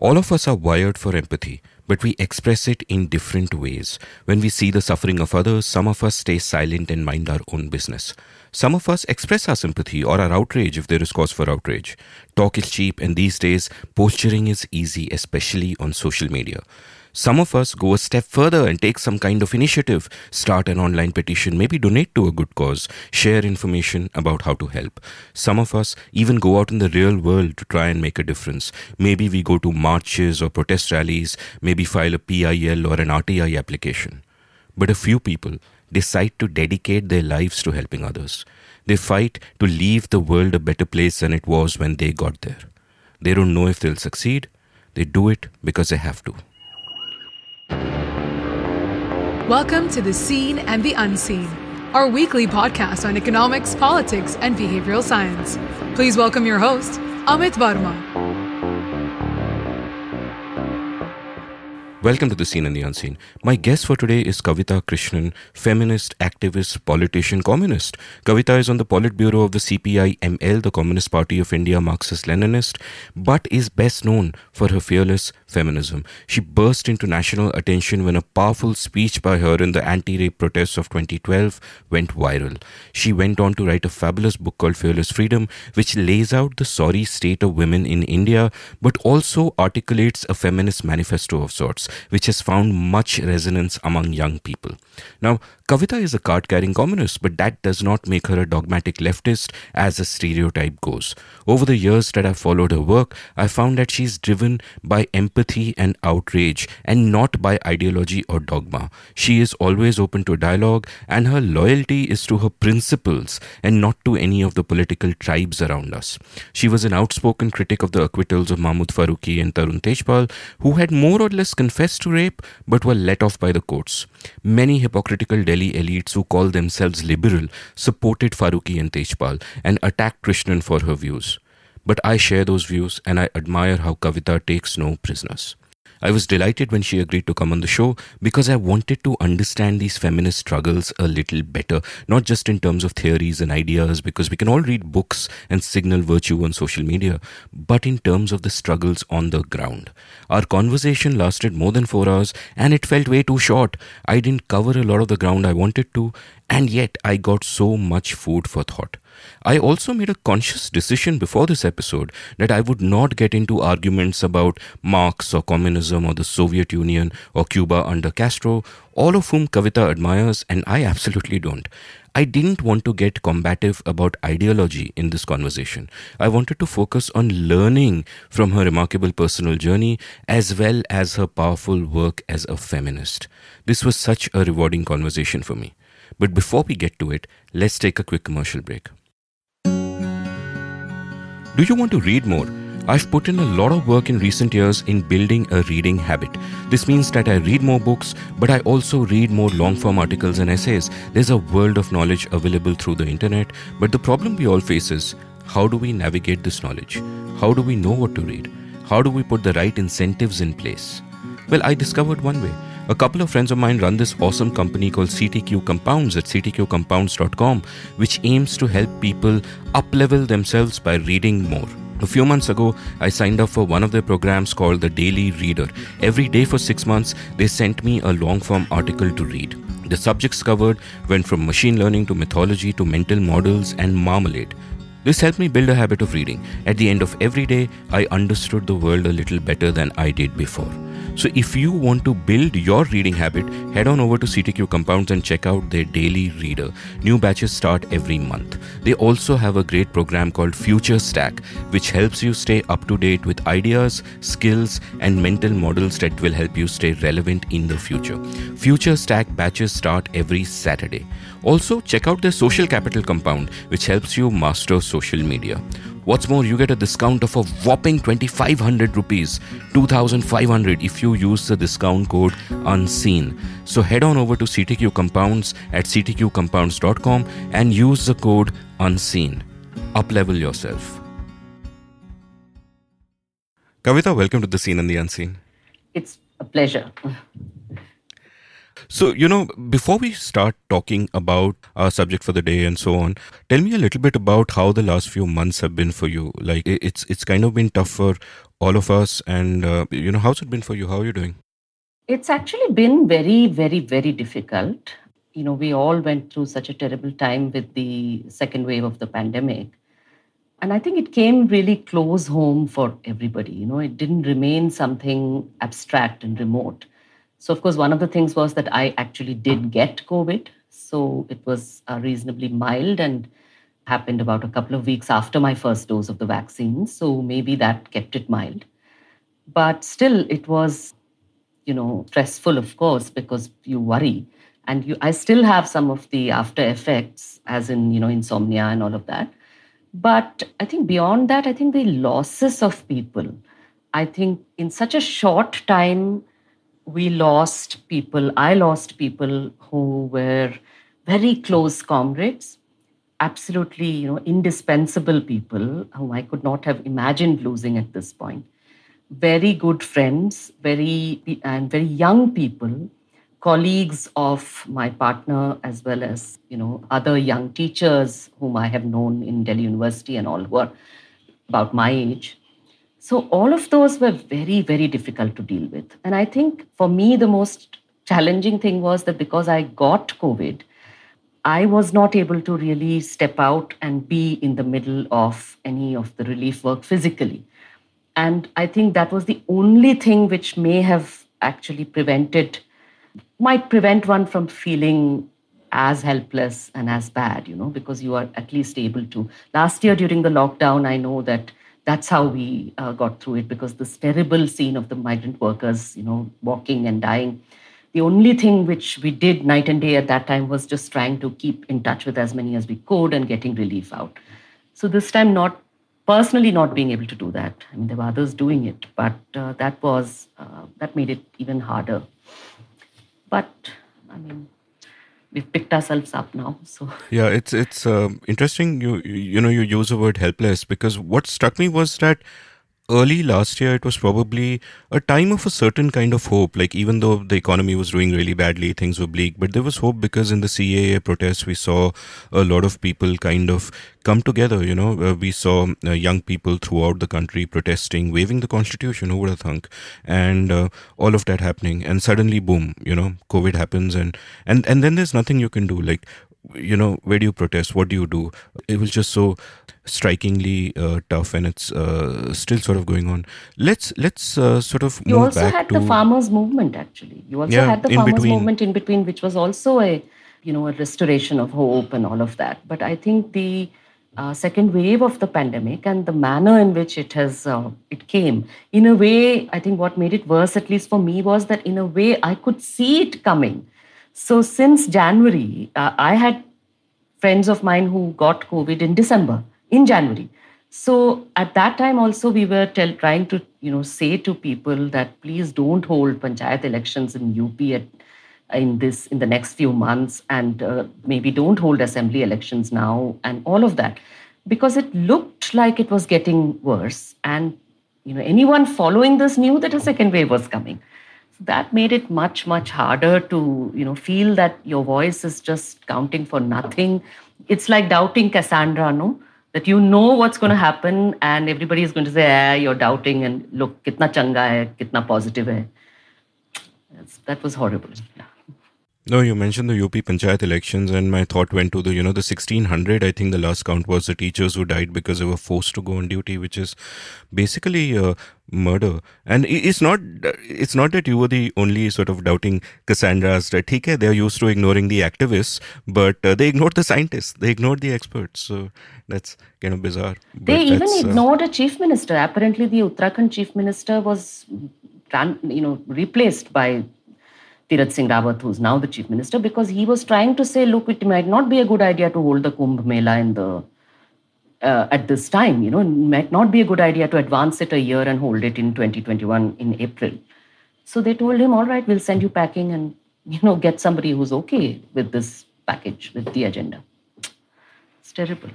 All of us are wired for empathy, but we express it in different ways. When we see the suffering of others, some of us stay silent and mind our own business. Some of us express our sympathy or our outrage if there is cause for outrage. Talk is cheap, and these days, posturing is easy, especially on social media. Some of us go a step further and take some kind of initiative, start an online petition, maybe donate to a good cause, share information about how to help. Some of us even go out in the real world to try and make a difference. Maybe we go to marches or protest rallies, maybe file a PIL or an RTI application. But a few people decide to dedicate their lives to helping others. They fight to leave the world a better place than it was when they got there. They don't know if they'll succeed. They do it because they have to. Welcome to The Seen and the Unseen, our weekly podcast on economics, politics, and behavioral science. Please welcome your host, Amit Varma. Welcome to The Seen and the Unseen. My guest for today is Kavita Krishnan, feminist, activist, politician, communist. Kavita is on the Politburo of the CPI ML, the Communist Party of India Marxist Leninist, but is best known for her fearless feminism. She burst into national attention when a powerful speech by her in the anti rape protests of 2012 went viral. She went on to write a fabulous book called Fearless Freedom, which lays out the sorry state of women in India but also articulates a feminist manifesto of sorts, which has found much resonance among young people. Now, Kavita is a card carrying communist, but that does not make her a dogmatic leftist as a stereotype goes. Over the years that I've followed her work, I found that she's driven by empathy empathy and outrage and not by ideology or dogma. She is always open to dialogue and her loyalty is to her principles and not to any of the political tribes around us. She was an outspoken critic of the acquittals of Mahmoud Faruqi and Tarun Tejpal, who had more or less confessed to rape but were let off by the courts. Many hypocritical Delhi elites who call themselves liberal supported Faruqi and Tejpal and attacked Krishnan for her views. But I share those views and I admire how Kavita takes no prisoners. I was delighted when she agreed to come on the show because I wanted to understand these feminist struggles a little better, not just in terms of theories and ideas, because we can all read books and signal virtue on social media, but in terms of the struggles on the ground. Our conversation lasted more than four hours and it felt way too short. I didn't cover a lot of the ground I wanted to, and yet I got so much food for thought. I also made a conscious decision before this episode that I would not get into arguments about Marx or communism or the Soviet Union or Cuba under Castro, all of whom Kavita admires and I absolutely don't. I didn't want to get combative about ideology in this conversation. I wanted to focus on learning from her remarkable personal journey as well as her powerful work as a feminist. This was such a rewarding conversation for me. But before we get to it, let's take a quick commercial break. Do you want to read more? I've put in a lot of work in recent years in building a reading habit. This means that I read more books, but I also read more long form articles and essays. There's a world of knowledge available through the internet, but the problem we all face is how do we navigate this knowledge? How do we know what to read? How do we put the right incentives in place? Well, I discovered one way. A couple of friends of mine run this awesome company called CTQ Compounds at ctqcompounds.com, which aims to help people uplevel themselves by reading more. A few months ago, I signed up for one of their programs called the Daily Reader. Every day for six months, they sent me a long form article to read. The subjects covered went from machine learning to mythology to mental models and marmalade. This helped me build a habit of reading. At the end of every day, I understood the world a little better than I did before. So, if you want to build your reading habit, head on over to CTQ Compounds and check out their daily reader. New batches start every month. They also have a great program called Future Stack, which helps you stay up to date with ideas, skills, and mental models that will help you stay relevant in the future. Future Stack batches start every Saturday. Also, check out their social capital compound, which helps you master social media. What's more, you get a discount of a whopping 2500 rupees, 2500 if you use the discount code unseen. So head on over to CTQ Compounds at ctqcompounds.com and use the code unseen. Uplevel yourself. Kavita, welcome to the Seen and the Unseen. It's a pleasure. So, you know, before we start talking about our subject for the day and so on, tell me a little bit about how the last few months have been for you. Like, it's it's kind of been tough for all of us, and uh, you know, how's it been for you? How are you doing? It's actually been very, very, very difficult. You know, we all went through such a terrible time with the second wave of the pandemic. And I think it came really close home for everybody. You know, it didn't remain something abstract and remote so, of course, one of the things was that I actually did get COVID. So, it was uh, reasonably mild and happened about a couple of weeks after my first dose of the vaccine. So, maybe that kept it mild. But still, it was, you know, stressful, of course, because you worry. And you, I still have some of the after effects, as in, you know, insomnia and all of that. But I think beyond that, I think the losses of people, I think in such a short time, we lost people, I lost people who were very close comrades, absolutely, you know, indispensable people who I could not have imagined losing at this point. Very good friends, very and very young people, colleagues of my partner, as well as you know other young teachers whom I have known in Delhi University and all who are about my age. So, all of those were very, very difficult to deal with. And I think for me, the most challenging thing was that because I got COVID, I was not able to really step out and be in the middle of any of the relief work physically. And I think that was the only thing which may have actually prevented, might prevent one from feeling as helpless and as bad, you know, because you are at least able to. Last year during the lockdown, I know that that's how we uh, got through it because this terrible scene of the migrant workers, you know, walking and dying. The only thing which we did night and day at that time was just trying to keep in touch with as many as we could and getting relief out. So this time, not personally not being able to do that. I mean, there were others doing it, but uh, that was uh, that made it even harder. But I mean, we've picked ourselves up now so yeah it's it's uh, interesting you you know you use the word helpless because what struck me was that early last year, it was probably a time of a certain kind of hope. Like, even though the economy was doing really badly, things were bleak, but there was hope because in the CAA protests, we saw a lot of people kind of come together. You know, uh, we saw uh, young people throughout the country protesting, waving the constitution, who would have thunk, and uh, all of that happening. And suddenly, boom, you know, COVID happens, and, and, and then there's nothing you can do. Like, you know where do you protest what do you do it was just so strikingly uh, tough and it's uh, still sort of going on let's let's uh, sort of you also had to, the farmers movement actually you also yeah, had the farmers between. movement in between which was also a you know a restoration of hope and all of that but i think the uh, second wave of the pandemic and the manner in which it has uh, it came in a way i think what made it worse at least for me was that in a way i could see it coming so since January, uh, I had friends of mine who got COVID in December, in January. So at that time also, we were tell, trying to you know say to people that please don't hold panchayat elections in UP at, in this in the next few months, and uh, maybe don't hold assembly elections now, and all of that, because it looked like it was getting worse, and you know anyone following this knew that a second wave was coming that made it much much harder to you know feel that your voice is just counting for nothing it's like doubting cassandra no that you know what's going to happen and everybody is going to say eh, you're doubting and look kitna changa hai kitna positive hai that was horrible yeah. No, you mentioned the UP Panchayat elections, and my thought went to the you know the sixteen hundred. I think the last count was the teachers who died because they were forced to go on duty, which is basically a uh, murder. And it's not it's not that you were the only sort of doubting Cassandra's. okay. They're used to ignoring the activists, but uh, they ignored the scientists. They ignored the experts. So that's kind of bizarre. They even uh, ignored uh, a chief minister. Apparently, the Uttarakhand chief minister was, um, you know, replaced by Tirat Singh Rawat, who's now the chief minister, because he was trying to say, look, it might not be a good idea to hold the Kumbh Mela in the uh, at this time. You know, it might not be a good idea to advance it a year and hold it in 2021 in April. So they told him, all right, we'll send you packing and you know get somebody who's okay with this package with the agenda. It's terrible.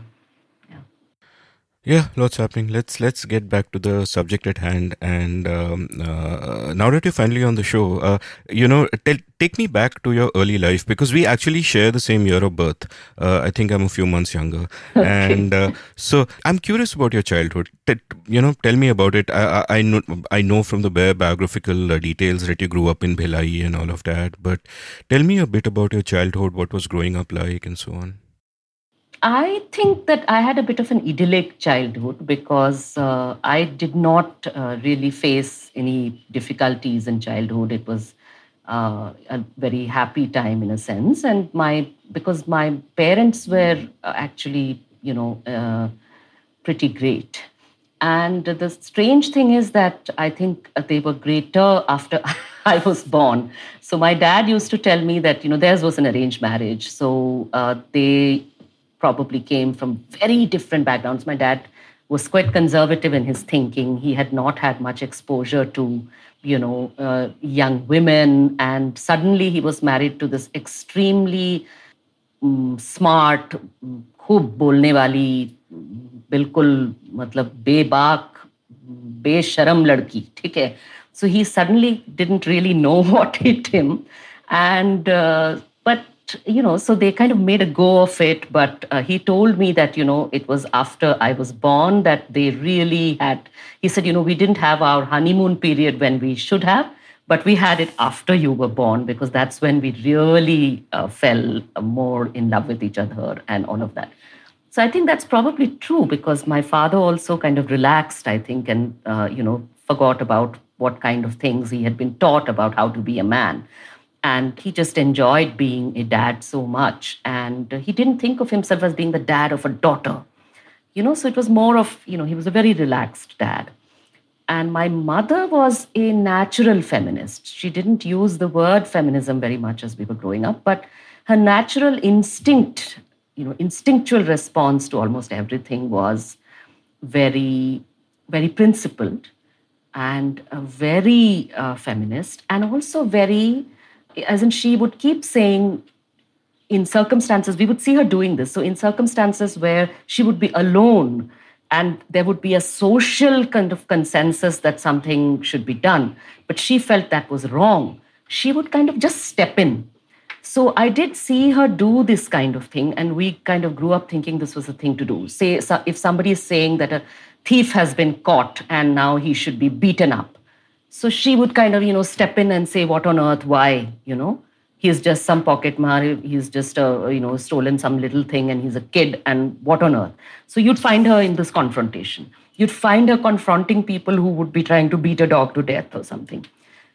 Yeah, lots happening. Let's let's get back to the subject at hand. And um, uh, now that you're finally on the show, uh, you know, take me back to your early life because we actually share the same year of birth. Uh, I think I'm a few months younger, okay. and uh, so I'm curious about your childhood. T- you know, tell me about it. I, I, I know I know from the bare biographical uh, details that you grew up in Bhilai and all of that, but tell me a bit about your childhood. What was growing up like, and so on. I think that I had a bit of an idyllic childhood because uh, I did not uh, really face any difficulties in childhood. It was uh, a very happy time in a sense, and my because my parents were uh, actually you know uh, pretty great. And the strange thing is that I think they were greater after I was born. So my dad used to tell me that you know theirs was an arranged marriage, so uh, they probably came from very different backgrounds. My dad was quite conservative in his thinking. He had not had much exposure to, you know, uh, young women, and suddenly he was married to this extremely um, smart, खूब बोलने वाली बिल्कुल मतलब बेबाक बेशरम लड़की ठीक है he suddenly didn't really know what hit him, and uh, but you know, so they kind of made a go of it. But uh, he told me that, you know, it was after I was born that they really had, he said, you know, we didn't have our honeymoon period when we should have, but we had it after you were born because that's when we really uh, fell more in love with each other and all of that. So I think that's probably true because my father also kind of relaxed, I think, and, uh, you know, forgot about what kind of things he had been taught about how to be a man. And he just enjoyed being a dad so much. And he didn't think of himself as being the dad of a daughter. You know, so it was more of, you know, he was a very relaxed dad. And my mother was a natural feminist. She didn't use the word feminism very much as we were growing up, but her natural instinct, you know, instinctual response to almost everything was very, very principled and very uh, feminist and also very as in she would keep saying in circumstances we would see her doing this so in circumstances where she would be alone and there would be a social kind of consensus that something should be done but she felt that was wrong she would kind of just step in so i did see her do this kind of thing and we kind of grew up thinking this was a thing to do say if somebody is saying that a thief has been caught and now he should be beaten up so she would kind of, you know, step in and say, what on earth, why, you know? He's just some pocket mar, he's just, uh, you know, stolen some little thing and he's a kid and what on earth? So you'd find her in this confrontation. You'd find her confronting people who would be trying to beat a dog to death or something.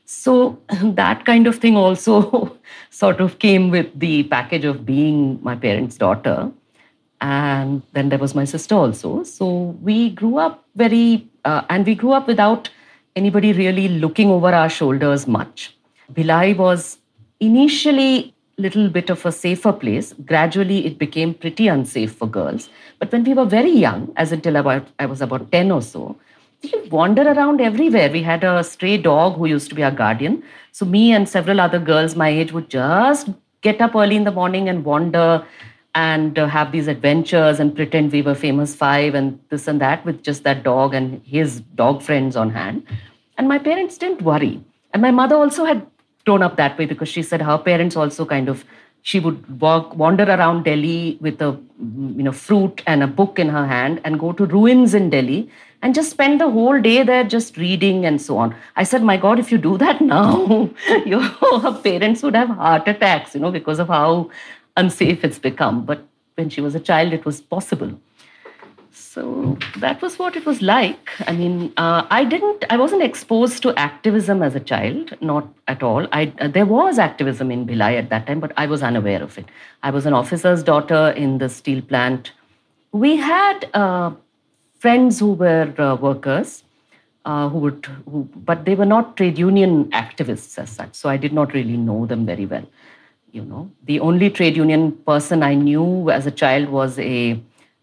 So that kind of thing also sort of came with the package of being my parents' daughter. And then there was my sister also. So we grew up very, uh, and we grew up without anybody really looking over our shoulders much. Bhilai was initially a little bit of a safer place. Gradually, it became pretty unsafe for girls. But when we were very young, as until about I was about 10 or so, we wander around everywhere. We had a stray dog who used to be our guardian. So me and several other girls my age would just get up early in the morning and wander and have these adventures and pretend we were famous five and this and that with just that dog and his dog friends on hand. And my parents didn't worry. And my mother also had grown up that way because she said her parents also kind of she would walk wander around delhi with a you know fruit and a book in her hand and go to ruins in delhi and just spend the whole day there just reading and so on i said my god if you do that now your parents would have heart attacks you know because of how unsafe it's become but when she was a child it was possible so that was what it was like. I mean, uh, I didn't, I wasn't exposed to activism as a child, not at all. I, uh, there was activism in Bilai at that time, but I was unaware of it. I was an officer's daughter in the steel plant. We had uh, friends who were uh, workers. Uh, who would, who, but they were not trade union activists as such. So I did not really know them very well. You know, the only trade union person I knew as a child was a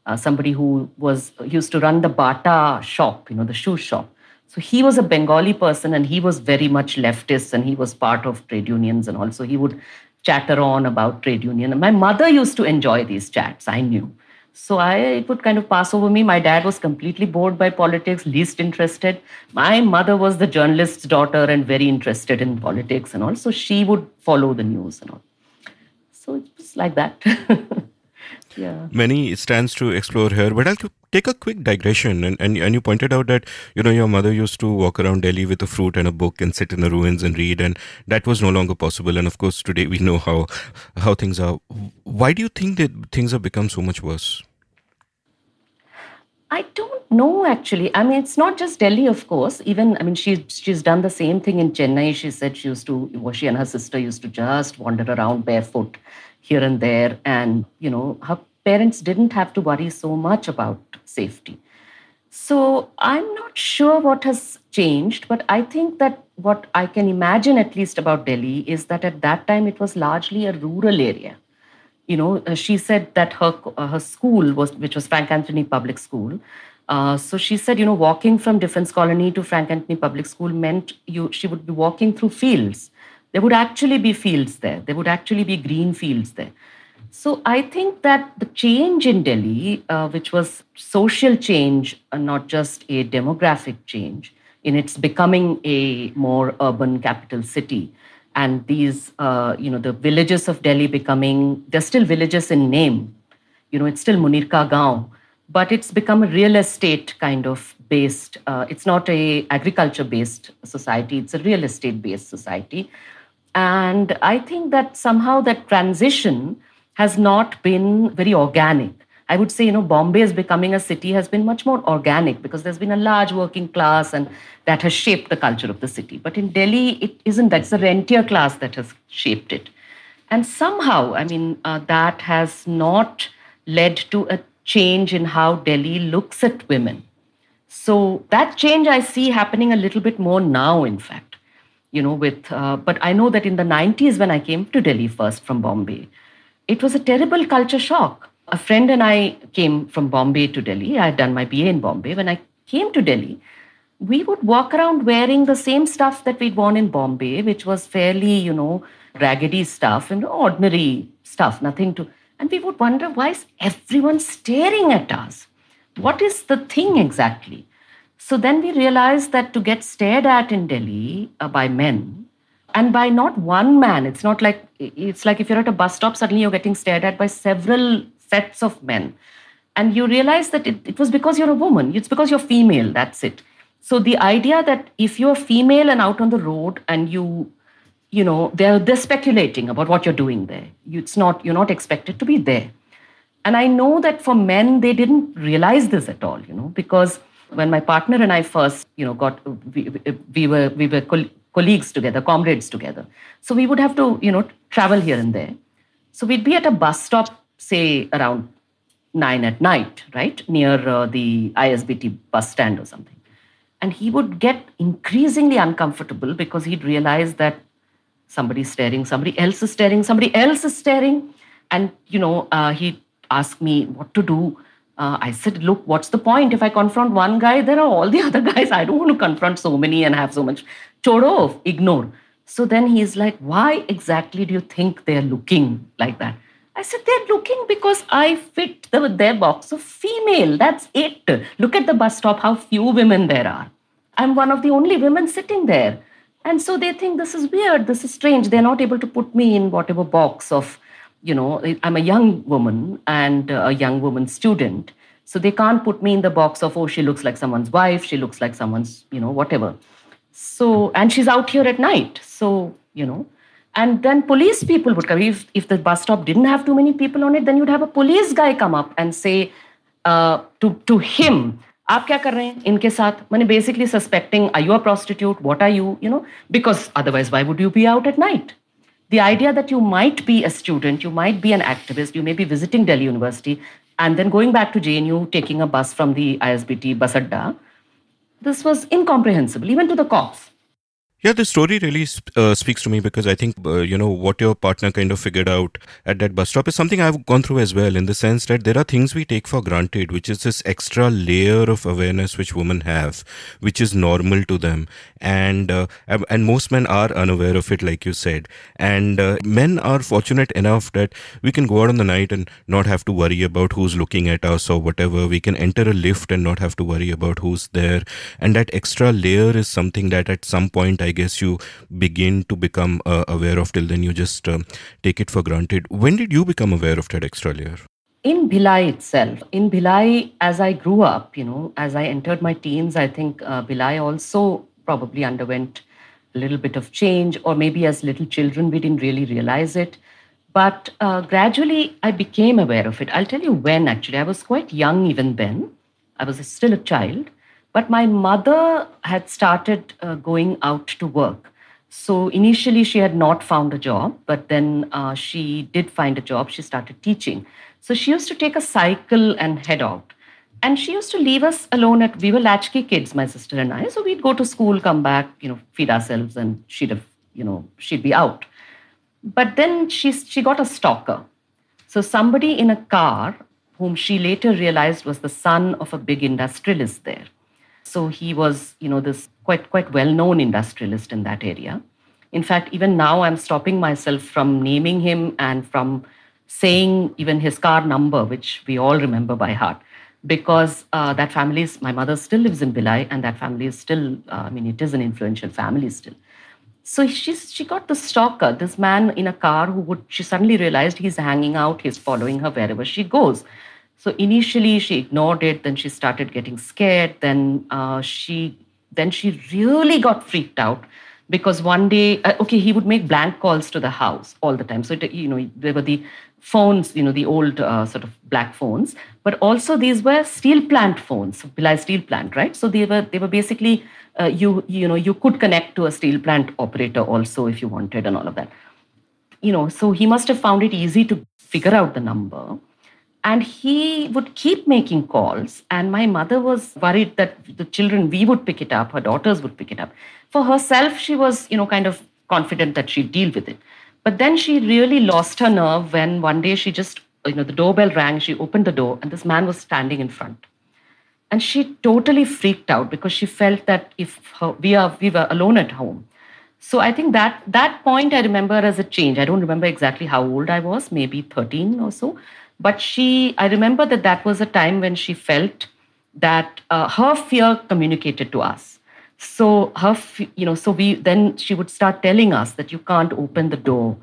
uh, somebody who was uh, used to run the Bata shop, you know, the shoe shop. So he was a Bengali person and he was very much leftist and he was part of trade unions and also he would chatter on about trade union. And my mother used to enjoy these chats, I knew. So I, it would kind of pass over me. My dad was completely bored by politics, least interested. My mother was the journalist's daughter and very interested in politics and all. So she would follow the news and all. So it was like that. yeah. many stands to explore here. But I'll take a quick digression. And, and, and you pointed out that, you know, your mother used to walk around Delhi with a fruit and a book and sit in the ruins and read. And that was no longer possible. And of course, today we know how, how things are. Why do you think that things have become so much worse? I don't know actually. I mean, it's not just Delhi, of course. Even I mean, she's she's done the same thing in Chennai. She said she used to, well, she and her sister used to just wander around barefoot here and there. And, you know, her parents didn't have to worry so much about safety. So I'm not sure what has changed, but I think that what I can imagine, at least about Delhi, is that at that time it was largely a rural area. You know, uh, she said that her uh, her school was, which was Frank Anthony Public School. Uh, so she said, you know, walking from Defense Colony to Frank Anthony Public School meant you she would be walking through fields there would actually be fields there, there would actually be green fields there. So I think that the change in Delhi, uh, which was social change, uh, not just a demographic change, in its becoming a more urban capital city, and these, uh, you know, the villages of Delhi becoming, they're still villages in name. You know, it's still Munirka Gaon, but it's become a real estate kind of based. Uh, it's not a agriculture based society. It's a real estate based society and I think that somehow that transition has not been very organic. I would say, you know, Bombay is becoming a city has been much more organic because there's been a large working class and that has shaped the culture of the city. But in Delhi, it isn't. It's the rentier class that has shaped it. And somehow, I mean, uh, that has not led to a change in how Delhi looks at women. So that change I see happening a little bit more now, in fact you know, with, uh, but I know that in the 90s, when I came to Delhi first from Bombay, it was a terrible culture shock. A friend and I came from Bombay to Delhi. I had done my BA in Bombay. When I came to Delhi, we would walk around wearing the same stuff that we'd worn in Bombay, which was fairly, you know, raggedy stuff and ordinary stuff, nothing to. And we would wonder why is everyone staring at us? What is the thing exactly? So then we realized that to get stared at in Delhi uh, by men, and by not one man, it's not like it's like if you're at a bus stop, suddenly you're getting stared at by several sets of men. And you realize that it, it was because you're a woman, it's because you're female, that's it. So the idea that if you're female and out on the road and you you know they're they're speculating about what you're doing there you, it's not you're not expected to be there and i know that for men they didn't realize this at all you know because when my partner and I first, you know, got we, we were we were colleagues together, comrades together. So we would have to, you know, travel here and there. So we'd be at a bus stop, say around nine at night, right near uh, the ISBT bus stand or something. And he would get increasingly uncomfortable because he'd realize that somebody's staring, somebody else is staring, somebody else is staring, and you know, uh, he'd ask me what to do uh, I said, look, what's the point? If I confront one guy, there are all the other guys. I don't want to confront so many and have so much. Chodo, ignore. So then he's like, why exactly do you think they're looking like that? I said, they're looking because I fit the, their box of female. That's it. Look at the bus stop, how few women there are. I'm one of the only women sitting there. And so they think this is weird, this is strange. They're not able to put me in whatever box of you know, I'm a young woman and a young woman student. So they can't put me in the box of, oh, she looks like someone's wife, she looks like someone's, you know, whatever. So, and she's out here at night. So, you know, and then police people would come. If, if the bus stop didn't have too many people on it, then you'd have a police guy come up and say uh, to, to him, आप क्या कर रहे हैं इनके साथ मैंने you a prostitute? What are you? You know, because otherwise, why would you be out at night? the idea that you might be a student, you might be an activist, you may be visiting Delhi University, and then going back to JNU, taking a bus from the ISBT bus Adda, this was incomprehensible, even to the cops. Yeah, the story really uh, speaks to me because I think, uh, you know, what your partner kind of figured out at that bus stop is something I've gone through as well, in the sense that there are things we take for granted, which is this extra layer of awareness which women have, which is normal to them. And, uh, and most men are unaware of it, like you said. And uh, men are fortunate enough that we can go out on the night and not have to worry about who's looking at us or whatever. We can enter a lift and not have to worry about who's there. And that extra layer is something that at some point I guess you begin to become uh, aware of. Till then, you just um, take it for granted. When did you become aware of TEDx earlier in Bilai itself, in Bilai, as I grew up, you know, as I entered my teens, I think uh, also probably underwent a little bit of change, or maybe as little children, we didn't really realize it. But uh, gradually, I became aware of it. I'll tell you when, actually. I was quite young even then. I was still a child. But my mother had started uh, going out to work. So initially, she had not found a job, but then uh, she did find a job. She started teaching. So she used to take a cycle and head out. And she used to leave us alone at, we were latchkey kids, my sister and I. So we'd go to school, come back, you know, feed ourselves, and she'd have, you know, she'd be out. But then she, she got a stalker. So somebody in a car, whom she later realized was the son of a big industrialist there so he was, you know, this quite quite well-known industrialist in that area. In fact, even now I'm stopping myself from naming him and from saying even his car number, which we all remember by heart, because uh, that family is my mother still lives in Bilai, and that family is still, uh, I mean, it is an influential family still. So she's, she got the stalker, this man in a car who would, she suddenly realized he's hanging out, he's following her wherever she goes. So initially she ignored it, then she started getting scared, then uh, she then she really got freaked out because one day uh, okay he would make blank calls to the house all the time so it, uh, you know there were the phones you know the old uh, sort of black phones but also these were steel plant phones steel plant right so they were they were basically uh, you you know you could connect to a steel plant operator also if you wanted and all of that you know so he must have found it easy to figure out the number and he would keep making calls and my mother was worried that the children we would pick it up her daughters would pick it up for herself she was you know kind of confident that she'd deal with it but then she really lost her nerve when one day she just you know the doorbell rang she opened the door and this man was standing in front and she totally freaked out because she felt that if her, we are we were alone at home so i think that that point i remember as a change i don't remember exactly how old i was maybe 13 or so but she, I remember that that was a time when she felt that uh, her fear communicated to us. So her, you know, so we then she would start telling us that you can't open the door.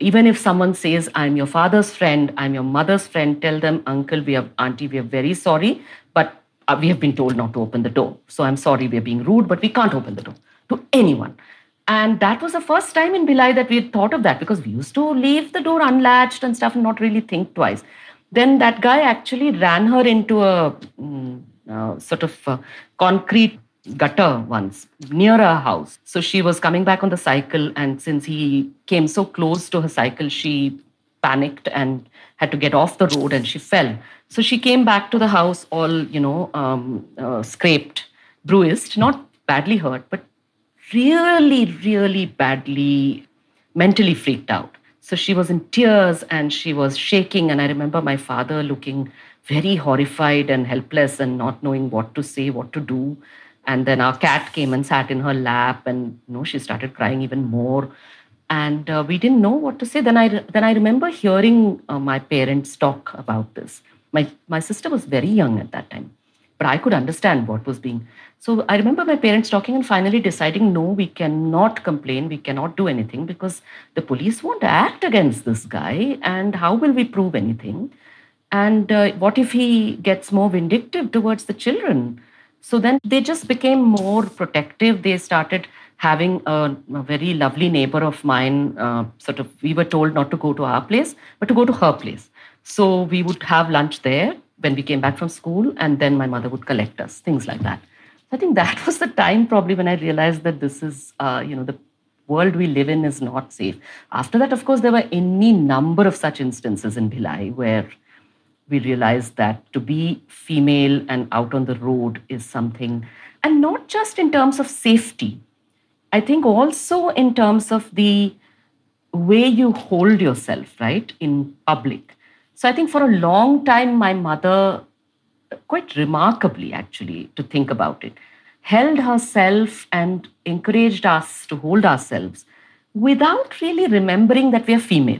Even if someone says, "I'm your father's friend," "I'm your mother's friend," tell them, "Uncle, we are auntie, we are very sorry, but uh, we have been told not to open the door. So I'm sorry, we are being rude, but we can't open the door to anyone." And that was the first time in Bilai that we had thought of that because we used to leave the door unlatched and stuff and not really think twice. Then that guy actually ran her into a uh, sort of concrete gutter once near her house. So she was coming back on the cycle, and since he came so close to her cycle, she panicked and had to get off the road and she fell. So she came back to the house all, you know, um, uh, scraped, bruised, not badly hurt, but really, really badly mentally freaked out. So she was in tears and she was shaking. And I remember my father looking very horrified and helpless and not knowing what to say, what to do. And then our cat came and sat in her lap, and you know, she started crying even more. And uh, we didn't know what to say. Then I then I remember hearing uh, my parents talk about this. My my sister was very young at that time, but I could understand what was being. So I remember my parents talking and finally deciding, no, we cannot complain, we cannot do anything because the police won't act against this guy, and how will we prove anything? And uh, what if he gets more vindictive towards the children? So then they just became more protective. They started having a, a very lovely neighbor of mine. Uh, sort of, we were told not to go to our place, but to go to her place. So we would have lunch there when we came back from school, and then my mother would collect us, things like that. I think that was the time probably when I realized that this is, uh, you know, the world we live in is not safe. After that, of course, there were any number of such instances in Bhilai where we realized that to be female and out on the road is something, and not just in terms of safety. I think also in terms of the way you hold yourself, right, in public. So I think for a long time, my mother, quite remarkably actually, to think about it, held herself and encouraged us to hold ourselves without really remembering that we are female.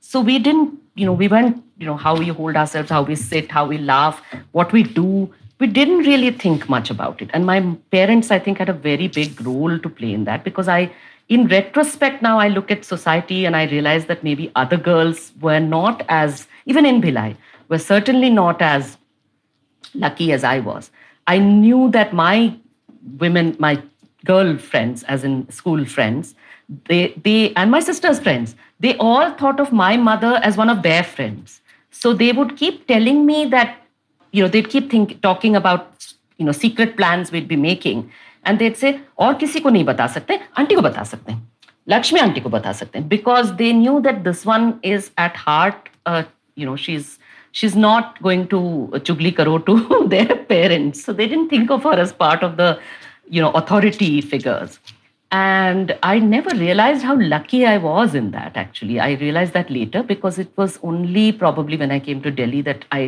So we didn't, you know, we weren't, you know, how we hold ourselves, how we sit, how we laugh, what we do. We didn't really think much about it. And my parents, I think, had a very big role to play in that because I, in retrospect, now I look at society and I realize that maybe other girls were not as even in Bhilai, were certainly not as lucky as I was. I knew that my women, my girlfriends, as in school friends, they, they and my sister's friends, they all thought of my mother as one of their friends. So they would keep telling me that, you know, they'd keep think, talking about, you know, secret plans we'd be making. And they'd say, or kisi ko nahi bata sakte, auntie ko bata sakte. Lakshmi auntie ko bata sakte. Because they knew that this one is at heart a you know she's she's not going to chugli karo to their parents so they didn't think of her as part of the you know authority figures and i never realized how lucky i was in that actually i realized that later because it was only probably when i came to delhi that i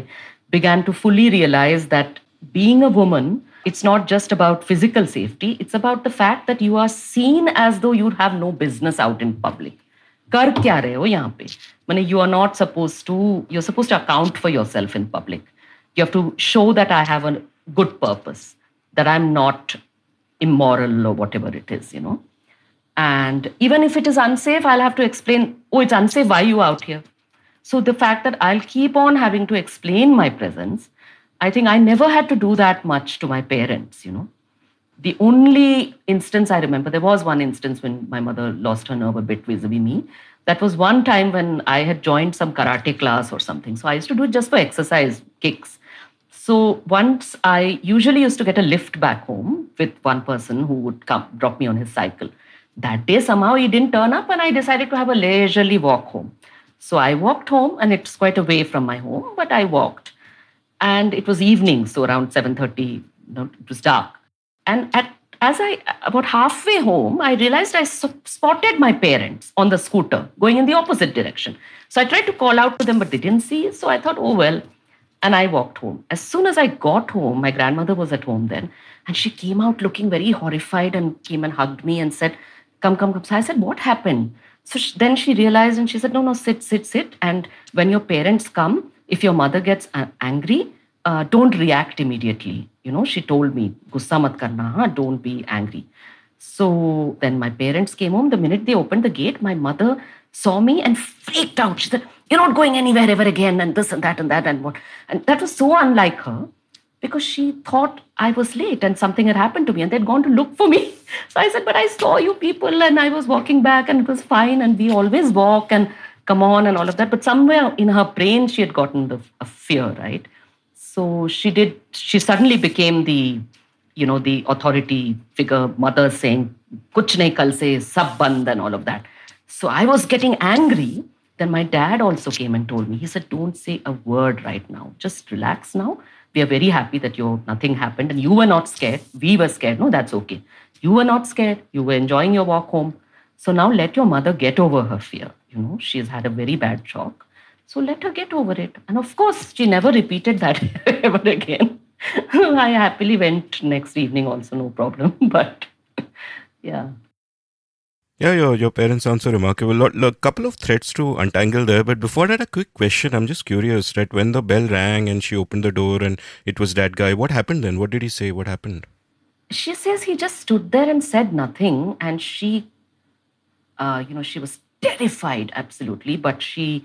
began to fully realize that being a woman it's not just about physical safety it's about the fact that you are seen as though you have no business out in public Kar kya रहे ho यहाँ pe? you are not supposed to, you're supposed to account for yourself in public. You have to show that I have a good purpose, that I'm not immoral or whatever it is, you know. And even if it is unsafe, I'll have to explain, oh, it's unsafe, why you out here? So the fact that I'll keep on having to explain my presence, I think I never had to do that much to my parents, you know. The only instance I remember, there was one instance when my mother lost her nerve a bit vis a vis me, that was one time when I had joined some karate class or something. So I used to do it just for exercise, kicks. So once I usually used to get a lift back home with one person who would come drop me on his cycle. That day somehow he didn't turn up and I decided to have a leisurely walk home. So I walked home and it's quite away from my home, but I walked. And it was evening, so around 7:30, it was dark. And at as I about halfway home, I realized I spotted my parents on the scooter going in the opposite direction. So I tried to call out to them, but they didn't see. So I thought, oh well. And I walked home. As soon as I got home, my grandmother was at home then, and she came out looking very horrified and came and hugged me and said, Come, come, come. So I said, What happened? So she, then she realized and she said, No, no, sit, sit, sit. And when your parents come, if your mother gets angry, uh, don't react immediately. You know, she told me, gussa mat karna, don't be angry. So then my parents came home. The minute they opened the gate, my mother saw me and freaked out. She said, You're not going anywhere ever again, and this and that and that and what. And that was so unlike her because she thought I was late and something had happened to me and they'd gone to look for me. So I said, But I saw you people and I was walking back and it was fine and we always walk and come on and all of that. But somewhere in her brain, she had gotten the fear, right? so she did she suddenly became the you know the authority figure mother saying kuch nahi kal se sab band and all of that so i was getting angry then my dad also came and told me he said don't say a word right now just relax now we are very happy that you nothing happened and you were not scared we were scared no that's okay you were not scared you were enjoying your walk home so now let your mother get over her fear you know she's had a very bad shock so let her get over it. And of course, she never repeated that ever again. I happily went next evening also, no problem. But yeah. Yeah, your, your parents sound so remarkable. A couple of threads to untangle there, but before that, a quick question. I'm just curious, that When the bell rang and she opened the door and it was that guy, what happened then? What did he say? What happened? She says he just stood there and said nothing, and she, uh, you know, she was terrified, absolutely, but she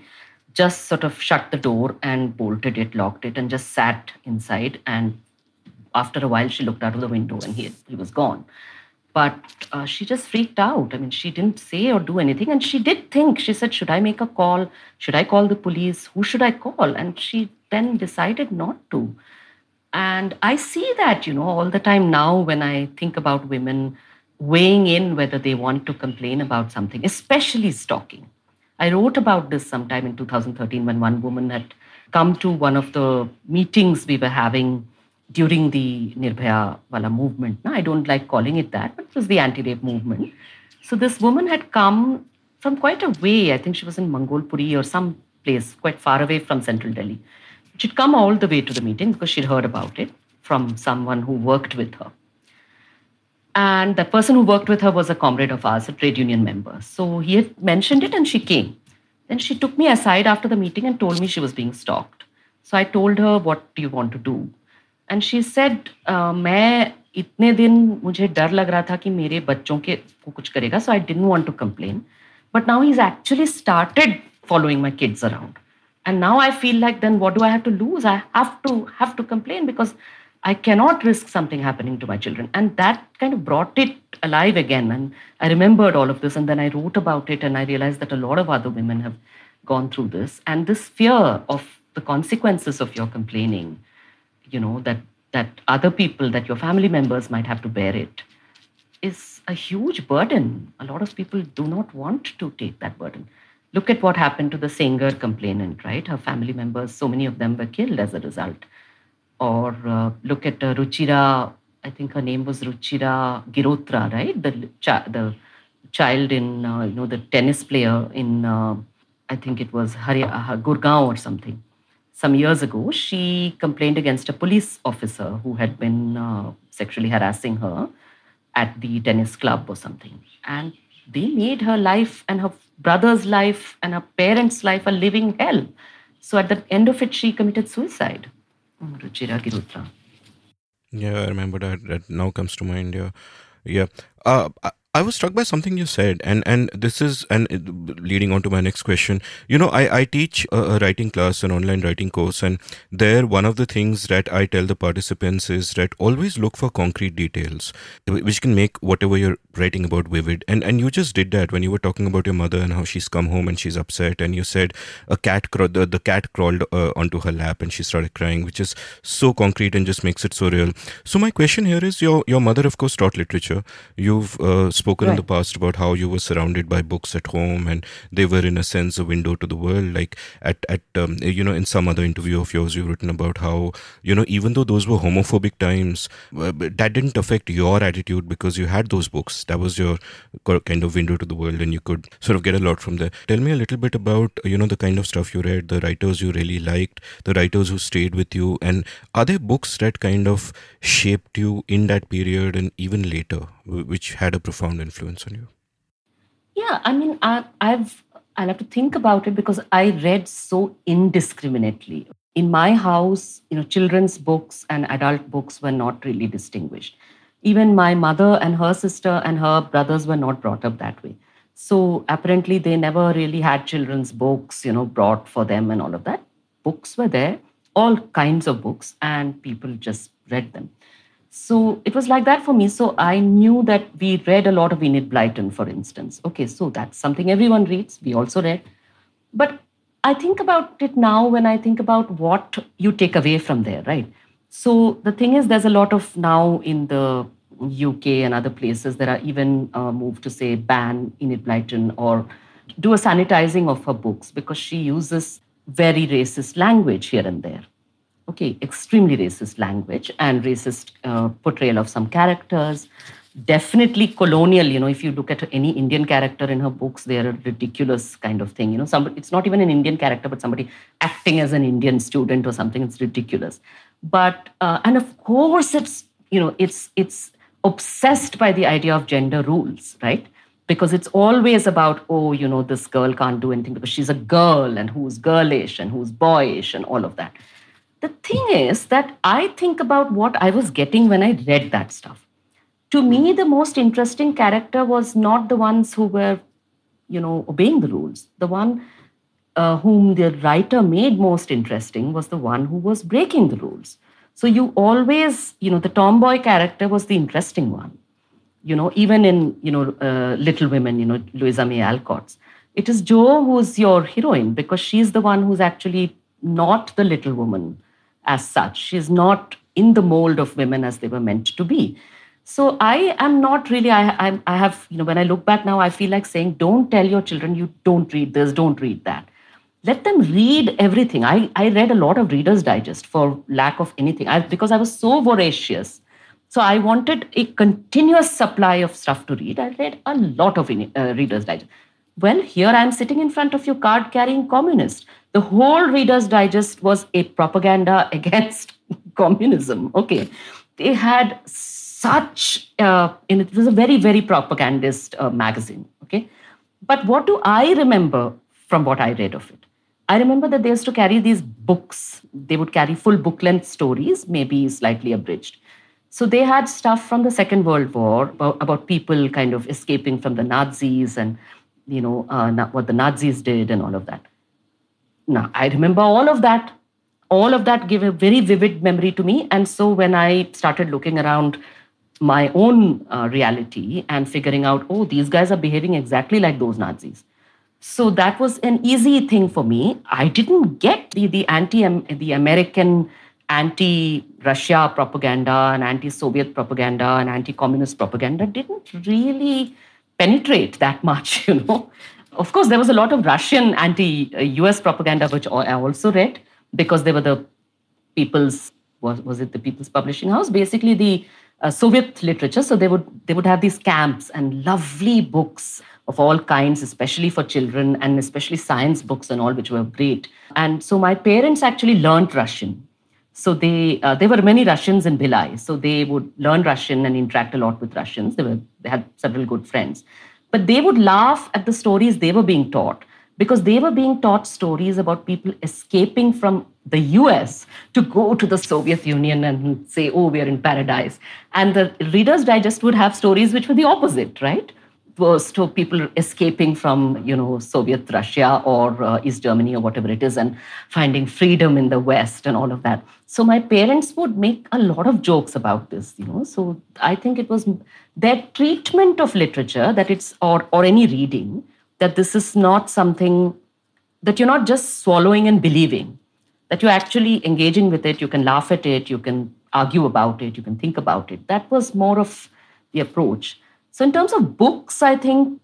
just sort of shut the door and bolted it, locked it, and just sat inside. And after a while, she looked out of the window and he, had, he was gone. But uh, she just freaked out. I mean, she didn't say or do anything. And she did think, she said, Should I make a call? Should I call the police? Who should I call? And she then decided not to. And I see that, you know, all the time now when I think about women weighing in whether they want to complain about something, especially stalking I wrote about this sometime in 2013 when one woman had come to one of the meetings we were having during the Nirbhaya Wala movement. Now, I don't like calling it that, but it was the anti rape movement. So, this woman had come from quite a way. I think she was in Mangolpuri or some place quite far away from central Delhi. She'd come all the way to the meeting because she'd heard about it from someone who worked with her. And the person who worked with her was a comrade of ours, a trade union member. So he had mentioned it and she came. Then she took me aside after the meeting and told me she was being stalked. So I told her, What do you want to do? And she said, uh, मैं इतने दिन मुझे डर लग रहा था कि मेरे बच्चों kuch karega." So I didn't want to complain, but now he's actually started following my kids around, And now I feel like then what do I have to lose? I have to have to complain because I cannot risk something happening to my children. And that kind of brought it alive again. And I remembered all of this. And then I wrote about it. And I realized that a lot of other women have gone through this. And this fear of the consequences of your complaining, you know, that, that other people, that your family members might have to bear it, is a huge burden. A lot of people do not want to take that burden. Look at what happened to the singer complainant, right? Her family members, so many of them were killed as a result or uh, look at uh, Ruchira, I think her name was Ruchira Girotra, right? The, ch- the child in, uh, you know, the tennis player in, uh, I think it was Hari- uh, Gurgaon or something. Some years ago, she complained against a police officer who had been uh, sexually harassing her at the tennis club or something. And they made her life and her brother's life and her parents' life a living hell. So at the end of it, she committed suicide yeah, I remember that. That now comes to mind. Yeah, yeah. Uh, I, I was struck by something you said, and and this is and leading on to my next question. You know, I I teach a, a writing class, an online writing course, and there one of the things that I tell the participants is that always look for concrete details, which can make whatever you're writing about vivid and and you just did that when you were talking about your mother and how she's come home and she's upset and you said a cat crawled the, the cat crawled uh, onto her lap and she started crying which is so concrete and just makes it so real so my question here is your your mother of course taught literature you've uh, spoken right. in the past about how you were surrounded by books at home and they were in a sense a window to the world like at at um, you know in some other interview of yours you've written about how you know even though those were homophobic times uh, that didn't affect your attitude because you had those books that was your kind of window to the world and you could sort of get a lot from there tell me a little bit about you know the kind of stuff you read the writers you really liked the writers who stayed with you and are there books that kind of shaped you in that period and even later which had a profound influence on you yeah i mean I, i've i'll have to think about it because i read so indiscriminately in my house you know children's books and adult books were not really distinguished even my mother and her sister and her brothers were not brought up that way. So apparently, they never really had children's books, you know, brought for them and all of that. Books were there, all kinds of books, and people just read them. So it was like that for me. So I knew that we read a lot of Enid Blyton, for instance. Okay, so that's something everyone reads. We also read. But I think about it now when I think about what you take away from there, right? So the thing is, there's a lot of now in the UK and other places, that are even uh, to say ban Enid Blyton or do a sanitizing of her books because she uses very racist language here and there. Okay, extremely racist language and racist uh, portrayal of some characters. Definitely colonial, you know, if you look at any Indian character in her books, they're a ridiculous kind of thing. You know, somebody, it's not even an Indian character, but somebody acting as an Indian student or something, it's ridiculous. But uh, and of course, it's you know it's it's obsessed by the idea of gender rules, right? Because it's always about oh you know this girl can't do anything because she's a girl and who's girlish and who's boyish and all of that. The thing is that I think about what I was getting when I read that stuff to me the most interesting character was not the ones who were you know obeying the rules the one uh, whom the writer made most interesting was the one who was breaking the rules. So you always, you know, the tomboy character was the interesting one. You know, even in, you know, uh, Little Women, you know, Louisa May Alcott's. It is Jo who's your heroine because she's the one who's actually not the little woman as such. She's not in the mold of women as they were meant to be. So I am not really, I, I, I have, you know, when I look back now, I feel like saying, don't tell your children you don't read this, don't read that let them read everything. I, I read a lot of Reader's Digest for lack of anything I, because I was so voracious. So I wanted a continuous supply of stuff to read. I read a lot of uh, Reader's Digest. Well, here I'm sitting in front of you, card carrying communist. The whole Reader's Digest was a propaganda against communism. Okay. They had such, uh, and it was a very, very propagandist uh, magazine. Okay. But what do I remember from what I read of it? I remember that they used to carry these books. They would carry full book length stories, maybe slightly abridged. So they had stuff from the Second World War about, about people kind of escaping from the Nazis and, you know, uh, what the Nazis did and all of that. Now, I remember all of that. All of that gave a very vivid memory to me. And so when I started looking around my own uh, reality and figuring out, oh, these guys are behaving exactly like those Nazis so that was an easy thing for me. I didn't get the, the anti um, the American anti-Russia propaganda and anti-Soviet propaganda and anti-communist propaganda didn't really penetrate that much, you know. Of course, there was a lot of Russian anti-US propaganda which I also read because they were the people's was, was it the People's Publishing House? Basically, the uh, Soviet literature. So they would they would have these camps and lovely books of all kinds, especially for children and especially science books and all, which were great. And so my parents actually learned Russian. So they uh, there were many Russians in Bhilai, so they would learn Russian and interact a lot with Russians. They were they had several good friends, but they would laugh at the stories they were being taught because they were being taught stories about people escaping from the US to go to the Soviet Union and say, oh, we're in paradise. And the Reader's Digest would have stories which were the opposite, right? to people escaping from you know Soviet Russia or uh, East Germany or whatever it is, and finding freedom in the West and all of that. So my parents would make a lot of jokes about this, you know. So I think it was their treatment of literature that it's or or any reading that this is not something that you're not just swallowing and believing, that you're actually engaging with it. You can laugh at it, you can argue about it, you can think about it. That was more of the approach. So, in terms of books, I think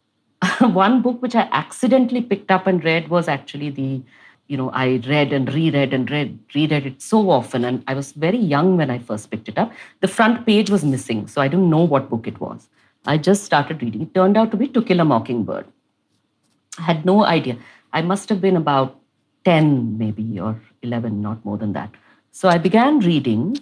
one book which I accidentally picked up and read was actually the, you know, I read and reread and read, reread it so often. And I was very young when I first picked it up. The front page was missing, so I didn't know what book it was. I just started reading. It turned out to be To Kill a Mockingbird. I had no idea. I must have been about 10, maybe, or 11, not more than that. So I began reading,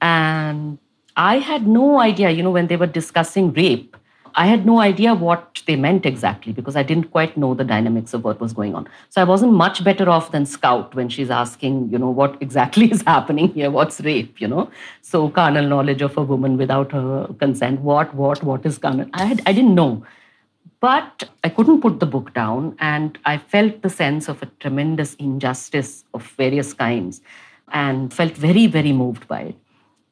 and I had no idea, you know, when they were discussing rape, I had no idea what they meant exactly because I didn't quite know the dynamics of what was going on. So I wasn't much better off than Scout when she's asking, you know, what exactly is happening here? What's rape? You know, so carnal knowledge of a woman without her consent. What, what, what is carnal? I had, I didn't know, but I couldn't put the book down, and I felt the sense of a tremendous injustice of various kinds, and felt very, very moved by it.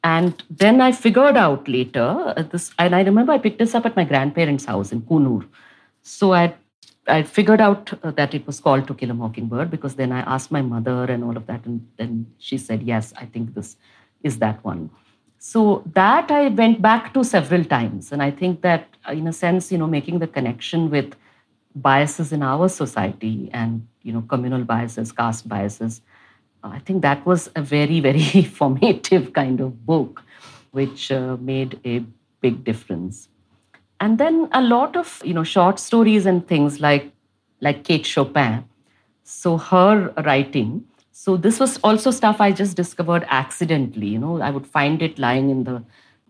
And then I figured out later uh, this, and I remember I picked this up at my grandparents' house in Kunur. So I I figured out uh, that it was called To Kill a Mockingbird because then I asked my mother and all of that, and then she said, Yes, I think this is that one. So that I went back to several times. And I think that, uh, in a sense, you know, making the connection with biases in our society and, you know, communal biases, caste biases, uh, I think that was a very, very formative kind of book, which uh, made a big difference. And then a lot of you know short stories and things like like Kate Chopin. So her writing. So this was also stuff I just discovered accidentally. You know, I would find it lying in the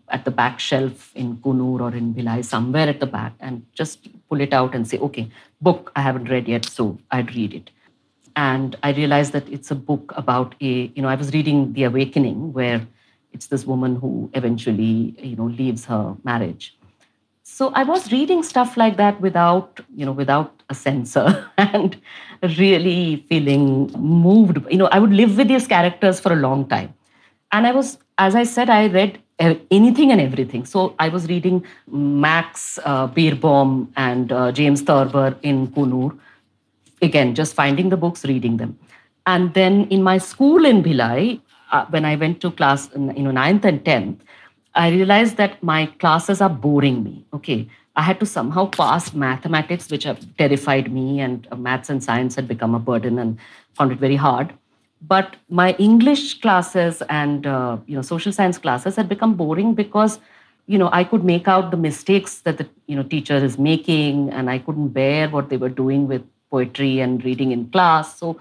at the back shelf in Kunur or in Bilai somewhere at the back, and just pull it out and say, okay, book I haven't read yet, so I'd read it and I realized that it's a book about a, you know, I was reading The Awakening, where it's this woman who eventually, you know, leaves her marriage. So I was reading stuff like that without, you know, without a censor and really feeling moved. You know, I would live with these characters for a long time. And I was, as I said, I read anything and everything. So I was reading Max uh, Beerbohm and uh, James Thurber in Kunur again, just finding the books, reading them. And then in my school in Bilai, uh, when I went to class, in, you know, ninth and 10th, I realized that my classes are boring me. Okay. I had to somehow pass mathematics, which have terrified me, and uh, maths and science had become a burden and found it very hard. But my English classes and uh, you know social science classes had become boring because you know I could make out the mistakes that the you know teacher is making, and I couldn't bear what they were doing with poetry and reading in class. So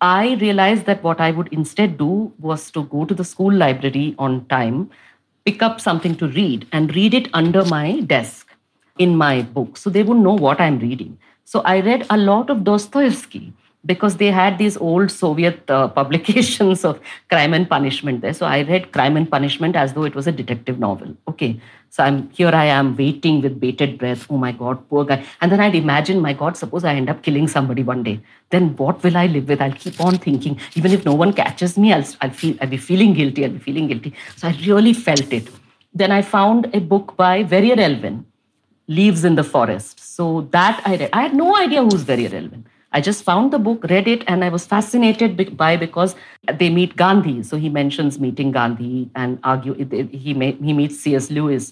I realized that what I would instead do was to go to the school library on time, pick up something to read, and read it under my desk in my book. So they would know what I'm reading. So I read a lot of Dostoevsky because they had these old Soviet uh, publications of crime and punishment there. So I read Crime and Punishment as though it was a detective novel. Okay. So I'm here I am waiting with bated breath. Oh my God, poor guy. And then I'd imagine, my God, suppose I end up killing somebody one day. Then what will I live with? I'll keep on thinking. Even if no one catches me, I'll, I'll feel I'll be feeling guilty. I'll be feeling guilty. So I really felt it. Then I found a book by Verrier Elwin, Leaves in the Forest. So that I read. I had no idea who's Verrier Elvin. I just found the book, read it, and I was fascinated by because they meet Gandhi. So he mentions meeting Gandhi and argue he he meets C.S. Lewis,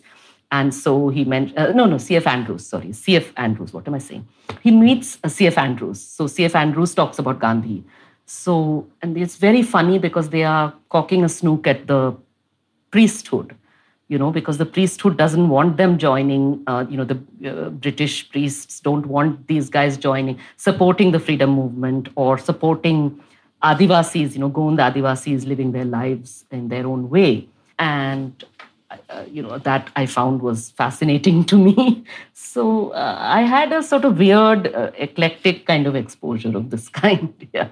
and so he mentioned uh, no no C.F. Andrews sorry C.F. Andrews what am I saying? He meets uh, C.F. Andrews. So C.F. Andrews talks about Gandhi. So and it's very funny because they are cocking a snook at the priesthood you know, because the priesthood doesn't want them joining. Uh, you know, the uh, British priests don't want these guys joining, supporting the freedom movement or supporting Adivasis, you know, Gond Adivasis living their lives in their own way. And, uh, uh you know, that I found was fascinating to me. so uh, I had a sort of weird, uh, eclectic kind of exposure of this kind. Yeah.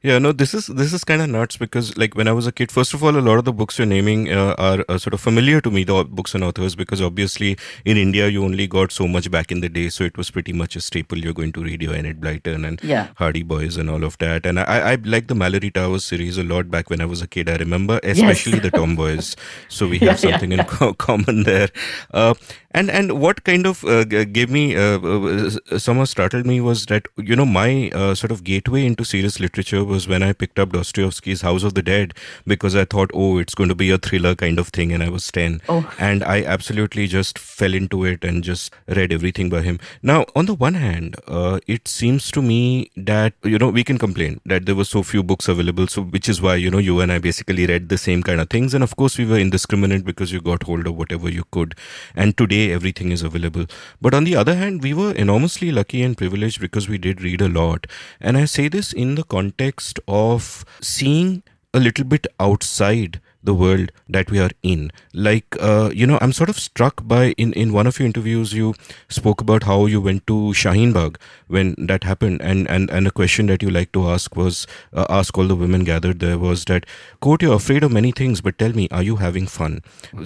Yeah, no, this is this is kind of nuts because like when I was a kid, first of all, a lot of the books you're naming uh, are uh, sort of familiar to me, the books and authors, because obviously in India you only got so much back in the day, so it was pretty much a staple. You're going to read your Enid Blyton and yeah. Hardy Boys and all of that, and I, I like the Mallory Towers series a lot back when I was a kid. I remember especially yes. the Tomboys, so we have yeah, something yeah, in co- common there. Uh, and and what kind of uh, gave me uh, uh, uh startled me was that you know my sort of gateway into serious literature was when I picked up Dostoevsky's House of the Dead because I thought, oh, it's going to be a thriller kind of thing, and I was 10. Oh. And I absolutely just fell into it and just read everything by him. Now, on the one hand, uh, it seems to me that, you know, we can complain that there were so few books available, so which is why, you know, you and I basically read the same kind of things. And of course, we were indiscriminate because you got hold of whatever you could. And today, everything is available. But on the other hand, we were enormously lucky and privileged because we did read a lot. And I say this in the context context of seeing a little bit outside the world that we are in like uh, you know i'm sort of struck by in in one of your interviews you spoke about how you went to shaheen bagh when that happened and and and a question that you like to ask was uh, ask all the women gathered there was that quote you're afraid of many things but tell me are you having fun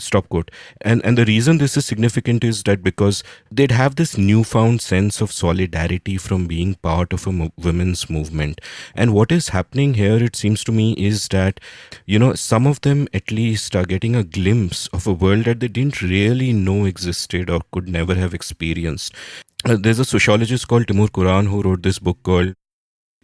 stop quote and and the reason this is significant is that because they'd have this newfound sense of solidarity from being part of a mo- women's movement and what is happening here it seems to me is that you know some of them at least are getting a glimpse of a world that they didn't really know existed or could never have experienced. Uh, there's a sociologist called Timur Kuran who wrote this book called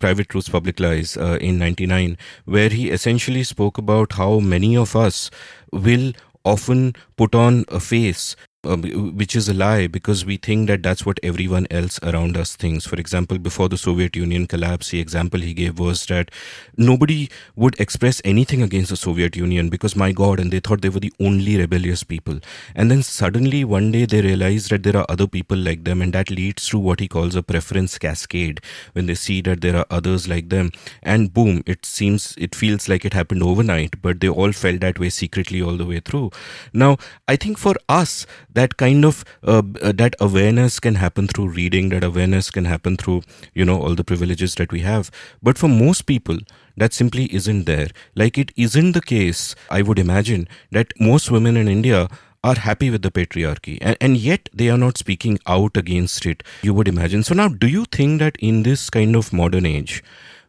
Private Truths, Public Lies uh, in 99, where he essentially spoke about how many of us will often put on a face um, which is a lie because we think that that's what everyone else around us thinks. For example, before the Soviet Union collapsed, the example he gave was that nobody would express anything against the Soviet Union because, my God, and they thought they were the only rebellious people. And then suddenly one day they realized that there are other people like them, and that leads to what he calls a preference cascade when they see that there are others like them. And boom, it seems, it feels like it happened overnight, but they all felt that way secretly all the way through. Now, I think for us, that kind of uh, uh, that awareness can happen through reading that awareness can happen through you know all the privileges that we have but for most people that simply isn't there like it isn't the case i would imagine that most women in india are happy with the patriarchy and, and, yet they are not speaking out against it you would imagine so now do you think that in this kind of modern age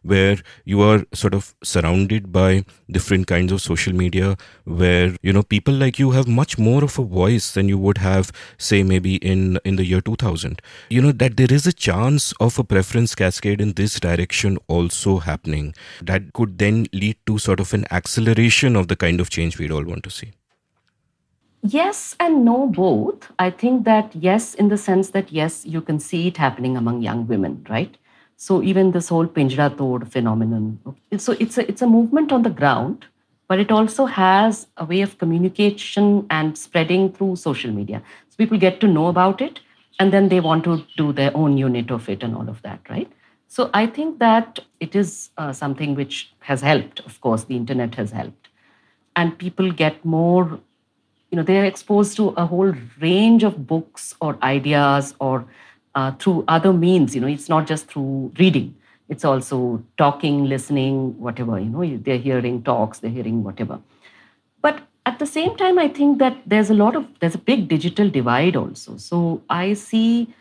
where you are sort of surrounded by different kinds of social media where you know people like you have much more of a voice than you would have say maybe in in the year 2000 you know that there is a chance of a preference cascade in this direction also happening that could then lead to sort of an acceleration of the kind of change we'd all want to see Yes and no, both. I think that yes, in the sense that yes, you can see it happening among young women, right? So even this whole Pinjra Tod phenomenon. So it's a, it's a movement on the ground, but it also has a way of communication and spreading through social media. So people get to know about it, and then they want to do their own unit of it and all of that, right? So I think that it is uh, something which has helped. Of course, the internet has helped, and people get more. You know, they are exposed to a whole range of books or ideas or uh, through other means. You know, it's not just through reading. It's also talking, listening, whatever. You know, they're hearing talks, they're hearing whatever. But at the same time, I think that there's a lot of there's a big digital divide also. So I see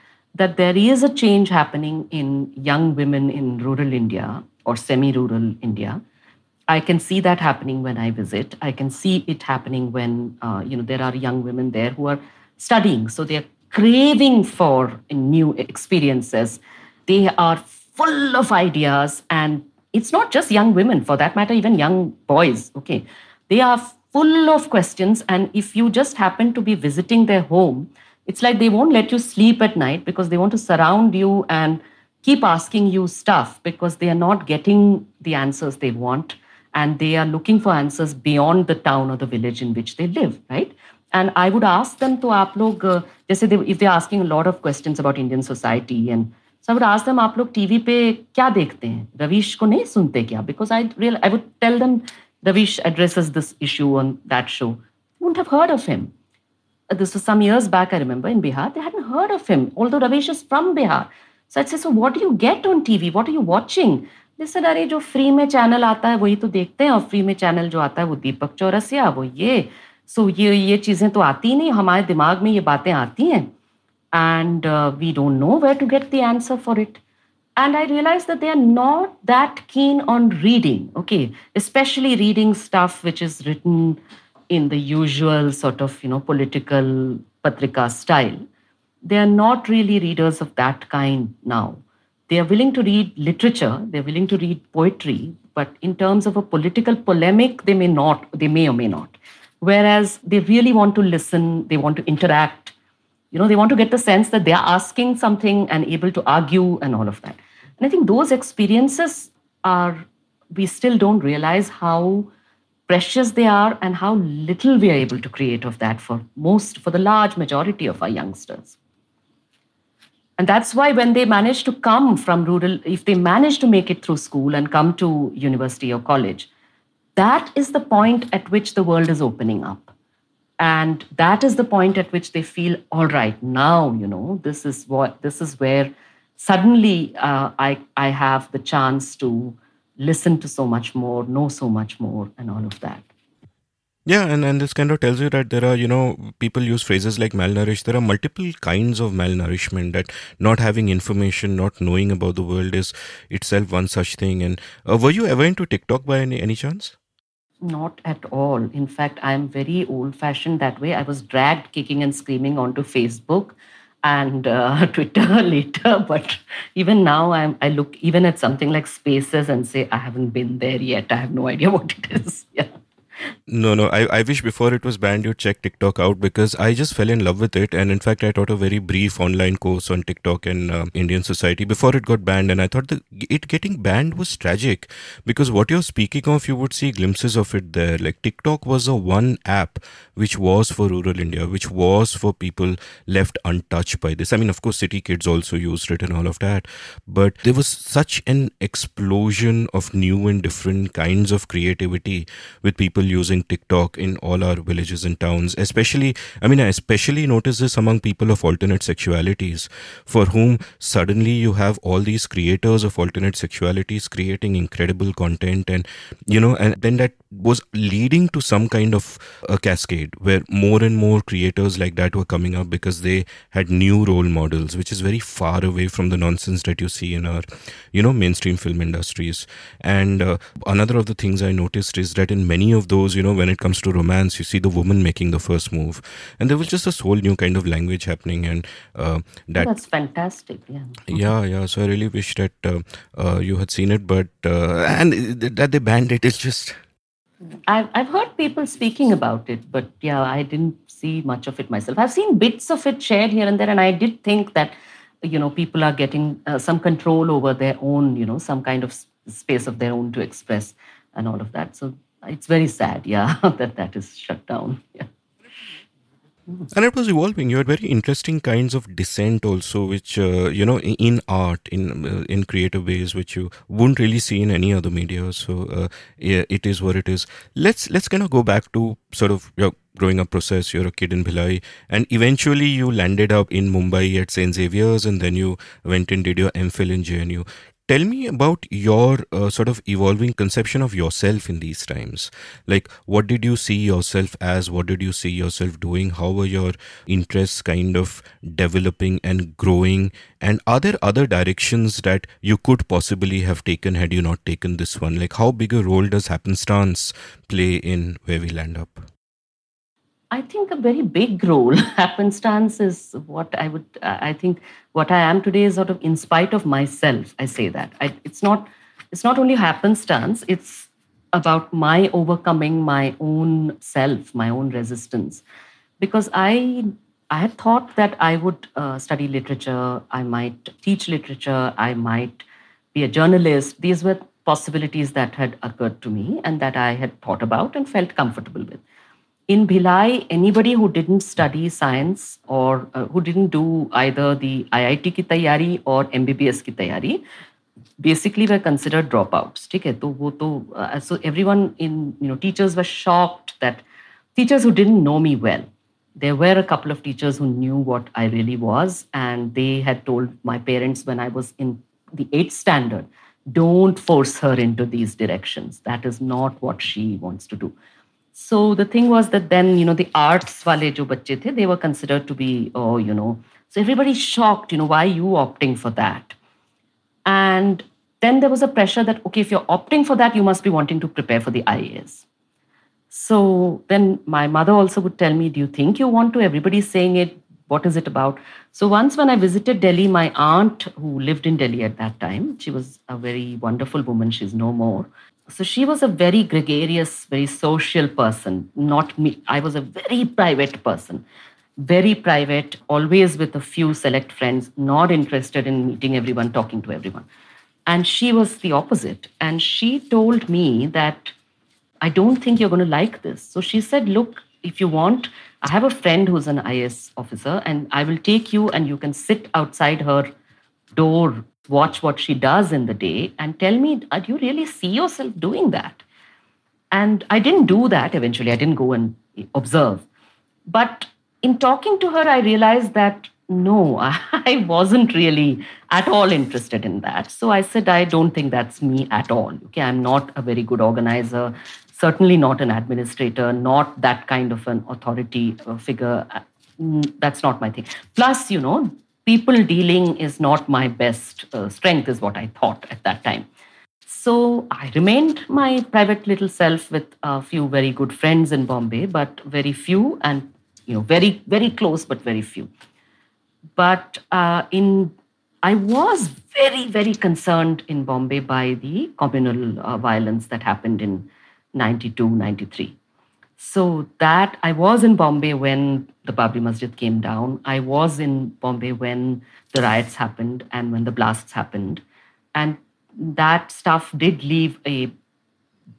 that there is a change happening in young women in rural India or semi-rural India. I can see that happening when I visit. I can see it happening when uh, you know there are young women there who are studying, so they're craving for new experiences. They are full of ideas, and it's not just young women, for that matter, even young boys. Okay. They are full of questions, and if you just happen to be visiting their home, it's like they won't let you sleep at night because they want to surround you and keep asking you stuff because they are not getting the answers they want and they are looking for answers beyond the town or the village in which they live, right? And I would ask them तो आप लोग uh, जैसे if they asking lot of question about Indian society and सब आज दम आप लोग TV पे क्या देखते हैं रवीश को नहीं सुनते क्या because I real I would tell them Ravish address this issue on that show won't heard of him this was some years back I remember in Bihar they hadn't heard of him although Ravish is from Bihar such से so what you get on T V what you watching जैसे अरे जो free में channel आता है वही तो देखते हैं और फ्री में चैनल जो आता है वो दीपक चौरसिया वो ये सो ये ये चीज़ें तो आती नहीं हमारे दिमाग में ये बातें आती हैं and we don't know where to get the answer for it and I realise that they are not that keen on reading okay specially reading stuff which is written in the usual sort of you know political patrika style they are not really readers of that kind now they are willing to read literature they are willing to read poetry but in terms of a political पोलेमिक they may not they may oh may not Whereas they really want to listen, they want to interact, you know, they want to get the sense that they are asking something and able to argue and all of that. And I think those experiences are, we still don't realize how precious they are and how little we are able to create of that for most, for the large majority of our youngsters. And that's why when they manage to come from rural, if they manage to make it through school and come to university or college, that is the point at which the world is opening up. And that is the point at which they feel, all right, now, you know, this is what this is where suddenly uh, I, I have the chance to listen to so much more, know so much more, and all of that. Yeah, and, and this kind of tells you that there are, you know, people use phrases like malnourished. There are multiple kinds of malnourishment that not having information, not knowing about the world is itself one such thing. And uh, were you ever into TikTok by any, any chance? Not at all. In fact, I am very old fashioned that way. I was dragged kicking and screaming onto Facebook and uh, Twitter later. But even now, I'm, I look even at something like spaces and say, I haven't been there yet. I have no idea what it is. Yeah. No, no. I, I wish before it was banned, you check TikTok out because I just fell in love with it. And in fact, I taught a very brief online course on TikTok and uh, Indian society before it got banned. And I thought the, it getting banned was tragic because what you're speaking of, you would see glimpses of it there. Like TikTok was a one app which was for rural India, which was for people left untouched by this. I mean, of course, city kids also used it and all of that. But there was such an explosion of new and different kinds of creativity with people using TikTok in all our villages and towns. Especially, I mean, I especially notice this among people of alternate sexualities, for whom suddenly you have all these creators of alternate sexualities creating incredible content, and you know, and then that was leading to some kind of a cascade where more and more creators like that were coming up because they had new role models, which is very far away from the nonsense that you see in our, you know, mainstream film industries. And uh, another of the things I noticed is that in many of those shows, you know, when it comes to romance, you see the woman making the first move, and there was just this whole new kind of language happening, and uh, that fantastic. Yeah, yeah, yeah. So I really wish that uh, uh, you had seen it, but uh, and that they banned it is just. I've I've heard people speaking about it, but yeah, I didn't see much of it myself. I've seen bits of it shared here and there, and I did think that you know people are getting uh, some control over their own, you know, some kind of space of their own to express and all of that. So it's very sad, yeah, that that is shut down. Yeah. And it was evolving. You had very interesting kinds of dissent also, which uh, you know, in art, in uh, in creative ways, which you wouldn't really see in any other media. So uh, yeah, it is what it is. Let's let's kind of go back to sort of your growing up process. You're a kid in Bhilai, and eventually you landed up in Mumbai at Saint Xavier's, and then you went and did your MPhil in JNU tell me about your uh, sort of evolving conception of yourself in these times like what did you see yourself as what did you see yourself doing how were your interests kind of developing and growing and are there other directions that you could possibly have taken had you not taken this one like how big a role does happenstance play in where we land up I think a very big role. Happenstance is what I would, I think what I am today is sort of in spite of myself. I say that. I, it's not, it's not only happenstance, it's about my overcoming my own self, my own resistance. Because I, I had thought that I would uh, study literature, I might teach literature, I might be a journalist. These were possibilities that had occurred to me and that I had thought about and felt comfortable with in Bhilai, anybody who didn't study science or uh, who didn't do either the IIT ki tayari or MBBS ki tayari, basically were considered dropouts. Okay? So, uh, so everyone in, you know, teachers were shocked that teachers who didn't know me well, there were a couple of teachers who knew what I really was, and they had told my parents when I was in the eighth standard, don't force her into these directions. That is not what she wants to do so the thing was that then you know the arts wale jo bache the they were considered to be oh you know so everybody's shocked you know why you opting for that and then there was a pressure that okay if you're opting for that you must be wanting to prepare for the IAS so then my mother also would tell me do you think you want to everybody's saying it what is it about so once when i visited delhi my aunt who lived in delhi at that time she was a very wonderful woman she's no more so she was a very gregarious, very social person, not me. I was a very private person, very private, always with a few select friends, not interested in meeting everyone, talking to everyone. And she was the opposite. And she told me that I don't think you're going to like this. So she said, Look, if you want, I have a friend who's an IS officer, and I will take you and you can sit outside her door watch what she does in the day and tell me, do you really see yourself doing that? And I didn't do that eventually. I didn't go and observe. But in talking to her, I realized that no, I wasn't really at all interested in that. So I said, I don't think that's me at all. Okay, I'm not a very good organizer, certainly not an administrator, not that kind of an authority uh, figure. Uh, mm, that's not my thing. Plus, you know, people dealing is not my best uh, strength, is what I thought at that time. So I remained my private little self with a few very good friends in Bombay, but very few, and you know, very very close, but very few. But uh, in I was very very concerned in Bombay by the communal uh, violence that happened in 92, 93. So that I was in Bombay when the Babri Masjid came down. I was in Bombay when the riots happened and when the blasts happened, and that stuff did leave a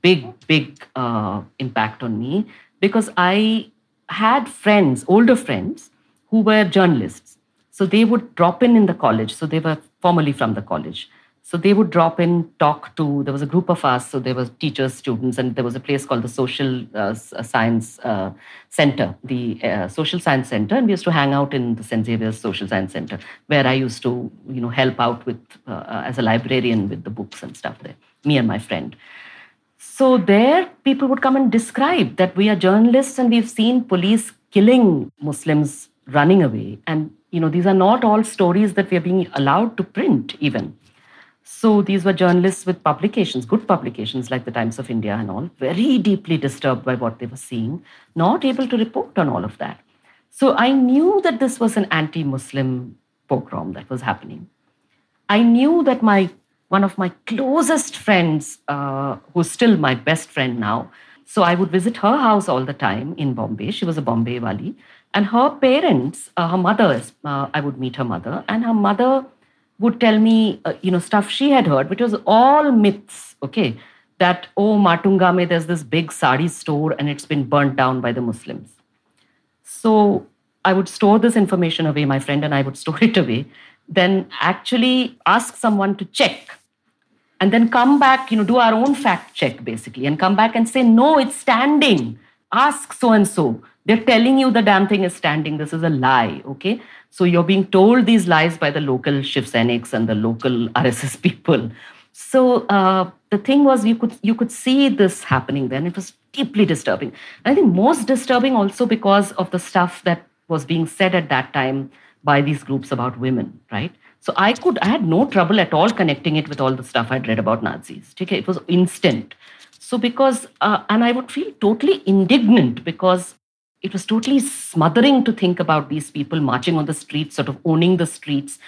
big, big uh, impact on me because I had friends, older friends, who were journalists. So they would drop in in the college. So they were formerly from the college. So they would drop in, talk to, there was a group of us. So there was teachers, students, and there was a place called the Social uh, uh Science uh, Center, the uh, Social Science Center. And we used to hang out in the St. Xavier's Social Science Center, where I used to, you know, help out with, uh, uh, as a librarian with the books and stuff there, me and my friend. So there, people would come and describe that we are journalists and we've seen police killing Muslims running away. And, you know, these are not all stories that we are being allowed to print even so these were journalists with publications, good publications like the Times of India and all, very deeply disturbed by what they were seeing, not able to report on all of that. So I knew that this was an anti Muslim pogrom that was happening. I knew that my one of my closest friends, uh, who's still my best friend now, so I would visit her house all the time in Bombay. She was a Bombay Wali. And her parents, uh, her mother, uh, I would meet her mother, and her mother would tell me, uh, you know, stuff she had heard, which was all myths, okay? That, oh, Matungame, there's this big sari store and it's been burnt down by the Muslims. So I would store this information away, my friend, and I would store it away. Then actually ask someone to check and then come back, you know, do our own fact check basically and come back and say, no, it's standing. Ask so and so. They're telling you the damn thing is standing. This is a lie, okay? So you're being told these lies by the local Shiv Senics and the local RSS people. So uh, the thing was, you could you could see this happening then. It was deeply disturbing. And I think most disturbing also because of the stuff that was being said at that time by these groups about women, right? So I could I had no trouble at all connecting it with all the stuff I'd read about Nazis. Okay, it was instant. So because uh, and I would feel totally indignant because it was totally smothering to think about these people marching on the streets, sort of owning the streets.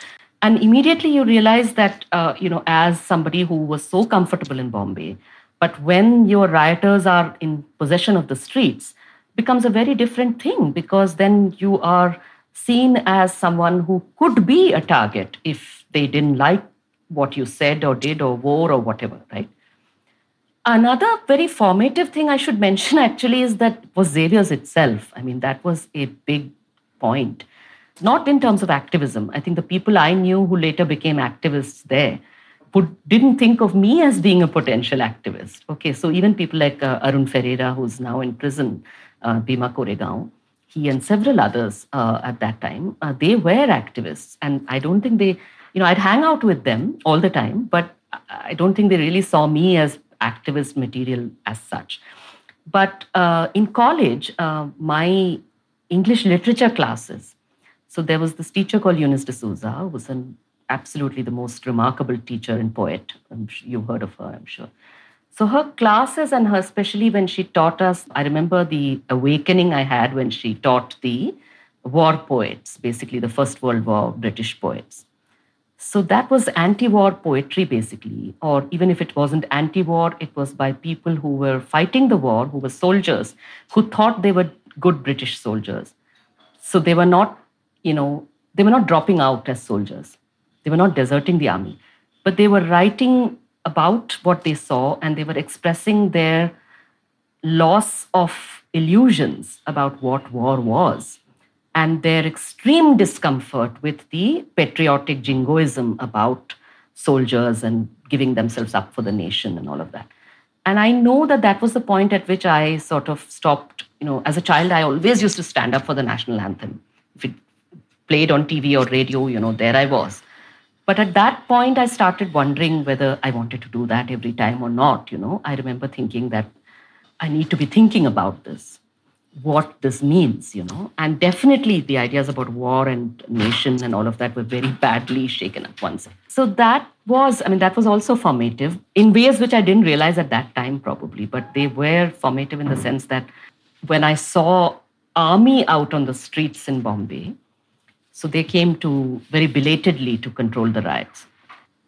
And immediately you realize that, uh, you know, as somebody who was so comfortable in Bombay, but when your rioters are in possession of the streets, becomes a very different thing because then you are seen as someone who could be a target if they didn't like what you said or did or wore or whatever, right? Another very formative thing I should mention actually is that was Xavier's itself. I mean, that was a big point, not in terms of activism. I think the people I knew who later became activists there put, didn't think of me as being a potential activist. Okay, so even people like uh, Arun Ferreira, who's now in prison, uh, Bhima Koregaon, he and several others uh, at that time, uh, they were activists. And I don't think they, you know, I'd hang out with them all the time, but I don't think they really saw me as activist material as such. But uh, in college, uh, my English literature classes, so there was this teacher called Eunice D'Souza, who was an absolutely the most remarkable teacher and poet. You've heard of her, I'm sure. So her classes and her, especially when she taught us, I remember the awakening I had when she taught the war poets, basically the First World War British poets. So that was anti war poetry, basically, or even if it wasn't anti war, it was by people who were fighting the war, who were soldiers, who thought they were good British soldiers. So they were not, you know, they were not dropping out as soldiers, they were not deserting the army, but they were writing about what they saw and they were expressing their loss of illusions about what war was and their extreme discomfort with the patriotic jingoism about soldiers and giving themselves up for the nation and all of that. And I know that that was the point at which I sort of stopped. You know, as a child, I always used to stand up for the national anthem. If it played on TV or radio, you know, there I was. But at that point, I started wondering whether I wanted to do that every time or not. You know, I remember thinking that I need to be thinking about this what this means, you know. And definitely the ideas about war and nation and all of that were very badly shaken up once. So that was, I mean, that was also formative in ways which I didn't realize at that time, probably, but they were formative in the sense that when I saw army out on the streets in Bombay, so they came to very belatedly to control the riots.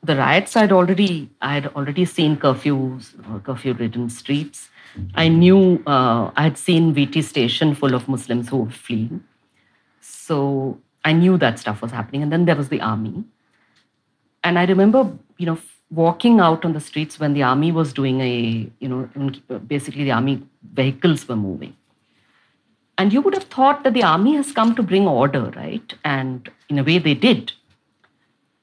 The riots I'd already I had already seen curfews, curfew ridden streets I knew uh, I had seen VT station full of Muslims who were fleeing. So I knew that stuff was happening. And then there was the army. And I remember, you know, walking out on the streets when the army was doing a, you know, basically the army vehicles were moving. And you would have thought that the army has come to bring order, right? And in a way they did.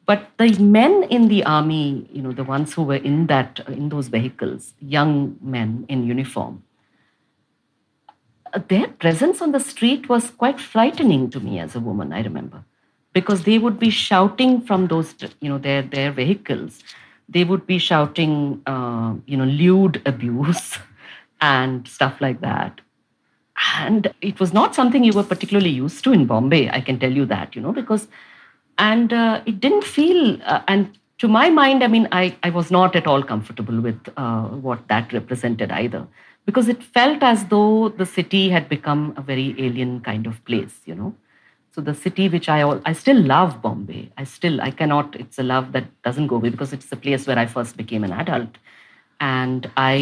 But the men in the army, you know, the ones who were in that in those vehicles, young men in uniform, their presence on the street was quite frightening to me as a woman. I remember because they would be shouting from those, you know, their their vehicles. They would be shouting, uh, you know, lewd abuse and stuff like that. And it was not something you were particularly used to in Bombay. I can tell you that, you know, because and uh, it didn't feel uh, and to my mind i mean i, I was not at all comfortable with uh, what that represented either because it felt as though the city had become a very alien kind of place you know so the city which i all i still love bombay i still i cannot it's a love that doesn't go away because it's a place where i first became an adult and i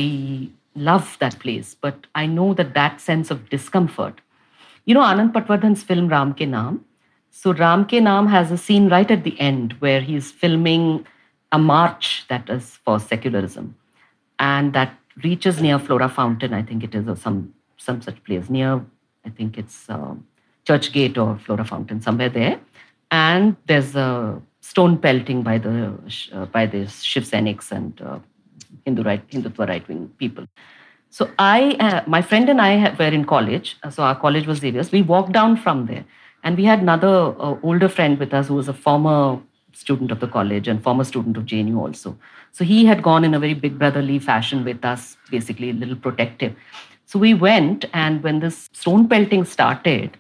love that place but i know that that sense of discomfort you know anand patwardhan's film ram ke naam so Ram K Naam has a scene right at the end where he's filming a march that is for secularism, and that reaches near Flora Fountain, I think it is, or some some such place near, I think it's um, Church Gate or Flora Fountain, somewhere there. And there's a stone pelting by the uh, by the Shiv Senics and uh, Hindu right Hindutva right wing people. So I, uh, my friend and I were in college. So our college was serious. We walked down from there. And we had another uh, older friend with us who was a former student of the college and former student of JNU also. So he had gone in a very big brotherly fashion with us, basically a little protective. So we went, and when this stone pelting started,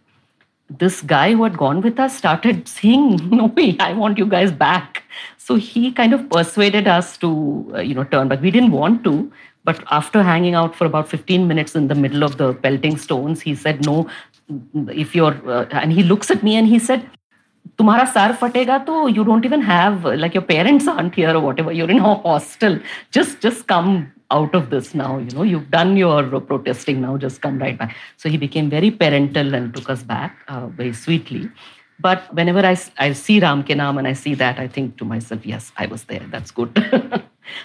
this guy who had gone with us started saying, "No I want you guys back." So he kind of persuaded us to, uh, you know, turn back. We didn't want to, but after hanging out for about 15 minutes in the middle of the pelting stones, he said, No, if you're uh, and he looks at me and he said तुम्हारा you don't even have like your parents aren't here or whatever you're in in hostel just just come out of this now you know you've done your protesting now just come right back so he became very parental and took us back uh, very sweetly but whenever I, I see ram and i see that i think to myself yes i was there that's good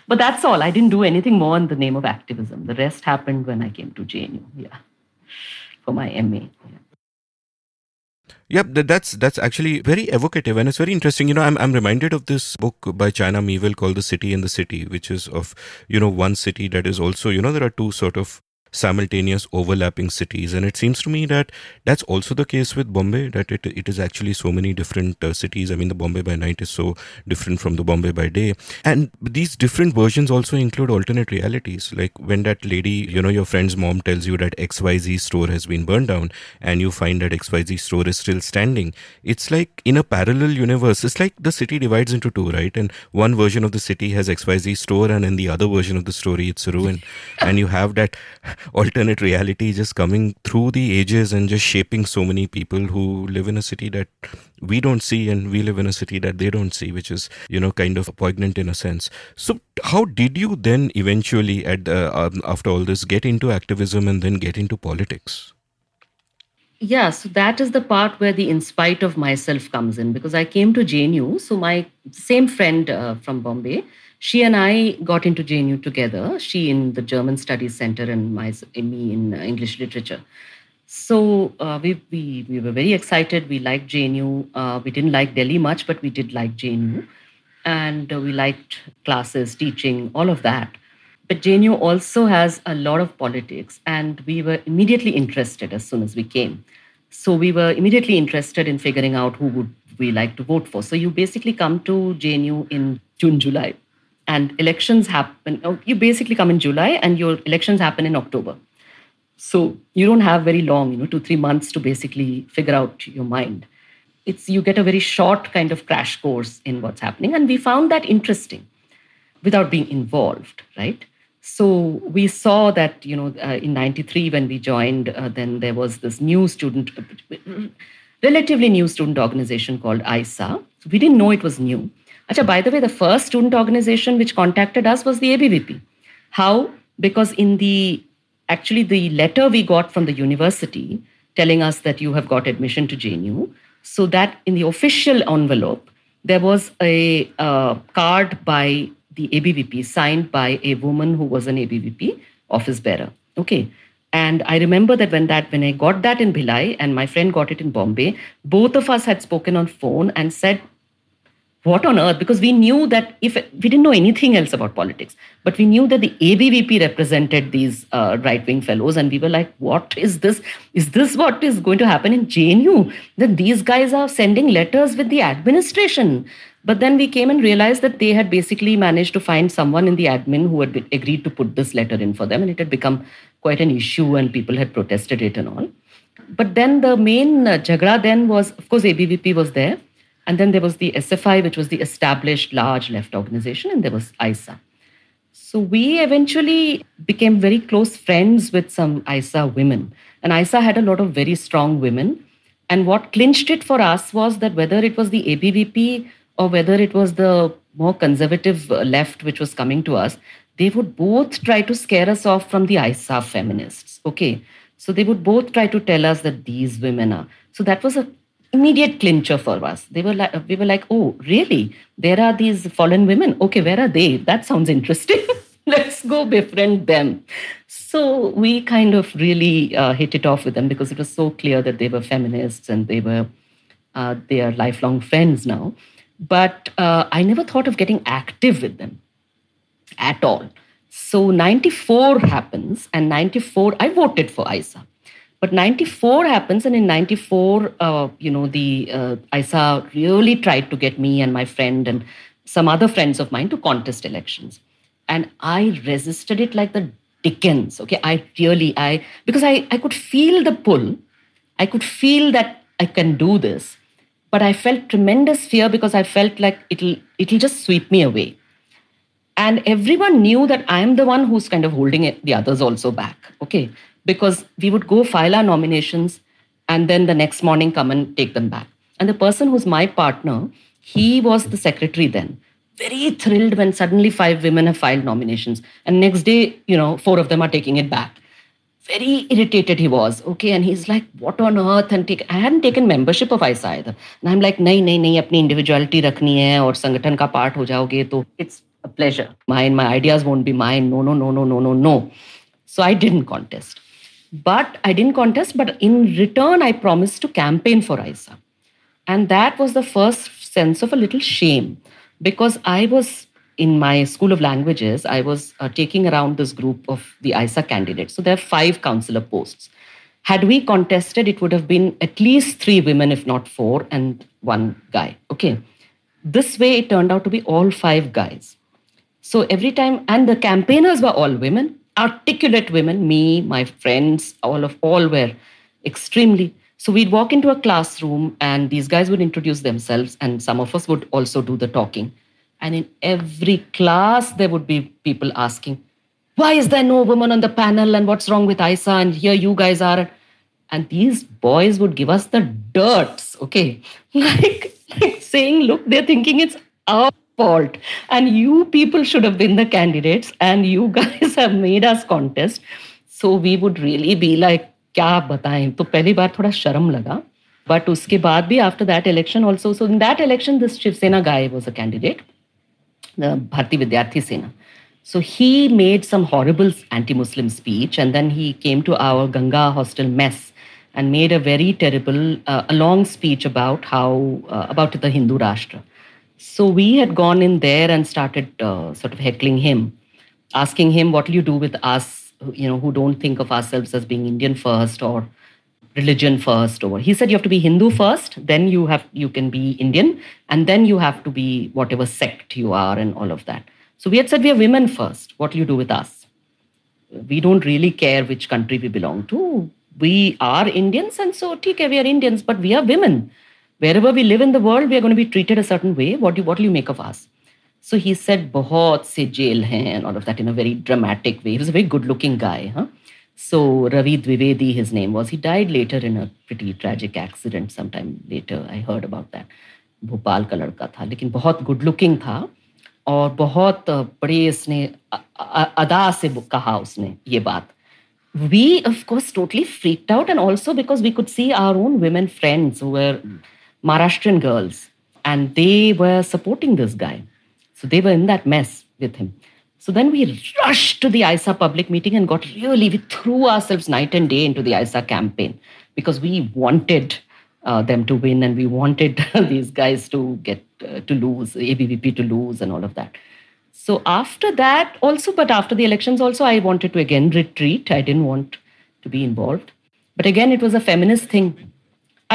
but that's all i didn't do anything more in the name of activism the rest happened when i came to jnu yeah for my MA. Yep, that's that's actually very evocative and it's very interesting. You know, I'm I'm reminded of this book by China Meville called The City in the City, which is of you know one city that is also you know there are two sort of simultaneous overlapping cities. And it seems to me that that's also the case with Bombay, that it, it is actually so many different uh, cities. I mean, the Bombay by night is so different from the Bombay by day. And these different versions also include alternate realities. Like when that lady, you know, your friend's mom tells you that XYZ store has been burned down and you find that XYZ store is still standing. It's like in a parallel universe, it's like the city divides into two, right? And one version of the city has XYZ store and in the other version of the story, it's a ruin. And you have that alternate reality just coming through the ages and just shaping so many people who live in a city that we don't see and we live in a city that they don't see which is you know kind of poignant in a sense so how did you then eventually at um, after all this get into activism and then get into politics yeah, so that is the part where the in spite of myself comes in because I came to JNU. So, my same friend uh, from Bombay, she and I got into JNU together, she in the German Studies Center and my, me in uh, English Literature. So uh, we, we, we were very excited. We liked JNU. Uh, we didn't like Delhi much, but we did like JNU. And uh, we liked classes, teaching, all of that. But JNU also has a lot of politics, and we were immediately interested as soon as we came. So we were immediately interested in figuring out who would we like to vote for. So you basically come to JNU in June, July and elections happen. Oh, you basically come in July, and your elections happen in October. So you don't have very long, you know, two three months to basically figure out your mind. It's you get a very short kind of crash course in what's happening, and we found that interesting, without being involved, right? So we saw that, you know, uh, in 93 when we joined, uh, then there was this new student, uh, relatively new student organization called ISA. So we didn't know it was new. Acha, by the way, the first student organization which contacted us was the ABVP. How? Because in the actually the letter we got from the university telling us that you have got admission to JNU, so that in the official envelope there was a uh, card by the ABVP signed by a woman who was an ABVP office bearer. Okay. And I remember that when that when I got that in Bhilai and my friend got it in Bombay, both of us had spoken on phone and said what on earth? Because we knew that if we didn't know anything else about politics, but we knew that the ABVP represented these uh, right wing fellows, and we were like, what is this? Is this what is going to happen in JNU? That these guys are sending letters with the administration. But then we came and realized that they had basically managed to find someone in the admin who had agreed to put this letter in for them, and it had become quite an issue, and people had protested it and all. But then the main uh, then was, of course, ABVP was there and then there was the SFI, which was the established large left organization, and there was ISA. So we eventually became very close friends with some ISA women. And ISA had a lot of very strong women. And what clinched it for us was that whether it was the ABVP or whether it was the more conservative uh, left which was coming to us, they would both try to scare us off from the ISA feminists. Okay. So they would both try to tell us that these women are. So that was a immediate clincher for us. They were like, we were like, oh, really? There are these fallen women. Okay, where are they? That sounds interesting. Let's go befriend them. So we kind of really uh, hit it off with them because it was so clear that they were feminists and they were uh, they are lifelong friends now. But uh, I never thought of getting active with them at all. So 94 happens, and 94 I voted for ISA. But 94 happens, and in 94, uh, you know, the uh, ISA really tried to get me and my friend and some other friends of mine to contest elections. And I resisted it like the dickens. Okay, I really, I, because I, I could feel the pull. I could feel that I can do this. But I felt tremendous fear because I felt like it'll, it'll just sweep me away and everyone knew that i'm the one who's kind of holding it, the others also back okay because we would go file our nominations and then the next morning come and take them back. And the person who's my partner, he was the secretary then. Very thrilled when suddenly five women have filed nominations. And next day, you know, four of them are taking it back. Very irritated he was. Okay. And he's like, what on earth? And take, I hadn't taken membership of ISA either. And I'm like, nahi, nahi, nahi, apni individuality rakhni hai aur sangathan ka part ho jaoge. To it's a pleasure. Mine, my ideas won't be mine. No, no, no, no, no, no, no. So I didn't contest. But I didn't contest, but in return, I promised to campaign for ISA. And that was the first sense of a little shame because I was in my school of languages, I was uh, taking around this group of the ISA candidates. So there are five counselor posts. Had we contested, it would have been at least three women, if not four, and one guy. Okay. This way, it turned out to be all five guys. So every time, and the campaigners were all women articulate women, me, my friends, all of all were extremely. So we'd walk into a classroom and these guys would introduce themselves, and some of us would also do the talking. And in every class, there would be people asking, Why is there no woman on the panel? And what's wrong with ISA? And here you guys are. And these boys would give us the dirts, okay? like, like saying, Look, they're thinking it's our fault and you people should have been the candidates and you guys have made us contest so we would really be like क्या आप बताएं तो पहली बार थोड़ा शर्म लगा but उसके बाद भी after that election also so in that election this Shiv Sena guy was a candidate Bharatiya Vidyarthi सेना So he made some horrible anti Muslim speech, and then he came to our Ganga hostel mess and made a very terrible, uh, a long speech about how, uh, about the Hindu Rashtra. So we had gone in there and started uh, sort of heckling him, asking him, What will you do with us, you know, who don't think of ourselves as being Indian first or religion first or he said you have to be hindu first then you have you can be indian and then you have to be whatever sect you are and all of that so we had said we are women first what will you do with us we don't really care which country we belong to we are indians and so okay we are indians but we are women wherever we live in the world, we are going to be treated a certain way. What do you, what will you make of us? So he said, "Bahut se jail hai," and all of that in a very dramatic way. He was a very good-looking guy. Huh? So Ravi Dwivedi, his name was. He died later in a pretty tragic accident. Sometime later, I heard about that. Bhopal का लड़का था लेकिन बहुत good looking था और बहुत बड़े इसने अदा से कहा उसने ये बात we of course totally freaked out and also because we could see our own women friends who're Maharashtrian girls, and they were supporting this guy. So they were in that mess with him. So then we rushed to the ISA public meeting and got really, we threw ourselves night and day into the ISA campaign because we wanted uh, them to win and we wanted these guys to get uh, to lose, ABVP to lose, and all of that. So after that, also, but after the elections, also, I wanted to again retreat. I didn't want to be involved. But again, it was a feminist thing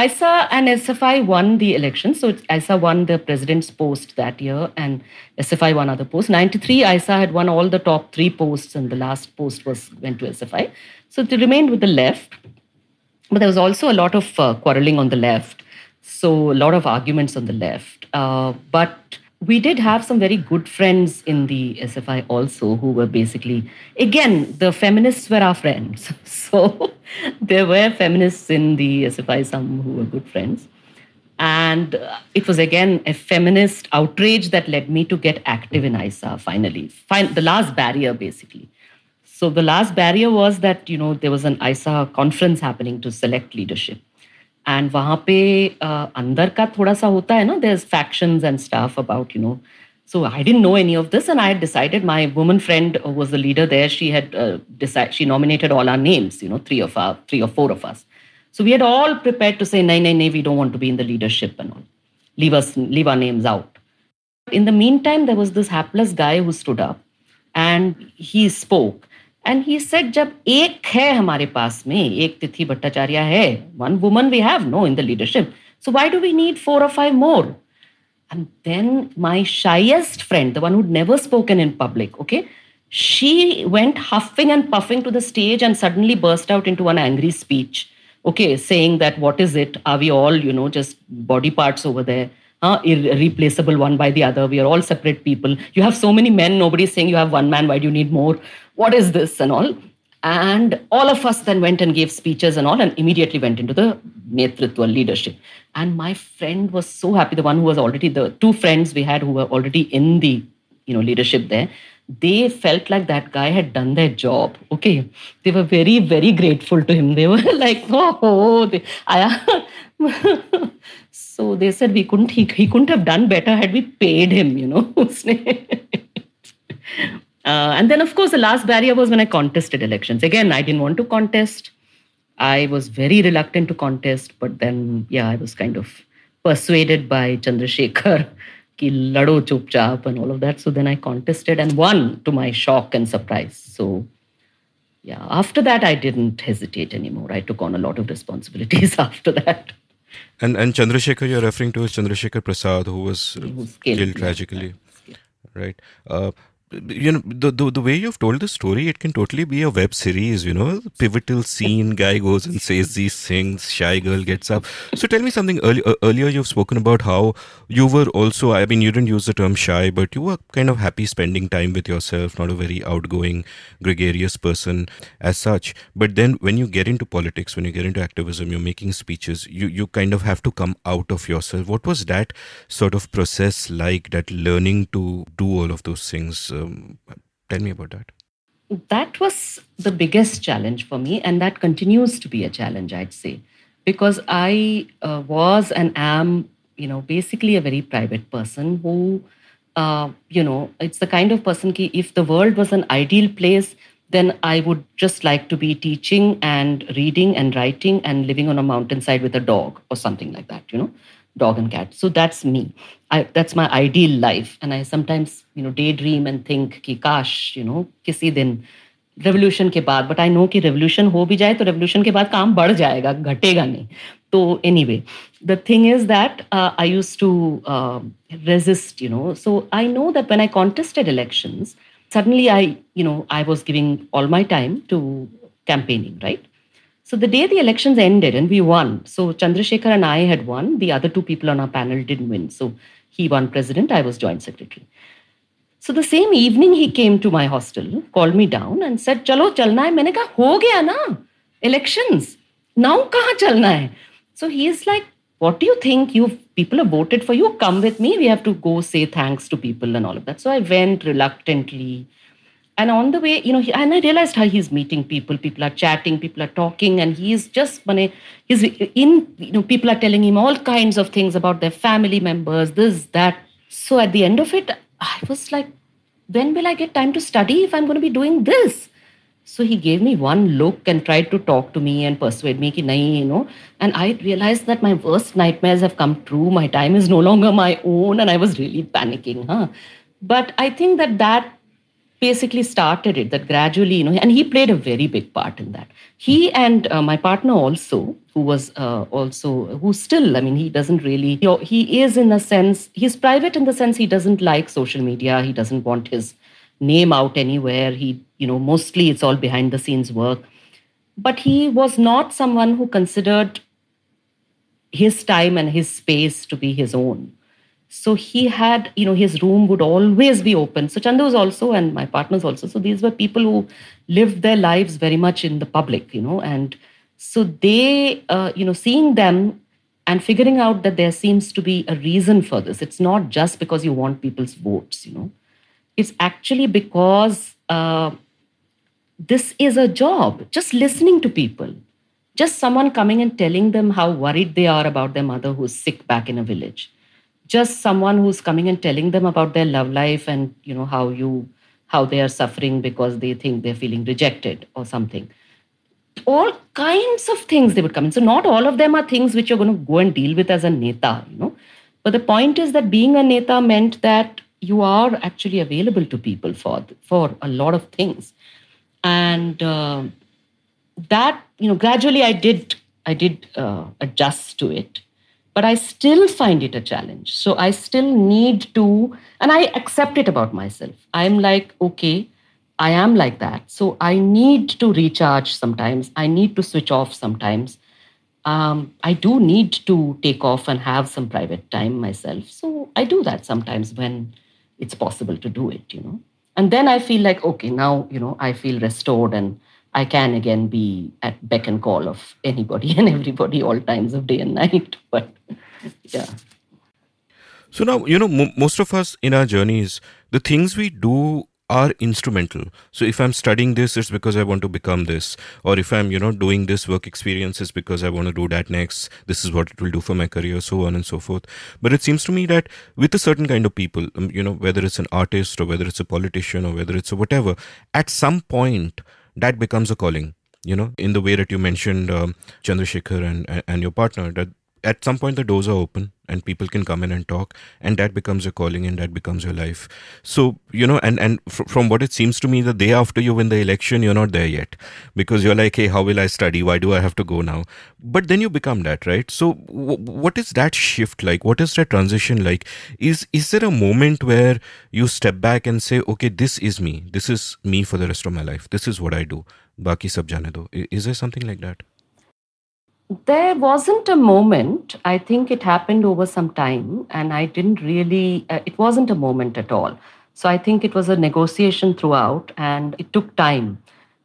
ISA and SFI won the election. So ISA won the president's post that year and SFI won other posts. 93, ISA had won all the top three posts and the last post was went to SFI. So it remained with the left. But there was also a lot of uh, quarreling on the left. So a lot of arguments on the left. Uh, but we did have some very good friends in the SFI also who were basically, again, the feminists were our friends. So there were feminists in the SFI, some who were good friends. And uh, it was again a feminist outrage that led me to get active in ISA finally, fin- the last barrier basically. So the last barrier was that, you know, there was an ISA conference happening to select leadership. and वहाँ पे uh, अंदर का थोड़ा सा होता है ना there factions and stuff about so I didn't know any of this, and I had decided. My woman friend uh, was the leader there. She had uh, decided. She nominated all our names. You know, three of our, three or four of us. So we had all prepared to say, "No, no, no, we don't want to be in the leadership and all. Leave us, leave our names out." In the meantime, there was this hapless guy who stood up, and he spoke, and he said, "जब एक है हमारे पास में, एक तिथि भट्टाचार्य है, one woman we have, no, in the leadership. So why do we need four or five more?" And then my shyest friend, the one who'd never spoken in public, okay, she went huffing and puffing to the stage and suddenly burst out into an angry speech, okay, saying that what is it? Are we all, you know, just body parts over there? Uh, irreplaceable one by the other. We are all separate people. You have so many men. Nobody's saying you have one man. Why do you need more? What is this and all? And all of us then went and gave speeches and all, and immediately went into the Netritva leadership. And my friend was so happy. The one who was already the two friends we had who were already in the you know leadership there, they felt like that guy had done their job. Okay, they were very very grateful to him. They were like, oh, they, I, so they said we couldn't he, he couldn't have done better had we paid him. You know. Uh, and then, of course, the last barrier was when I contested elections. Again, I didn't want to contest. I was very reluctant to contest, but then, yeah, I was kind of persuaded by Chandrasekhar ki lado chupchap and all of that. So then I contested and won to my shock and surprise. So yeah, after that I didn't hesitate anymore. I took on a lot of responsibilities after that. And and Chandrasekhar you're referring to is Chandrasekhar Prasad, who was, who was killed, killed, tragically. Yeah, killed. Right. Uh, you know the, the, the way you've told the story it can totally be a web series you know pivotal scene guy goes and says these things shy girl gets up so tell me something early, uh, earlier you've spoken about how you were also i mean you didn't use the term shy but you were kind of happy spending time with yourself not a very outgoing gregarious person as such but then when you get into politics when you get into activism you're making speeches you you kind of have to come out of yourself what was that sort of process like that learning to do all of those things uh, tell me about that. That was the biggest challenge for me, and that continues to be a challenge, I'd say, because I uh, was and am, you know, basically a very private person who, uh, you know, it's the kind of person ki if the world was an ideal place, then I would just like to be teaching and reading and writing and living on a mountainside with a dog or something like that, you know dog and cat. So that's me. that's my ideal life. And I sometimes, you know, daydream and think, ki kash, you know, kisi din revolution ke baad. But I know ki revolution ho bhi jaye, to revolution ke baad kaam bad jayega, ghatega nahi. So anyway, the thing is that uh, I used to uh, resist, you know. So I know that when I contested elections, suddenly I, you know, I was giving all my time to campaigning, right? So the day the elections ended and we won, so Chandrasekhar and I had won. The other two people on our panel didn't win. So he won president, I was joint secretary. So the same evening he came to my hostel, called me down and said, Chalo, chalna hai. Maine kaha, ho gaya na, elections. Now kaha chalna hai? So he is like, what do you think? You people have voted for you. Come with me. We have to go say thanks to people and all of that. So I went reluctantly and on the way, you know, he, and I realized how he's meeting people. People are chatting, people are talking, and he's just, he's in, you know, people are telling him all kinds of things about their family members, this, that. So at the end of it, I was like, when will I get time to study if I'm going to be doing this? So he gave me one look and tried to talk to me and persuade me, ki nahi, you know. And I realized that my worst nightmares have come true. My time is no longer my own, and I was really panicking. Huh? But I think that that basically started it that gradually you know and he played a very big part in that he and uh, my partner also who was uh, also who still i mean he doesn't really you know, he is in a sense he's private in the sense he doesn't like social media he doesn't want his name out anywhere he you know mostly it's all behind the scenes work but he was not someone who considered his time and his space to be his own so he had, you know, his room would always be open. So Chandu was also, and my partners also. So these were people who lived their lives very much in the public, you know, and so they, uh, you know, seeing them and figuring out that there seems to be a reason for this. It's not just because you want people's votes, you know. It's actually because uh, this is a job. Just listening to people, just someone coming and telling them how worried they are about their mother who's sick back in a village just someone who's coming and telling them about their love life and you know how you how they are suffering because they think they're feeling rejected or something all kinds of things they would come in so not all of them are things which you're going to go and deal with as a neta you know but the point is that being a neta meant that you are actually available to people for for a lot of things and uh, that you know gradually i did i did uh, adjust to it but I still find it a challenge. So I still need to, and I accept it about myself. I'm like, okay, I am like that. So I need to recharge sometimes. I need to switch off sometimes. Um, I do need to take off and have some private time myself. So I do that sometimes when it's possible to do it, you know. And then I feel like, okay, now, you know, I feel restored and I can again be at beck and call of anybody and everybody, all times of day and night. But yeah. So now, you know, m- most of us in our journeys, the things we do are instrumental. So if I'm studying this, it's because I want to become this. Or if I'm, you know, doing this work experience, it's because I want to do that next. This is what it will do for my career, so on and so forth. But it seems to me that with a certain kind of people, um, you know, whether it's an artist or whether it's a politician or whether it's a whatever, at some point, that becomes a calling you know in the way that you mentioned um, chandrasekhar and and your partner that at some point the doors are open and people can come in and talk and that becomes your calling and that becomes your life so you know and and fr- from what it seems to me the day after you win the election you're not there yet because you're like hey how will i study why do i have to go now but then you become that right so w- what is that shift like what is that transition like is is there a moment where you step back and say okay this is me this is me for the rest of my life this is what i do baki sab jaane do is there something like that there wasn't a moment. I think it happened over some time, and I didn't really, uh, it wasn't a moment at all. So I think it was a negotiation throughout, and it took time.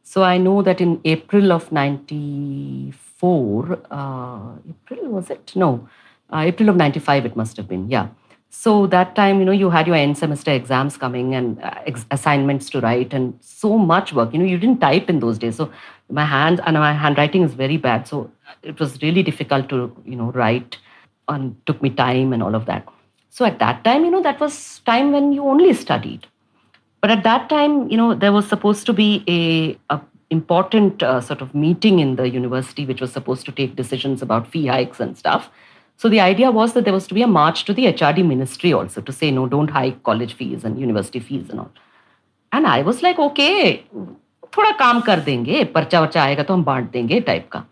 So I know that in April of 94, uh, April was it? No, uh, April of 95, it must have been, yeah. So that time, you know, you had your end semester exams coming and uh, ex- assignments to write and so much work. You know, you didn't type in those days. So my hands and my handwriting is very bad. So it was really difficult to you know write and took me time and all of that so at that time you know that was time when you only studied but at that time you know there was supposed to be a, a important uh, sort of meeting in the university which was supposed to take decisions about fee hikes and stuff so the idea was that there was to be a march to the hrd ministry also to say no don't hike college fees and university fees and all and i was like okay थोड़ा काम कर देंगे पर्चा वर्चा आएगा तो हम बांट देंगे टाइप का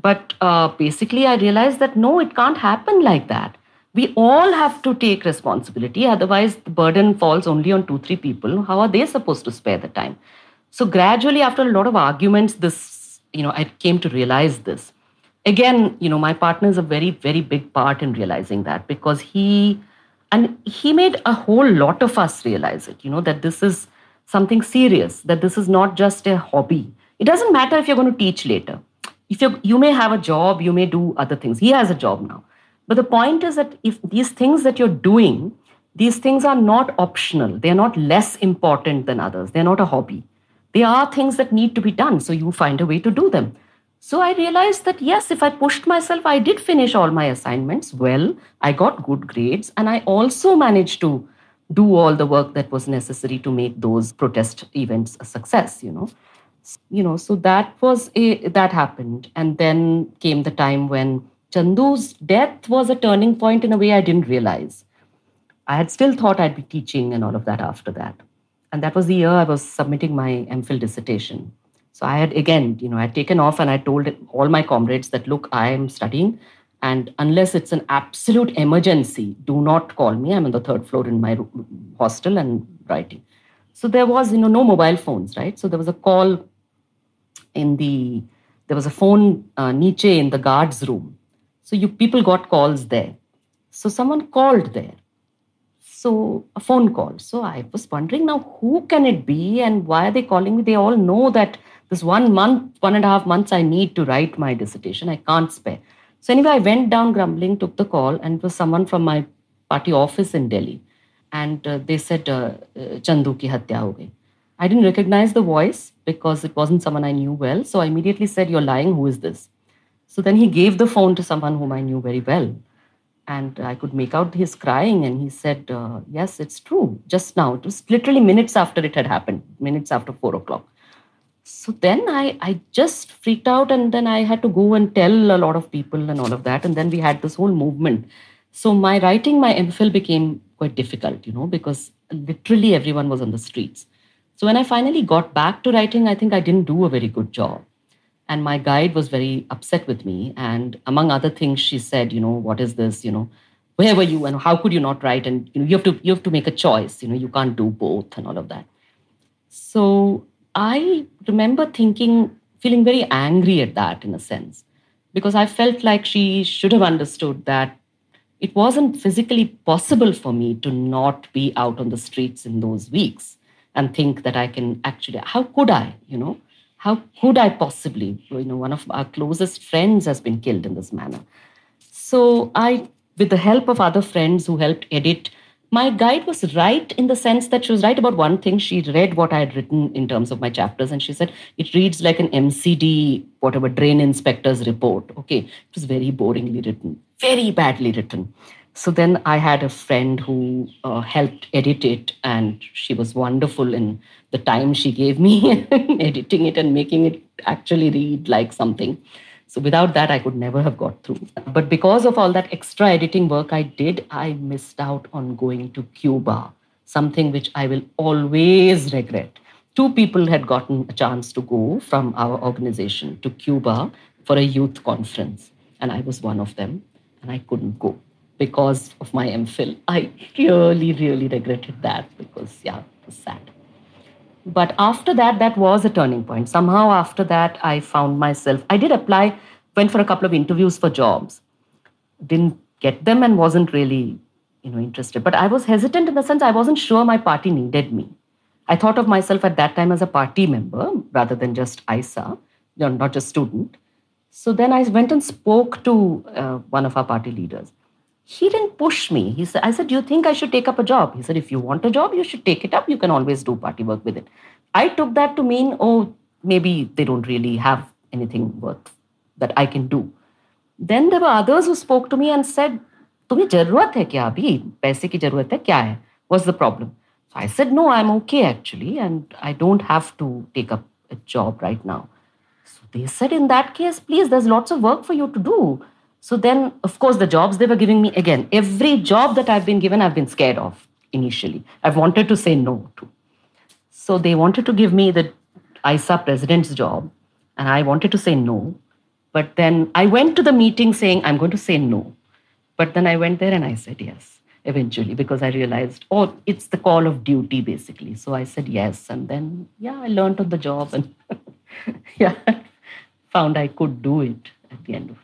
but uh, basically, I realized that no, it can't happen like that. We all have to take responsibility. Otherwise, the burden falls only on two, three people. How are they supposed to spare the time? So gradually, after a lot of arguments, this, you know, I came to realize this. Again, you know, my partner is a very, very big part in realizing that because he, and he made a whole lot of us realize it, you know, that this is something serious, that this is not just a hobby. It doesn't matter if you're going to teach later if you you may have a job you may do other things he has a job now but the point is that if these things that you're doing these things are not optional they're not less important than others they're not a hobby they are things that need to be done so you find a way to do them so i realized that yes if i pushed myself i did finish all my assignments well i got good grades and i also managed to do all the work that was necessary to make those protest events a success you know you know, so that was a, that happened, and then came the time when Chandu's death was a turning point in a way I didn't realize. I had still thought I'd be teaching and all of that after that, and that was the year I was submitting my MPhil dissertation. So I had again, you know, I had taken off and I told all my comrades that look, I am studying, and unless it's an absolute emergency, do not call me. I'm on the third floor in my hostel and writing. So there was, you know, no mobile phones, right? So there was a call in the there was a phone uh, niche in the guards room so you people got calls there so someone called there so a phone call so i was wondering now who can it be and why are they calling me they all know that this one month one and a half months i need to write my dissertation i can't spare so anyway i went down grumbling took the call and it was someone from my party office in delhi and uh, they said uh, uh chandu ki hatya ho gayi i didn't recognize the voice because it wasn't someone I knew well. So I immediately said, You're lying. Who is this? So then he gave the phone to someone whom I knew very well. And I could make out his crying. And he said, uh, Yes, it's true. Just now. It was literally minutes after it had happened, minutes after four o'clock. So then I, I just freaked out. And then I had to go and tell a lot of people and all of that. And then we had this whole movement. So my writing, my MPhil became quite difficult, you know, because literally everyone was on the streets. So when I finally got back to writing, I think I didn't do a very good job. And my guide was very upset with me. And among other things, she said, you know, what is this? You know, where were you and how could you not write? And you know, you have to you have to make a choice. You know, you can't do both and all of that. So I remember thinking, feeling very angry at that in a sense, because I felt like she should have understood that it wasn't physically possible for me to not be out on the streets in those weeks and think that I can actually, how could I, you know, how could I possibly, you know, one of our closest friends has been killed in this manner. So I, with the help of other friends who helped edit, my guide was right in the sense that she was right about one thing. She read what I had written in terms of my chapters, and she said it reads like an MCD, whatever, drain inspector's report. Okay, it was very boringly written, very badly written. So then I had a friend who uh, helped edit it, and she was wonderful in the time she gave me editing it and making it actually read like something. So without that, I could never have got through. But because of all that extra editing work I did, I missed out on going to Cuba, something which I will always regret. Two people had gotten a chance to go from our organization to Cuba for a youth conference, and I was one of them, and I couldn't go because of my MPhil. I really, really regretted that because, yeah, it was sad. But after that, that was a turning point. Somehow, after that, I found myself. I did apply, went for a couple of interviews for jobs, didn't get them, and wasn't really, you know, interested. But I was hesitant in the sense I wasn't sure my party needed me. I thought of myself at that time as a party member rather than just ISA, you know, not just student. So then I went and spoke to uh, one of our party leaders he didn't push me. He said, I said, Do you think I should take up a job? He said, If you want a job, you should take it up. You can always do party work with it. I took that to mean, oh, maybe they don't really have anything worth that I can do. Then there were others who spoke to me and said, तुम्हें जरूरत है क्या अभी पैसे की जरूरत है क्या है was I problem so I said no I am okay actually and I don't have to take up a job right now so they said in that case so then, of course, the jobs they were giving me again, every job that I've been given, I've been scared of initially. I've wanted to say no to. So they wanted to give me the ISA president's job, and I wanted to say no. But then I went to the meeting saying, I'm going to say no. But then I went there and I said yes eventually because I realized, oh, it's the call of duty basically. So I said yes. And then, yeah, I learned on the job and yeah, found I could do it at the end of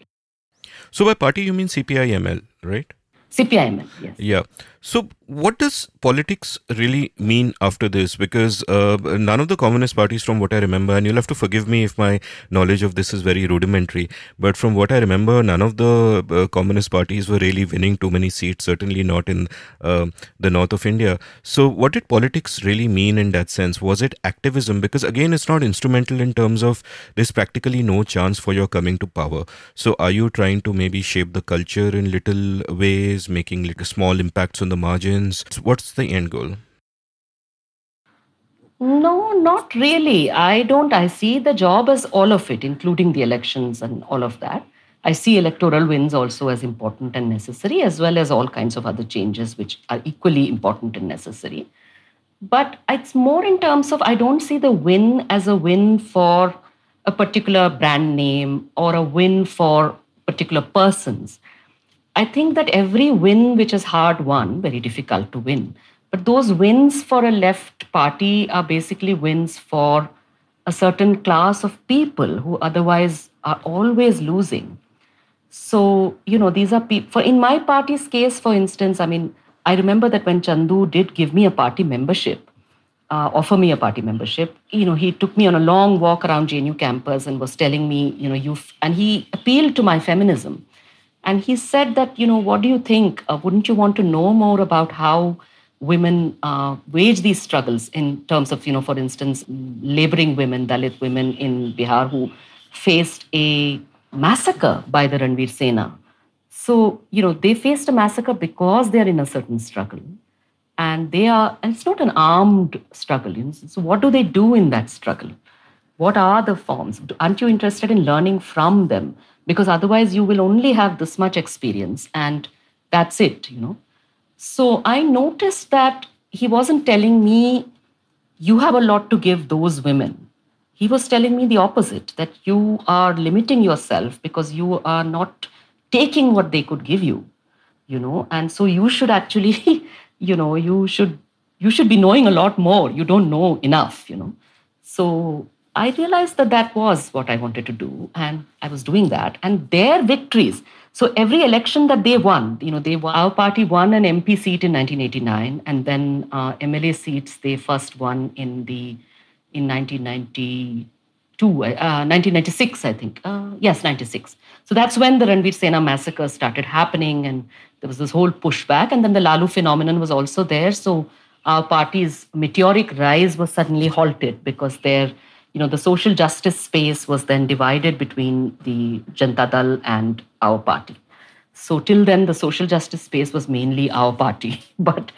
so by party you mean CPI ML, right? CPI ML, yes. Yeah. So, what does politics really mean after this? Because uh, none of the communist parties, from what I remember, and you'll have to forgive me if my knowledge of this is very rudimentary, but from what I remember, none of the uh, communist parties were really winning too many seats, certainly not in uh, the north of India. So, what did politics really mean in that sense? Was it activism? Because again, it's not instrumental in terms of there's practically no chance for your coming to power. So, are you trying to maybe shape the culture in little ways, making like small impacts on the margins? What's the end goal? No, not really. I don't. I see the job as all of it, including the elections and all of that. I see electoral wins also as important and necessary, as well as all kinds of other changes which are equally important and necessary. But it's more in terms of I don't see the win as a win for a particular brand name or a win for particular persons. I think that every win which is hard won, very difficult to win, but those wins for a left party are basically wins for a certain class of people who otherwise are always losing. So, you know, these are people, for in my party's case, for instance, I mean, I remember that when Chandu did give me a party membership, uh, offer me a party membership, you know, he took me on a long walk around JNU campus and was telling me, you know, you, and he appealed to my feminism and he said that, you know, what do you think? Uh, wouldn't you want to know more about how women uh, wage these struggles in terms of, you know, for instance, laboring women, Dalit women in Bihar who faced a massacre by the Ranveer Sena. So, you know, they faced a massacre because they're in a certain struggle. And they are, and it's not an armed struggle. So, what do they do in that struggle? What are the forms? Aren't you interested in learning from them? because otherwise you will only have this much experience and that's it you know so i noticed that he wasn't telling me you have a lot to give those women he was telling me the opposite that you are limiting yourself because you are not taking what they could give you you know and so you should actually you know you should you should be knowing a lot more you don't know enough you know so I realized that that was what I wanted to do, and I was doing that. And their victories. So every election that they won, you know, they won, our party won an MP seat in 1989, and then uh, MLA seats they first won in the in 1992, uh, 1996, I think. Uh, yes, 96. So that's when the Ranveer Sena massacre started happening, and there was this whole pushback, and then the Lalu phenomenon was also there. So our party's meteoric rise was suddenly halted because their you know, the social justice space was then divided between the Janta Dal and our party. So till then, the social justice space was mainly our party. But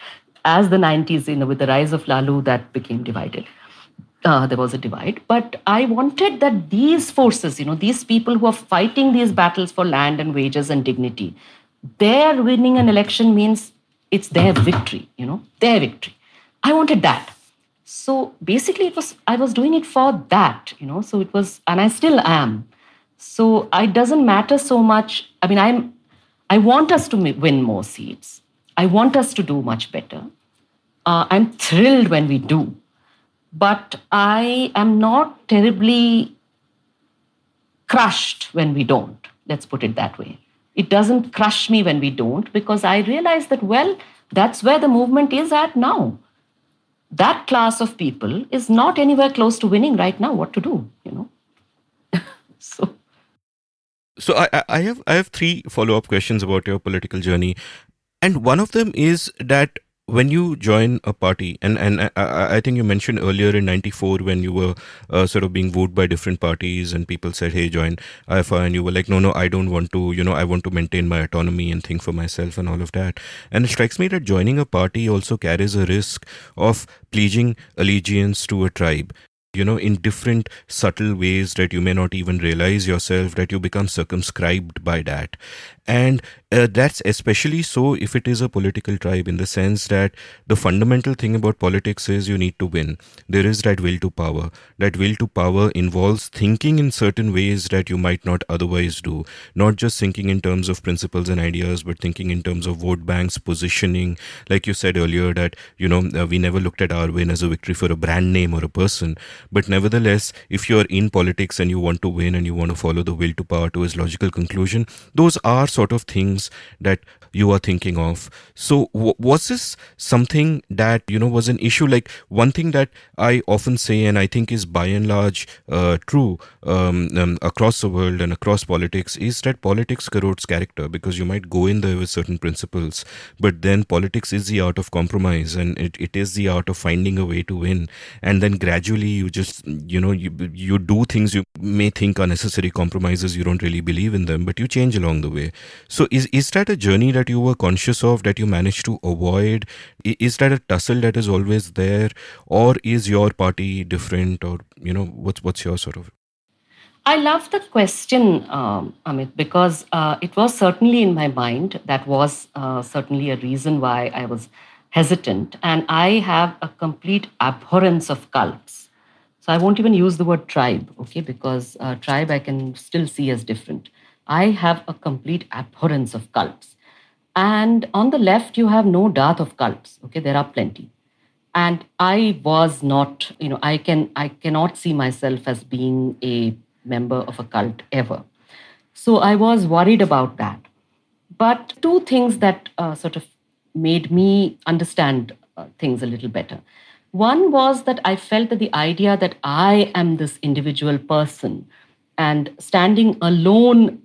as the 90s, you know, with the rise of Lalu, that became divided. Uh, there was a divide. But I wanted that these forces, you know, these people who are fighting these battles for land and wages and dignity, their winning an election means it's their victory, you know, their victory. I wanted that. So basically, it was I was doing it for that, you know. So it was, and I still am. So it doesn't matter so much. I mean, I'm. I want us to win more seats. I want us to do much better. Uh, I'm thrilled when we do, but I am not terribly crushed when we don't. Let's put it that way. It doesn't crush me when we don't because I realize that, well, that's where the movement is at now that class of people is not anywhere close to winning right now what to do you know so so I, I have i have three follow up questions about your political journey and one of them is that when you join a party, and and I, I think you mentioned earlier in '94 when you were uh, sort of being wooed by different parties, and people said, "Hey, join IFA," and you were like, "No, no, I don't want to. You know, I want to maintain my autonomy and think for myself and all of that." And it strikes me that joining a party also carries a risk of pledging allegiance to a tribe you know in different subtle ways that you may not even realize yourself that you become circumscribed by that and uh, that's especially so if it is a political tribe in the sense that the fundamental thing about politics is you need to win there is that will to power that will to power involves thinking in certain ways that you might not otherwise do not just thinking in terms of principles and ideas but thinking in terms of vote banks positioning like you said earlier that you know uh, we never looked at our win as a victory for a brand name or a person but nevertheless if you're in politics and you want to win and you want to follow the will to power to its logical conclusion those are sort of things that you are thinking of. So was this something that you know was an issue? Like one thing that I often say, and I think is by and large uh, true um, um, across the world and across politics, is that politics corrodes character because you might go in there with certain principles, but then politics is the art of compromise, and it, it is the art of finding a way to win, and then gradually you just you know you you do things you may think are necessary compromises you don't really believe in them, but you change along the way. So is is that a journey that that you were conscious of that you managed to avoid? Is that a tussle that is always there, or is your party different, or you know what's what's your sort of? I love the question, um, Amit, because uh, it was certainly in my mind. That was uh, certainly a reason why I was hesitant, and I have a complete abhorrence of cults. So I won't even use the word tribe, okay, because uh, tribe I can still see as different. I have a complete abhorrence of cults. And on the left, you have no dearth of cults. Okay, there are plenty. And I was not, you know, I can I cannot see myself as being a member of a cult ever. So I was worried about that. But two things that uh, sort of made me understand uh, things a little better. One was that I felt that the idea that I am this individual person and standing alone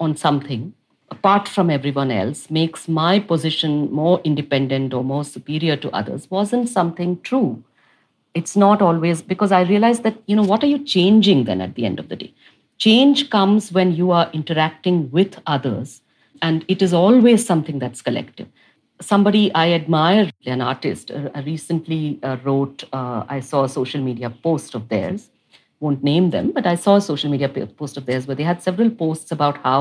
on something apart from everyone else makes my position more independent or more superior to others wasn't something true. It's not always because I realized that, you know, what are you changing then at the end of the day? Change comes when you are interacting with others, and it is always something that's collective somebody I admire, an artist, uh, uh recently uh, wrote, uh, I saw a social media post of theirs, won't name them, but I saw a social media post of theirs where they had several posts about how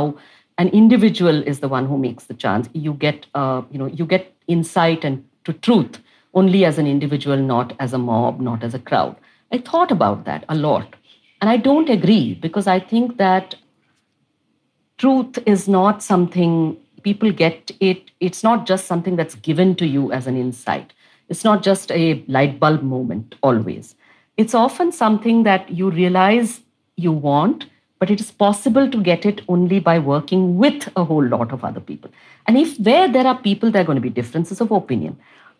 an individual is the one who makes the chance. You get, uh, you know, you get insight and to truth only as an individual, not as a mob, not as a crowd. I thought about that a lot, and I don't agree because I think that truth is not something people get. It it's not just something that's given to you as an insight. It's not just a light bulb moment always. It's often something that you realize you want but it is possible to get it only by working with a whole lot of other people. And if where there are people, there are going to be differences of opinion.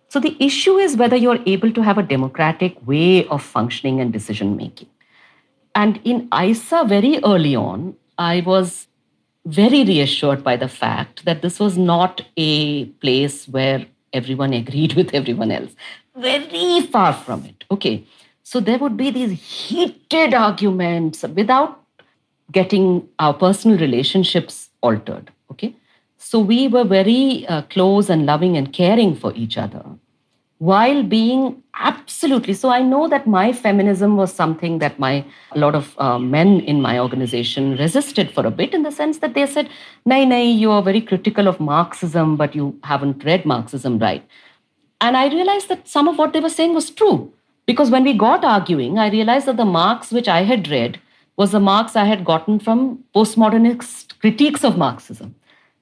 So the issue is whether you're able to have a democratic way of functioning and decision making. And in ISA, very early on, I was very reassured by the fact that this was not a place where everyone agreed with everyone else. Very far from it. Okay. So there would be these heated arguments without getting our personal relationships altered. Okay. So we were very uh, close and loving and caring for each other while being absolutely so i know that my feminism was something that my a lot of uh, men in my organization resisted for a bit in the sense that they said nay nay you are very critical of marxism but you haven't read marxism right and i realized that some of what they were saying was true because when we got arguing i realized that the marx which i had read was the Marx I had gotten from postmodernist critiques of Marxism.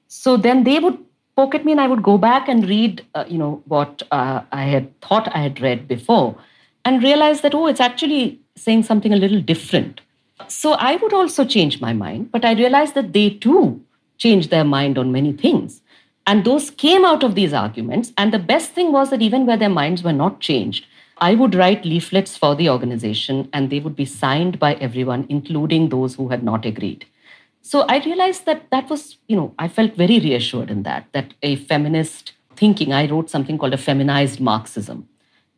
So then they would poke at me, and I would go back and read, uh, you know, what uh, I had thought I had read before, and realize that oh, it's actually saying something a little different. So I would also change my mind, but I realized that they too changed their mind on many things. And those came out of these arguments. And the best thing was that even where their minds were not changed, I would write leaflets for the organization, and they would be signed by everyone, including those who had not agreed. So I realized that that was, you know, I felt very reassured in that, that a feminist thinking, I wrote something called a feminized Marxism.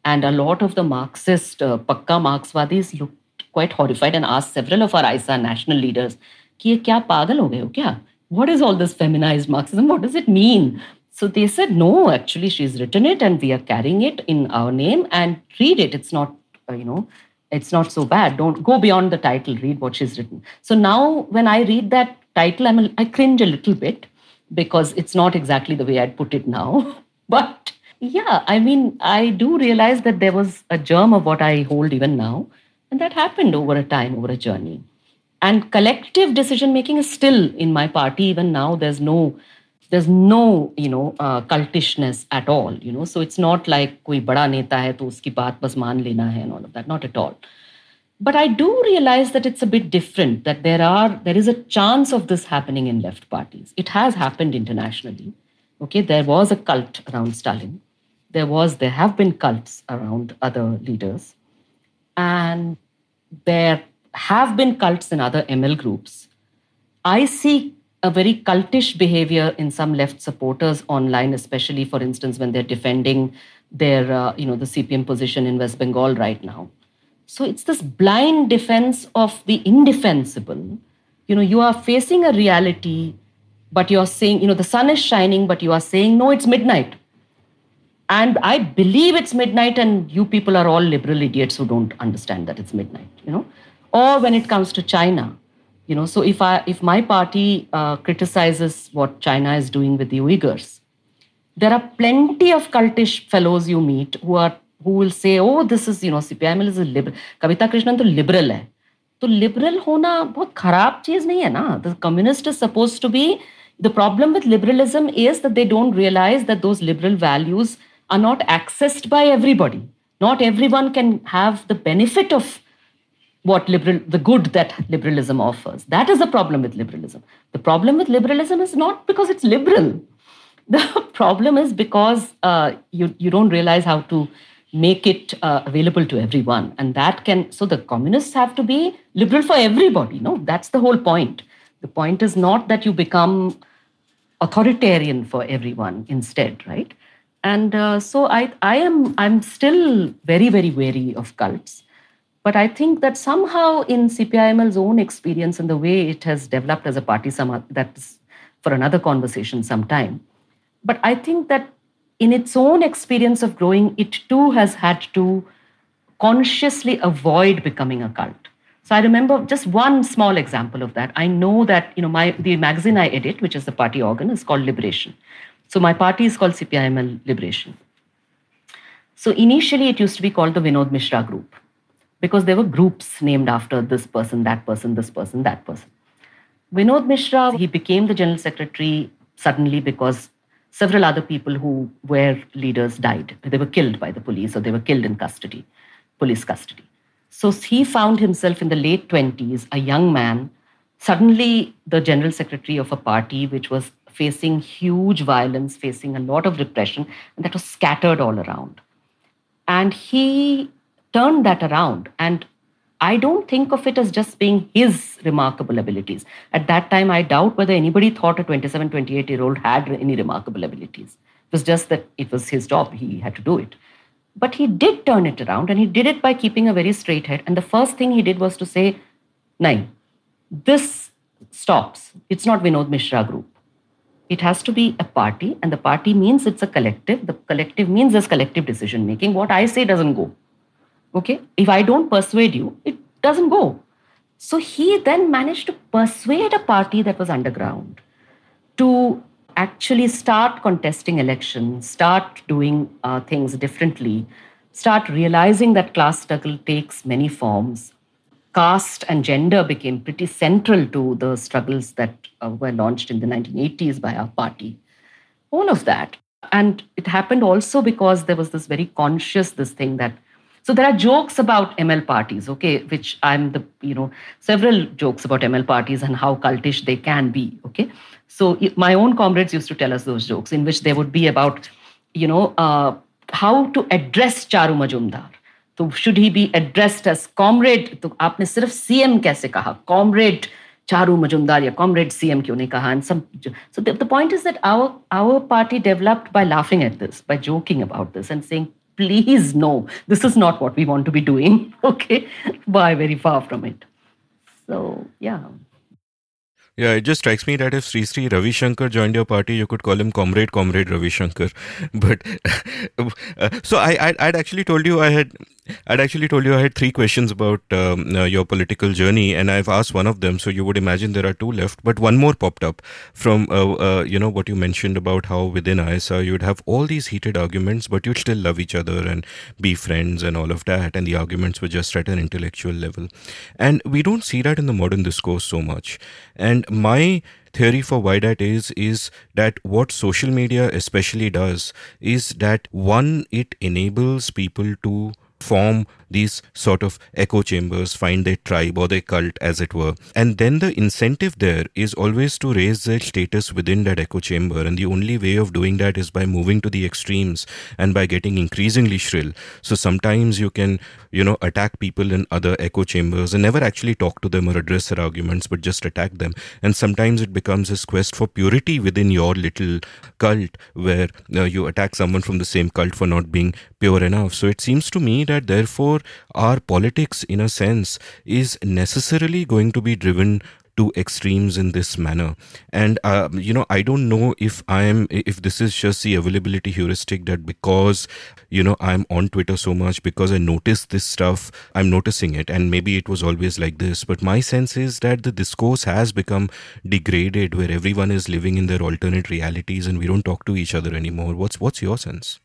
And a lot of the Marxist, uh, Pakka Marxwadis looked quite horrified and asked several of our ISA national leaders, Ki ye kya pagal ho gaye ho kya? What is all this feminized Marxism? What does it mean? So they said, no, actually, she's written it and we are carrying it in our name and read it. It's not, uh, you know, it's not so bad. Don't go beyond the title, read what she's written. So now when I read that title, I'm a, I cringe a little bit because it's not exactly the way I'd put it now. but yeah, I mean, I do realize that there was a germ of what I hold even now. And that happened over a time, over a journey. And collective decision making is still in my party. Even now, there's no there's no you know uh, cultishness at all you know so it's not like koi bada neta hai to uski baat bas maan lena hai and all of that not at all but i do realize that it's a bit different that there are there is a chance of this happening in left parties it has happened internationally okay there was a cult around stalin there was there have been cults around other leaders and there have been cults in other ml groups i see a very cultish behavior in some left supporters online, especially, for instance, when they're defending their, uh, you know, the CPM position in West Bengal right now. So it's this blind defense of the indefensible. You know, you are facing a reality, but you're saying, you know, the sun is shining, but you are saying, no, it's midnight. And I believe it's midnight, and you people are all liberal idiots who don't understand that it's midnight, you know. Or when it comes to China, you know so if i if my party uh, criticizes what china is doing with the uyghurs there are plenty of cultish fellows you meet who are who will say oh this is you know cpiml is liberal kavita krishnan to liberal to liberal hona bahut kharab cheez nahi hai na the communist is supposed to be the problem with liberalism is that they don't realize that those liberal values are not accessed by everybody not everyone can have the benefit of what liberal the good that liberalism offers that is the problem with liberalism the problem with liberalism is not because it's liberal the problem is because uh, you you don't realize how to make it uh, available to everyone and that can so the communists have to be liberal for everybody no that's the whole point the point is not that you become authoritarian for everyone instead right and uh, so i i am i'm still very very wary of cults but I think that somehow in CPIML's own experience and the way it has developed as a party, some, that's for another conversation sometime. But I think that in its own experience of growing, it too has had to consciously avoid becoming a cult. So I remember just one small example of that. I know that you know my the magazine I edit, which is the party organ, is called Liberation. So my party is called CPIML Liberation. So initially, it used to be called the Vinod Mishra Group because there were groups named after this person, that person, this person, that person. Vinod Mishra, he became the general secretary suddenly because several other people who were leaders died. They were killed by the police or they were killed in custody, police custody. So he found himself in the late 20s, a young man, suddenly the general secretary of a party which was facing huge violence, facing a lot of repression, and that was scattered all around. And he turned that around. And I don't think of it as just being his remarkable abilities. At that time, I doubt whether anybody thought a 27, 28 year old had any remarkable abilities. It was just that it was his job, he had to do it. But he did turn it around and he did it by keeping a very straight head. And the first thing he did was to say, Nine, this stops. It's not Vinod Mishra group. It has to be a party, and the party means it's a collective. The collective means there's collective decision making. What I say doesn't go. Okay, if I don't persuade you, it doesn't go. So he then managed to persuade a party that was underground to actually start contesting elections, start doing uh, things differently, start realizing that class struggle takes many forms. Caste and gender became pretty central to the struggles that uh, were launched in the 1980s by our party. All of that. And it happened also because there was this very conscious, this thing that so there are jokes about ML parties, okay, which I'm the, you know, several jokes about ML parties and how cultish they can be, okay. So my own comrades used to tell us those jokes in which they would be about, you know, uh, how to address Charu Majumdar. so should he be addressed as comrade to आपने सिर्फ CM. कैसे कहा comrade Charu comrade या comrade CM क्यों नहीं कहा and some so the point is that our our party developed by laughing at this, by joking about this and please no this is not what we want to be doing okay why very far from it so yeah yeah, it just strikes me that if Sri Sri Ravi Shankar joined your party, you could call him Comrade Comrade Ravi Shankar. But uh, so I, I, would actually told you I had I'd actually told you I had three questions about um, uh, your political journey, and I've asked one of them. So you would imagine there are two left, but one more popped up from uh, uh, you know what you mentioned about how within ISA you'd have all these heated arguments, but you'd still love each other and be friends and all of that, and the arguments were just at an intellectual level, and we don't see that in the modern discourse so much. And my theory for why that is is that what social media especially does is that one it enables people to form these sort of echo chambers, find their tribe or their cult, as it were. And then the incentive there is always to raise their status within that echo chamber. And the only way of doing that is by moving to the extremes and by getting increasingly shrill. So sometimes you can, you know, attack people in other echo chambers and never actually talk to them or address their arguments, but just attack them. And sometimes it becomes this quest for purity within your little cult where uh, you attack someone from the same cult for not being pure enough. So it seems to me that therefore our politics, in a sense, is necessarily going to be driven to extremes in this manner and uh, you know i don't know if i am if this is just the availability heuristic that because you know i'm on twitter so much because i notice this stuff i'm noticing it and maybe it was always like this but my sense is that the discourse has become degraded where everyone is living in their alternate realities and we don't talk to each other anymore what's what's your sense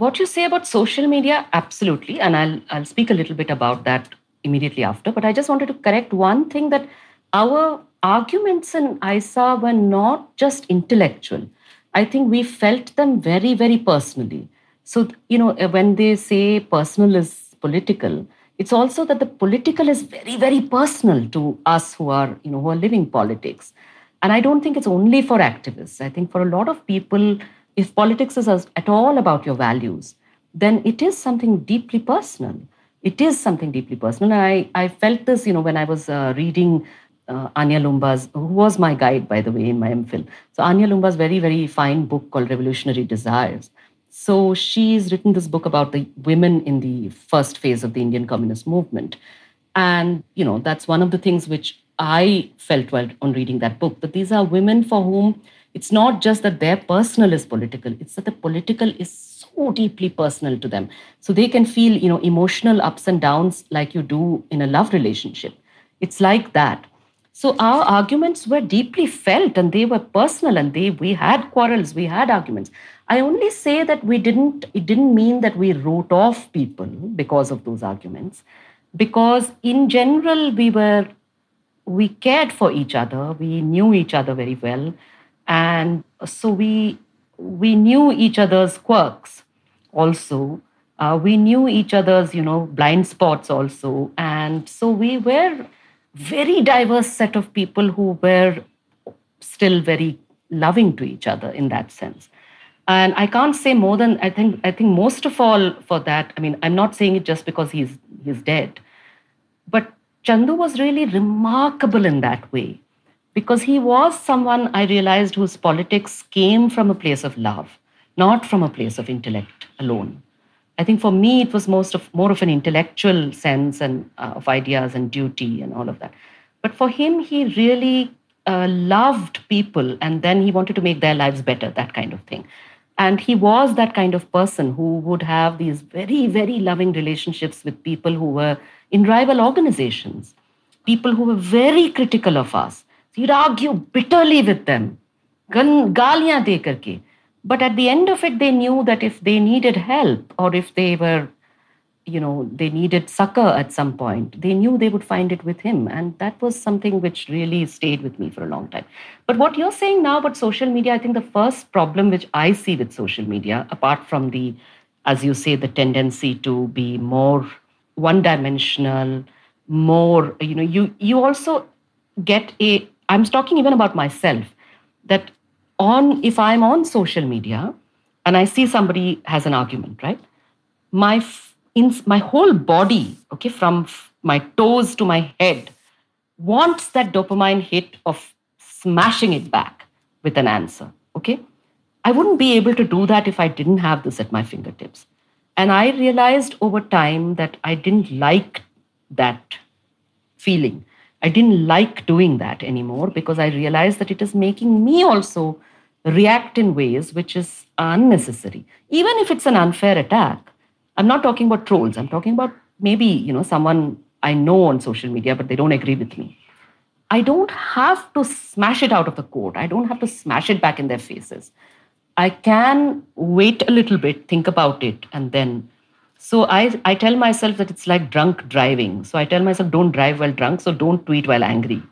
what you say about social media, absolutely, and I'll I'll speak a little bit about that immediately after. But I just wanted to correct one thing that our arguments in ISA were not just intellectual. I think we felt them very, very personally. So, you know, eh, when they say personal is political, it's also that the political is very, very personal to us who are, you know, who are living politics. And I don't think it's only for activists. I think for a lot of people, if politics is at all about your values, then it is something deeply personal. It is something deeply personal. I, I felt this, you know, when I was uh, reading uh, Anya Lumba's, who was my guide, by the way, in my MPhil. So Anya Lumba's very, very fine book called Revolutionary Desires. So she's written this book about the women in the first phase of the Indian communist movement. And, you know, that's one of the things which I felt while on reading that book, that these are women for whom it's not just that their personal is political, it's that the political is so deeply personal to them. So they can feel, you know, emotional ups and downs like you do in a love relationship. It's like that. So our arguments were deeply felt and they were personal and they we had quarrels, we had arguments. I only say that we didn't, it didn't mean that we wrote off people because of those arguments, because in general we were we cared for each other, we knew each other very well and so we we knew each other's quirks also uh, we knew each other's you know blind spots also and so we were very diverse set of people who were still very loving to each other in that sense and i can't say more than i think i think most of all for that i mean i'm not saying it just because he's he's dead but chandu was really remarkable in that way because he was someone I realized whose politics came from a place of love, not from a place of intellect alone. I think for me, it was most of, more of an intellectual sense and uh, of ideas and duty and all of that. But for him, he really uh, loved people and then he wanted to make their lives better, that kind of thing. And he was that kind of person who would have these very, very loving relationships with people who were in rival organizations, people who were very critical of us, He'd argue bitterly with them, de karke. But at the end of it, they knew that if they needed help or if they were, you know, they needed succor at some point, they knew they would find it with him. And that was something which really stayed with me for a long time. But what you're saying now about social media, I think the first problem which I see with social media, apart from the, as you say, the tendency to be more one dimensional, more, you know, you, you also get a I'm talking even about myself that on if I'm on social media and I see somebody has an argument, right? My in my whole body, okay, from my toes to my head, wants that dopamine hit of smashing it back with an answer. Okay, I wouldn't be able to do that if I didn't have this at my fingertips. And I realized over time that I didn't like that feeling. I didn't like doing that anymore because I realized that it is making me also react in ways which is unnecessary. Even if it's an unfair attack, I'm not talking about trolls. I'm talking about maybe, you know, someone I know on social media, but they don't agree with me. I don't have to smash it out of the court. I don't have to smash it back in their faces. I can wait a little bit, think about it, and then so I, I tell myself that it's like drunk driving. So I tell myself, don't drive while drunk, so don't tweet while angry.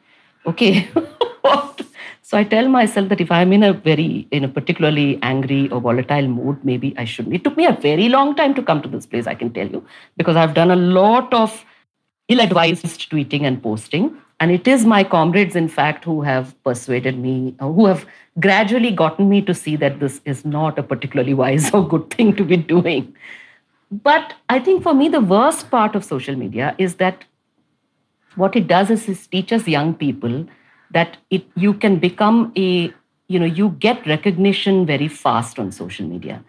Okay. so I tell myself that if I'm in a very, in a particularly angry or volatile mood, maybe I shouldn't. It took me a very long time to come to this place, I can tell you, because I've done a lot of ill advised tweeting and posting. And it is my comrades, in fact, who have persuaded me, uh, who have gradually gotten me to see that this is not a particularly wise or good thing to be doing. But I think for me, the worst part of social media is that what it does is it teaches young people that it you can become a you know you get recognition very fast on social media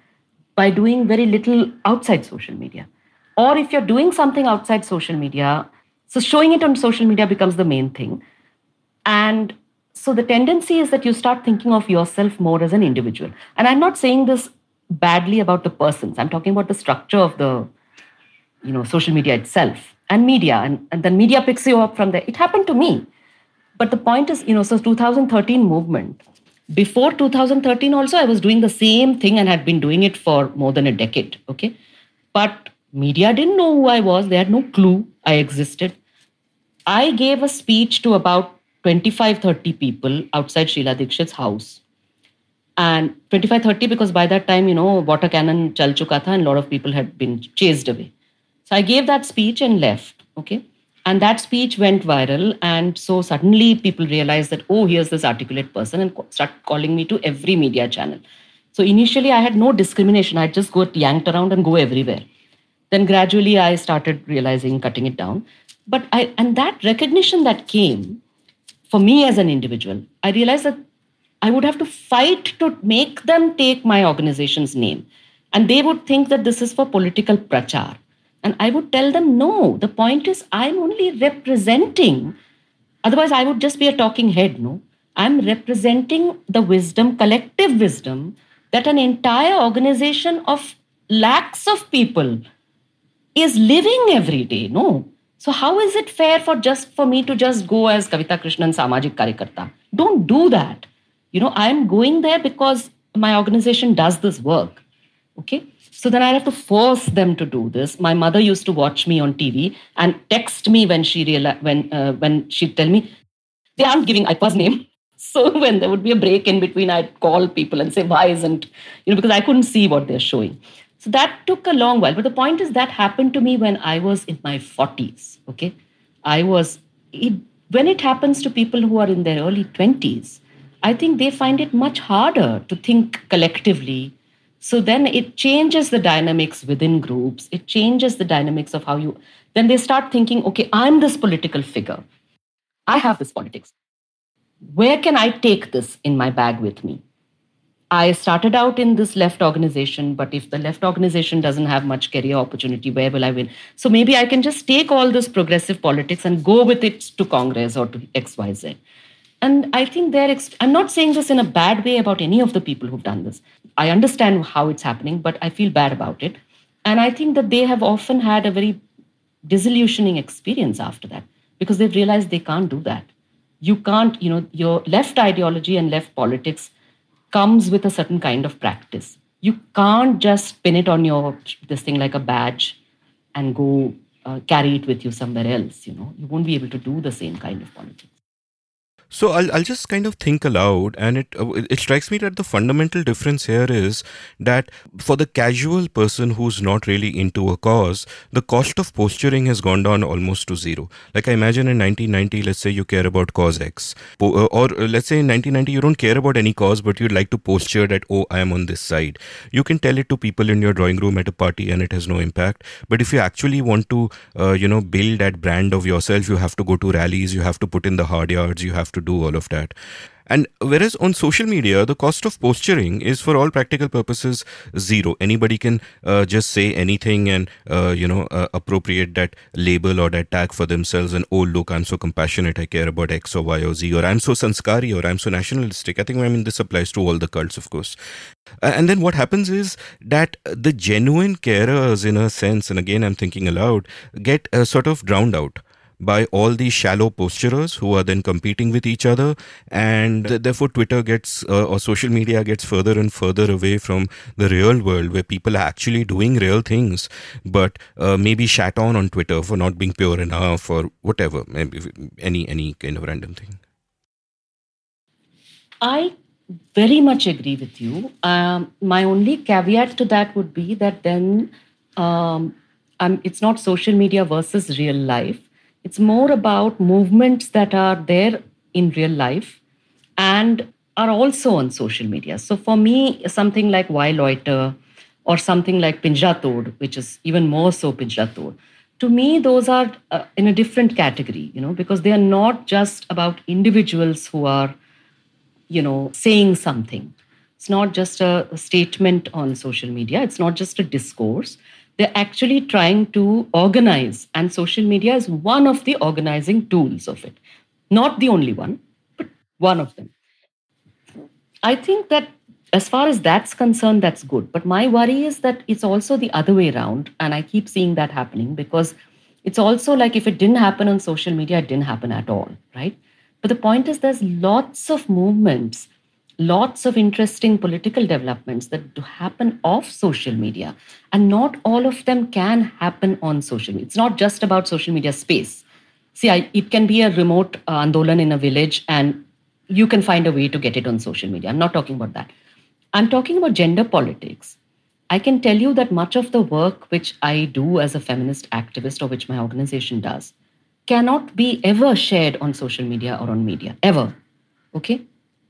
by doing very little outside social media or if you're doing something outside social media so showing it on social media becomes the main thing and so the tendency is that you start thinking of yourself more as an individual and i'm not saying this badly about the persons. I'm talking about the structure of the, you know, social media itself and media. And, and then media picks you up from there. It happened to me. But the point is, you know, so 2013 movement. Before 2013 also, I was doing the same thing and had been doing it for more than a decade. Okay. But media didn't know who I was. They had no clue I existed. I gave a speech to about 25, 30 people outside Sheila Dikshit's house and 25 30 because by that time you know water cannon chal chuka tha and a lot of people had been chased away so i gave that speech and left okay and that speech went viral and so suddenly people realized that oh here's this articulate person and start calling me to every media channel so initially i had no discrimination i just got yanked around and go everywhere then gradually i started realizing cutting it down but i and that recognition that came for me as an individual i realized that I would have to fight to make them take my organization's name. And they would think that this is for political prachar. And I would tell them, no, the point is I'm only representing. Otherwise, I would just be a talking head, no? I'm representing the wisdom, collective wisdom, that an entire organization of lakhs of people is living every day, no? So how is it fair for just for me to just go as Kavita Krishnan Samajik Karikarta? Don't do that you know i'm going there because my organization does this work okay so then i have to force them to do this my mother used to watch me on tv and text me when she reali- when uh, when she'd tell me they aren't giving ipa's name so when there would be a break in between i'd call people and say why isn't you know because i couldn't see what they're showing so that took a long while but the point is that happened to me when i was in my 40s okay i was it, when it happens to people who are in their early 20s I think they find it much harder to think collectively. So then it changes the dynamics within groups. It changes the dynamics of how you. Then they start thinking, okay, I'm this political figure. I have this politics. Where can I take this in my bag with me? I started out in this left organization, but if the left organization doesn't have much career opportunity, where will I win? So maybe I can just take all this progressive politics and go with it to Congress or to XYZ. And I think they're, I'm not saying this in a bad way about any of the people who've done this. I understand how it's happening, but I feel bad about it. And I think that they have often had a very disillusioning experience after that because they've realized they can't do that. You can't, you know, your left ideology and left politics comes with a certain kind of practice. You can't just pin it on your this thing like a badge and go uh, carry it with you somewhere else. You know, you won't be able to do the same kind of politics. So I'll, I'll just kind of think aloud, and it uh, it strikes me that the fundamental difference here is that for the casual person who's not really into a cause, the cost of posturing has gone down almost to zero. Like I imagine in 1990, let's say you care about cause X, uh, or, or uh, let's say in 1990 you don't care about any cause, but you'd like to posture that oh I am on this side. You can tell it to people in your drawing room at a party, and it has no impact. But if you actually want to, uh, you know, build that brand of yourself, you have to go to rallies, you have to put in the hard yards, you have to do all of that. And whereas on social media, the cost of posturing is for all practical purposes zero. Anybody can uh, just say anything and, uh, you know, uh, appropriate that label or that tag for themselves. And, oh, look, I'm so compassionate. I care about X or Y or Z. Or I'm so sanskari or I'm so nationalistic. I think, I mean, this applies to all the cults, of course. and then what happens is that the genuine carers, in a sense, and again, I'm thinking aloud, get uh, sort of drowned out by all these shallow posturers who are then competing with each other. And therefore, Twitter gets uh, or social media gets further and further away from the real world where people are actually doing real things, but uh, maybe shat on on Twitter for not being pure enough or whatever, any, any kind of random thing. I very much agree with you. Um, my only caveat to that would be that then um, it's not social media versus real life. It's more about movements that are there in real life and are also on social media. So for me, something like Why Loiter or something like Pinjatod, which is even more so Pinjatod, to me, those are uh, in a different category, you know, because they are not just about individuals who are, you know, saying something. It's not just a, a statement on social media. It's not just a discourse they're actually trying to organize, and social media is one of the organizing tools of it. Not the only one, but one of them. I think that as far as that's concerned, that's good. But my worry is that it's also the other way around. And I keep seeing that happening because it's also like if it didn't happen on social media, it didn't happen at all, right? But the point is, there's lots of movements lots of interesting political developments that happen off social media. And not all of them can happen on social media. It's not just about social media space. See, I, it can be a remote uh, andolan in a village, and you can find a way to get it on social media. I'm not talking about that. I'm talking about gender politics. I can tell you that much of the work which I do as a feminist activist or which my organization does cannot be ever shared on social media or on media, ever. Okay?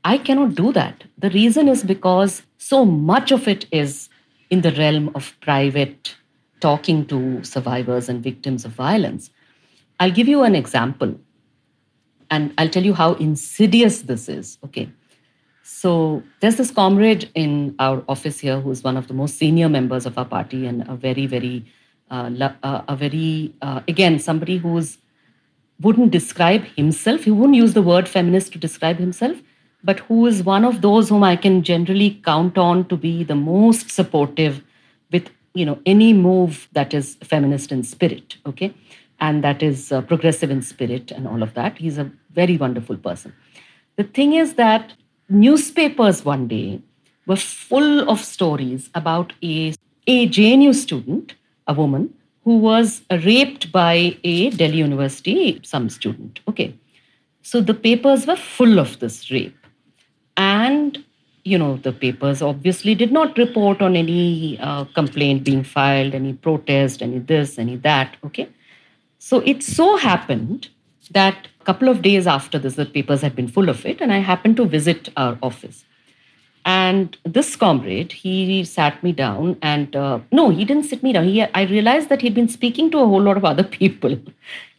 I cannot do that. The reason is because so much of it is in the realm of private talking to survivors and victims of violence. I'll give you an example and I'll tell you how insidious this is. Okay. So there's this comrade in our office here who is one of the most senior members of our party and a very, very, uh, uh, a very, uh, again, somebody who's wouldn't describe himself. He wouldn't use the word feminist to describe himself, but who is one of those whom I can generally count on to be the most supportive with you know any move that is feminist in spirit, okay, and that is uh, progressive in spirit and all of that. He's a very wonderful person. The thing is that newspapers one day were full of stories about a a JNU student, a woman who was raped by a Delhi University some student, okay. So the papers were full of this rape. And you know the papers obviously did not report on any uh, complaint being filed any protest any this any that okay so it so happened that a couple of days after this the papers had been full of it and i happened to visit our office and this comrade, he sat me down and uh, no, he didn't sit me down. He, I realized that he'd been speaking to a whole lot of other people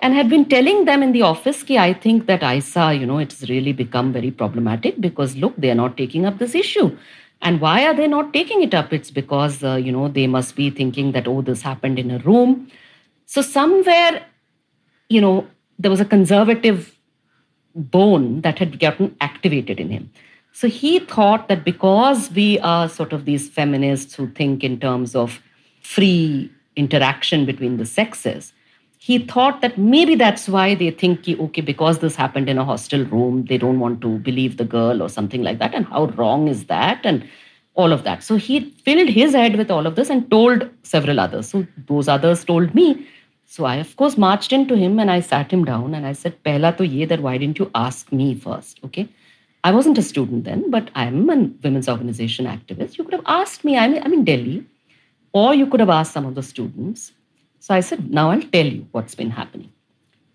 and had been telling them in the office, Ki, I think that ISA, you know, it's really become very problematic because look, they're not taking up this issue. And why are they not taking it up? It's because, uh, you know, they must be thinking that, oh, this happened in a room. So somewhere, you know, there was a conservative bone that had gotten activated in him. So he thought that because we are sort of these feminists who think in terms of free interaction between the sexes, he thought that maybe that's why they think, okay, because this happened in a hostel room, they don't want to believe the girl or something like that. And how wrong is that? And all of that. So he filled his head with all of this and told several others. So those others told me. So I, of course, marched into him and I sat him down and I said, Pehla to ye that why didn't you ask me first? Okay. I wasn't a student then, but I'm a women's organization activist. You could have asked me, I'm, I'm in Delhi, or you could have asked some of the students. So I said, now I'll tell you what's been happening.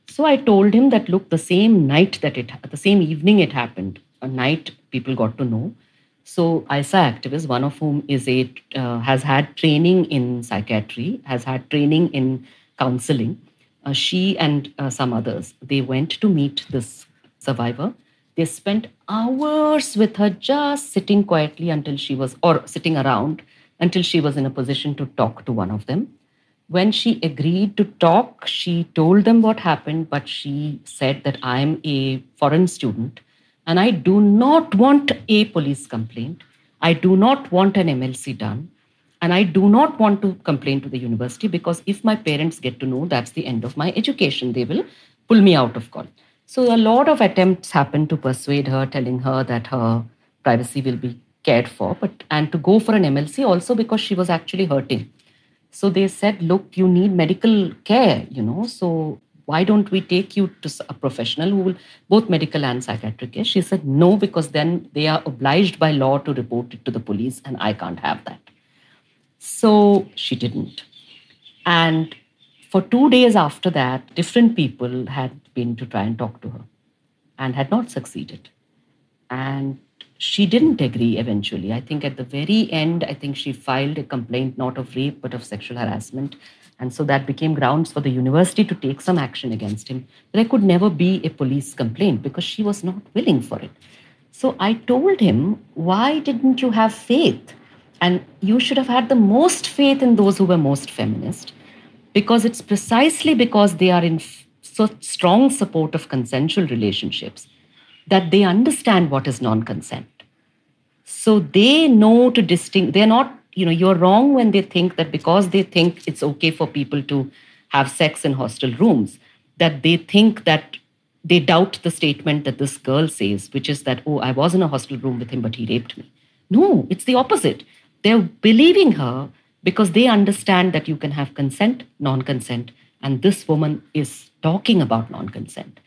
So I told him that, look, the same night that it, the same evening it happened, a night people got to know. So ISA activists, one of whom is a, uh, has had training in psychiatry, has had training in counseling. Uh, she and uh, some others, they went to meet this survivor they spent hours with her just sitting quietly until she was, or sitting around until she was in a position to talk to one of them. When she agreed to talk, she told them what happened, but she said that I'm a foreign student and I do not want a police complaint. I do not want an MLC done. And I do not want to complain to the university because if my parents get to know, that's the end of my education. They will pull me out of college. So a lot of attempts happened to persuade her, telling her that her privacy will be cared for, but and to go for an MLC also because she was actually hurting. So they said, look, you need medical care, you know. So why don't we take you to a professional who will both medical and psychiatric care? She said, no, because then they are obliged by law to report it to the police, and I can't have that. So she didn't. And for two days after that, different people had been to try and talk to her and had not succeeded. And she didn't agree eventually. I think at the very end, I think she filed a complaint not of rape but of sexual harassment. And so that became grounds for the university to take some action against him. There could never be a police complaint because she was not willing for it. So I told him, Why didn't you have faith? And you should have had the most faith in those who were most feminist because it's precisely because they are in so strong support of consensual relationships that they understand what is non-consent. So they know to distinguish. They're not, you know, you're wrong when they think that because they think it's okay for people to have sex in hostel rooms, that they think that they doubt the statement that this girl says, which is that, oh, I was in a hostel room with him, but he raped me. No, it's the opposite. They're believing her because they understand that you can have consent, non consent, and this woman is talking about non-consent.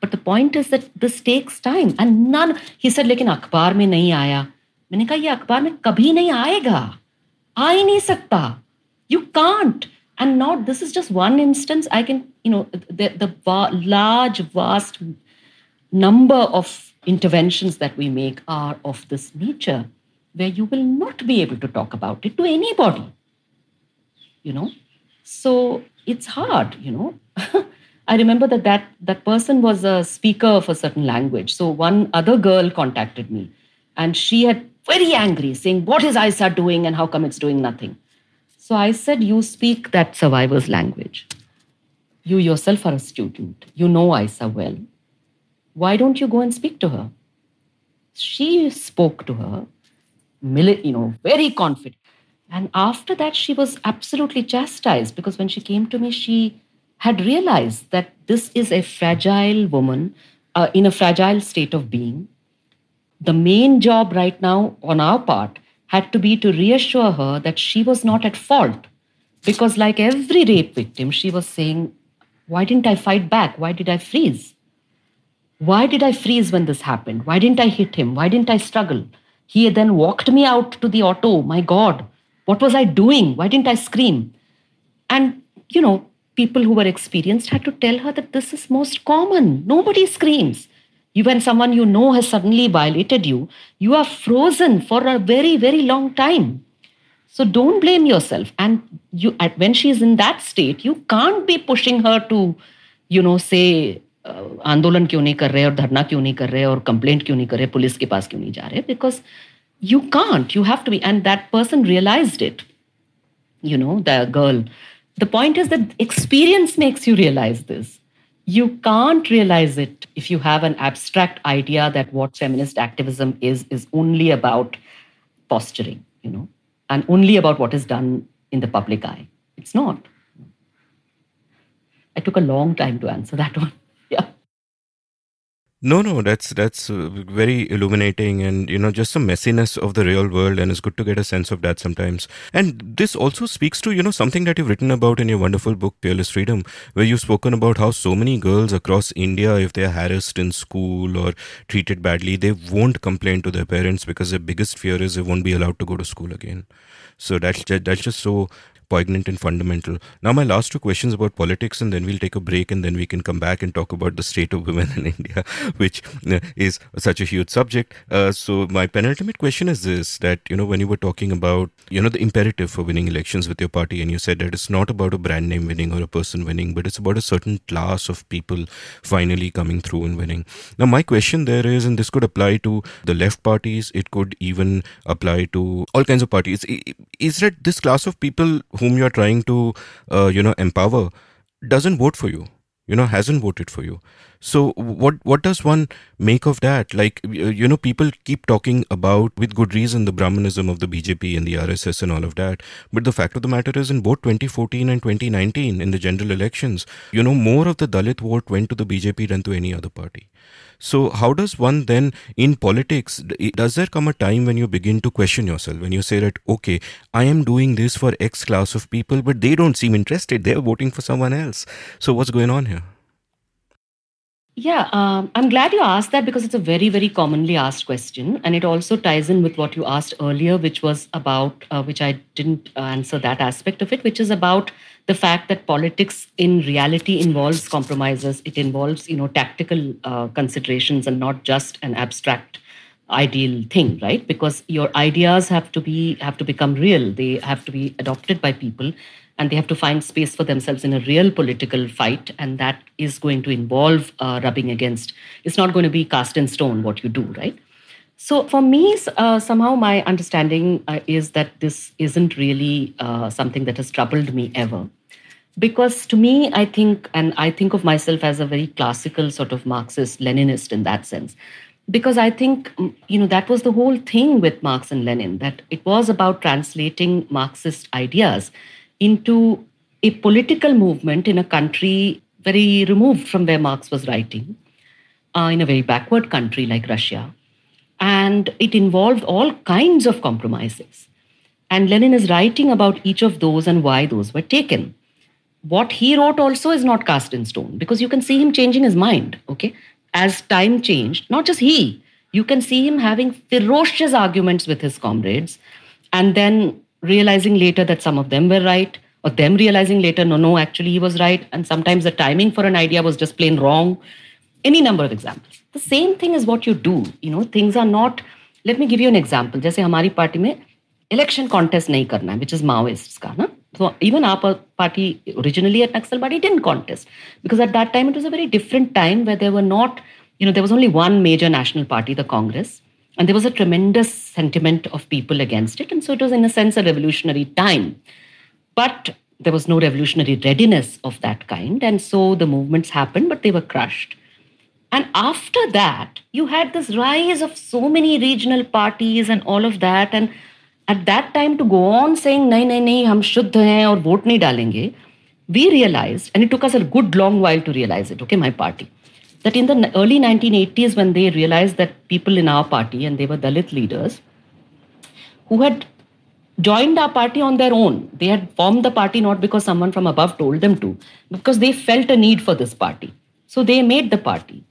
But the point is that this takes time. And none, he said, लेकिन Akbar में nahi आया मैंने कहा ये Akbar में कभी nahi आएगा आ nahi नहीं You can't." and not this is just one instance i can you know the, the va- large vast number of interventions that we make are of this nature where you will not be able to talk about it to anybody you know so it's hard you know I remember that, that that person was a speaker of a certain language. So one other girl contacted me and she had very angry saying, What is ISA doing and how come it's doing nothing? So I said, You speak that survivor's language. You yourself are a student. You know ISA well. Why don't you go and speak to her? She spoke to her, you know, very confident. And after that, she was absolutely chastised because when she came to me, she had realized that this is a fragile woman uh, in a fragile state of being. The main job right now on our part had to be to reassure her that she was not at fault. Because, like every rape victim, she was saying, Why didn't I fight back? Why did I freeze? Why did I freeze when this happened? Why didn't I hit him? Why didn't I struggle? He then walked me out to the auto. My God, what was I doing? Why didn't I scream? And, you know, people who were experienced had to tell her that this is most common. Nobody screams. You, when someone you know has suddenly violated you, you are frozen for a very, very long time. So don't blame yourself. And you, when she is in that state, you can't be pushing her to, you know, say आंदोलन क्यों नहीं कर रहे और धरना क्यों नहीं कर रहे और कंप्लेंट क्यों नहीं कर रहे पुलिस के पास क्यों नहीं जा रहे because you can't you have to be and that person it you know the girl the point is that experience makes you realize this. You can't realize it if you have an abstract idea that what feminist activism is is only about posturing, you know, and only about what is done in the public eye. It's not. I took a long time to answer that one. No, no, that's that's uh, very illuminating, and you know, just the messiness of the real world, and it's good to get a sense of that sometimes. And this also speaks to you know something that you've written about in your wonderful book Peerless Freedom, where you've spoken about how so many girls across India, if they're harassed in school or treated badly, they won't complain to their parents because their biggest fear is they won't be allowed to go to school again. So that's that's just so poignant and fundamental. Now, my last two questions about politics, and then we'll take a break, and then we can come back and talk about the state of women in India, which uh, is such a huge subject. Uh, so, my penultimate question is this: that you know, when you were talking about you know the imperative for winning elections with your party, and you said that it's not about a brand name winning or a person winning, but it's about a certain class of people finally coming through and winning. Now, my question there is, and this could apply to the left parties, it could even apply to all kinds of parties. Is that this class of people whom you're trying to, uh, you know, empower doesn't vote for you, you know, hasn't voted for you. So what what does one make of that? Like you know, people keep talking about with good reason the Brahmanism of the BJP and the RSS and all of that. But the fact of the matter is, in both 2014 and 2019, in the general elections, you know, more of the Dalit vote went to the BJP than to any other party. So how does one then in politics does there come a time when you begin to question yourself when you say that okay I am doing this for X class of people but they don't seem interested they're voting for someone else so what's going on here? Yeah, um, I'm glad you asked that because it's a very, very commonly asked question. And it also ties in with what you asked earlier, which was about, uh, which I didn't answer that aspect of it, which is about the fact that politics in reality involves compromises. It involves, you know, tactical uh, considerations and not just an abstract ideal thing right because your ideas have to be have to become real they have to be adopted by people and they have to find space for themselves in a real political fight and that is going to involve uh, rubbing against it's not going to be cast in stone what you do right so for me uh, somehow my understanding uh, is that this isn't really uh, something that has troubled me ever because to me i think and i think of myself as a very classical sort of marxist leninist in that sense because i think mm, you know that was the whole thing with marx and lenin that it was about translating marxist ideas into a political movement in a country very removed from where Marx was writing, uh, in a very backward country like Russia. And it involved all kinds of compromises. And Lenin is writing about each of those and why those were taken. What he wrote also is not cast in stone because you can see him changing his mind, okay? As time changed, not just he, you can see him having ferocious arguments with his comrades and then realizing later that some of them were right, or them realizing later, no, no, actually he was right. And sometimes the timing for an idea was just plain wrong. Any number of examples. The same thing is what you do. You know, things are not. Let me give you an example. जैसे हमारी party में election contest नहीं करना है which is Maoist का ना So even our party originally at Naxal Party didn't contest because at that time it was a very different time where there were not, you know, there was only one major national party, the Congress. And there was a tremendous sentiment of people against it. And so it was, in a sense, a revolutionary time. But there was no revolutionary readiness of that kind. And so the movements happened, but they were crushed. And after that, you had this rise of so many regional parties and all of that. And at that time, to go on saying, nahi, nahi, nahi, hum shuddha hain aur vote nahi dalenge, we realized, and it took us a good long while to realize it, okay, my party that in the early 1980s, when they realized that people in our party, and they were Dalit leaders, who had joined our party on their own, they had formed the party not because someone from above told them to, because they felt a need for this party. So they made the party.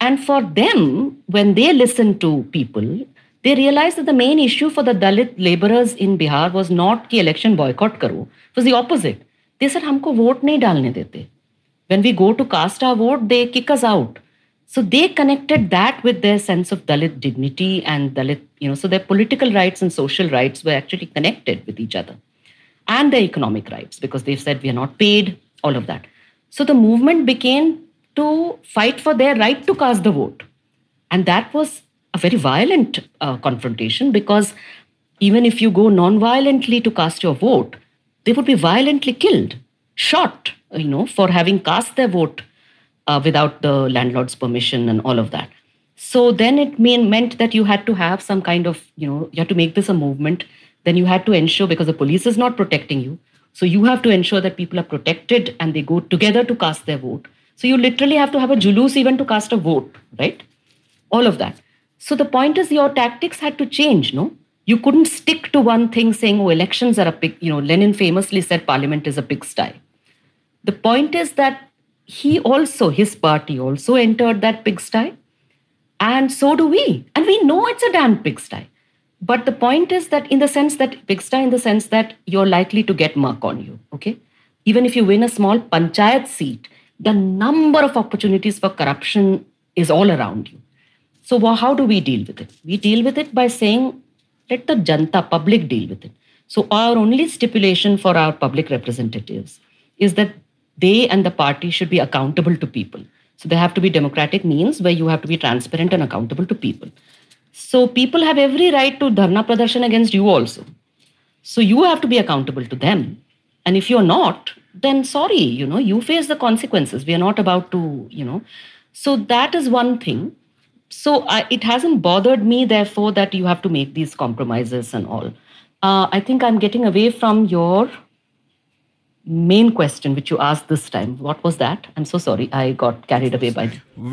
And for them, when they listened to people, they realized that the main issue for the Dalit laborers in Bihar was not the election boycott karo. It was the opposite. They said, "Hamko vote nahi dalne dete." When we go to cast our vote, they kick us out. So they connected that with their sense of Dalit dignity and Dalit, you know, so their political rights and social rights were actually connected with each other and their economic rights because they've said we are not paid, all of that. So the movement became to fight for their right to cast the vote. And that was a very violent uh, confrontation because even if you go non violently to cast your vote, they would be violently killed, shot, you know, for having cast their vote uh, without the landlord's permission and all of that. So then it mean, meant that you had to have some kind of, you know, you had to make this a movement. Then you had to ensure because the police is not protecting you. So you have to ensure that people are protected and they go together to cast their vote. So you literally have to have a Julus even to cast a vote, right? All of that. So the point is your tactics had to change, no? You couldn't stick to one thing saying, oh, elections are a pig, you know, Lenin famously said parliament is a pigsty. The point is that he also, his party also entered that pigsty. And so do we. And we know it's a damn pigsty. But the point is that, in the sense that pigsty, in the sense that you're likely to get muck on you, okay? Even if you win a small panchayat seat, the number of opportunities for corruption is all around you. So, well, how do we deal with it? We deal with it by saying, let the janta, public, deal with it. So, our only stipulation for our public representatives is that they and the party should be accountable to people. So there have to be democratic means where you have to be transparent and accountable to people. So people have every right to dharna pradarshan against you also. So you have to be accountable to them. And if you're not, then sorry, you know, you face the consequences. We are not about to, you know. So that is one thing. So I, it hasn't bothered me, therefore, that you have to make these compromises and all. Uh, I think I'm getting away from your main question which you asked this time what was that i'm so sorry i got carried away by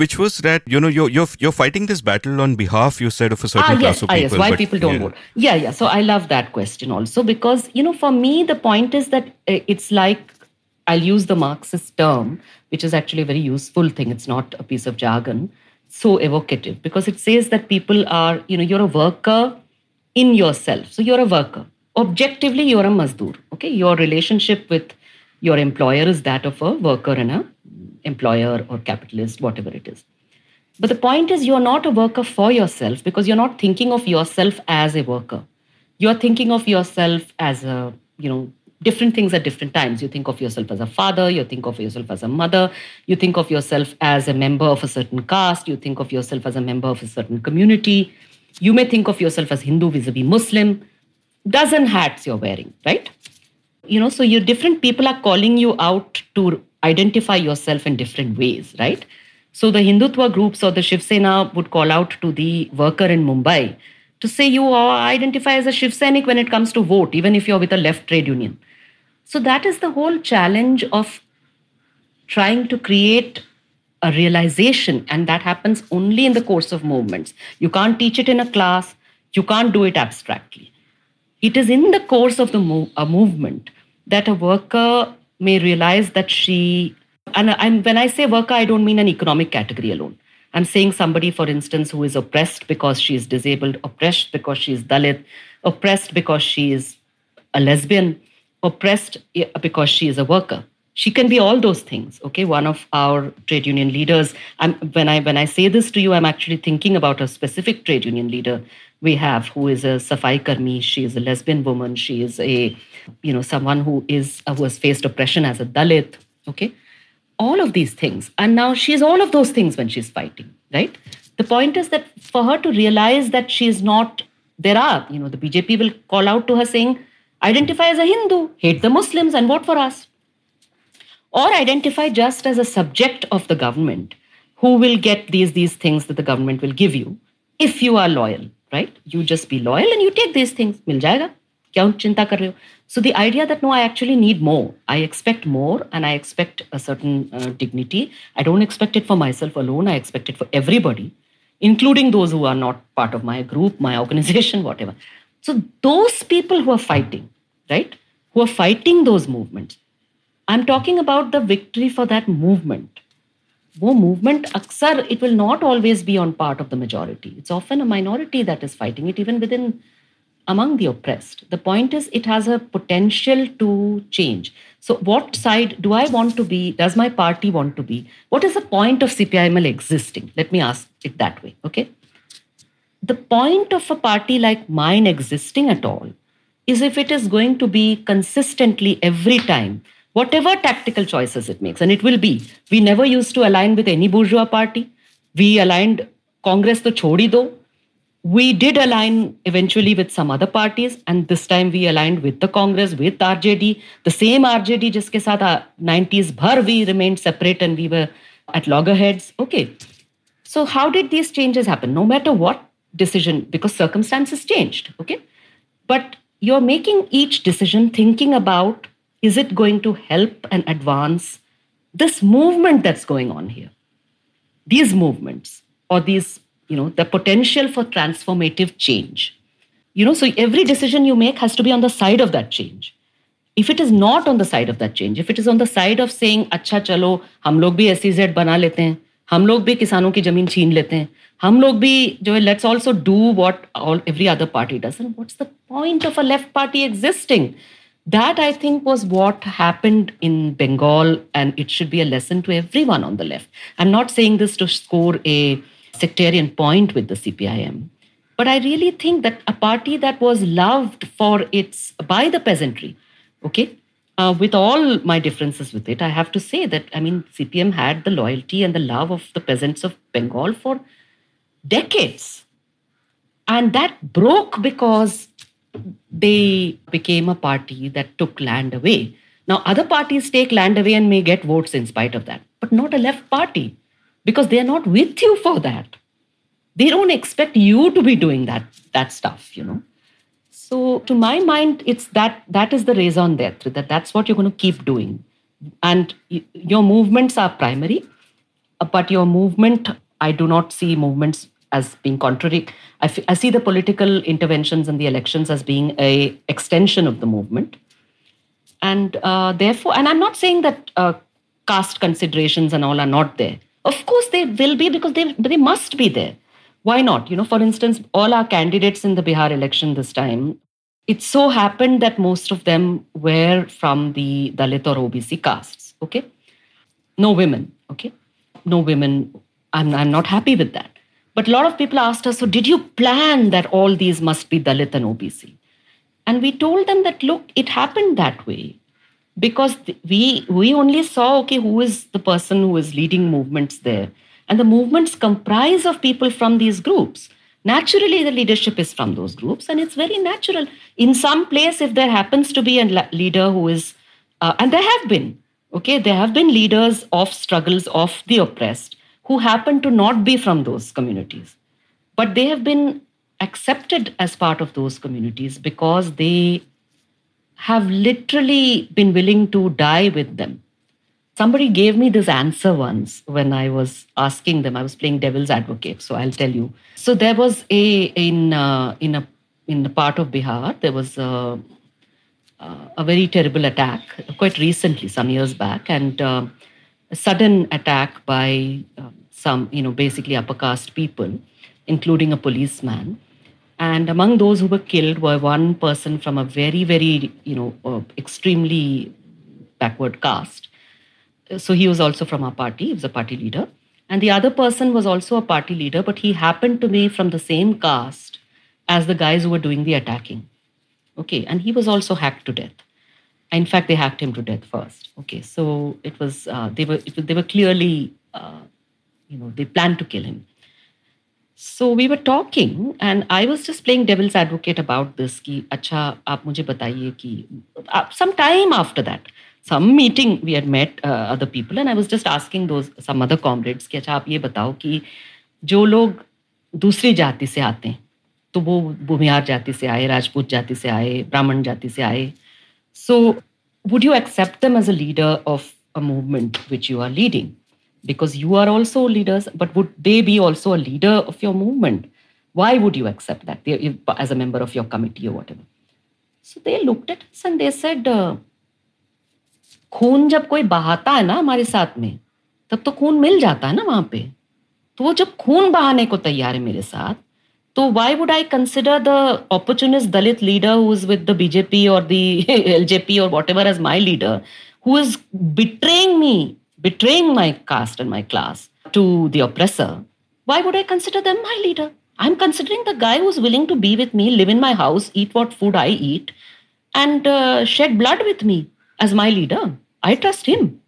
which was that you know you're you're, you're fighting this battle on behalf you said of a certain ah, class yes, of people ah, yes. why but, people don't yeah. vote yeah yeah so i love that question also because you know for me the point is that uh, it's like i'll use the marxist term which is actually a very useful thing it's not a piece of jargon so evocative because it says that people are you know you're a worker in yourself so you're a worker objectively you're a mazdoor okay your relationship with your employer is that of a worker and a employer or capitalist, whatever it is. But the point is, you're not a worker for yourself because you're not thinking of yourself as a worker. You're thinking of yourself as a, you know, different things at different times. You think of yourself as a father, you think of yourself as a mother, you think of yourself as a member of a certain caste, you think of yourself as a member of a certain community. You may think of yourself as Hindu vis a vis Muslim. Dozen hats you're wearing, right? you know so your different people are calling you out to identify yourself in different ways right so the hindutva groups or the shiv sena would call out to the worker in mumbai to say you identify as a shiv senik when it comes to vote even if you're with a left trade union so that is the whole challenge of trying to create a realization and that happens only in the course of movements you can't teach it in a class you can't do it abstractly it is in the course of the a movement that a worker may realize that she, and, when I say worker, I don't mean an economic category alone. I'm saying somebody, for instance, who is oppressed because she is disabled, oppressed because she is Dalit, oppressed because she is a lesbian, oppressed because she is a worker. She can be all those things. Okay, one of our trade union leaders. I'm, when I when I say this to you, I'm actually thinking about a specific trade union leader we have, who is a Safai Karmi. She is a lesbian woman. She is a you know someone who is uh, who has faced oppression as a dalit okay all of these things and now she is all of those things when she's fighting right the point is that for her to realize that she is not there are you know the bjp will call out to her saying identify as a hindu hate the muslims and vote for us or identify just as a subject of the government who will get these these things that the government will give you if you are loyal right you just be loyal and you take these things mil jayega क्यों चिंता कर रहे हो so the idea that no I actually need more I expect more and I expect a certain dignity I don't expect it for myself alone I expect including those who are not part of my group, my organization, whatever. So, those people who are fighting, right, who are fighting those movements, I'm talking about the victory for that movement. Wo movement, aksar, it will not always be on part of the majority. It's often a minority that is fighting it, even within among the oppressed. The point is, it has a potential to change. So, what side do I want to be? Does my party want to be? What is the point of CPIML existing? Let me ask it that way, okay? The point of a party like mine existing at all is if it is going to be consistently every time, whatever tactical choices it makes, and it will be. We never used to align with any bourgeois party. We aligned Congress to chodi do we did align eventually with some other parties and this time we aligned with the congress with rjd the same rjd jiske sath 90s bhar we remained separate and we were at loggerheads okay so how did these changes happen no matter what decision because circumstances changed okay but you're making each decision thinking about is it going to help and advance this movement that's going on here these movements or these you know the potential for transformative change you know so every decision you make has to be on the side of that change if it is not on the side of that change if it is on the side of saying acha chalo hum log bhi SEZ bana lete hain hum log bhi kisanon ki jameen chheen lete hain hum log bhi jo let's also do what all every other party does and what's the point of a left party existing that i think was what happened in bengal and it should be a lesson to everyone on the left i'm not saying this to score a sectarian point with the CPIM. But I really think that a party that was loved for its by the peasantry, okay, uh, with all my differences with it, I have to say that I mean CPM had the loyalty and the love of the peasants of Bengal for decades, and that broke because they became a party that took land away. Now, other parties take land away and may get votes in spite of that, but not a left party because they're not with you for that. They don't expect you to be doing that, that stuff, you know. So to my mind, it's that that is the raison d'etre, that that's what you're going to keep doing. And your movements are primary, but your movement, I do not see movements as being contrary. I, f- I see the political interventions and the elections as being a extension of the movement, and uh, therefore, and I'm not saying that uh, caste considerations and all are not there, of course, they will be because they, they must be there. Why not? You know, for instance, all our candidates in the Bihar election this time, it so happened that most of them were from the Dalit or OBC castes. Okay. No women. Okay. No women. I'm, I'm not happy with that. But a lot of people asked us, so did you plan that all these must be Dalit and OBC? And we told them that, look, it happened that way because we we only saw okay who is the person who is leading movements there and the movements comprise of people from these groups naturally the leadership is from those groups and it's very natural in some place if there happens to be a leader who is uh, and there have been okay there have been leaders of struggles of the oppressed who happen to not be from those communities but they have been accepted as part of those communities because they have literally been willing to die with them. Somebody gave me this answer once when I was asking them. I was playing devil's advocate, so I'll tell you. So there was a in uh, in a in a part of Bihar there was a uh, a very terrible attack quite recently, some years back, and uh, a sudden attack by uh, some you know basically upper caste people, including a policeman and among those who were killed were one person from a very, very, you know, uh, extremely backward caste. Uh, so he was also from our party, he was a party leader. And the other person was also a party leader, but he happened to be from the same caste as the guys who were doing the attacking. Okay, and he was also hacked to death. In fact, they hacked him to death first. Okay, so it was uh, they were it, they were clearly uh, you know they planned to kill him so we were talking and I was just playing devil's advocate about this कि अच्छा आप मुझे बताइए कि some time after that some meeting we had met other people and I was just asking though some other comrades कि अच्छा आप ये बताओ कि जो लोग दूसरी जाति से आते हैं तो वो भूमिहार जाति से आए राजपूत जाति से आए ब्राह्मण जाति से आए so would you accept them as a leader of a movement which you are leading because you are also leaders but would they be also a leader of your movement why would you accept that as a member of your committee or whatever so they looked at us and they said खून जब कोई बहाता है ना हमारे साथ में तब तो खून मिल जाता है ना वहां पे तो वो जब खून बहाने को तैयार है मेरे साथ तो why would I consider the opportunist Dalit leader who is with the BJP or the LJP or whatever as my leader who is betraying me betraying my caste and my class to the oppressor, why would I consider them my leader? I'm considering the guy who's willing to be with me, live in my house, eat what food I eat, and uh, shed blood with me as my leader. I trust him.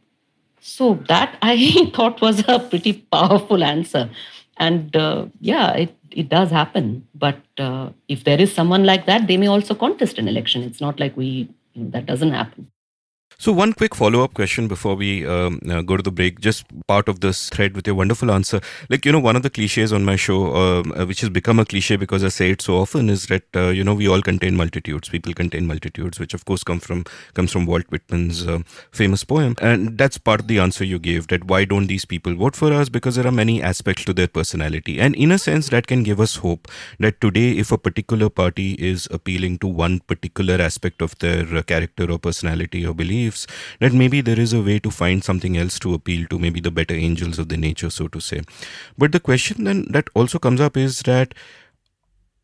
So that I thought was a pretty powerful answer. And uh, yeah, it, it does happen. But uh, if there is someone like that, they may also contest an election. It's not like we, you know, that doesn't happen. So, one quick follow up question before we um, uh, go to the break, just part of this thread with your wonderful answer. Like, you know, one of the cliches on my show, um, uh, which has become a cliche because I say it so often, is that, uh, you know, we all contain multitudes. People contain multitudes, which of course come from comes from Walt Whitman's uh, famous poem. And that's part of the answer you gave that why don't these people vote for us? Because there are many aspects to their personality. And in a sense, that can give us hope that today, if a particular party is appealing to one particular aspect of their uh, character or personality or belief, that maybe there is a way to find something else to appeal to maybe the better angels of the nature so to say but the question then that also comes up is that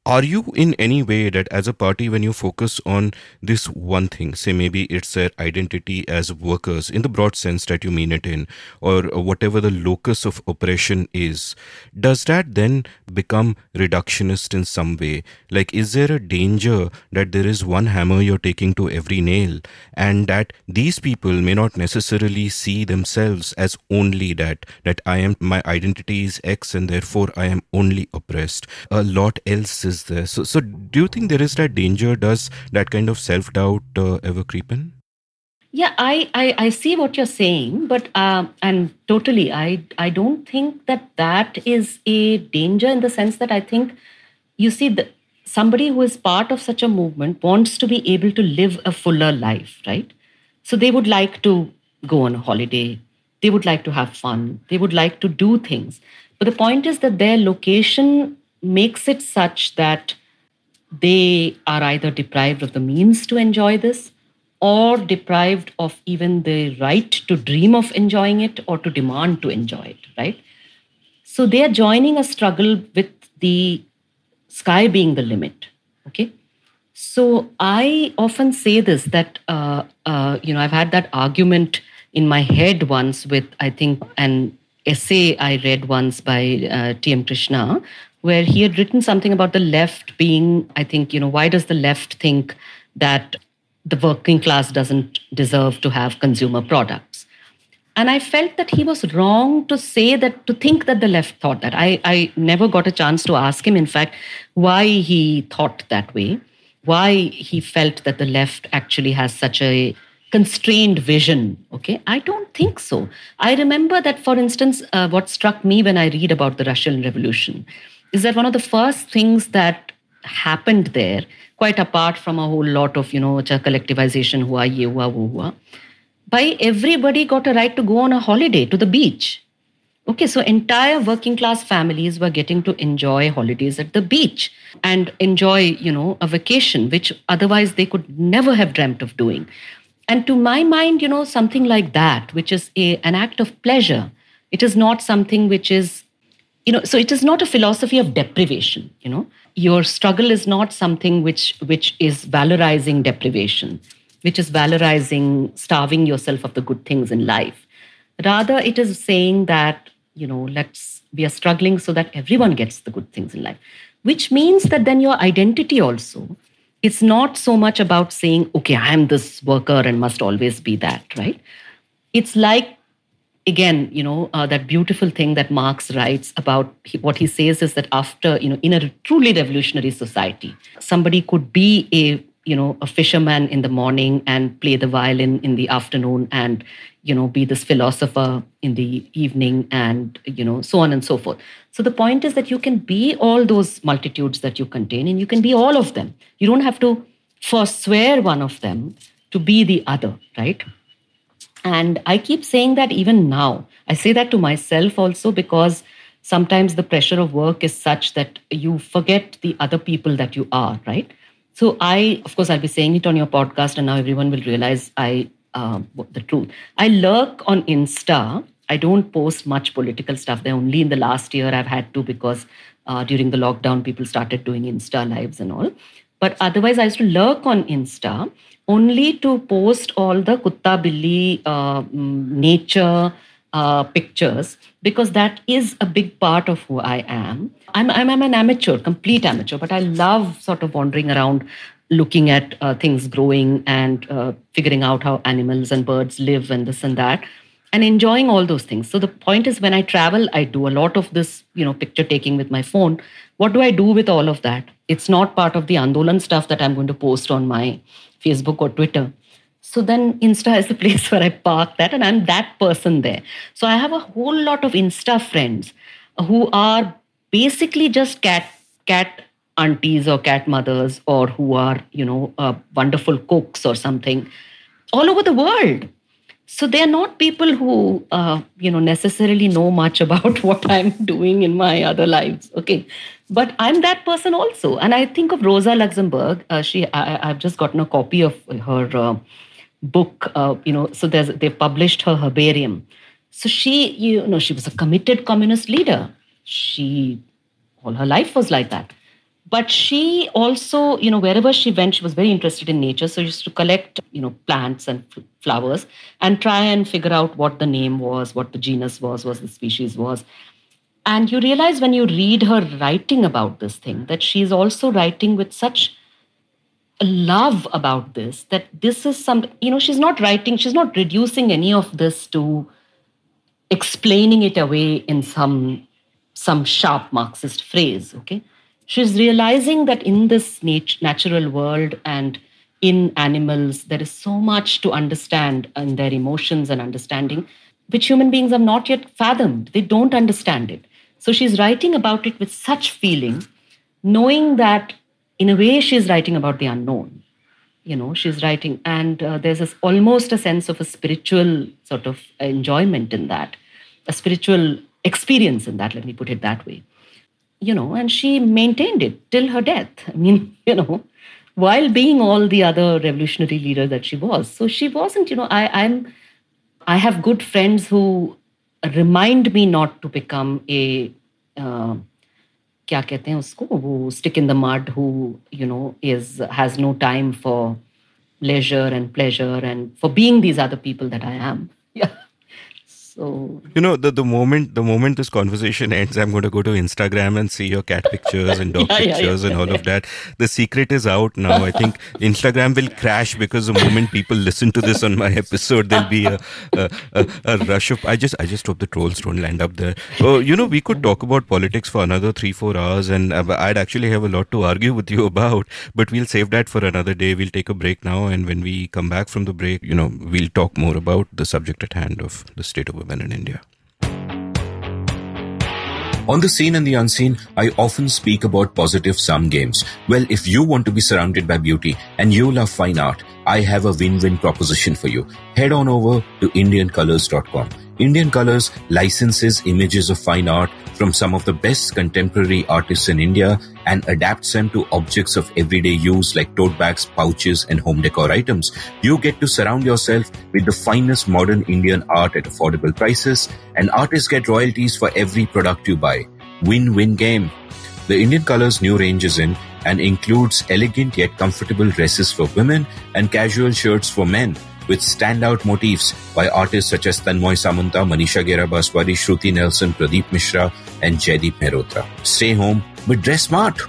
are you in any way that as a party when you focus on this one thing say maybe it's their identity as workers in the broad sense that you mean it in or whatever the locus of oppression is does that then become reductionist in some way like is there a danger that there is one hammer you're taking to every nail and that these people may not necessarily see themselves as only that that i am my identity is x and therefore i am only oppressed a lot else is is there. So, so do you think there is that danger? Does that kind of self doubt uh, ever creep in? Yeah, I, I, I, see what you're saying, but um, and totally, I I don't think that that is a danger in the sense that I think you see the, somebody who is part of such a movement wants to be able to live a fuller life, right? So they would like to go on a holiday, they would like to have fun, they would like to do things. But the point is that their location makes it such that they are either deprived of the means to enjoy this or deprived of even the right to dream of enjoying it or to demand to enjoy it, right? So they are joining a struggle with the sky being the limit, okay? So I often say this that, uh, uh, you know, I've had that argument in my head once with, I think, an essay I read once by uh, T.M. Krishna where he had written something about the left being, I think, you know, why does the left think that the working class doesn't deserve to have consumer products? And I felt that he was wrong to say that, to think that the left thought that. I, I never got a chance to ask him, in fact, why he thought that way, why he felt that the left actually has such a constrained vision. Okay, I don't think so. I remember that, for instance, uh, what struck me when I read about the Russian Revolution is that one of the first things that happened there, quite apart from a whole lot of, you know, collectivization, hua, ye hua, wo hua, by everybody got a right to go on a holiday to the beach. Okay, so entire working class families were getting to enjoy holidays at the beach and enjoy, you know, a vacation, which otherwise they could never have dreamt of doing. And to my mind, you know, something like that, which is a, an act of pleasure, it is not something which is you know so it is not a philosophy of deprivation you know your struggle is not something which which is valorizing deprivation which is valorizing starving yourself of the good things in life rather it is saying that you know let's we are struggling so that everyone gets the good things in life which means that then your identity also it's not so much about saying okay i am this worker and must always be that right it's like again, you know, uh, that beautiful thing that Marx writes about he, what he says is that after, you know, in a truly revolutionary society, somebody could be a, you know, a fisherman in the morning and play the violin in the afternoon and, you know, be this philosopher in the evening and, you know, so on and so forth. So the point is that you can be all those multitudes that you contain and you can be all of them. You don't have to forswear one of them to be the other, right? And I keep saying that even now. I say that to myself also because sometimes the pressure of work is such that you forget the other people that you are, right? So I, of course, I'll be saying it on your podcast, and now everyone will realize I uh, the truth. I lurk on Insta. I don't post much political stuff there. Only in the last year I've had to because uh, during the lockdown people started doing Insta lives and all. But otherwise, I used to lurk on Insta only to post all the kutta billi uh, mm, nature uh, pictures because that is a big part of who I am. I'm, I'm, I'm an amateur, complete amateur, but I love sort of wandering around looking at uh, things growing and uh, figuring out how animals and birds live and this and that and enjoying all those things so the point is when i travel i do a lot of this you know picture taking with my phone what do i do with all of that it's not part of the andolan stuff that i'm going to post on my Facebook or Twitter. So then Insta is the place where I park that, and I'm that person there. So I have a whole lot of Insta friends who are basically just cat cat aunties or cat mothers or who are you know uh, wonderful cooks or something all over the world so they're not people who uh, you know necessarily know much about what i'm doing in my other lives okay but i'm that person also and i think of rosa luxemburg uh, she I, have just gotten a copy of her uh, book uh, you know so there's they published her herbarium so she you know she was a committed communist leader she all her life was like that but she also you know wherever she went she was very interested in nature so she used to collect you know plants and f- flowers and try and figure out what the name was what the genus was what the species was and you realize when you read her writing about this thing that she's also writing with such love about this that this is some you know she's not writing she's not reducing any of this to explaining it away in some some sharp marxist phrase okay she's realizing that in this nat- natural world and in animals, there is so much to understand in their emotions and understanding, which human beings have not yet fathomed. They don't understand it. So she's writing about it with such feeling, knowing that in a way she's writing about the unknown. You know, she's writing, and uh, there's this, almost a sense of a spiritual sort of enjoyment in that, a spiritual experience in that, let me put it that way you know, and she maintained it till her death. I mean, you know, while being all the other revolutionary leader that she was. So she wasn't, you know, I, I'm I have good friends who remind me not to become a uh, क्या कहते हैं उसको who stick in the mud who you know is has no time for for and pleasure and for being these are the people that I so you know the the moment the moment this conversation ends, I'm going to go to Instagram and see your cat pictures and dog yeah, pictures yeah, yeah, and all of that. The secret is out now. I think Instagram will crash because the moment people listen to this on my episode, there'll be a a, a, a rush of. I just I just hope the trolls don't land up there. Oh, you know we could talk about politics for another three four hours, and uh, I'd actually have a lot to argue with you about. But we'll save that for another day. We'll take a break now, and when we come back from the break, you know, we'll talk more about the subject at hand of the state of women than in India. On the seen and the unseen, I often speak about positive sum games. Well, if you want to be surrounded by beauty and you love fine art, I have a win-win proposition for you. Head on over to indiancolors.com. Indian Colors licenses images of fine art from some of the best contemporary artists in India and adapts them to objects of everyday use like tote bags, pouches, and home decor items. You get to surround yourself with the finest modern Indian art at affordable prices, and artists get royalties for every product you buy. Win win game. The Indian Colors new range is in and includes elegant yet comfortable dresses for women and casual shirts for men with standout motifs by artists such as Tanmoy Samanta, Manisha Gera Baswari, Shruti Nelson, Pradeep Mishra, and Jaideep Mehrotra. Stay home, but dress smart.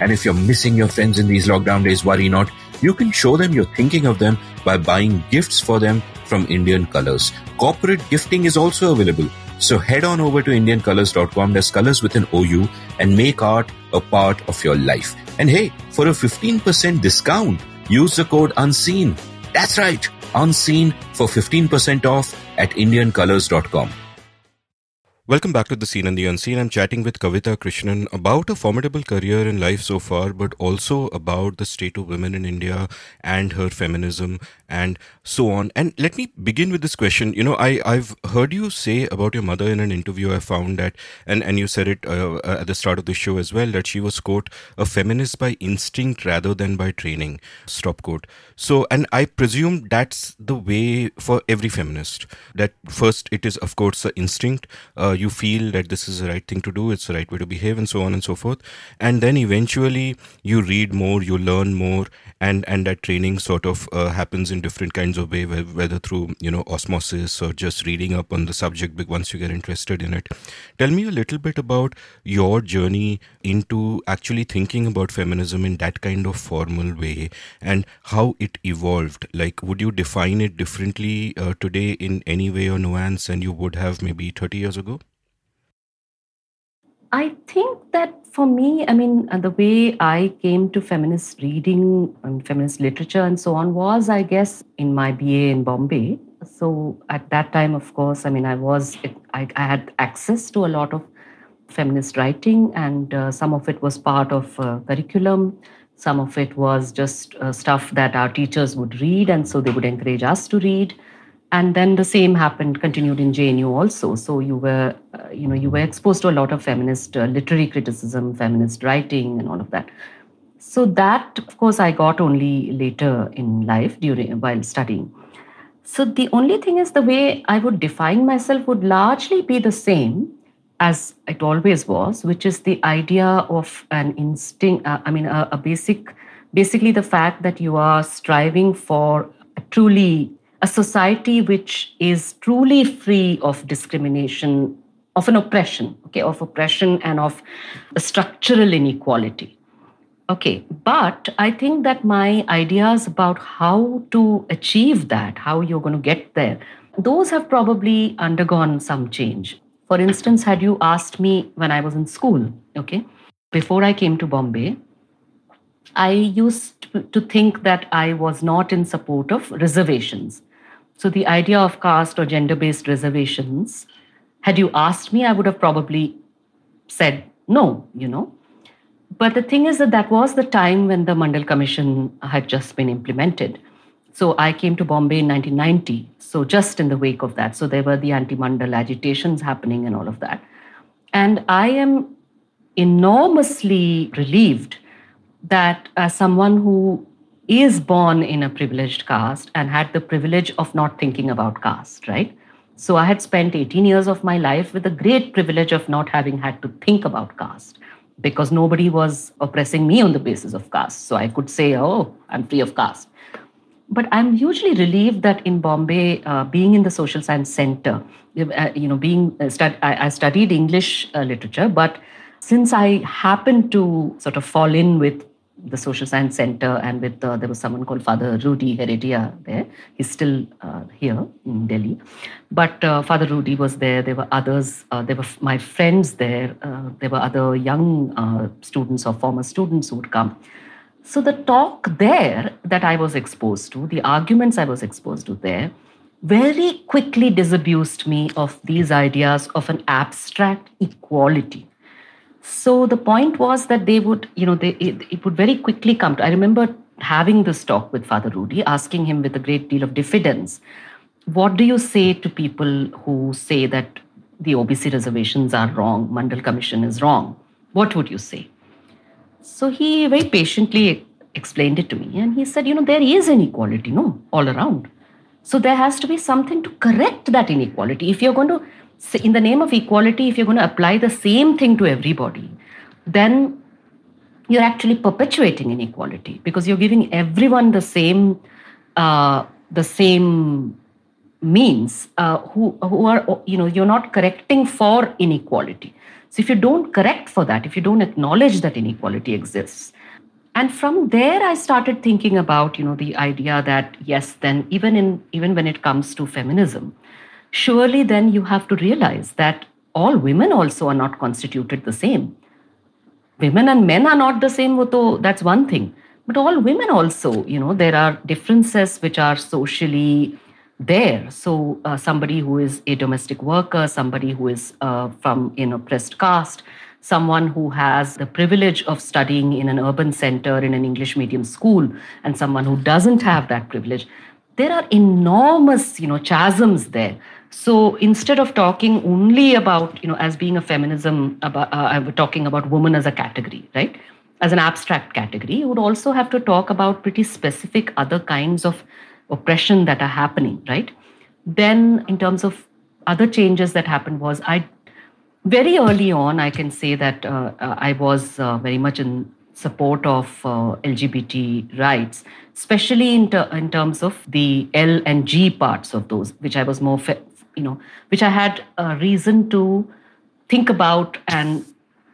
And if you're missing your friends in these lockdown days, worry not. You can show them you're thinking of them by buying gifts for them from Indian Colors. Corporate gifting is also available. So head on over to IndianColors.com, there's colors with an OU, and make art a part of your life. And hey, for a 15% discount, use the code UNSEEN that's right, unseen for 15% off at indiancolors.com. Welcome back to The Scene and the Unseen. I'm chatting with Kavita Krishnan about a formidable career in life so far, but also about the state of women in India and her feminism and so on. And let me begin with this question. You know, I, I've heard you say about your mother in an interview. I found that, and, and you said it uh, uh, at the start of the show as well, that she was, quote, a feminist by instinct rather than by training, stop quote. So, and I presume that's the way for every feminist. That first, it is, of course, the instinct. Uh, you feel that this is the right thing to do, it's the right way to behave, and so on and so forth. And then eventually, you read more, you learn more, and, and that training sort of uh, happens in different kinds of way, whether through you know osmosis or just reading up on the subject once you get interested in it. Tell me a little bit about your journey into actually thinking about feminism in that kind of formal way and how it evolved. Like, would you define it differently uh, today in any way or nuance than you would have maybe 30 years ago? I think that for me, I mean, uh, the way I came to feminist reading and feminist literature and so on was, I guess, in my BA in Bombay. So at that time, of course, I mean, I was, I, I had access to a lot of feminist writing, and uh, some of it was part of uh, curriculum. Some of it was just uh, stuff that our teachers would read, and so they would encourage us to read and then the same happened continued in JNU also. So you were, uh, you know, you were exposed to a lot of feminist uh, literary criticism, feminist writing, and all of that. So that, of course, I got only later in life during while studying. So the only thing is the way I would define myself would largely be the same as it always was, which is the idea of an instinct. Uh, I mean, a, a basic, basically the fact that you are striving for a truly a society which is truly free of discrimination, of an oppression, okay, of oppression and of structural inequality. Okay, but I think that my ideas about how to achieve that, how you're going to get there, those have probably undergone some change. For instance, had you asked me when I was in school, okay, before I came to Bombay, I used to think that I was not in support of reservations. So the idea of caste or gender based reservations, had you asked me, I would have probably said no, you know. But the thing is that that was the time when the Mandal Commission had just been implemented. So I came to Bombay in 1990, so just in the wake of that. So there were the anti Mandal agitations happening and all of that. And I am enormously relieved that as uh, someone who is born in a privileged caste and had the privilege of not thinking about caste, right? So I had spent 18 years of my life with the great privilege of not having had to think about caste because nobody was oppressing me on the basis of caste. So I could say, oh, I'm free of caste. But I'm hugely relieved that in Bombay, uh, being in the social science center, you uh, know, being uh, I, studied English uh, literature, but since I happened to sort of fall in with the Social Science Center and with uh, there was someone called Father Rudy Heredia there. He's still uh, here in Delhi, but uh, Father Rudy was there. There were others. Uh, there were my friends there. Uh, there were other young uh, students or former students who would come. So the talk there that I was exposed to, the arguments I was exposed to there, very quickly disabused me of these ideas of an abstract equality so the point was that they would, you know, they, it, it would very quickly come to. I remember having this talk with Father Rudy, asking him with a great deal of diffidence, what do you say to people who say that the OBC reservations are wrong, Mandal Commission is wrong? What would you say? So he very patiently explained it to me and he said, you know, there is inequality, no, all around. So there has to be something to correct that inequality. If you're going to so in the name of equality, if you're going to apply the same thing to everybody, then you're actually perpetuating inequality because you're giving everyone the same uh, the same means uh, who who are you know you're not correcting for inequality. So if you don't correct for that, if you don't acknowledge that inequality exists, and from there I started thinking about you know the idea that yes, then even in even when it comes to feminism surely then you have to realize that all women also are not constituted the same. Women and men are not the same, that's one thing. But all women also, you know, there are differences which are socially there. So uh, somebody who is a domestic worker, somebody who is uh, from an oppressed caste, someone who has the privilege of studying in an urban center in an English medium school, and someone who doesn't have that privilege. There are enormous, you know, chasms there so instead of talking only about, you know, as being a feminism, about, uh, talking about woman as a category, right? As an abstract category, you would also have to talk about pretty specific other kinds of oppression that are happening, right? Then in terms of other changes that happened was I very early on, I can say that uh, uh I was uh, very much in support of uh, LGBT rights, especially in, ter- in terms of the L and G parts of those, which I was more you know, which I had a reason to think about and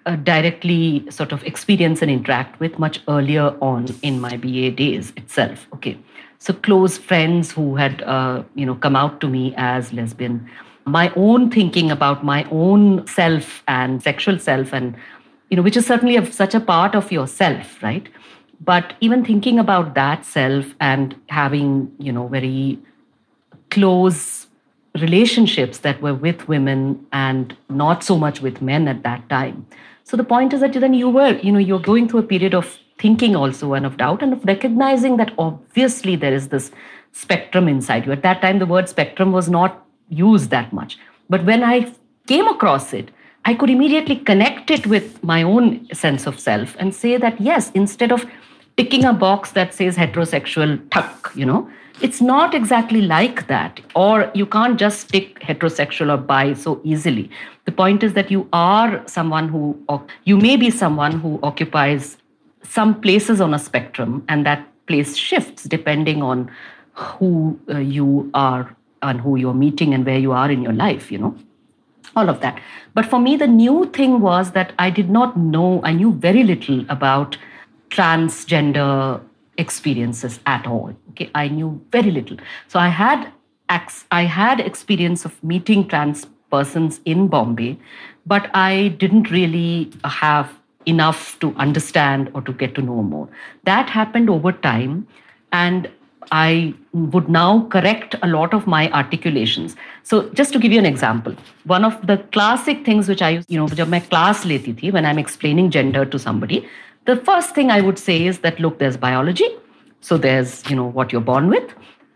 uh, directly sort of experience and interact with much earlier on in my BA days itself. Okay, so close friends who had uh, you know come out to me as lesbian. My own thinking about my own self and sexual self, and you know, which is certainly a, such a part of yourself, right? But even thinking about that self and having you know very close relationships that were with women and not so much with men at that time. So the point is that then you were, you know, you're going through a period of thinking also and of doubt and of recognizing that obviously there is this spectrum inside you. At that time, the word spectrum was not used that much. But when I came across it, I could immediately connect it with my own sense of self and say that yes, instead of ticking a box that says heterosexual tuck, you know, it's not exactly like that. Or you can't just stick heterosexual or bi so easily. The point is that you are someone who, or you may be someone who occupies some places on a spectrum, and that place shifts depending on who uh, you are and who you're meeting and where you are in your life, you know all of that. But for me, the new thing was that I did not know, I knew very little about transgender experiences at all. Okay, I knew very little. So I had I had experience of meeting trans persons in Bombay, but I didn't really have enough to understand or to get to know more. That happened over time, and I would now correct a lot of my articulations. So just to give you an example, one of the classic things which I, you know, जब class लेती when I'm explaining gender to somebody, the first thing I would say is that look, there's biology. So there's, you know, what you're born with.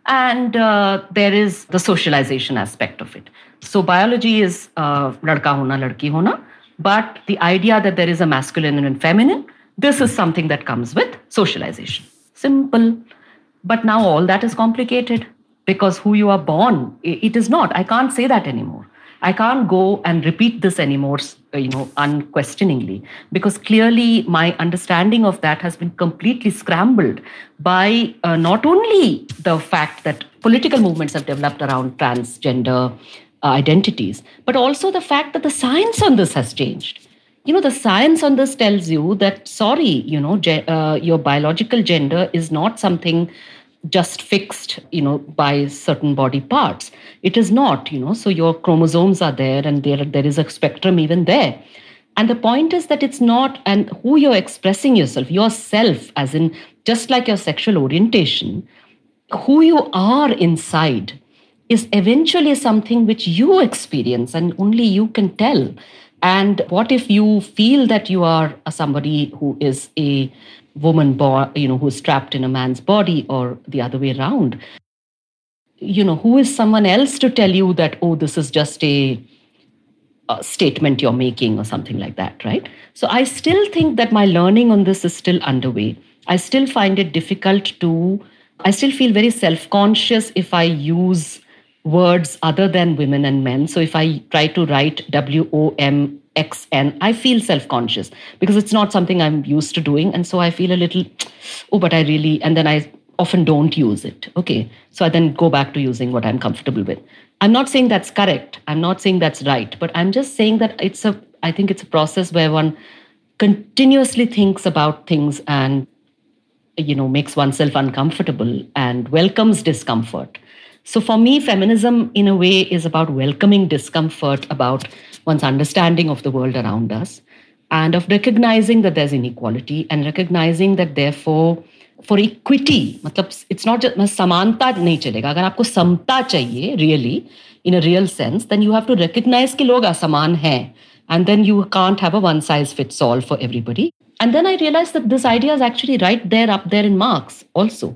And uh, there is the socialization aspect of it. So biology is uh, ladka hona, ladki hona. But the idea that there is a masculine and feminine, this is something that comes with socialization. Simple. But now all that is complicated because who you are born, it is not. I can't say that anymore. I can't go and repeat this anymore, you know, unquestioningly, because clearly my understanding of that has been completely scrambled by uh, not only the fact that political movements have developed around transgender uh, identities, but also the fact that the science on this has changed you know the science on this tells you that sorry you know ge- uh, your biological gender is not something just fixed you know by certain body parts it is not you know so your chromosomes are there and there there is a spectrum even there and the point is that it's not and who you're expressing yourself yourself as in just like your sexual orientation who you are inside is eventually something which you experience and only you can tell and what if you feel that you are somebody who is a woman you know, who's trapped in a man's body or the other way around. You know, who is someone else to tell you that, oh, this is just a, a statement you're making or something like that, right? So I still think that my learning on this is still underway. I still find it difficult to, I still feel very self conscious if I use words other than women and men. So if I try to write W O M and I feel self conscious because it's not something I'm used to doing. And so I feel a little, oh, but I really, and then I often don't use it. Okay. So I then go back to using what I'm comfortable with. I'm not saying that's correct. I'm not saying that's right. But I'm just saying that it's a, I think it's a process where one continuously thinks about things and, you know, makes oneself uncomfortable and welcomes discomfort. So for me, feminism in a way is about welcoming discomfort, about one's understanding of the world around us and of recognizing that there's inequality and recognizing that therefore for equity it's not just samanta nature aapko samta chahiye really in a real sense then you have to recognize ki log asaman hai and then you can't have a one size fits all for everybody and then i realized that this idea is actually right there up there in marx also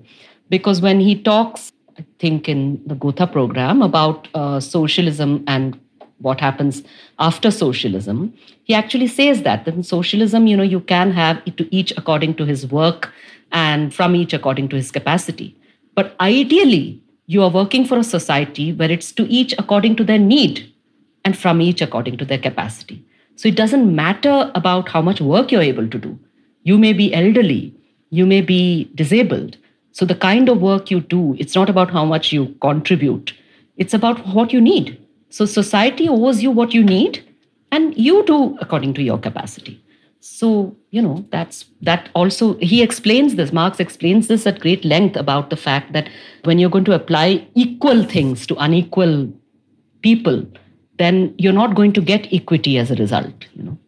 because when he talks i think in the gotha program about uh, socialism and what happens after socialism, he actually says that that in socialism, you know, you can have to each according to his work and from each according to his capacity. But ideally, you are working for a society where it's to each according to their need and from each according to their capacity. So it doesn't matter about how much work you're able to do. You may be elderly, you may be disabled. So the kind of work you do, it's not about how much you contribute, it's about what you need. So society owes you what you need, and you do according to your capacity. So, you know, that's that also he explains this. Marx explains this at great length about the fact that when you're going to apply equal things to unequal people, then you're not going to get equity as a result, you know.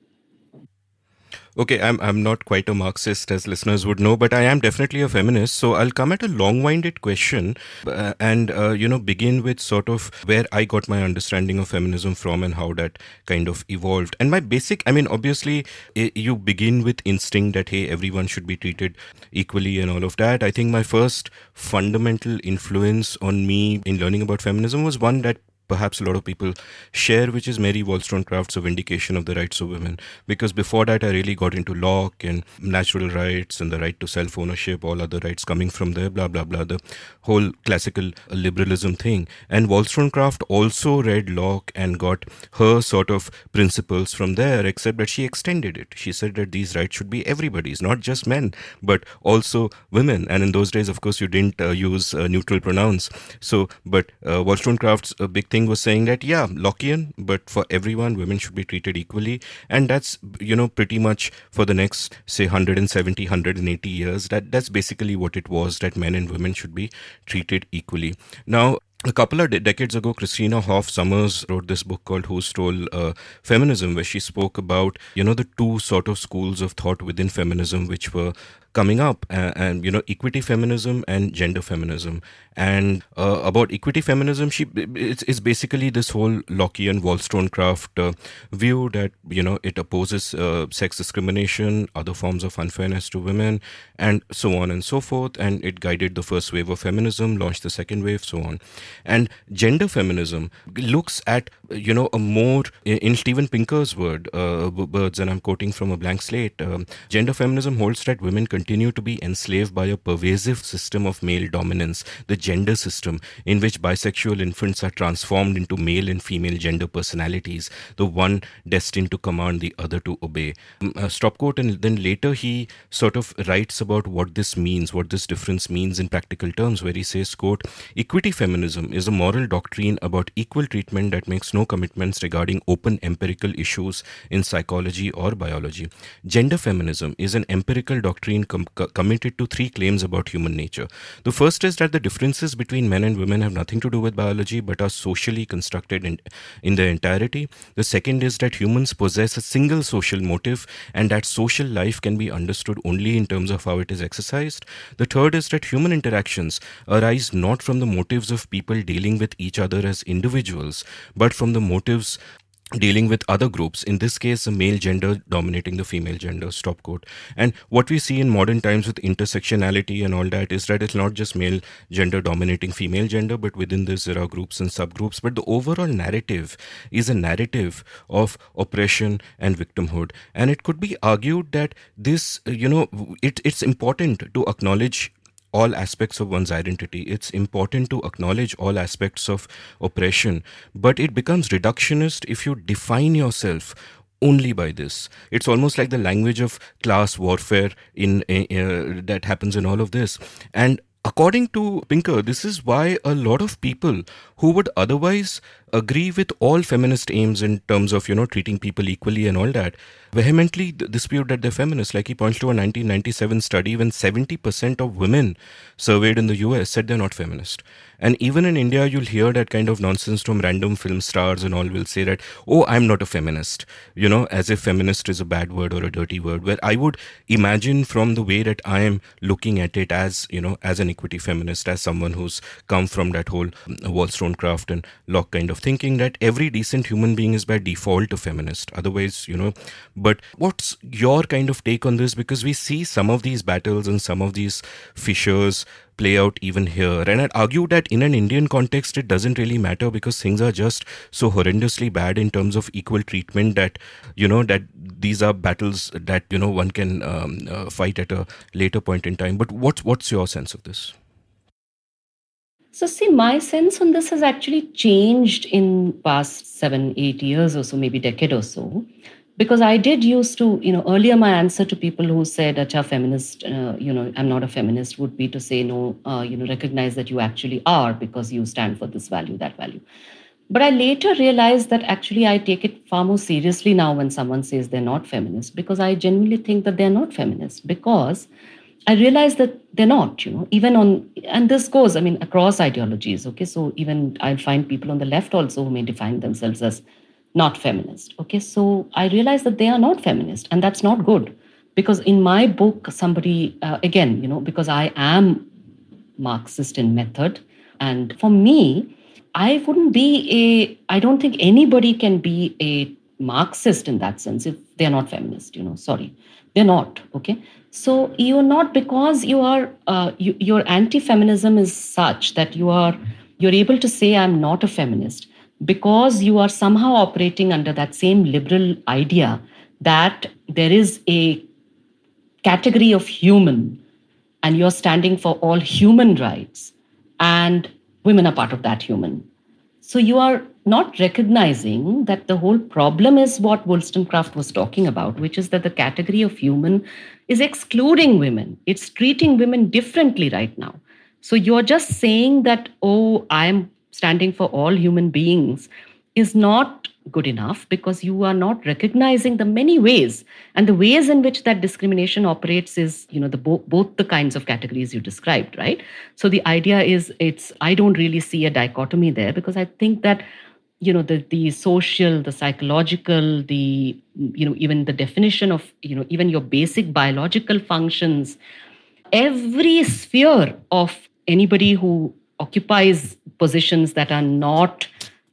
Okay, I'm I'm not quite a Marxist as listeners would know, but I am definitely a feminist. So I'll come at a long-winded question uh, and uh, you know begin with sort of where I got my understanding of feminism from and how that kind of evolved. And my basic, I mean, obviously you begin with instinct that hey, everyone should be treated equally and all of that. I think my first fundamental influence on me in learning about feminism was one that perhaps a lot of people share, which is Mary Wollstonecraft's of Vindication of the Rights of Women. Because before that, I really got into Locke and natural rights and the right to self ownership, all other rights coming from there, blah, blah, blah, the whole classical liberalism thing. And Wollstonecraft also read Locke and got her sort of principles from there, except that she extended it. She said that these rights should be everybody's, not just men, but also women. And in those days, of course, you didn't uh, use uh, neutral pronouns. So, but uh, Wollstonecraft's uh, big thing Singh was saying that yeah, Lockean, but for everyone, women should be treated equally, and that's you know pretty much for the next say 170, 180 years. That that's basically what it was that men and women should be treated equally. Now, a couple of de- decades ago, Christina Hoff Summers wrote this book called Who Stole uh, Feminism, where she spoke about, you know, the two sort of schools of thought within feminism, which were coming up and, and you know equity feminism and gender feminism and uh, about equity feminism she it's, it's basically this whole lockean wollstonecraft uh, view that you know it opposes uh, sex discrimination other forms of unfairness to women and so on and so forth and it guided the first wave of feminism launched the second wave so on and gender feminism looks at you know, a more, in Steven Pinker's word, uh, words, and I'm quoting from a blank slate, um, gender feminism holds that women continue to be enslaved by a pervasive system of male dominance, the gender system, in which bisexual infants are transformed into male and female gender personalities, the one destined to command, the other to obey. Um, uh, stop quote, and then later he sort of writes about what this means, what this difference means in practical terms, where he says, quote, equity feminism is a moral doctrine about equal treatment that makes no no commitments regarding open empirical issues in psychology or biology. Gender feminism is an empirical doctrine com- committed to three claims about human nature. The first is that the differences between men and women have nothing to do with biology but are socially constructed in, in their entirety. The second is that humans possess a single social motive and that social life can be understood only in terms of how it is exercised. The third is that human interactions arise not from the motives of people dealing with each other as individuals but from from the motives dealing with other groups in this case a male gender dominating the female gender stop quote and what we see in modern times with intersectionality and all that is that it's not just male gender dominating female gender but within this there are groups and subgroups but the overall narrative is a narrative of oppression and victimhood and it could be argued that this you know it, it's important to acknowledge all aspects of one's identity. It's important to acknowledge all aspects of oppression, but it becomes reductionist if you define yourself only by this. It's almost like the language of class warfare in uh, that happens in all of this. And according to Pinker, this is why a lot of people who would otherwise agree with all feminist aims in terms of you know treating people equally and all that vehemently dispute that they're feminists like he points to a 1997 study when 70% of women surveyed in the US said they're not feminist and even in India you'll hear that kind of nonsense from random film stars and all will say that oh I'm not a feminist you know as if feminist is a bad word or a dirty word where I would imagine from the way that I am looking at it as you know as an equity feminist as someone who's come from that whole Wollstonecraft and Locke kind of of thinking that every decent human being is by default a feminist. Otherwise, you know, but what's your kind of take on this? Because we see some of these battles and some of these fissures play out even here. And I'd argue that in an Indian context, it doesn't really matter because things are just so horrendously bad in terms of equal treatment that, you know, that these are battles that, you know, one can um, uh, fight at a later point in time. But what's, what's your sense of this? So see, my sense on this has actually changed in past seven, eight years or so, maybe decade or so, because I did used to, you know, earlier my answer to people who said, "Acha, feminist," uh, you know, I'm not a feminist, would be to say, "No, uh, you know, recognize that you actually are because you stand for this value, that value." But I later realized that actually I take it far more seriously now when someone says they're not feminist because I genuinely think that they're not feminist because I realize that they're not, you know, even on, and this goes, I mean, across ideologies, okay? So even I find people on the left also who may define themselves as not feminist, okay? So I realize that they are not feminist, and that's not good. Because in my book, somebody, uh, again, you know, because I am Marxist in method, and for me, I wouldn't be a, I don't think anybody can be a Marxist in that sense if they're not feminist, you know, sorry. They're not, okay? so you're not because you are uh, you, your anti-feminism is such that you are you're able to say i'm not a feminist because you are somehow operating under that same liberal idea that there is a category of human and you're standing for all human rights and women are part of that human so you are not recognizing that the whole problem is what wollstonecraft was talking about which is that the category of human is excluding women. It's treating women differently right now. So you're just saying that, oh, I'm standing for all human beings is not good enough because you are not recognizing the many ways and the ways in which that discrimination operates is you know the bo- both the kinds of categories you described right so the idea is it's i don't really see a dichotomy there because i think that you know the the social the psychological the you know even the definition of you know even your basic biological functions every sphere of anybody who occupies positions that are not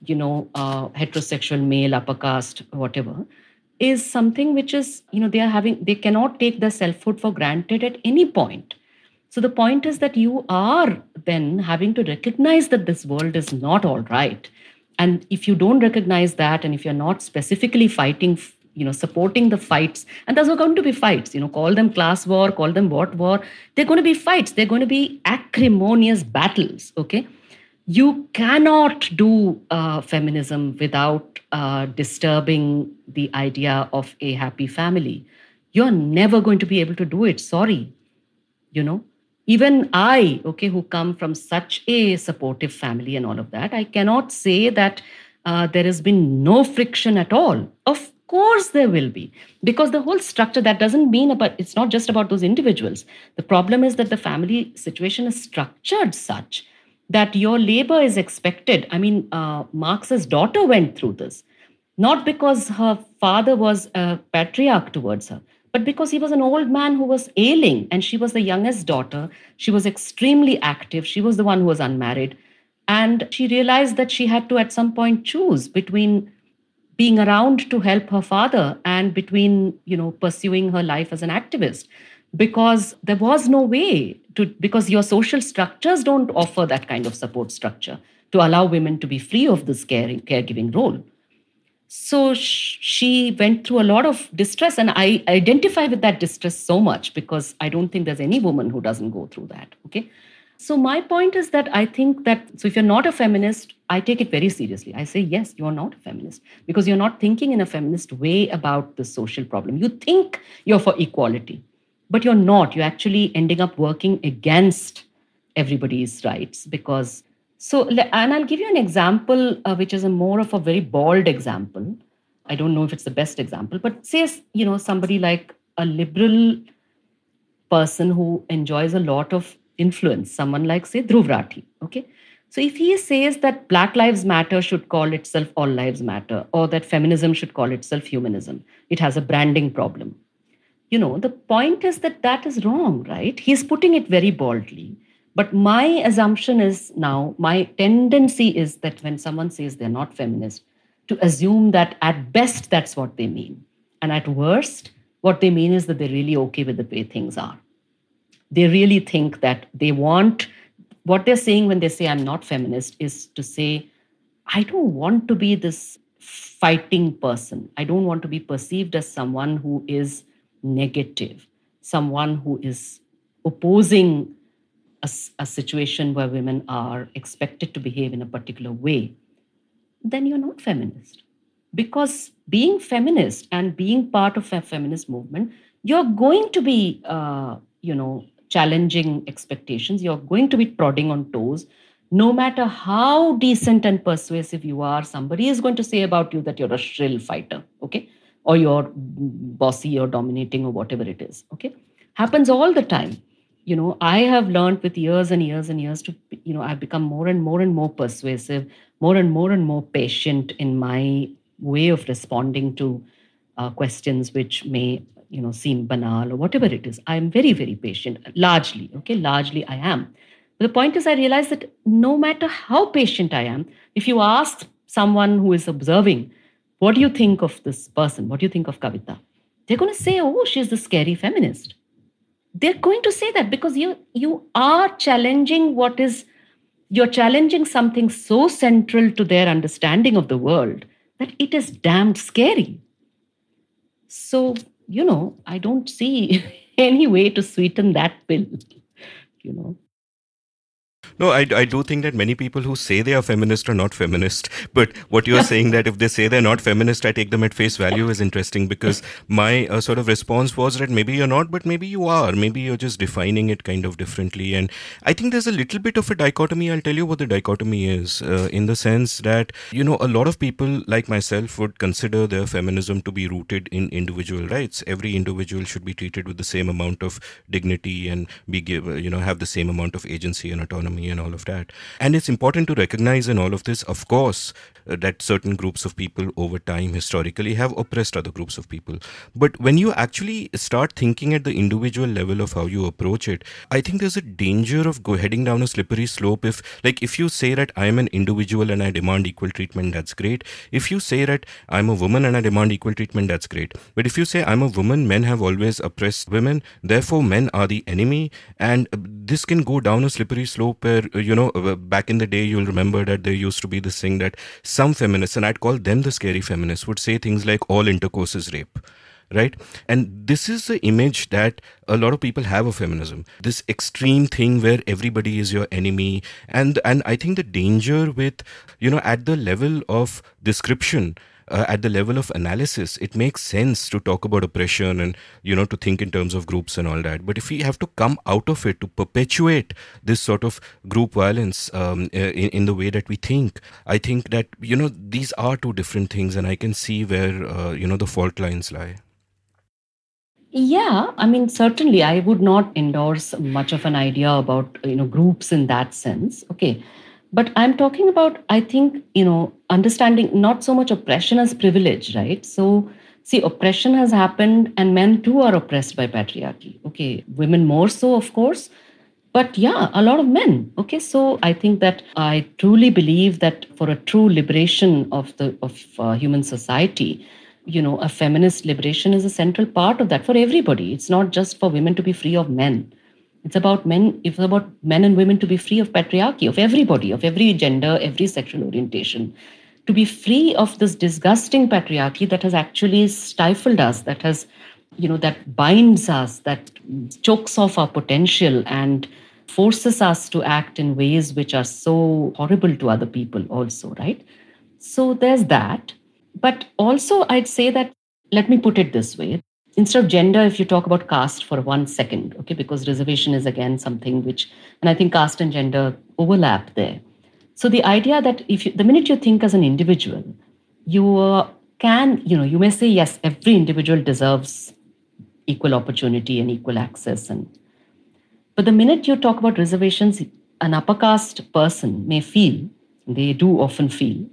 you know uh, heterosexual male upper caste whatever is something which is you know they are having they cannot take their selfhood for granted at any point so the point is that you are then having to recognize that this world is not all right and if you don't recognize that and if you're not specifically fighting you know supporting the fights and those are going to be fights you know call them class war call them what war they're going to be fights they're going to be acrimonious battles okay you cannot do uh, feminism without uh, disturbing the idea of a happy family you're never going to be able to do it sorry you know even I, okay, who come from such a supportive family and all of that, I cannot say that uh, there has been no friction at all. Of course, there will be, because the whole structure that doesn't mean about it's not just about those individuals. The problem is that the family situation is structured such that your labor is expected. I mean, uh, Marx's daughter went through this, not because her father was a uh, patriarch towards her, but because he was an old man who was ailing and she was the youngest daughter, she was extremely active. She was the one who was unmarried. And she realized that she had to, at some point, choose between being around to help her father and between, you know, pursuing her life as an activist because there was no way to, because your social structures don't offer that kind of support structure to allow women to be free of this caring, caregiving role so she went through a lot of distress and i identify with that distress so much because i don't think there's any woman who doesn't go through that okay so my point is that i think that so if you're not a feminist i take it very seriously i say yes you're not a feminist because you're not thinking in a feminist way about the social problem you think you're for equality but you're not you're actually ending up working against everybody's rights because so, and I'll give you an example, uh, which is a more of a very bald example. I don't know if it's the best example, but say, you know, somebody like a liberal person who enjoys a lot of influence, someone like, say, Dhruv okay? So if he says that Black Lives Matter should call itself All Lives Matter, or that feminism should call itself humanism, it has a branding problem. You know, the point is that that is wrong, right? He's putting it very baldly. But my assumption is now, my tendency is that when someone says they're not feminist, to assume that at best that's what they mean. And at worst, what they mean is that they're really okay with the way things are. They really think that they want what they're saying when they say I'm not feminist is to say, I don't want to be this fighting person. I don't want to be perceived as someone who is negative, someone who is opposing a, a situation where women are expected to behave in a particular way, then you're not feminist. Because being feminist and being part of a feminist movement, you're going to be, uh, you know, challenging expectations. You're going to be prodding on toes. No matter how decent and persuasive you are, somebody is going to say about you that you're a shrill fighter, okay? Or you're bossy or dominating or whatever it is, okay? Happens all the time you know i have learned with years and years and years to you know i've become more and more and more persuasive more and more and more patient in my way of responding to uh, questions which may you know seem banal or whatever it is i'm very very patient largely okay largely i am but the point is i realize that no matter how patient i am if you ask someone who is observing what do you think of this person what do you think of kavita they're going to say oh she's the scary feminist they're going to say that because you you are challenging what is you're challenging something so central to their understanding of the world that it is damned scary so you know i don't see any way to sweeten that pill you know no, I, I do think that many people who say they are feminist are not feminist. But what you're saying that if they say they're not feminist, I take them at face value is interesting because my uh, sort of response was that maybe you're not, but maybe you are. Maybe you're just defining it kind of differently. And I think there's a little bit of a dichotomy. I'll tell you what the dichotomy is uh, in the sense that, you know, a lot of people like myself would consider their feminism to be rooted in individual rights. Every individual should be treated with the same amount of dignity and be given, uh, you know, have the same amount of agency and autonomy and all of that. And it's important to recognize in all of this, of course, uh, that certain groups of people over time historically have oppressed other groups of people. But when you actually start thinking at the individual level of how you approach it, I think there's a danger of go heading down a slippery slope. If, like, if you say that I am an individual and I demand equal treatment, that's great. If you say that I'm a woman and I demand equal treatment, that's great. But if you say I'm a woman, men have always oppressed women, therefore men are the enemy, and uh, this can go down a slippery slope uh, where uh, you know uh, back in the day you'll remember that there used to be this thing that some feminists and i'd call them the scary feminists would say things like all intercourse is rape right and this is the image that a lot of people have of feminism this extreme thing where everybody is your enemy and and i think the danger with you know at the level of description uh, at the level of analysis, it makes sense to talk about oppression and you know to think in terms of groups and all that. But if we have to come out of it to perpetuate this sort of group violence um, uh, in, in, the way that we think, I think that you know these are two different things, and I can see where uh, you know the fault lines lie. Yeah, I mean, certainly, I would not endorse much of an idea about you know groups in that sense. Okay but i'm talking about i think you know understanding not so much oppression as privilege right so see oppression has happened and men too are oppressed by patriarchy okay women more so of course but yeah a lot of men okay so i think that i truly believe that for a true liberation of the of uh, human society you know a feminist liberation is a central part of that for everybody it's not just for women to be free of men it's about men. It's about men and women to be free of patriarchy, of everybody, of every gender, every sexual orientation, to be free of this disgusting patriarchy that has actually stifled us, that has, you know, that binds us, that chokes off our potential and forces us to act in ways which are so horrible to other people. Also, right? So there's that. But also, I'd say that let me put it this way instead of gender, if you talk about caste for one second, okay, because reservation is again something which, and I think caste and gender overlap there. So the idea that if you, the minute you think as an individual, you can, you know, you may say, yes, every individual deserves equal opportunity and equal access. And, but the minute you talk about reservations, an upper caste person may feel, they do often feel,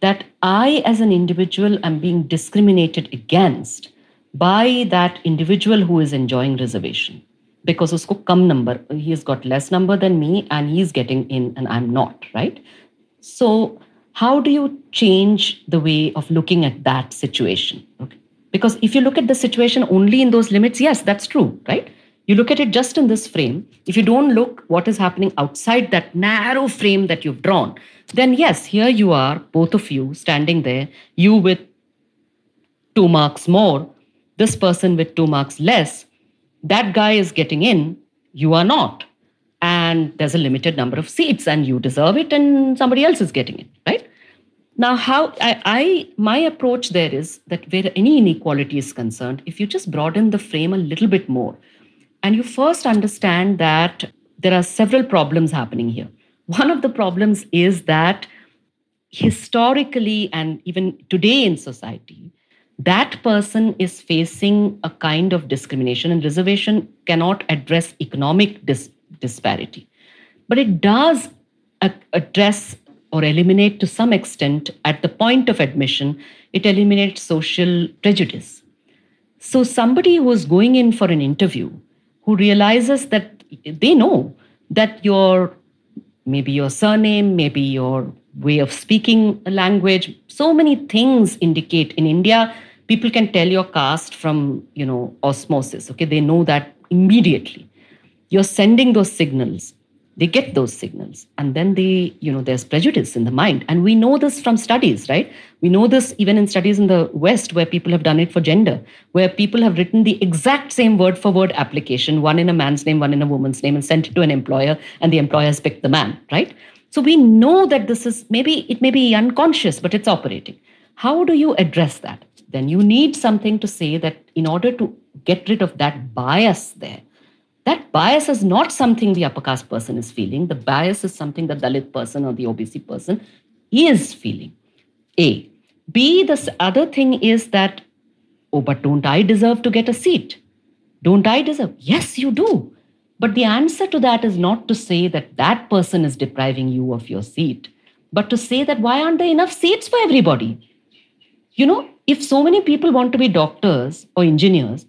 that I as an individual am being discriminated against by that individual who is enjoying reservation because usko kam number he has got less number than me and he's getting in and i'm not right so how do you change the way of looking at that situation okay because if you look at the situation only in those limits yes that's true right you look at it just in this frame if you don't look what is happening outside that narrow frame that you've drawn then yes here you are both of you standing there you with two marks more this person with two marks less, that guy is getting in, you are not. And there's a limited number of seats, and you deserve it, and somebody else is getting it, right? Now, how I, I, my approach there is that where any inequality is concerned, if you just broaden the frame a little bit more, and you first understand that there are several problems happening here. One of the problems is that historically and even today in society, that person is facing a kind of discrimination, and reservation cannot address economic dis- disparity. But it does a- address or eliminate to some extent at the point of admission, it eliminates social prejudice. So, somebody who's going in for an interview who realizes that they know that your maybe your surname, maybe your way of speaking a language. So many things indicate in India, people can tell your caste from you know osmosis okay they know that immediately you're sending those signals they get those signals and then they you know there's prejudice in the mind and we know this from studies right we know this even in studies in the west where people have done it for gender where people have written the exact same word for word application one in a man's name one in a woman's name and sent it to an employer and the employer has picked the man right so we know that this is maybe it may be unconscious but it's operating how do you address that then you need something to say that in order to get rid of that bias there. That bias is not something the upper caste person is feeling. The bias is something the Dalit person or the OBC person is feeling. A. B. The other thing is that, oh, but don't I deserve to get a seat? Don't I deserve? Yes, you do. But the answer to that is not to say that that person is depriving you of your seat, but to say that why aren't there enough seats for everybody? You know, if so many people want to be doctors or engineers,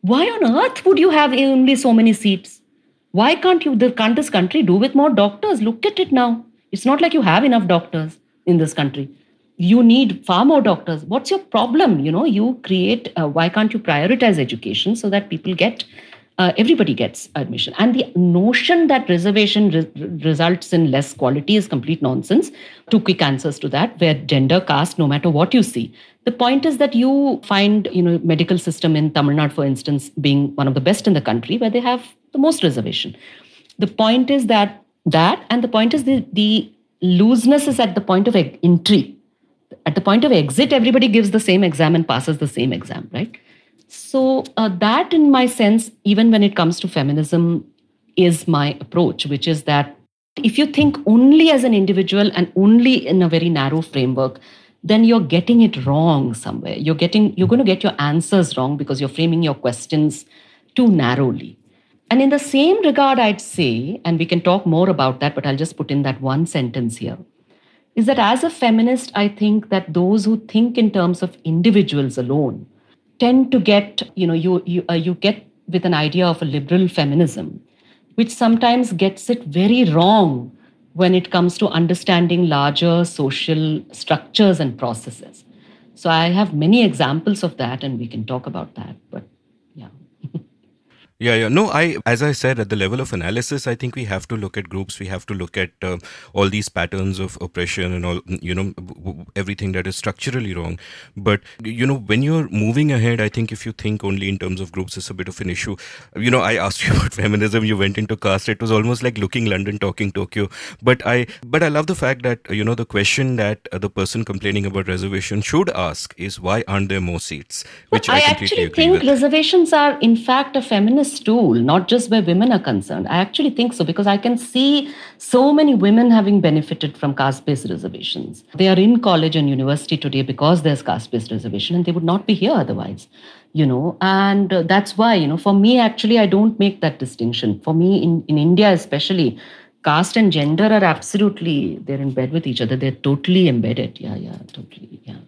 why on earth would you have only so many seats? Why can't you can't this country do with more doctors? Look at it now. It's not like you have enough doctors in this country. You need far more doctors. What's your problem? You know, you create. Uh, why can't you prioritize education so that people get uh, everybody gets admission. And the notion that reservation re- results in less quality is complete nonsense. Two quick answers to that, where gender, caste, no matter what you see. The point is that you find, you know, medical system in Tamil Nadu, for instance, being one of the best in the country, where they have the most reservation. The point is that that, and the point is the, the looseness is at the point of entry. At the point of exit, everybody gives the same exam and passes the same exam, right? So, uh, that in my sense, even when it comes to feminism, is my approach, which is that if you think only as an individual and only in a very narrow framework, then you're getting it wrong somewhere. You're getting you're going to get your answers wrong because you're framing your questions too narrowly. And in the same regard, I'd say, and we can talk more about that, but I'll just put in that one sentence here, is that as a feminist, I think that those who think in terms of individuals alone tend to get, you know, you, you, uh, you get with an idea of a liberal feminism, which sometimes gets it very wrong when it comes to understanding larger social structures and processes. So I have many examples of that, and we can talk about that. But yeah, yeah. No, I, as I said, at the level of analysis, I think we have to look at groups. We have to look at uh, all these patterns of oppression and all, you know, everything that is structurally wrong. But, you know, when you're moving ahead, I think if you think only in terms of groups, it's a bit of an issue. You know, I asked you about feminism, you went into caste. It was almost like looking London, talking Tokyo. But I, but I love the fact that, you know, the question that uh, the person complaining about reservation should ask is why aren't there more seats? Which well, I, I actually think with. reservations are, in fact, a feminist this tool, not just where women are concerned. I actually think so because I can see so many women having benefited from caste based reservations. They are in college and university today because there's caste based reservation and they would not be here otherwise, you know. And uh, that's why, you know, for me, actually, I don't make that distinction. For me, in, in India, especially, caste and gender are absolutely, they're in bed with each other. They're totally embedded. Yeah, yeah, totally. Yeah.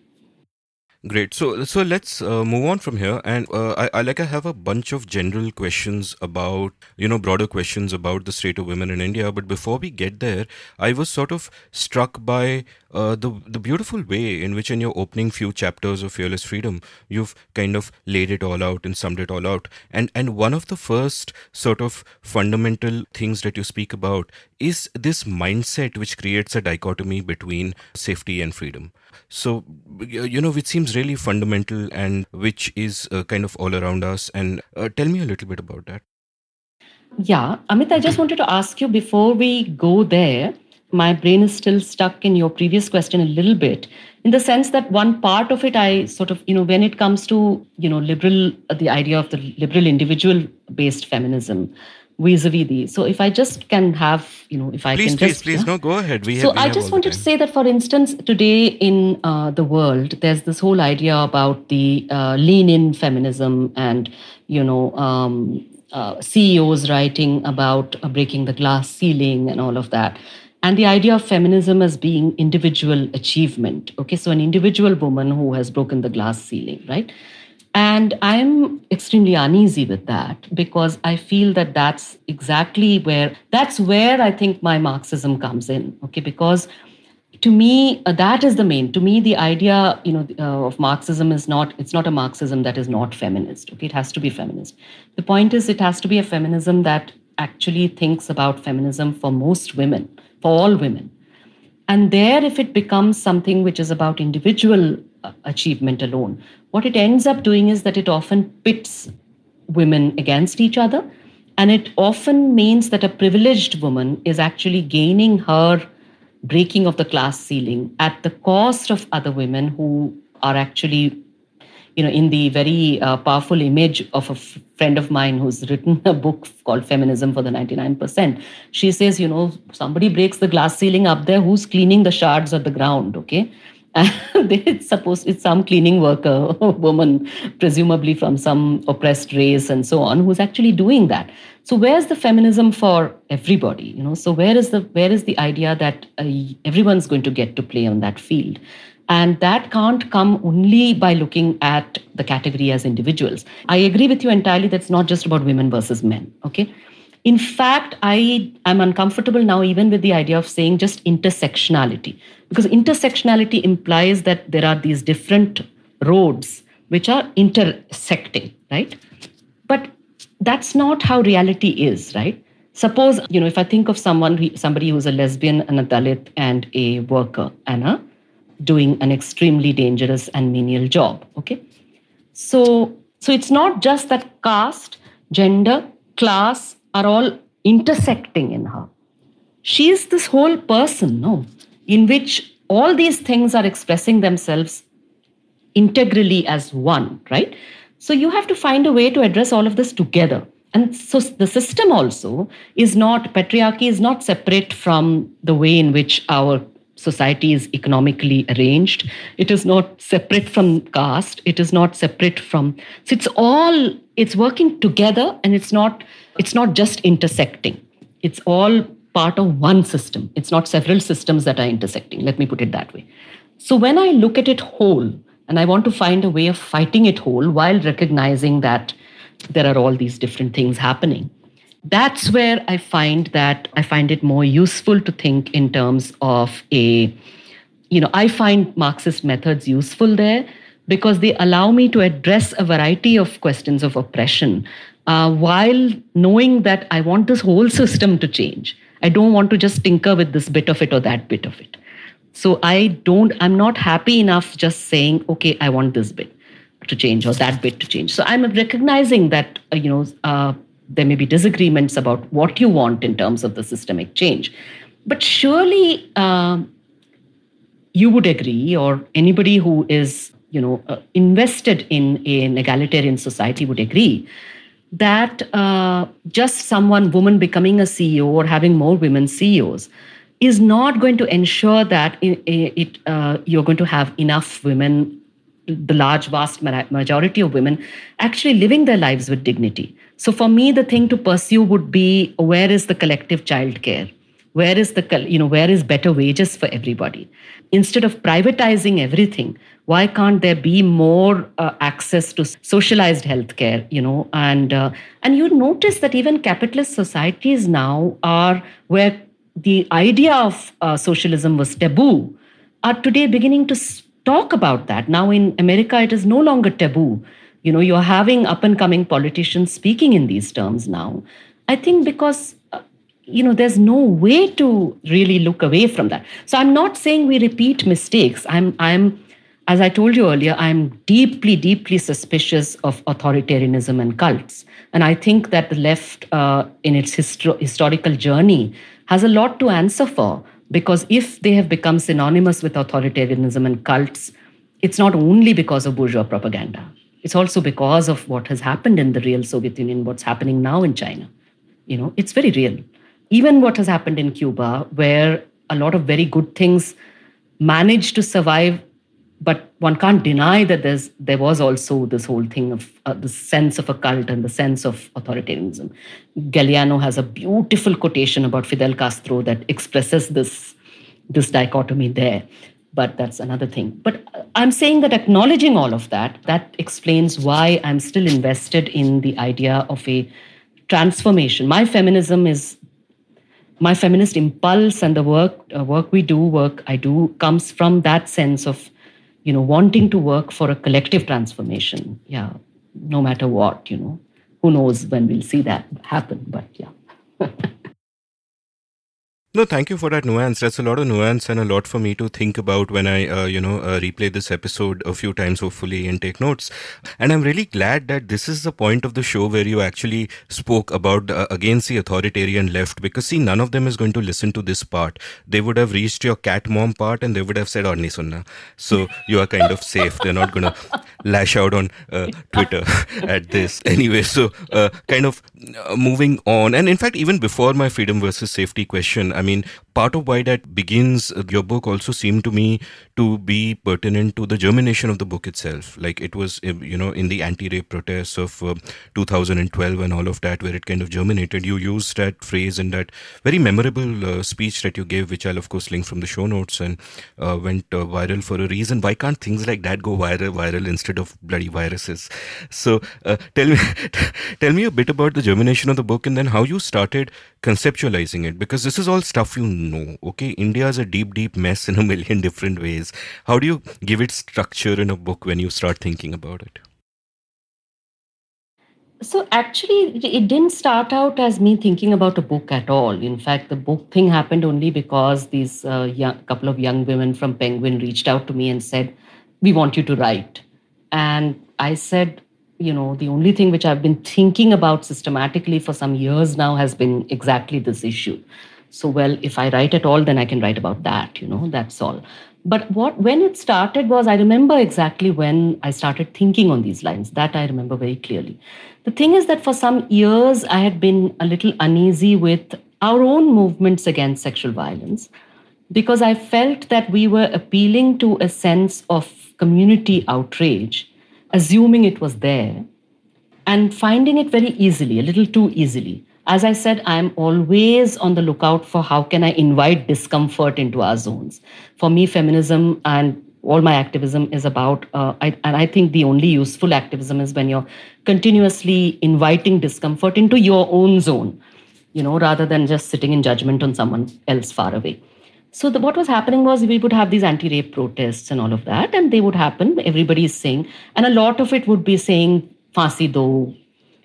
Great. So so let's uh, move on from here, and uh, I, I, like I have a bunch of general questions about you know broader questions about the state of women in India. But before we get there, I was sort of struck by uh, the the beautiful way in which, in your opening few chapters of Fearless Freedom, you've kind of laid it all out and summed it all out. And and one of the first sort of fundamental things that you speak about is this mindset which creates a dichotomy between safety and freedom so you know which seems really fundamental and which is uh, kind of all around us and uh, tell me a little bit about that yeah amit i just wanted to ask you before we go there my brain is still stuck in your previous question a little bit in the sense that one part of it i sort of you know when it comes to you know liberal the idea of the liberal individual based feminism vis-a-vis these. So if I just can have, you know, if I please, can please, just, please, yeah. no, go ahead. We so we I just wanted to say that, for instance, today in uh, the world, there's this whole idea about the uh, lean-in feminism, and you know, um, uh, CEOs writing about uh, breaking the glass ceiling and all of that. And the idea of feminism as being individual achievement. Okay, so an individual woman who has broken the glass ceiling, right? And I'm extremely uneasy with that because I feel that that's exactly where, that's where I think my Marxism comes in. Okay, because to me uh, that is the main to me the idea you know uh, of marxism is not it's not a marxism that is not feminist okay it has to be feminist the point is it has to be a feminism that actually thinks about feminism for most women for all women and there if it becomes something which is about individual uh, achievement alone what it ends up doing is that it often pits women against each other. And it often means that a privileged woman is actually gaining her breaking of the class ceiling at the cost of other women who are actually, you know, in the very uh, powerful image of a f- friend of mine who's written a book called Feminism for the 99%. She says, you know, somebody breaks the glass ceiling up there, who's cleaning the shards of the ground, okay? it's supposed it's some cleaning worker woman presumably from some oppressed race and so on who's actually doing that so where's the feminism for everybody you know so where is the where is the idea that uh, everyone's going to get to play on that field and that can't come only by looking at the category as individuals i agree with you entirely that's not just about women versus men okay in fact, I am uncomfortable now even with the idea of saying just intersectionality, because intersectionality implies that there are these different roads which are intersecting, right? But that's not how reality is, right? Suppose, you know, if I think of someone, somebody who's a lesbian and a Dalit and a worker and a doing an extremely dangerous and menial job, okay? So, so it's not just that caste, gender, class, are all intersecting in her. She is this whole person, no, in which all these things are expressing themselves integrally as one, right? So you have to find a way to address all of this together. And so the system also is not, patriarchy is not separate from the way in which our society is economically arranged. It is not separate from caste. It is not separate from, so it's all, it's working together and it's not it's not just intersecting, it's all part of one system. It's not several systems that are intersecting. Let me put it that way. So when I look at it whole, and I want to find a way of fighting it whole while recognizing that there are all these different things happening. That's where I find that I find it more useful to think in terms of a, you know, I find Marxist methods useful there because they allow me to address a variety of questions of oppression uh, while knowing that I want this whole system to change. I don't want to just tinker with this bit of it or that bit of it. So I don't, I'm not happy enough just saying, okay, I want this bit to change or that bit to change. So I'm recognizing that, uh, you know, uh, there may be disagreements about what you want in terms of the systemic change. But surely uh, you would agree, or anybody who is, you know, uh, invested in an egalitarian society would agree that uh, just someone woman becoming a CEO or having more women CEOs is not going to ensure that it, it uh, you're going to have enough women, the large vast majority of women, actually living their lives with dignity. So for me, the thing to pursue would be where is the collective childcare? Where is the you know where is better wages for everybody? Instead of privatizing everything, why can't there be more uh, access to socialized healthcare you know and uh, and you notice that even capitalist societies now are where the idea of uh, socialism was taboo are today beginning to talk about that now in america it is no longer taboo you know you're having up and coming politicians speaking in these terms now i think because uh, you know there's no way to really look away from that so i'm not saying we repeat mistakes i'm i'm as I told you earlier, I'm deeply, deeply suspicious of authoritarianism and cults. And I think that the left, uh, in its historical journey, has a lot to answer for because if they have become synonymous with authoritarianism and cults, it's not only because of bourgeois propaganda. It's also because of what has happened in the real Soviet Union, what's happening now in China. You know, it's very real. Even what has happened in Cuba, where a lot of very good things managed to survive but one can't deny that there's there was also this whole thing of uh, the sense of a cult and the sense of authoritarianism. Galliano has a beautiful quotation about Fidel Castro that expresses this this dichotomy there, but that's another thing. But uh, I'm saying that acknowledging all of that, that explains why I'm still invested in the idea of a transformation. My feminism is my feminist impulse and the work uh, work we do work I do comes from that sense of you know, wanting to work for a collective transformation. Yeah, no matter what, you know, who knows when we'll see that happen, but yeah. No, thank you for that nuance. That's a lot of nuance and a lot for me to think about when I, uh, you know, uh, replay this episode a few times, hopefully, and take notes. And I'm really glad that this is the point of the show where you actually spoke about uh, against the authoritarian left, because see, none of them is going to listen to this part. They would have reached your cat mom part and they would have said, "Or oh, nahi sunna." So you are kind of safe. They're not going to lash out on uh, Twitter at this anyway. So uh, kind of uh, moving on, and in fact, even before my freedom versus safety question, I mean, part of why that begins uh, your book also seemed to me to be pertinent to the germination of the book itself. Like it was, um, you know, in the anti-rape protests of uh, 2012 and all of that, where it kind of germinated. You used that phrase in that very memorable uh, speech that you gave, which I'll of course link from the show notes, and uh, went uh, viral for a reason. Why can't things like that go viral, viral instead of bloody viruses? So uh, tell me, tell me a bit about the germination of the book, and then how you started conceptualizing it, because this is all stuff you know okay india is a deep deep mess in a million different ways how do you give it structure in a book when you start thinking about it so actually it didn't start out as me thinking about a book at all in fact the book thing happened only because these uh, young, couple of young women from penguin reached out to me and said we want you to write and i said you know the only thing which i've been thinking about systematically for some years now has been exactly this issue so well if i write at all then i can write about that you know that's all but what when it started was i remember exactly when i started thinking on these lines that i remember very clearly the thing is that for some years i had been a little uneasy with our own movements against sexual violence because i felt that we were appealing to a sense of community outrage assuming it was there and finding it very easily a little too easily as I said, I'm always on the lookout for how can I invite discomfort into our zones. For me, feminism and all my activism is about, uh, I, and I think the only useful activism is when you're continuously inviting discomfort into your own zone, you know, rather than just sitting in judgment on someone else far away. So the, what was happening was we would have these anti-rape protests and all of that, and they would happen. Everybody is saying, and a lot of it would be saying "fasi do,"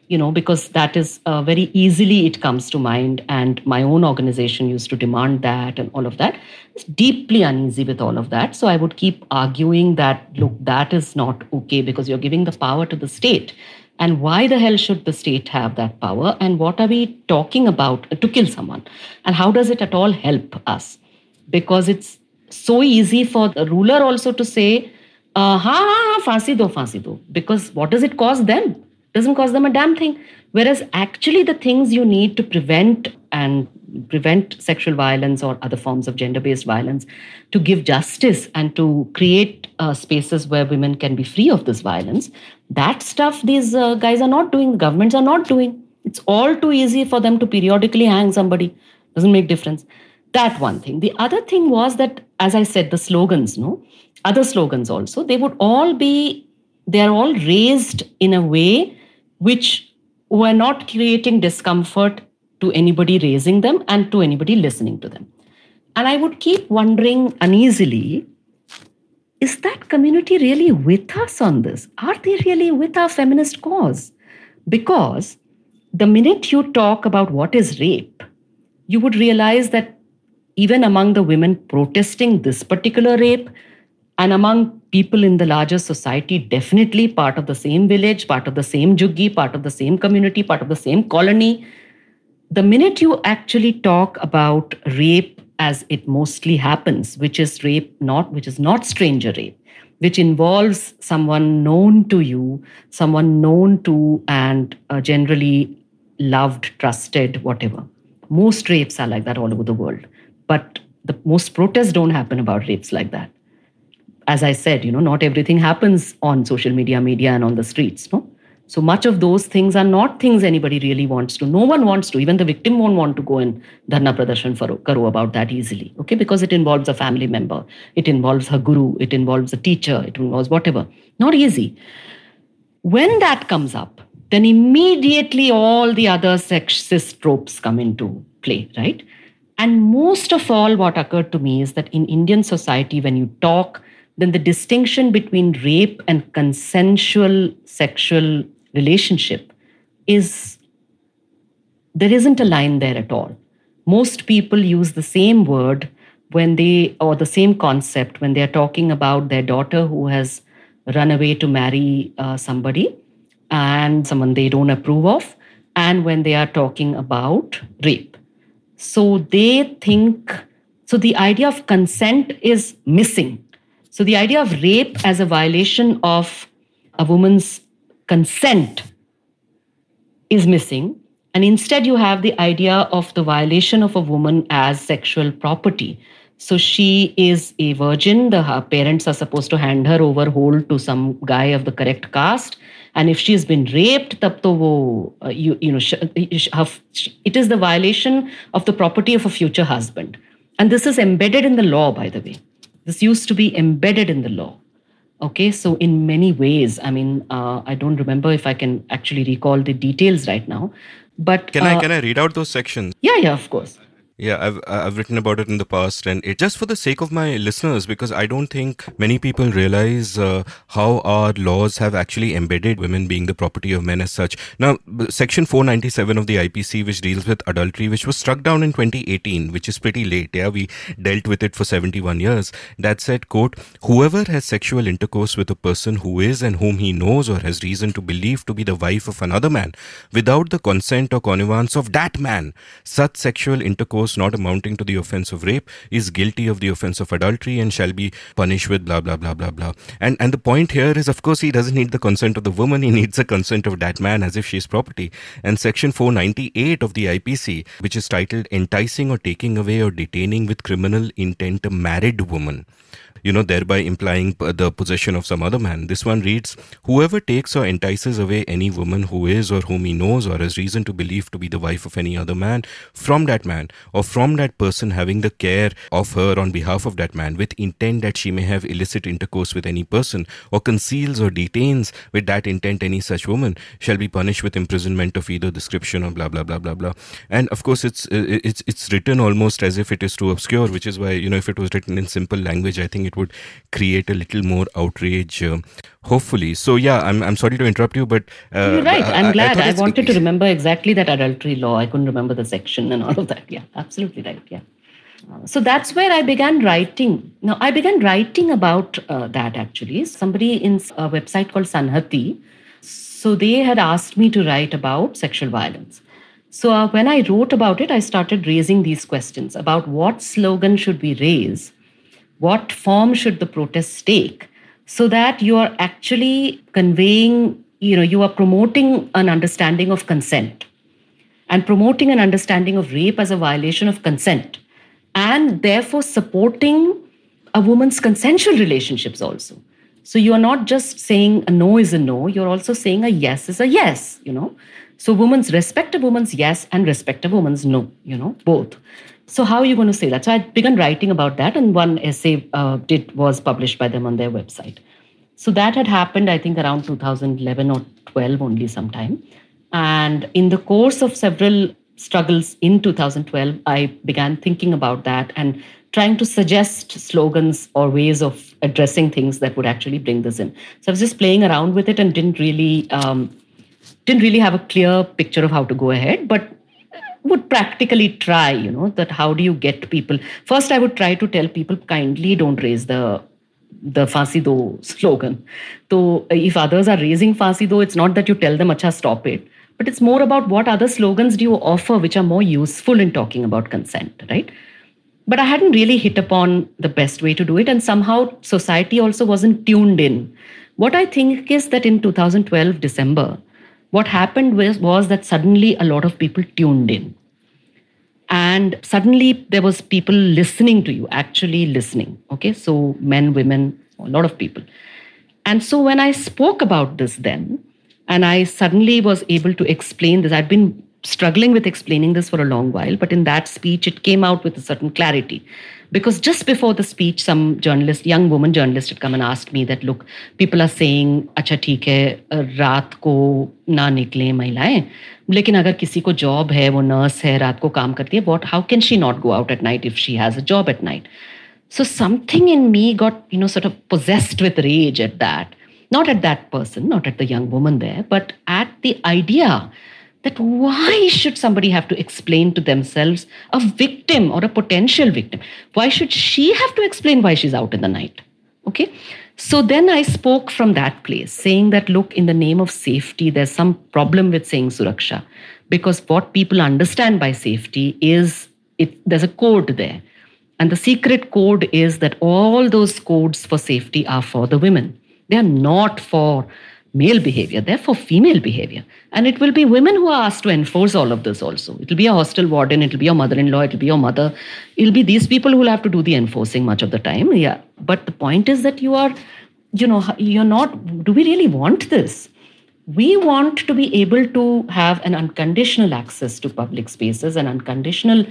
you know, because that is uh, very easily it comes to mind. And my own organization used to demand that and all of that. It's deeply uneasy with all of that. So I would keep arguing that, look, that is not okay because you're giving the power to the state. And why the hell should the state have that power? And what are we talking about uh, to kill someone? And how does it at all help us? Because it's so easy for the ruler also to say, uh, ha, ha, ha, do, do, because what does it cause them? doesn't cause them a damn thing whereas actually the things you need to prevent and prevent sexual violence or other forms of gender based violence to give justice and to create uh, spaces where women can be free of this violence that stuff these uh, guys are not doing governments are not doing it's all too easy for them to periodically hang somebody doesn't make difference that one thing the other thing was that as i said the slogans no other slogans also they would all be they're all raised in a way which were not creating discomfort to anybody raising them and to anybody listening to them. And I would keep wondering uneasily is that community really with us on this? Are they really with our feminist cause? Because the minute you talk about what is rape, you would realize that even among the women protesting this particular rape, and among people in the larger society, definitely part of the same village, part of the same juggi, part of the same community, part of the same colony. The minute you actually talk about rape as it mostly happens, which is rape not, which is not stranger rape, which involves someone known to you, someone known to and uh, generally loved, trusted, whatever. Most rapes are like that all over the world, but the most protests don't happen about rapes like that as I said, you know, not everything happens on social media, media, and on the streets, no? So much of those things are not things anybody really wants to. No one wants to. Even the victim won't want to go and dharna pradarshan for, karo about that easily. Okay, because it involves a family member, it involves her guru, it involves a teacher, it involves whatever. Not easy. When that comes up, then immediately all the other sexist tropes come into play, right? And most of all, what occurred to me is that in Indian society, when you talk then the distinction between rape and consensual sexual relationship is there isn't a line there at all. Most people use the same word when they, or the same concept when they're talking about their daughter who has run away to marry uh, somebody and someone they don't approve of, and when they are talking about rape. So they think, so the idea of consent is missing so the idea of rape as a violation of a woman's consent is missing. And instead, you have the idea of the violation of a woman as sexual property. So she is a virgin. The, her parents are supposed to hand her over whole to some guy of the correct caste. And if she's been raped, tab to wo, uh, you, you know, her, it is the violation of the property of a future husband. And this is embedded in the law, by the way. This used to be embedded in the law. Okay, so in many ways, I mean, uh, I don't remember if I can actually recall the details right now, but can uh, I can I read out those sections? Yeah, yeah, of course. Yeah, I've I've written about it in the past, and it just for the sake of my listeners, because I don't think many people realize uh, how our laws have actually embedded women being the property of men as such. Now, Section 497 of the IPC, which deals with adultery, which was struck down in 2018, which is pretty late. Yeah, we dealt with it for 71 years. That said, quote, whoever has sexual intercourse with a person who is and whom he knows or has reason to believe to be the wife of another man, without the consent or connivance of that man, such sexual intercourse offense not amounting to the offense of rape is guilty of the offense of adultery and shall be punished with blah blah blah blah blah. And and the point here is, of course, he doesn't need the consent of the woman; he needs the consent of that man as if she's property. And Section 498 of the IPC, which is titled "Enticing or Taking Away or Detaining with Criminal Intent a Married Woman." you know, thereby implying the possession of some other man. This one reads, Whoever takes or entices away any woman who is or whom he knows or has reason to believe to be the wife of any other man from that man or from that person having the care of her on behalf of that man with intent that she may have illicit intercourse with any person or conceals or detains with that intent any such woman shall be punished with imprisonment of either description or blah blah blah blah blah and of course it's it's it's written almost as if it is too obscure which is why you know if it was written in simple language I think it would create a little more outrage, uh, hopefully. So yeah, I'm I'm sorry to interrupt you, but uh, you're right. I'm I, glad. I, I wanted to remember exactly that adultery law. I couldn't remember the section and all of that. Yeah, absolutely right. Yeah. Uh, so that's where I began writing. Now, I began writing about uh, that actually. Somebody in a website called Sanhati. So they had asked me to write about sexual violence. So uh, when I wrote about it, I started raising these questions about what slogan should we raise what form should the protests take so that you are actually conveying you know you are promoting an understanding of consent and promoting an understanding of rape as a violation of consent and therefore supporting a woman's consensual relationships also so you are not just saying a no is a no, you're also saying a yes is a yes, you know. So women's respect a woman's yes and respect a woman's no, you know, both. So how are you going to say that? So I began writing about that, and one essay uh, did was published by them on their website. So that had happened, I think, around 2011 or 12 only sometime. And in the course of several struggles in 2012, I began thinking about that and trying to suggest slogans or ways of addressing things that would actually bring this in. So I was just playing around with it and didn't really um, didn't really have a clear picture of how to go ahead. But would practically try, you know, that how do you get people? First, I would try to tell people kindly don't raise the the fasido Do slogan. So uh, if others are raising fasido, Do, it's not that you tell them, acha, stop it. But it's more about what other slogans do you offer which are more useful in talking about consent, right? But I hadn't really hit upon the best way to do it. And somehow society also wasn't tuned in. What I think is that in 2012, December, what happened was, was that suddenly a lot of people tuned in and suddenly there was people listening to you actually listening okay so men women a lot of people and so when i spoke about this then and i suddenly was able to explain this i'd been struggling with explaining this for a long while but in that speech it came out with a certain clarity because just before the speech, some journalist, young woman journalist, had come and asked me that, look, people are saying, अच्छा ठीक है रात को ना निकले महिलाएं लेकिन अगर किसी को जॉब है वो नर्स है रात को काम करती है what how can she not go out at night if she has a job at night so something in me got you know sort of possessed with rage at that not at that person, not at the young woman there, but at the idea that why should somebody have to explain to themselves a victim or a potential victim? Why should she have to explain why she's out in the night? Okay. So then I spoke from that place, saying that, look, in the name of safety, there's some problem with saying suraksha, because what people understand by safety is it, there's a code there. And the secret code is that all those codes for safety are for the women. They are not for male behavior, therefore female behavior. And it will be women who are asked to enforce all of this also. It'll be a hostel warden, it'll be your mother in law, it'll be your mother. It'll be these people who will have to do the enforcing much of the time. Yeah. But the point is that you are, you know, you're not, do we really want this? We want to be able to have an unconditional access to public spaces and unconditional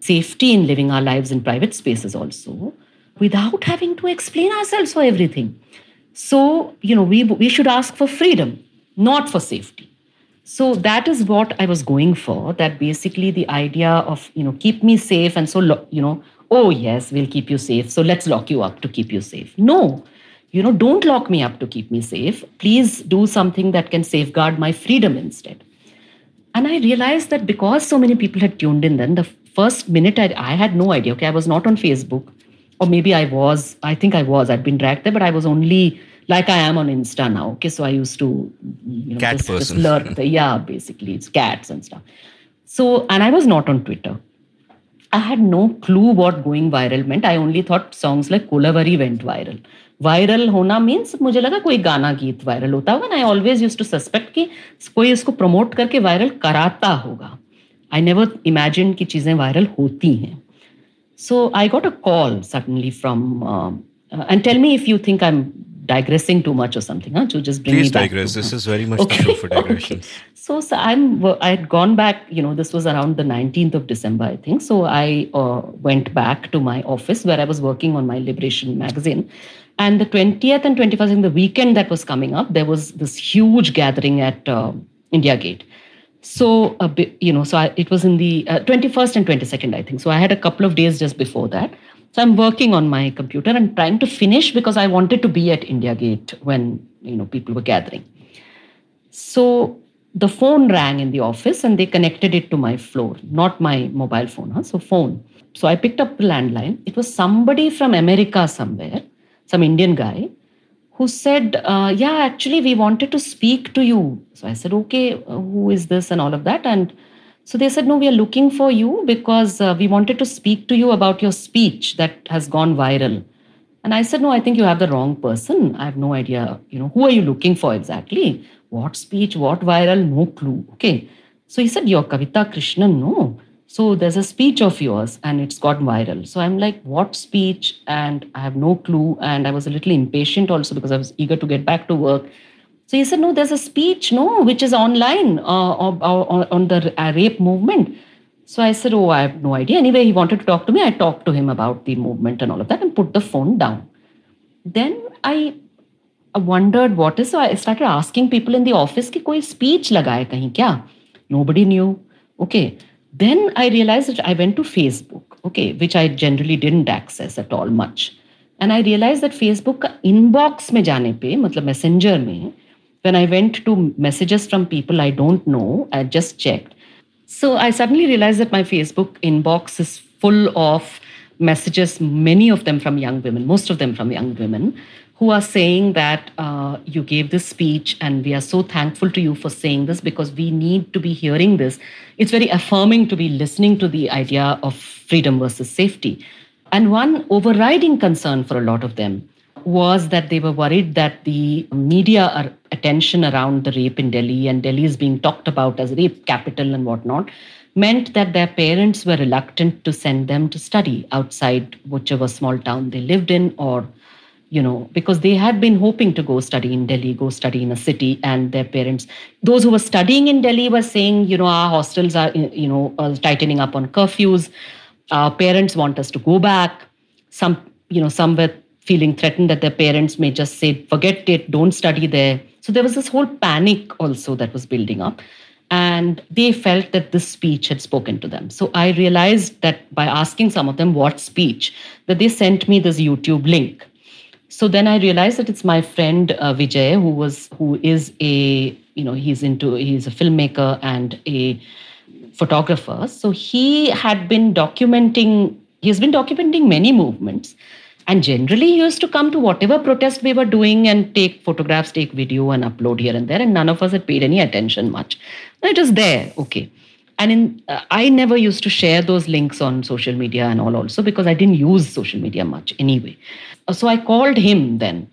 safety in living our lives in private spaces also without having to explain ourselves for everything so, you know, we, we should ask for freedom, not for safety. So that is what I was going for. That basically the idea of, you know, keep me safe. And so, you know, oh, yes, we'll keep you safe. So let's lock you up to keep you safe. No, you know, don't lock me up to keep me safe. Please do something that can safeguard my freedom instead. And I realized that because so many people had tuned in then, the first minute I, I had no idea. Okay, I was not on Facebook, or maybe I was, I think I was, I'd been dragged there, but I was only like I am on Insta now. Okay, so I used to you know, cat just, person. just lurk. The, yeah, basically it's cats and stuff. So and I was not on Twitter. I had no clue what going viral meant. I only thought songs like Kolavari went viral. Viral होना means मुझे लगा कोई गाना गीत viral होता होगा I always use to suspect कि कोई इसको प्रमोट करके वायरल कराता होगा आई नेवर इमेजिन कि चीज़ें वायरल होती हैं so I got a call suddenly from and tell me if you think I am digressing too much or something, huh? To just bring Please me back digress. To, this is very much okay. the show for digressions. Okay. So, so I'm I had gone back. You know, this was around the 19th of December, I think. So I uh, went back to my office where I was working on my Liberation magazine. And the 20th and 21st, in the weekend that was coming up, there was this huge gathering at uh, India Gate so a bit, you know so I, it was in the uh, 21st and 22nd i think so i had a couple of days just before that so I'm working on my computer and trying to finish because I wanted to be at India Gate when you know people were gathering. So the phone rang in the office and they connected it to my floor, not my mobile phone, huh? so phone. So I picked up the landline. It was somebody from America somewhere, some Indian guy, who said, uh, Yeah, actually, we wanted to speak to you. So I said, Okay, uh, who is this and all of that? And so they said, No, we are looking for you because uh, we wanted to speak to you about your speech that has gone viral. And I said, No, I think you have the wrong person. I have no idea. You know, who are you looking for exactly? What speech, what viral? No clue. Okay. So he said, Your Kavita Krishnan, no. So there's a speech of yours and it's gone viral. So I'm like, What speech? And I have no clue. And I was a little impatient also because I was eager to get back to work. So he said, no, there's a speech, no, which is online uh, on, on the uh, rape movement. So I said, oh, I have no idea. Anyway, he wanted to talk to me. I talked to him about the movement and all of that and put the phone down. Then I wondered what is. So I started asking people in the office, ki koi speech lagaye kahin kya? Nobody knew. Okay. Then I realized that I went to Facebook, okay, which I generally didn't access at all much. And I realized that Facebook का inbox में जाने पे मतलब messenger में when I went to messages from people I don't know, I just checked. So I suddenly realized that my Facebook inbox is full of messages, many of them from young women, most of them from young women, who are saying that uh, you gave this speech and we are so thankful to you for saying this because we need to be hearing this. It's very affirming to be listening to the idea of freedom versus safety. And one overriding concern for a lot of them was that they were worried that the media attention around the rape in Delhi and Delhi is being talked about as rape capital and whatnot meant that their parents were reluctant to send them to study outside whichever small town they lived in or you know because they had been hoping to go study in delhi go study in a city and their parents those who were studying in delhi were saying you know our hostels are you know are tightening up on curfews our parents want us to go back some you know some were feeling threatened that their parents may just say, forget it, don't study there. So there was this whole panic also that was building up. And they felt that this speech had spoken to them. So I realized that by asking some of them what speech, that they sent me this YouTube link. So then I realized that it's my friend uh, Vijay, who was who is a you know he's into he's a filmmaker and a photographer. So he had been documenting. He has been documenting many movements, And generally, he used to come to whatever protest we were doing and take photographs, take video, and upload here and there. And none of us had paid any attention much. It was there, okay. And in, uh, I never used to share those links on social media and all, also because I didn't use social media much anyway. So I called him then.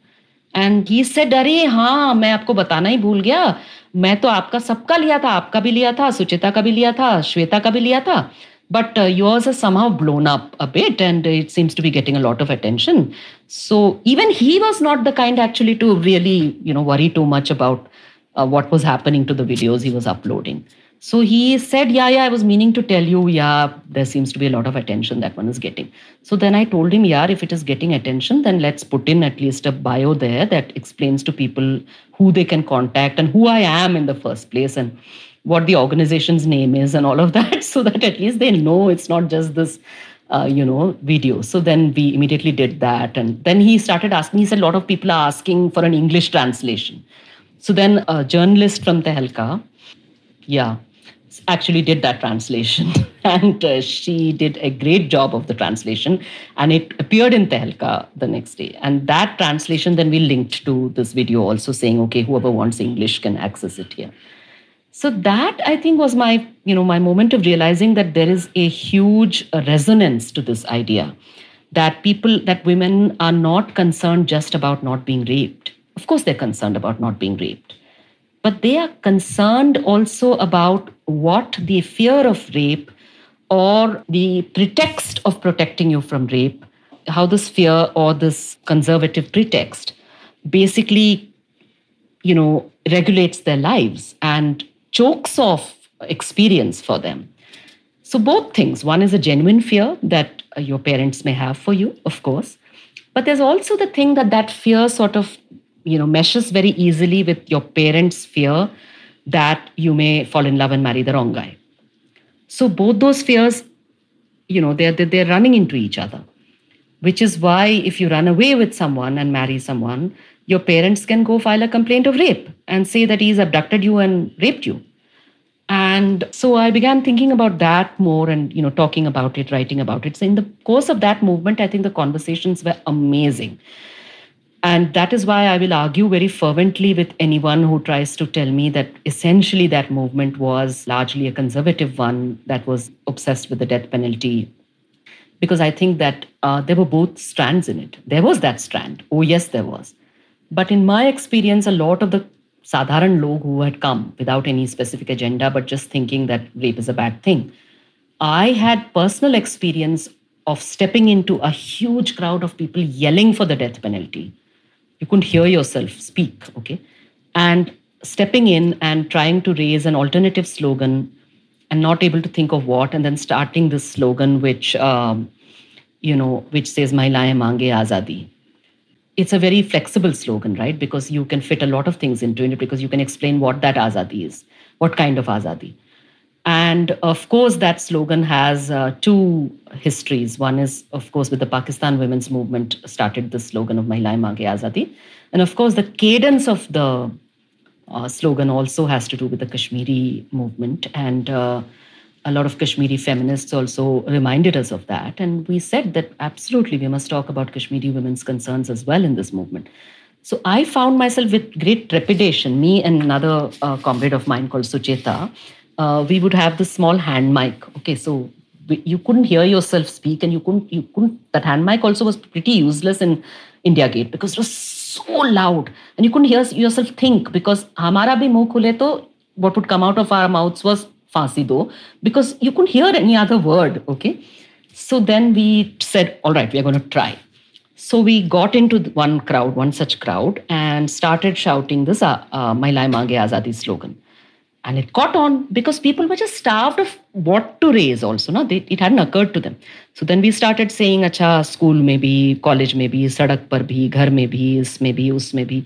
And he said अरे हाँ मैं आपको बताना ही भूल गया मैं तो आपका सबका लिया था आपका भी लिया था सुचिता का भी लिया था श्वेता का भी लिया था But uh, yours has somehow blown up a bit and it seems to be getting a lot of attention. So even he was not the kind actually to really, you know, worry too much about uh, what was happening to the videos he was uploading. So he said, Yeah, yeah, I was meaning to tell you, yeah, there seems to be a lot of attention that one is getting. So then I told him, Yeah, if it is getting attention, then let's put in at least a bio there that explains to people who they can contact and who I am in the first place and what the organization's name is and all of that so that at least they know it's not just this uh, you know video so then we immediately did that and then he started asking he said a lot of people are asking for an english translation so then a journalist from tehelka yeah actually did that translation and uh, she did a great job of the translation and it appeared in tehelka the next day and that translation then we linked to this video also saying okay whoever wants english can access it here so that i think was my you know my moment of realizing that there is a huge resonance to this idea that people that women are not concerned just about not being raped of course they're concerned about not being raped but they are concerned also about what the fear of rape or the pretext of protecting you from rape how this fear or this conservative pretext basically you know regulates their lives and chokes off experience for them. So, both things one is a genuine fear that uh, your parents may have for you, of course, but there's also the thing that that fear sort of you know meshes very easily with your parents' fear that you may fall in love and marry the wrong guy. So both those fears, you know, they're they're running into each other, which is why if you run away with someone and marry someone, your parents can go file a complaint of rape and say that he's abducted you and raped you and so i began thinking about that more and you know talking about it writing about it so in the course of that movement i think the conversations were amazing and that is why i will argue very fervently with anyone who tries to tell me that essentially that movement was largely a conservative one that was obsessed with the death penalty because i think that uh, there were both strands in it there was that strand oh yes there was but in my experience, a lot of the Sadharan log who had come without any specific agenda, but just thinking that rape is a bad thing, I had personal experience of stepping into a huge crowd of people yelling for the death penalty. You couldn't hear yourself speak, okay? And stepping in and trying to raise an alternative slogan and not able to think of what, and then starting this slogan, which, um, you know, which says, Mahilaye Mange Azadi it's a very flexible slogan, right? Because you can fit a lot of things into it because you can explain what that azadi is, what kind of azadi. And of course, that slogan has uh, two histories. One is, of course, with the Pakistan women's movement started the slogan of Mahilai Mange Azadi. And of course, the cadence of the uh, slogan also has to do with the Kashmiri movement. And uh, a lot of Kashmiri feminists also reminded us of that. And we said that absolutely we must talk about Kashmiri women's concerns as well in this movement. So I found myself with great trepidation, me and another uh, comrade of mine called Sucheta. Uh, we would have this small hand mic. Okay, so we, you couldn't hear yourself speak, and you couldn't, you couldn't. That hand mic also was pretty useless in India Gate because it was so loud, and you couldn't hear yourself think because हमारा भी what would come out of our mouths was Farsi though, because you couldn't hear any other word, okay? So then we said, all right, we're going to try. So we got into one crowd, one such crowd, and started shouting this uh, uh, Mailai Mange Azadi slogan. And it caught on because people were just starved of what to raise also. No? They, it hadn't occurred to them. So then we started saying, acha, school maybe, college maybe, be, sadak par bhi, ghar maybe, is maybe, us maybe."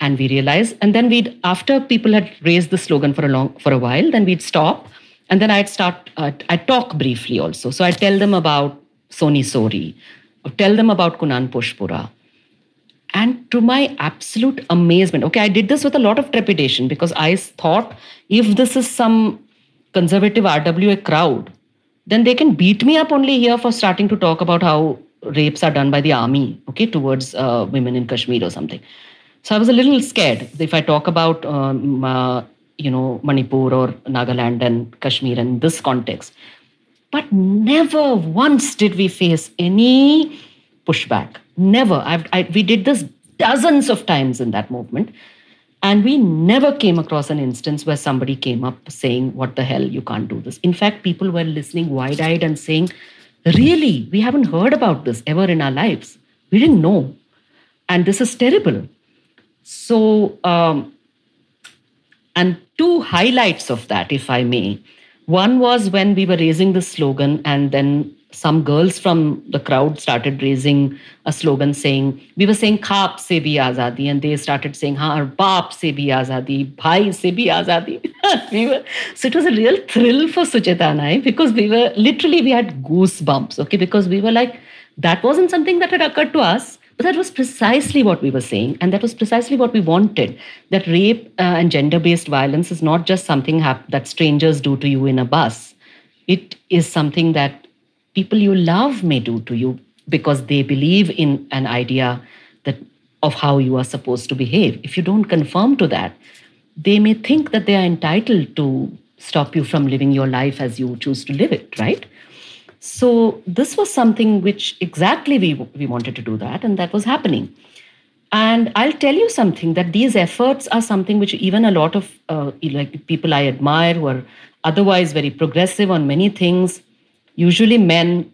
and we realized and then we'd after people had raised the slogan for a long for a while then we'd stop and then i'd start uh, i'd talk briefly also so i'd tell them about soni sori tell them about kunan pushpura and to my absolute amazement okay i did this with a lot of trepidation because i thought if this is some conservative rwa crowd then they can beat me up only here for starting to talk about how rapes are done by the army okay towards uh, women in kashmir or something so I was a little scared if I talk about um, uh, you know Manipur or Nagaland and Kashmir in this context. But never once did we face any pushback. Never. I, we did this dozens of times in that movement. And we never came across an instance where somebody came up saying, What the hell, you can't do this. In fact, people were listening wide eyed and saying, Really, we haven't heard about this ever in our lives. We didn't know. And this is terrible. So, um, and two highlights of that, if I may. One was when we were raising the slogan, and then some girls from the crowd started raising a slogan saying, we were saying Khap se bhi azadi, and they started saying, Haar baap se bhi azadi, bhai se bhi azadi. we were, so it was a real thrill for I because we were literally, we had goosebumps, okay, because we were like, that wasn't something that had occurred to us. That was precisely what we were saying, and that was precisely what we wanted. That rape uh, and gender-based violence is not just something hap- that strangers do to you in a bus. It is something that people you love may do to you because they believe in an idea that of how you are supposed to behave. If you don't conform to that, they may think that they are entitled to stop you from living your life as you choose to live it, right? So this was something which exactly we, we wanted to do that, and that was happening. And I'll tell you something that these efforts are something which even a lot of uh, like people I admire who are otherwise very progressive on many things, usually men,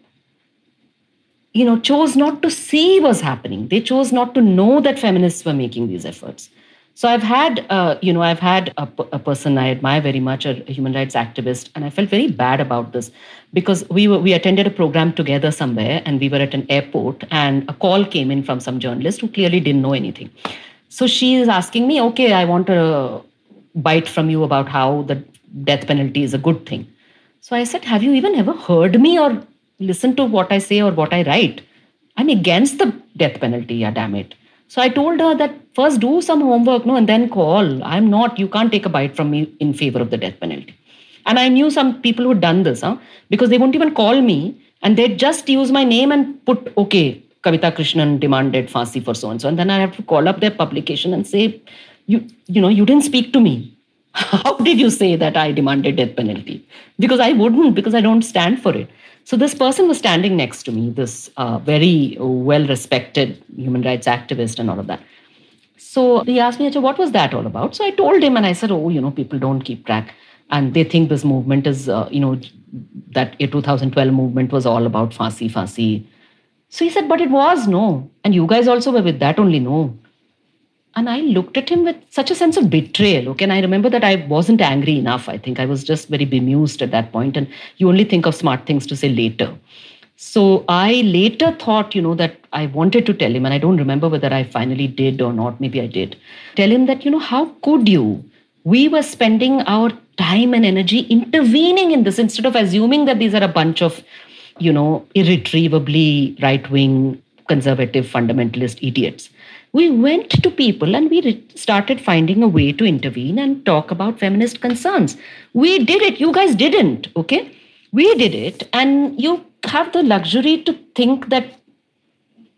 you know, chose not to see was happening. They chose not to know that feminists were making these efforts. So I've had, uh, you know, I've had a, person I admire very much, a, human rights activist, and I felt very bad about this because we were, we attended a program together somewhere, and we were at an airport, and a call came in from some journalist who clearly didn't know anything. So she is asking me, okay, I want a bite from you about how the death penalty is a good thing. So I said, have you even ever heard me or listened to what I say or what I write? I'm against the death penalty. Yeah, damn it. So I told her that first do some homework, no, and then call. I'm not, you can't take a bite from me in favor of the death penalty. And I knew some people who'd done this, huh? because they wouldn't even call me and they'd just use my name and put, okay, Kavita Krishnan demanded Fasi for so and so. And then I have to call up their publication and say, you, you know, you didn't speak to me how did you say that I demanded death penalty? Because I wouldn't, because I don't stand for it. So this person was standing next to me, this uh, very well-respected human rights activist and all of that. So he asked me, what was that all about? So I told him and I said, oh, you know, people don't keep track. And they think this movement is, uh, you know, that a 2012 movement was all about Fasi, Fasi. So he said, but it was no. And you guys also were with that only, no. And I looked at him with such a sense of betrayal. Okay. And I remember that I wasn't angry enough. I think I was just very bemused at that point. And you only think of smart things to say later. So I later thought, you know, that I wanted to tell him, and I don't remember whether I finally did or not. Maybe I did. Tell him that, you know, how could you? We were spending our time and energy intervening in this instead of assuming that these are a bunch of, you know, irretrievably right wing, conservative, fundamentalist idiots we went to people and we re- started finding a way to intervene and talk about feminist concerns. We did it. You guys didn't. Okay. We did it. And you have the luxury to think that,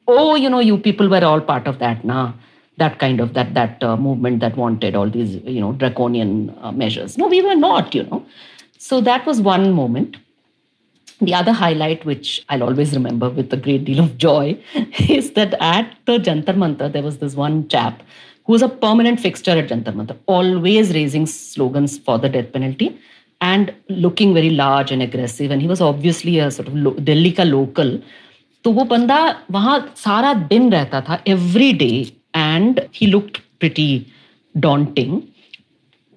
oh, you know, you people were all part of that. Nah, that kind of that that uh, movement that wanted all these, you know, draconian uh, measures. No, we were not, you know. So that was one moment. The other highlight, which I'll always remember with a great deal of joy, is that at the Jantar Mantar, there was this one chap who was a permanent fixture at Jantar Mantar, always raising slogans for the death penalty and looking very large and aggressive. And he was obviously a sort of lo- Delhi ka local. So, वो बंदा वहाँ सारा दिन रहता था every day, and he looked pretty daunting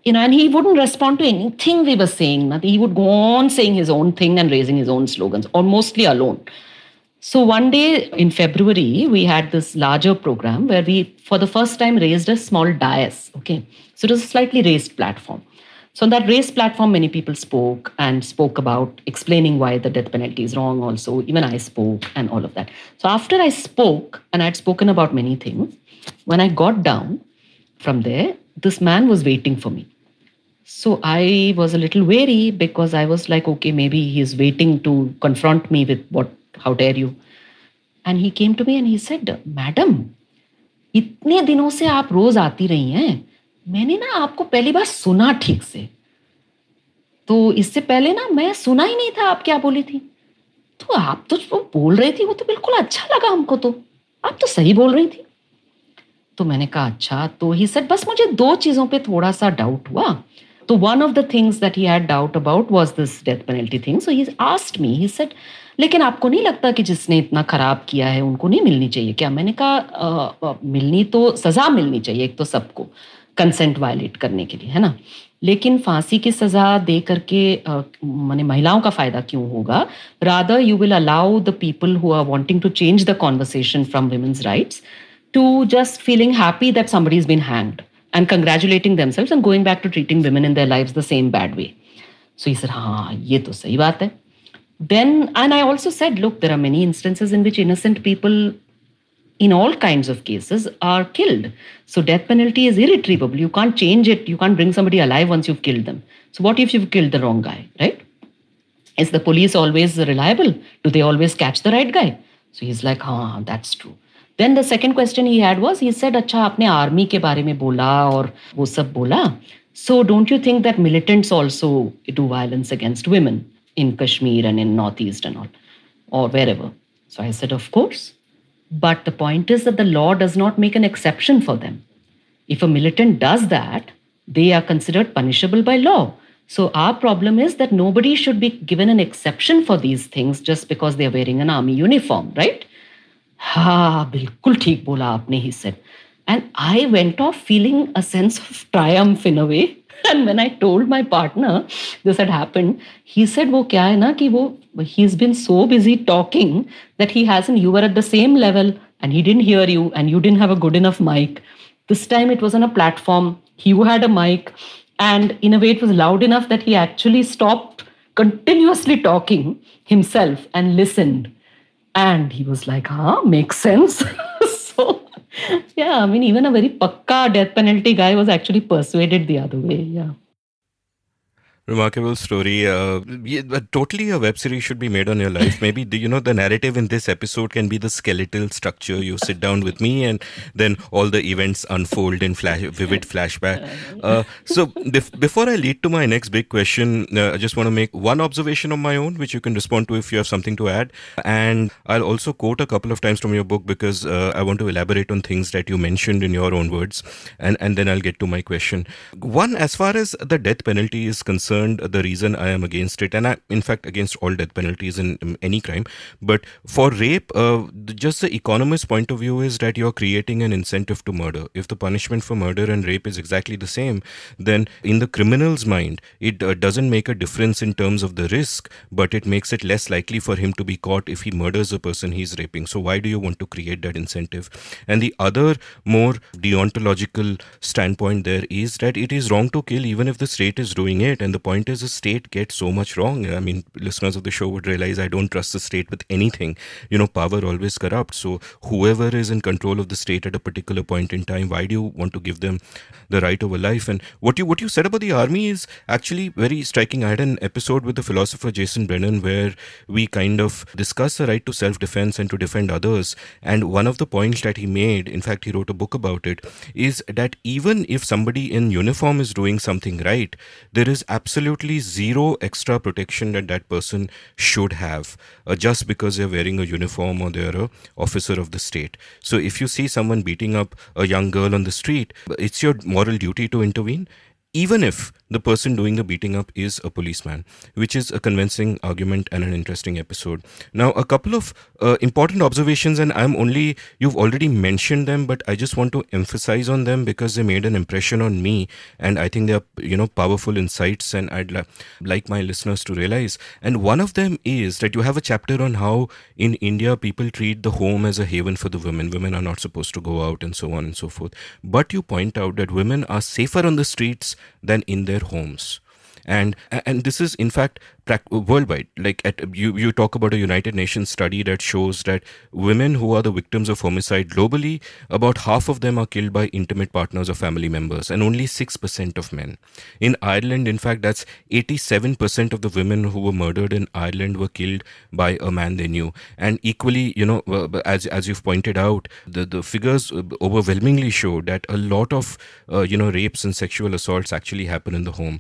you know, and he wouldn't respond to anything we were saying. He would go on saying his own thing and raising his own slogans, or mostly alone. So one day in February, we had this larger program where we, for the first time, raised a small dais. Okay, so it was a slightly raised platform. So on that raised platform, many people spoke and spoke about explaining why the death penalty is wrong. Also, even I spoke and all of that. So after I spoke and I'd spoken about many things, when I got down from there, this man was waiting for me. So I was a little wary because I was like, okay, maybe he is waiting to confront me with what, how dare you. And he came to me and he said, Madam, इतने दिनों से आप रोज आती रही हैं मैंने ना आपको पहली बार सुना ठीक से तो इससे पहले ना मैं सुना ही नहीं था आप क्या बोली थी तो आप तो जो बोल रही थी वो तो बिल्कुल अच्छा लगा हमको तो आप तो सही बोल रही थी तो मैंने कहा अच्छा तो ही सर बस मुझे दो चीज़ों पे थोड़ा सा डाउट हुआ तो one of the things that he had doubt about was this death penalty thing so he asked me he said, लेकिन आपको नहीं लगता कि जिसने इतना खराब किया है उनको नहीं मिलनी चाहिए क्या मैंने कहा मिलनी तो सजा मिलनी चाहिए एक तो सबको कंसेंट वायलेट करने के लिए है ना लेकिन फांसी की सजा दे करके मैंने महिलाओं का फायदा क्यों होगा rather you will allow the people who are wanting to change the conversation from women's rights to just feeling happy that somebody is been hanged and congratulating themselves and going back to treating women in their lives the same bad way. So he said, ha, ye to sahi baat hai. Then, and I also said, look, there are many instances in which innocent people in all kinds of cases are killed. So death penalty is irretrievable. You can't change it. You can't bring somebody alive once you've killed them. So what if you've killed the wrong guy, right? Is the police always reliable? Do they always catch the right guy? So he's like, ah, that's true. Then the second question he had was, he said, अच्छा आपने army के बारे में बोला और वो सब बोला so don't you think that militants also do violence against women in Kashmir and in North East and all or wherever so I said of course But the point is that the law does not make an exception for them. If a militant does that, they are considered punishable by law. So our problem is that nobody should be given an exception for these things just because they are wearing an army uniform, right? हाँ बिल्कुल ठीक बोला आपने he said and I went of feeling a sense of triumph in a way and when I told my partner this had happened he said वो क्या है ना कि वो he is been so busy talking that he has you are at the same level and he didn't hear you and you didn't have a good enough mic this time it was an a platform he had a mic and in a way it was loud enough that he actually stopped continuously talking himself and listened And he was like, huh, makes sense. so, yeah, I mean, even a very pakka death penalty guy was actually persuaded the other way. Yeah. Remarkable story. Uh, totally a web series should be made on your life. Maybe, you know, the narrative in this episode can be the skeletal structure. You sit down with me and then all the events unfold in flash, vivid flashback. Uh, so bef- before I lead to my next big question, uh, I just want to make one observation of my own, which you can respond to if you have something to add. And I'll also quote a couple of times from your book because uh, I want to elaborate on things that you mentioned in your own words. And, and then I'll get to my question. One, as far as the death penalty is concerned, the reason I am against it, and I, in fact, against all death penalties in, in any crime, but for rape, uh, just the economist point of view is that you're creating an incentive to murder. If the punishment for murder and rape is exactly the same, then in the criminal's mind, it uh, doesn't make a difference in terms of the risk, but it makes it less likely for him to be caught if he murders the person he's raping. So, why do you want to create that incentive? And the other more deontological standpoint there is that it is wrong to kill even if the state is doing it and the point is the state gets so much wrong. I mean, listeners of the show would realize I don't trust the state with anything. You know, power always corrupts. So whoever is in control of the state at a particular point in time, why do you want to give them the right of a life? And what you what you said about the army is actually very striking. I had an episode with the philosopher Jason Brennan where we kind of discuss the right to self-defense and to defend others. And one of the points that he made, in fact, he wrote a book about it, is that even if somebody in uniform is doing something right, there is absolutely absolutely zero extra protection that that person should have uh, just because they're wearing a uniform or they're a officer of the state. So if you see someone beating up a young girl on the street, it's your moral duty to intervene even if the person doing the beating up is a policeman, which is a convincing argument and an interesting episode. Now, a couple of uh, important observations, and I'm only, you've already mentioned them, but I just want to emphasize on them because they made an impression on me, and I think they are, you know, powerful insights, and I'd li- like my listeners to realize. And one of them is that you have a chapter on how in India people treat the home as a haven for the women. Women are not supposed to go out, and so on and so forth. But you point out that women are safer on the streets than in their homes and and this is in fact worldwide like at, you you talk about a united nations study that shows that women who are the victims of homicide globally about half of them are killed by intimate partners or family members and only 6% of men in ireland in fact that's 87% of the women who were murdered in ireland were killed by a man they knew and equally you know uh, as as you've pointed out the the figures uh, overwhelmingly show that a lot of uh, you know rapes and sexual assaults actually happen in the home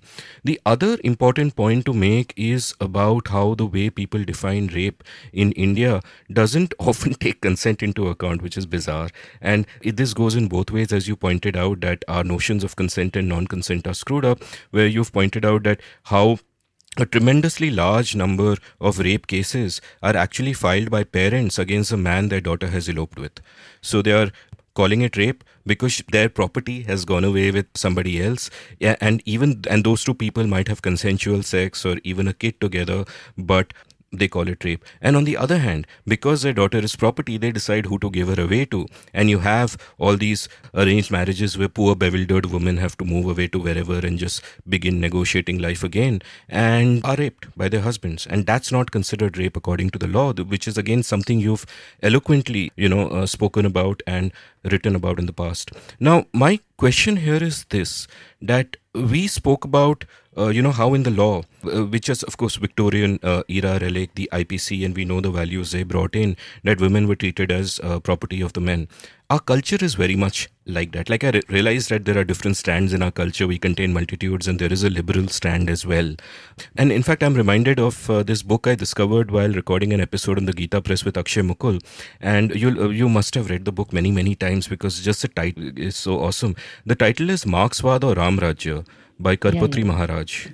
the other important point to make is is about how the way people define rape in India doesn't often take consent into account, which is bizarre. And it, this goes in both ways, as you pointed out, that our notions of consent and non consent are screwed up, where you've pointed out that how a tremendously large number of rape cases are actually filed by parents against the man their daughter has eloped with. So they are calling it rape because their property has gone away with somebody else yeah, and even and those two people might have consensual sex or even a kid together but they call it rape. And on the other hand, because their daughter is property, they decide who to give her away to. And you have all these arranged marriages where poor bewildered women have to move away to wherever and just begin negotiating life again and are raped by their husbands. And that's not considered rape according to the law, which is again something you've eloquently, you know, uh, spoken about and written about in the past. Now, my question here is this that we spoke about uh, you know how in the law uh, which is of course victorian uh, era relic the ipc and we know the values they brought in that women were treated as uh, property of the men our culture is very much like that. Like I re- realized that there are different strands in our culture. We contain multitudes, and there is a liberal strand as well. And in fact, I'm reminded of uh, this book I discovered while recording an episode on the Gita Press with Akshay Mukul. And you uh, you must have read the book many many times because just the title is so awesome. The title is Marxvad or Ramrajya by Karpatri yeah, yeah. Maharaj.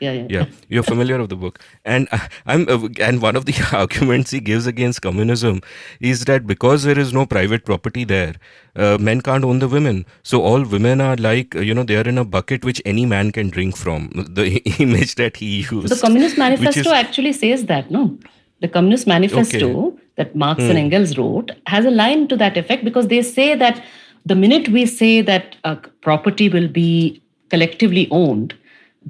Yeah, yeah, yeah. You're familiar of the book, and I'm and one of the arguments he gives against communism is that because there is no private property there, uh, men can't own the women. So all women are like you know they are in a bucket which any man can drink from. The image that he used. The Communist Manifesto is, actually says that no. The Communist Manifesto okay. that Marx hmm. and Engels wrote has a line to that effect because they say that the minute we say that uh, property will be collectively owned,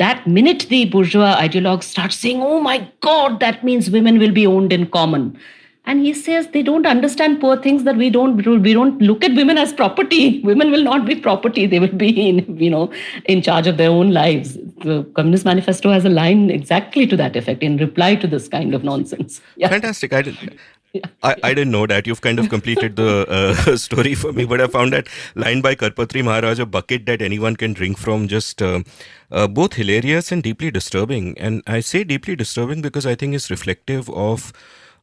that minute the bourgeois ideologues start saying, oh my God, that means women will be owned in common. And he says they don't understand poor things that we don't we don't look at women as property. Women will not be property. They will be in, you know in charge of their own lives. The Communist Manifesto has a line exactly to that effect in reply to this kind of nonsense. Yeah. Fantastic. I did, I, I didn't know that. You've kind of completed the uh, story for me, but I found that line by Karpatri Maharaj, a bucket that anyone can drink from, just uh, uh, both hilarious and deeply disturbing. And I say deeply disturbing because I think it's reflective of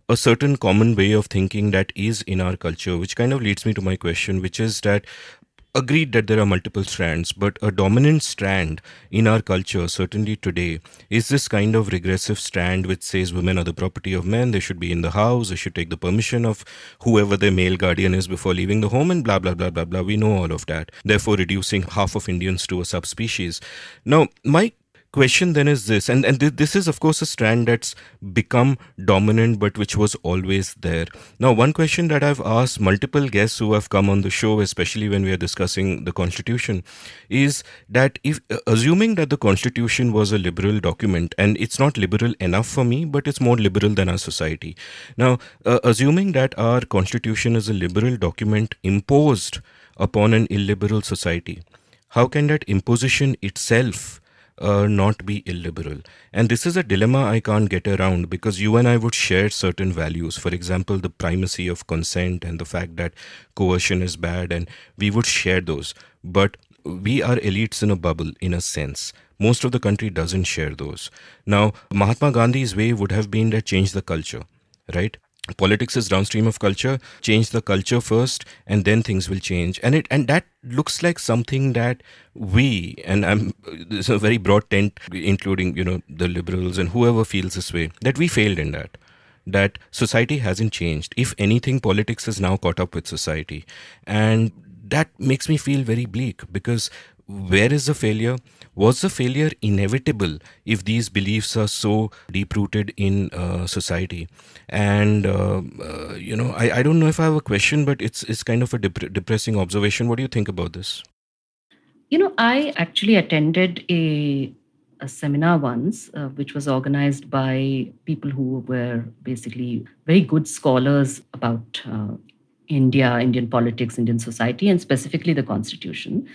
a certain common way of thinking that is in our culture, which kind of leads me to my question, which is that agreed that there are multiple strands, but a dominant strand in our culture, certainly today, is this kind of regressive strand which says women are the property of men, they should be in the house, they should take the permission of whoever their male guardian is before leaving the home, and blah, blah, blah, blah, blah. We know all of that. Therefore, reducing half of Indians to a subspecies. Now, my question then is this, and, and th- this is, of course, a strand that's become dominant, but which was always there. Now, one question that I've asked multiple guests who have come on the show, especially when we are discussing the Constitution, is that if uh, assuming that the Constitution was a liberal document, and it's not liberal enough for me, but it's more liberal than our society. Now, uh, assuming that our Constitution is a liberal document imposed upon an illiberal society, how can that imposition itself uh, not be illiberal. And this is a dilemma I can't get around because you and I would share certain values. For example, the primacy of consent and the fact that coercion is bad, and we would share those. But we are elites in a bubble, in a sense. Most of the country doesn't share those. Now, Mahatma Gandhi's way would have been to change the culture, right? politics is downstream of culture change the culture first and then things will change and it and that looks like something that we and i'm this a very broad tent including you know the liberals and whoever feels this way that we failed in that that society hasn't changed if anything politics is now caught up with society and that makes me feel very bleak because where is the failure was the failure inevitable if these beliefs are so deep rooted in uh, society? And, uh, uh, you know, I, I don't know if I have a question, but it's, it's kind of a dep- depressing observation. What do you think about this? You know, I actually attended a, a seminar once, uh, which was organized by people who were basically very good scholars about uh, India, Indian politics, Indian society, and specifically the constitution.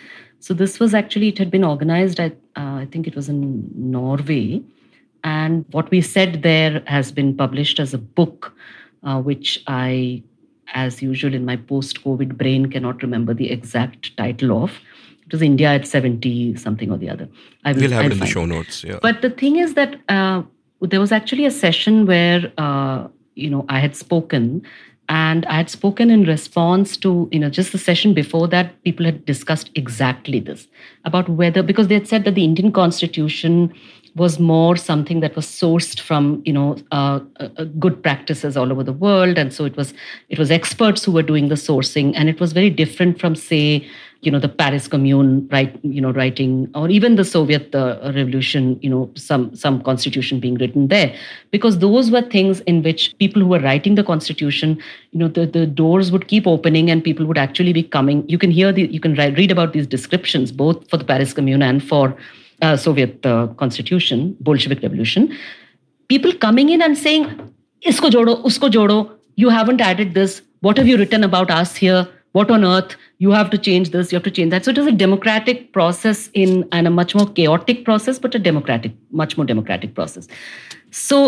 So this was actually, it had been organized, I, uh, I think it was in Norway. And what we said there has been published as a book, uh, which I, as usual in my post COVID brain, cannot remember the exact title of. It was India at 70 something or the other. I will, we'll have I'll it in the show notes. Yeah. But the thing is that uh, there was actually a session where, uh, you know, I had spoken and i had spoken in response to you know just the session before that people had discussed exactly this about whether because they had said that the indian constitution was more something that was sourced from you know uh, uh, uh good practices all over the world and so it was it was experts who were doing the sourcing and it was very different from say you know the paris commune right you know writing or even the soviet uh, revolution you know some some constitution being written there because those were things in which people who were writing the constitution you know the, the doors would keep opening and people would actually be coming you can hear the you can read about these descriptions both for the paris commune and for uh, soviet uh, constitution bolshevik revolution people coming in and saying isko jodo usko jodo you haven't added this what have you written about us here what on earth you have to change this, you have to change that. So it is a democratic process in and a much more chaotic process, but a democratic, much more democratic process. So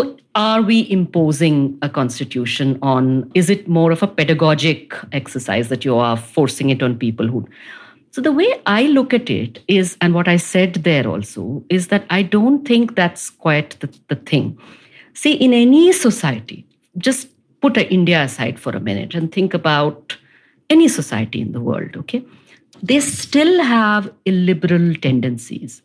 are we imposing a constitution on is it more of a pedagogic exercise that you are forcing it on people who so the way I look at it is, and what I said there also, is that I don't think that's quite the, the thing. See, in any society, just put India aside for a minute and think about any society in the world, okay, they still have illiberal tendencies.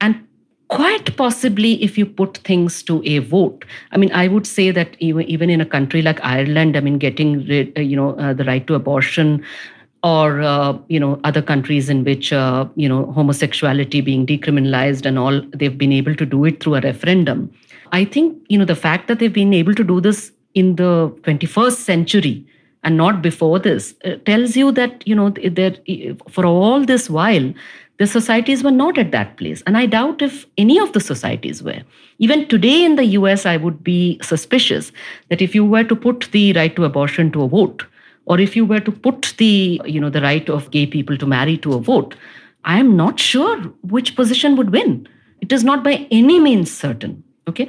And quite possibly, if you put things to a vote, I mean, I would say that even, even in a country like Ireland, I mean, getting rid, uh, you know uh, the right to abortion or uh, you know other countries in which uh, you know homosexuality being decriminalized and all they've been able to do it through a referendum i think you know the fact that they've been able to do this in the 21st century and not before this uh, tells you that you know that for all this while the societies were not at that place and i doubt if any of the societies were even today in the us i would be suspicious that if you were to put the right to abortion to a vote or if you were to put the you know the right of gay people to marry to a vote i am not sure which position would win it is not by any means certain okay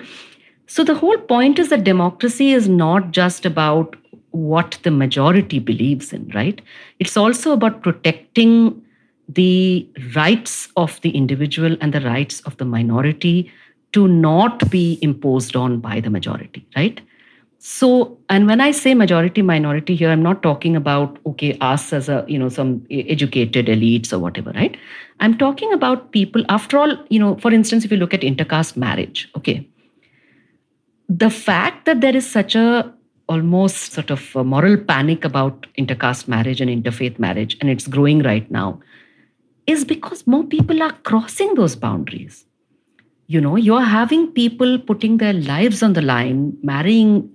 so the whole point is that democracy is not just about what the majority believes in, right? It's also about protecting the rights of the individual and the rights of the minority to not be imposed on by the majority, right? So, and when I say majority minority here, I'm not talking about, okay, us as a, you know, some educated elites or whatever, right? I'm talking about people, after all, you know, for instance, if you look at intercaste marriage, okay, the fact that there is such a almost sort of moral panic about intercaste marriage and interfaith marriage, and it's growing right now, is because more people are crossing those boundaries. You know, you're having people putting their lives on the line, marrying,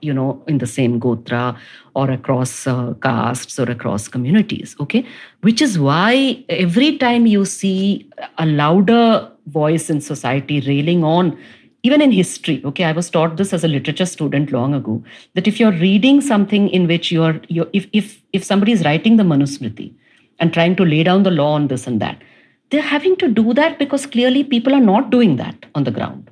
you know, in the same gotra or across uh, castes or across communities, okay? Which is why every time you see a louder voice in society railing on even in history okay i was taught this as a literature student long ago that if you're reading something in which you're, you're if, if if somebody is writing the manusmriti and trying to lay down the law on this and that they're having to do that because clearly people are not doing that on the ground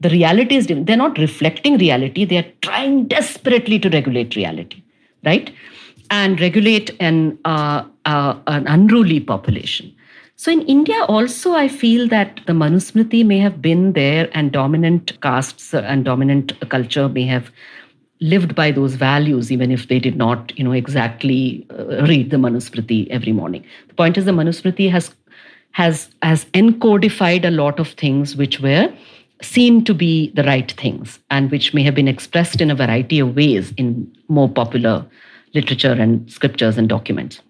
the reality is they're not reflecting reality they're trying desperately to regulate reality right and regulate an, uh, uh, an unruly population so in India also, I feel that the Manusmriti may have been there and dominant castes and dominant culture may have lived by those values even if they did not you know exactly uh, read the manusmriti every morning the point is the manusmriti has has has encodified a lot of things which were seen to be the right things and which may have been expressed in a variety of ways in more popular literature and scriptures and documents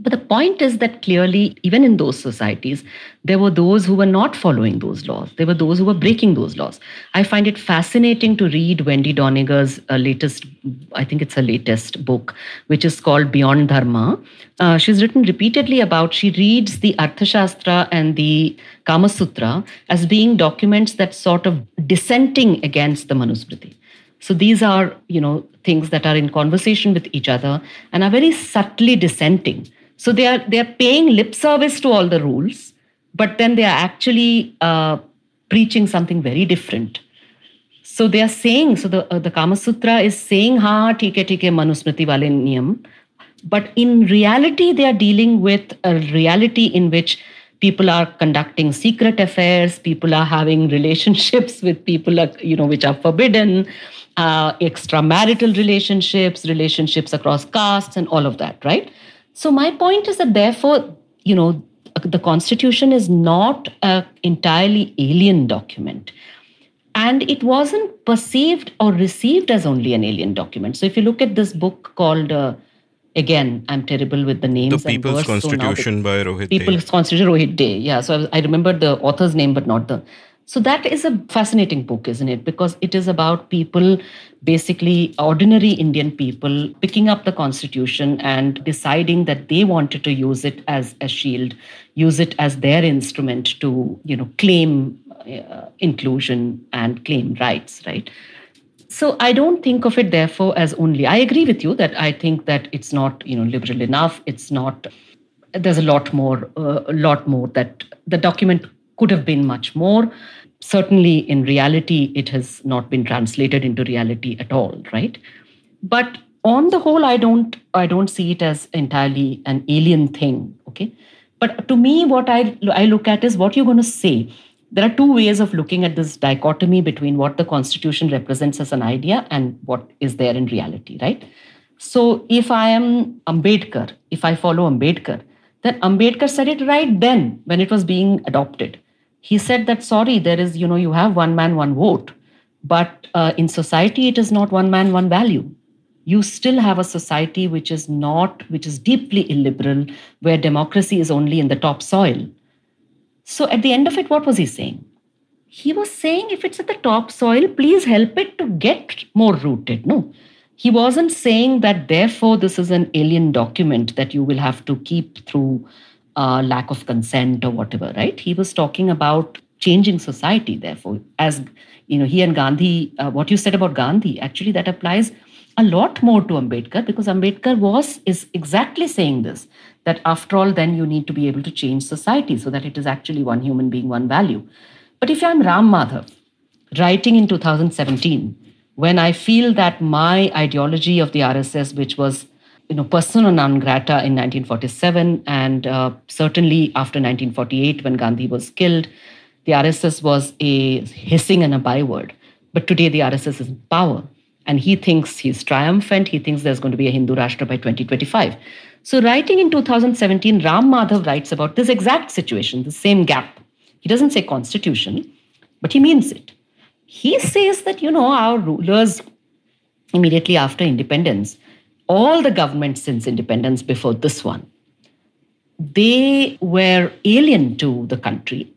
but the point is that clearly, even in those societies, there were those who were not following those laws. There were those who were breaking those laws. I find it fascinating to read Wendy Doniger's uh, latest, I think it's her latest book, which is called Beyond Dharma. Uh, she's written repeatedly about, she reads the Arthashastra and the Kama Sutra as being documents that sort of dissenting against the Manusmriti. So these are, you know, things that are in conversation with each other and are very subtly dissenting so they are they are paying lip service to all the rules, but then they are actually uh, preaching something very different. So they are saying so the uh, the Kama Sutra is saying ha theek hai theek hai manusmriti wale niyam, but in reality they are dealing with a reality in which people are conducting secret affairs people are having relationships with people you know which are forbidden uh, extramarital relationships relationships across castes and all of that right so my point is that therefore, you know, the Constitution is not an entirely alien document. And it wasn't perceived or received as only an alien document. So if you look at this book called, uh, again, I'm terrible with the names. The People's Constitution so by Rohit People's Day. Constitution, Rohit Day. Yeah. So I, was, I the author's name, but not the so that is a fascinating book, isn't it? Because it is about people, basically ordinary Indian people, picking up the constitution and deciding that they wanted to use it as a shield, use it as their instrument to, you know, claim uh, inclusion and claim rights, right? so i don't think of it therefore as only i agree with you that i think that it's not you know liberal enough it's not there's a lot more uh, a lot more that the document could have been much more certainly in reality, it has not been translated into reality at all, right? But on the whole, I don't I don't see it as entirely an alien thing, okay? But to me, what I I look at is what you're going to say. There are two ways of looking at this dichotomy between what the Constitution represents as an idea and what is there in reality, right? So if I am Ambedkar, if I follow Ambedkar, then Ambedkar said it right then when it was being adopted he said that sorry there is you know you have one man one vote but uh, in society it is not one man one value you still have a society which is not which is deeply illiberal where democracy is only in the topsoil so at the end of it what was he saying he was saying if it's at the topsoil please help it to get more rooted no he wasn't saying that therefore this is an alien document that you will have to keep through uh, lack of consent or whatever, right? He was talking about changing society, therefore. As you know, he and Gandhi, uh, what you said about Gandhi, actually, that applies a lot more to Ambedkar because Ambedkar was is exactly saying this that after all, then you need to be able to change society so that it is actually one human being, one value. But if I'm Ram Madhav, writing in 2017, when I feel that my ideology of the RSS, which was you know, persona non grata in 1947, and uh, certainly after 1948 when Gandhi was killed, the RSS was a hissing and a byword. But today the RSS is in power, and he thinks he's triumphant. He thinks there's going to be a Hindu Rashtra by 2025. So, writing in 2017, Ram Madhav writes about this exact situation, the same gap. He doesn't say constitution, but he means it. He says that, you know, our rulers immediately after independence all the governments since independence before this one, they were alien to the country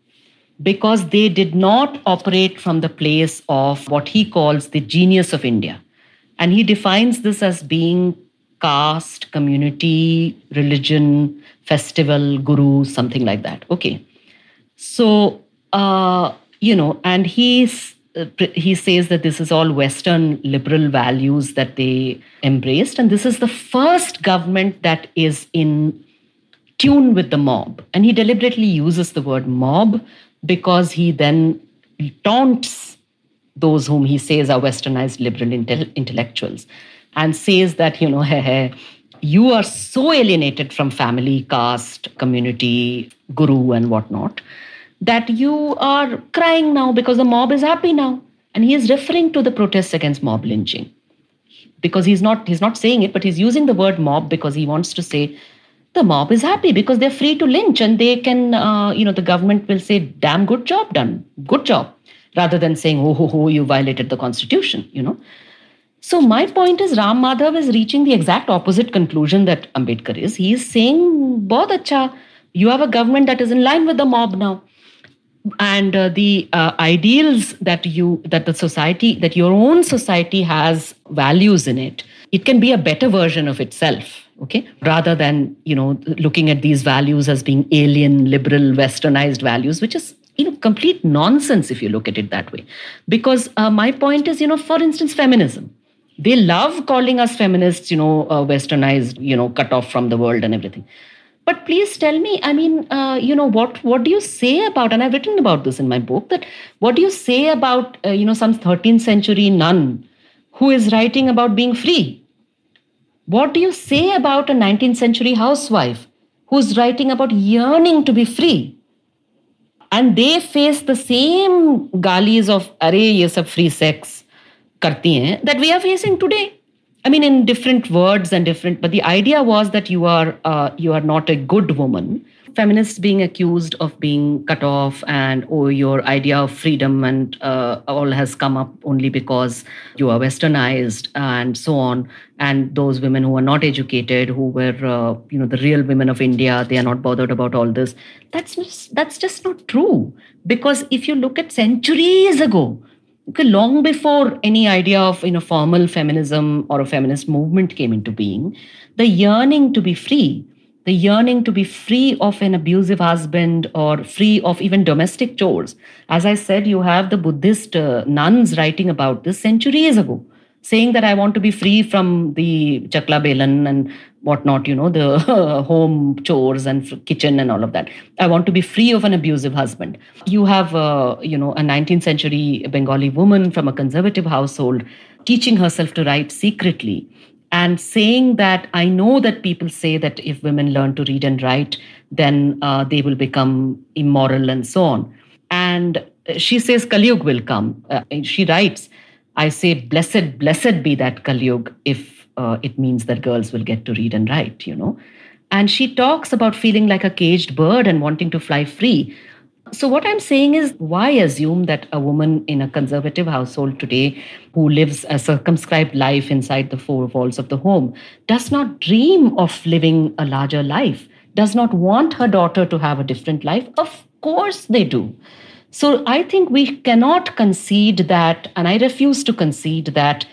because they did not operate from the place of what he calls the genius of India. And he defines this as being caste, community, religion, festival, guru, something like that. Okay. So, uh, you know, and he's uh, he says that this is all Western liberal values that they embraced. And this is the first government that is in tune with the mob. And he deliberately uses the word mob because he then taunts those whom he says are westernized liberal intellectuals and says that, you know, hey, hey, you are so alienated from family, caste, community, guru, and whatnot that you are crying now because the mob is happy now. And he is referring to the protests against mob lynching because he's not he's not saying it, but he's using the word mob because he wants to say the mob is happy because they're free to lynch and they can uh, you know the government will say damn good job done good job rather than saying oh ho oh, oh, ho you violated the constitution you know so my point is Ram Madhav is reaching the exact opposite conclusion that Ambedkar is. He is saying, Bahut acha, you have a government that is in line with the mob now and uh, the uh, ideals that you that the society that your own society has values in it it can be a better version of itself okay rather than you know looking at these values as being alien liberal westernized values which is you know complete nonsense if you look at it that way because uh, my point is you know for instance feminism they love calling us feminists you know uh, westernized you know cut off from the world and everything but please tell me i mean uh, you know what what do you say about and i've written about this in my book that what do you say about uh, you know some 13th century nun who is writing about being free what do you say about a 19th century housewife who's writing about yearning to be free and they face the same galis of are ye sab free sex karti that we are facing today I mean, in different words and different, but the idea was that you are uh, you are not a good woman. Feminists being accused of being cut off and oh, your idea of freedom and uh, all has come up only because you are westernized and so on. And those women who are not educated, who were uh, you know the real women of India, they are not bothered about all this. That's just, that's just not true because if you look at centuries ago, long before any idea of you know formal feminism or a feminist movement came into being the yearning to be free the yearning to be free of an abusive husband or free of even domestic chores as i said you have the buddhist uh, nuns writing about this centuries ago saying that I want to be free from the chakla belan and whatnot, you know, the home chores and kitchen and all of that. I want to be free of an abusive husband. You have, a, uh, you know, a 19th century Bengali woman from a conservative household teaching herself to write secretly and saying that I know that people say that if women learn to read and write, then uh, they will become immoral and so on. And she says Kaliyug will come. Uh, she writes, I say, blessed, blessed be that Kalyug if uh, it means that girls will get to read and write, you know. And she talks about feeling like a caged bird and wanting to fly free. So, what I'm saying is, why assume that a woman in a conservative household today who lives a circumscribed life inside the four walls of the home does not dream of living a larger life, does not want her daughter to have a different life? Of course they do. So I think we cannot concede that, and I refuse to concede that,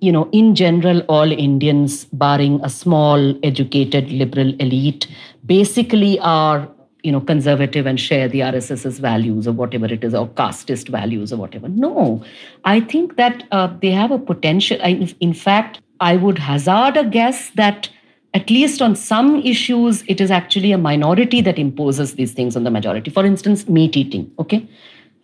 you know, in general, all Indians, barring a small educated liberal elite, basically are, you know, conservative and share the RSS's values or whatever it is, or casteist values or whatever. No, I think that uh, they have a potential. I, in fact, I would hazard a guess that at least on some issues, it is actually a minority that imposes these things on the majority. For instance, meat eating. Okay,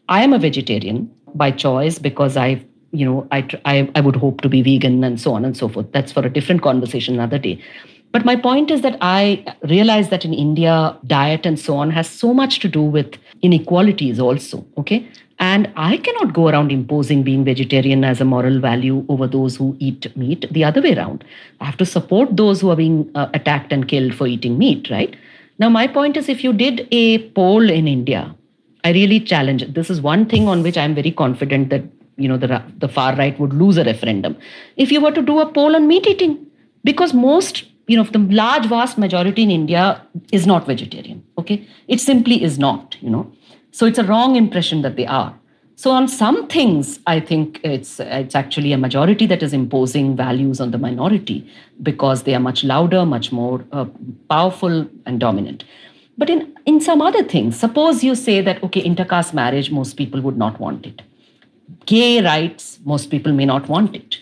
I am a vegetarian by choice because I, you know, I, I, I would hope to be vegan and so on and so forth. That's for a different conversation another day. But my point is that I realize that in India, diet and so on has so much to do with inequalities also. Okay. And I cannot go around imposing being vegetarian as a moral value over those who eat meat the other way around. I have to support those who are being uh, attacked and killed for eating meat, right? Now, my point is if you did a poll in India, I really challenge it. This is one thing on which I'm very confident that you know the, the far right would lose a referendum if you were to do a poll on meat eating because most you know the large vast majority in india is not vegetarian okay it simply is not you know so it's a wrong impression that they are so on some things, I think it's it's actually a majority that is imposing values on the minority because they are much louder, much more uh, powerful and dominant. But in in some other things, suppose you say that okay, intercaste marriage, most people would not want it. Gay rights, most people may not want it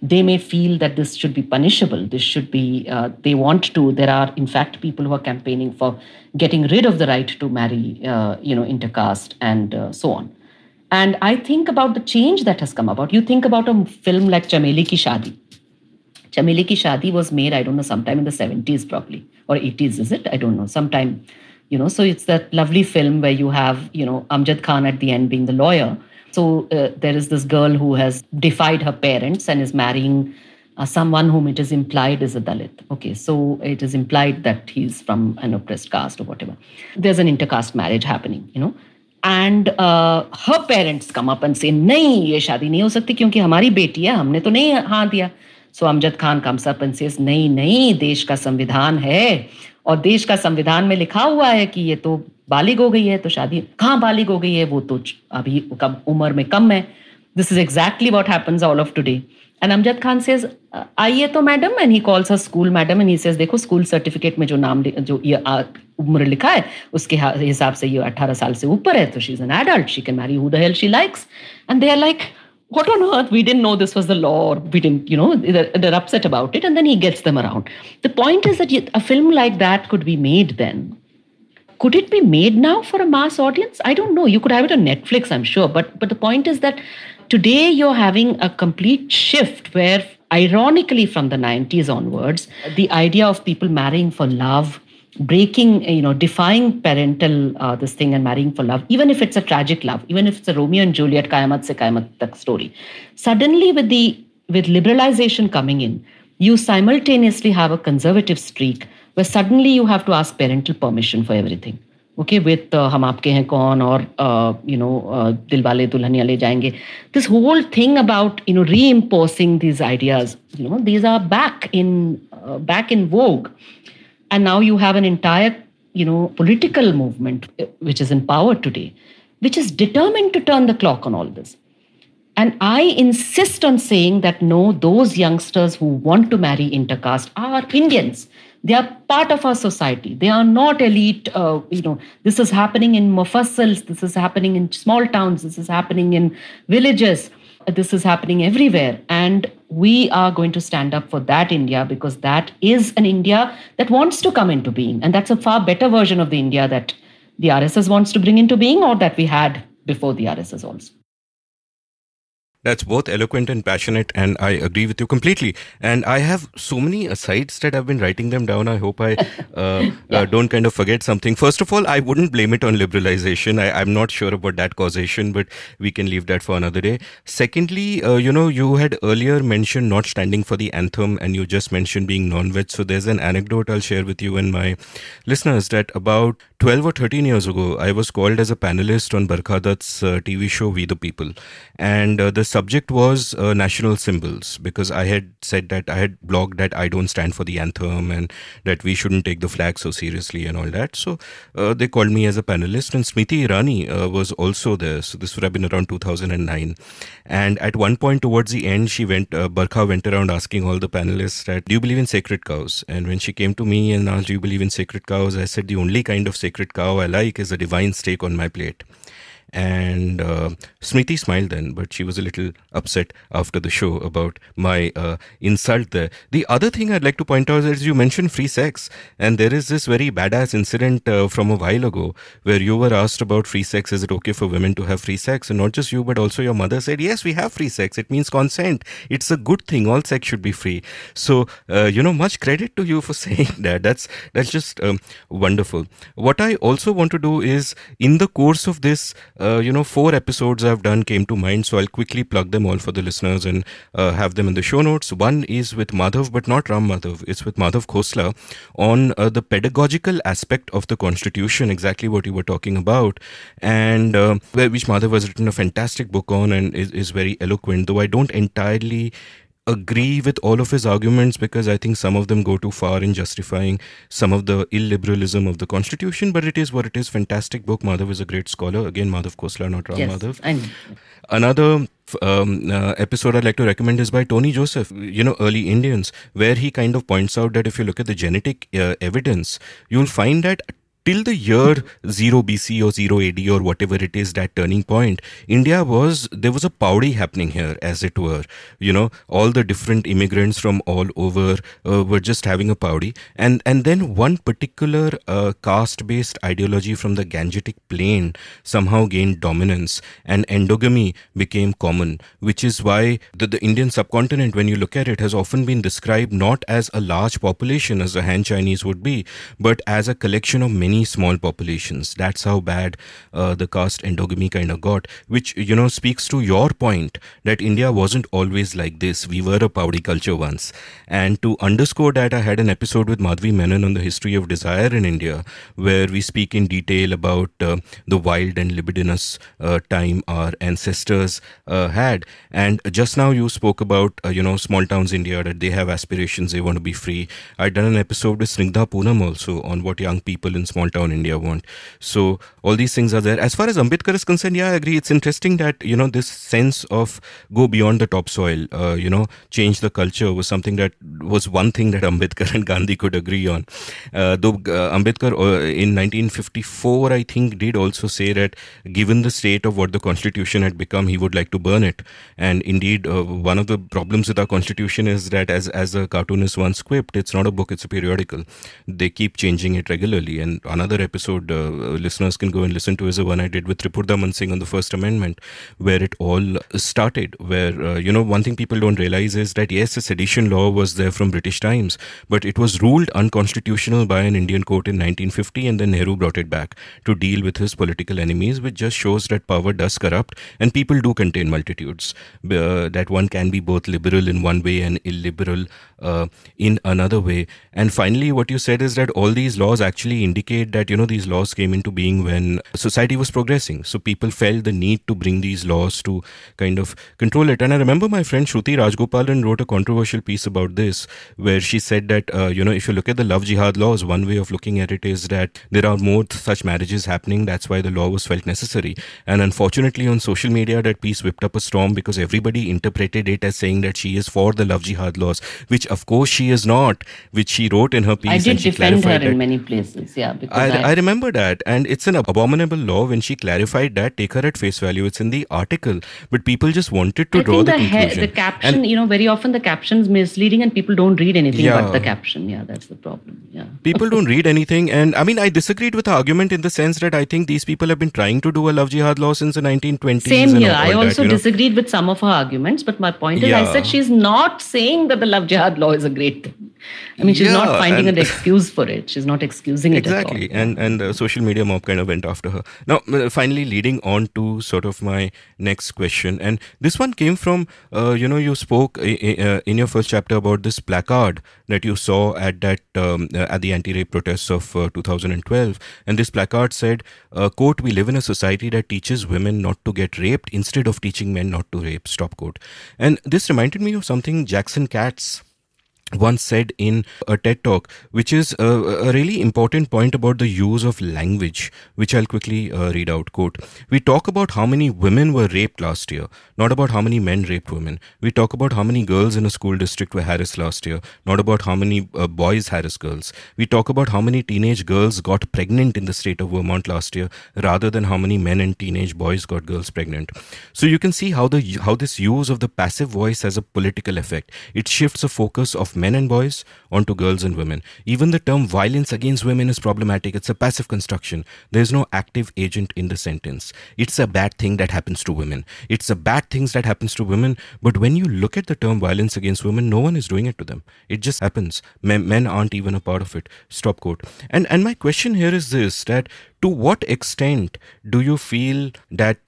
they may feel that this should be punishable. This should be, uh, they want to. There are, in fact, people who are campaigning for getting rid of the right to marry, uh, you know, intercaste and uh, so on. And I think about the change that has come about. You think about a film like Chameli Ki Shadi. Chameli Ki Shadi was made, I don't know, sometime in the 70s probably, or 80s, is it? I don't know, sometime, you know. So it's that lovely film where you have, you know, Amjad Khan at the end being the lawyer So uh, there is this girl who has defied her parents and is marrying uh, someone whom it is implied is a Dalit. Okay, so it is implied that he's from an oppressed caste or whatever. There's an intercaste marriage happening, you know. And her parents come up and say नहीं ये शादी नहीं हो सकती क्योंकि हमारी बेटी है हमने तो नहीं हाँ दिया so so, Amjad Khan comes up and says नहीं नहीं देश का संविधान है और देश का संविधान में लिखा हुआ है कि ये तो बालिग हो गई है तो शादी कहाँ बालिग हो गई है वो तो अभी कम उम्र में कम है this is exactly what happens all of today and Amjad Khan says आइए तो madam and he calls her school madam and he says देखो स्कूल सर्टिफिकेट में जो नाम जो ये उम्र लिखा है उसके हिसाब से ये अट्ठारह साल से ऊपर है तो she is an adult she can marry who the hell she likes and they are like what on earth? We didn't know this was the law. Or we didn't, you know, they're, they're, upset about it. And then he gets them around. The point is that a film like that could be made then. Could it be made now for a mass audience? I don't know. You could have it on Netflix, I'm sure. But but the point is that today you're having a complete shift where, ironically, from the 90s onwards, the idea of people marrying for love breaking, uh, you know, defying parental uh, this thing and marrying for love, even if it's a tragic love, even if it's a Romeo and Juliet, Kayamat se Kayamat story. Suddenly, with the with liberalization coming in, you simultaneously have a conservative streak where suddenly you have to ask parental permission for everything. Okay, with uh, Hum Aapke Hain Kaun or, uh, you know, uh, Dilwale Dulhania Le Jayenge. This whole thing about, you know, reimposing these ideas, you know, these are back in, uh, back in vogue. And now you have an entire, you know, political movement eh, which is in power today, which is determined to turn the clock on all this. And I insist on saying that no, those youngsters who want to marry intercaste are Indians. They are part of our society. They are not elite. Uh, you know, this is happening in mufassals. This is happening in small towns. This is happening in villages. This is happening everywhere. And we are going to stand up for that India because that is an India that wants to come into being. And that's a far better version of the India that the RSS wants to bring into being or that we had before the RSS also. That's both eloquent and passionate, and I agree with you completely. And I have so many asides uh, that I've been writing them down. I hope I uh, yeah. uh, don't kind of forget something. First of all, I wouldn't blame it on liberalization. I, am not sure about that causation, but we can leave that for another day. Secondly, uh, you know, you had earlier mentioned not standing for the anthem, and you just mentioned being non veg. So there's an anecdote I'll share with you and my listeners that about 12 or 13 years ago, I was called as a panelist on Barkhadat's uh, TV show We the People. And uh, the subject was uh, national symbols because I had said that I had blogged that I don't stand for the anthem and that we shouldn't take the flag so seriously and all that. So uh, they called me as a panelist, and Smriti Irani uh, was also there. So this would have been around 2009. And at one point towards the end, she went, uh, Barkha went around asking all the panelists that, do you believe in sacred cows? And when she came to me and asked, do you believe in sacred cows? I said, the only kind of sacred cow I like is a divine steak on my plate. And uh, Smriti smiled then, but she was a little upset after the show about my uh, insult there. The other thing I'd like to point out is you mentioned free sex, and there is this very badass incident uh, from a while ago where you were asked about free sex. Is it okay for women to have free sex? And not just you, but also your mother said, Yes, we have free sex. It means consent. It's a good thing. All sex should be free. So, uh, you know, much credit to you for saying that. That's, that's just um, wonderful. What I also want to do is, in the course of this, uh, you know, four episodes I've done came to mind, so I'll quickly plug them all for the listeners and uh, have them in the show notes. One is with Madhav, but not Ram Madhav. It's with Madhav Khosla on uh, the pedagogical aspect of the Constitution, exactly what you were talking about, and uh, which Madhav has written a fantastic book on and is, is very eloquent, though I don't entirely agree with all of his arguments because I think some of them go too far in justifying some of the illiberalism of the constitution, but it is what it is. Fantastic book. Madhav is a great scholar. Again, Madhav Kosla, not Ram yes, Madhav. I Another um, uh, episode I'd like to recommend is by Tony Joseph, you know, Early Indians, where he kind of points out that if you look at the genetic uh, evidence, you'll find that till the year 0 BC or 0 AD or whatever it is, that turning point, India was, there was a powdy happening here, as it were. You know, all the different immigrants from all over uh, were just having a powdy. And, and then one particular uh, caste based ideology from the Gangetic plain somehow gained dominance and endogamy became common, which is why the, the Indian subcontinent, when you look at it, has often been described not as a large population as the Han Chinese would be, but as a collection of many small populations. That's how bad uh, the caste endogamy kind of got, which, you know, speaks to your point that India wasn't always like this. We were a powdy culture once. And to underscore that, I had an episode with Madhvi Menon on the history of desire in India, where we speak in detail about uh, the wild and libidinous uh, time our ancestors uh, had. And just now you spoke about, uh, you know, small towns India that they have aspirations, they want to be free. I'd done an episode with Snigdha Poonam also on what young people in small small town India want. So all these things are there. As far as Ambedkar is concerned, yeah, I agree. It's interesting that you know this sense of go beyond the topsoil, uh, you know, change the culture was something that was one thing that Ambedkar and Gandhi could agree on. Uh, though uh, Ambedkar uh, in 1954, I think, did also say that given the state of what the constitution had become, he would like to burn it. And indeed, uh, one of the problems with our constitution is that, as as a cartoonist once quipped, it's not a book; it's a periodical. They keep changing it regularly, and another episode uh, listeners can go and listen to is the one I did with Tripurda Mansingh on the First Amendment, where it all started. Where uh, you know one thing people don't realize is that yes, the sedition law was there from British times, but it was ruled unconstitutional by an Indian court in 1950, and then Nehru brought it back to deal with his political enemies, which just shows that power does corrupt and people do contain multitudes. Uh, that one can be both liberal in one way and illiberal uh, in another way. And finally, what you said is that all these laws actually indicate that, you know, these laws came into being when society was progressing. So people felt the need to bring these laws to kind of control it. And I remember my friend Shruti Rajgopalan wrote a controversial piece about this, where she said that, uh, you know, if you look at the love jihad laws, one way of looking at it is that there are more such marriages happening. That's why the law was felt necessary. And unfortunately, on social media, that piece whipped up a storm because everybody interpreted it as saying that she is for the love jihad laws, which of course she is not, which she wrote in her piece. I did defend her in many places, yeah. I, I, I remember that. And it's an abominable law when she clarified that, take her at face value. It's in the article. But people just wanted to I draw the, the conclusion. He- the caption, and, you know, very often the caption's misleading and people don't read anything yeah. but the caption. Yeah, that's the problem. Yeah. people don't read anything. And I mean, I disagreed with the argument in the sense that I think these people have been trying to do a love jihad law since the 1920s. Same here. All, all I also that, know? disagreed with some of her arguments, but my point is yeah. I said she's not saying that the love jihad law is a great thing. I mean, she's yeah, not finding an excuse for it. She's not excusing it exactly. And and the uh, social media mob kind of went after her. Now, uh, finally, leading on to sort of my next question, and this one came from uh, you know you spoke uh, in your first chapter about this placard that you saw at that um, at the anti-rape protests of uh, 2012, and this placard said, uh, "quote We live in a society that teaches women not to get raped instead of teaching men not to rape." Stop quote. And this reminded me of something Jackson Katz once said in a TED talk, which is a, a, really important point about the use of language, which I'll quickly uh, read out. Quote We talk about how many women were raped last year, not about how many men raped women. We talk about how many girls in a school district were harassed last year, not about how many uh, boys harassed girls. We talk about how many teenage girls got pregnant in the state of Vermont last year, rather than how many men and teenage boys got girls pregnant. So you can see how the how this use of the passive voice has a political effect. It shifts the focus of men and boys onto girls and women. Even the term violence against women is problematic. It's a passive construction. There's no active agent in the sentence. It's a bad thing that happens to women. It's a bad things that happens to women. But when you look at the term violence against women, no one is doing it to them. It just happens. Men, men aren't even a part of it. Stop quote. And and my question here is this: that to what extent do you feel that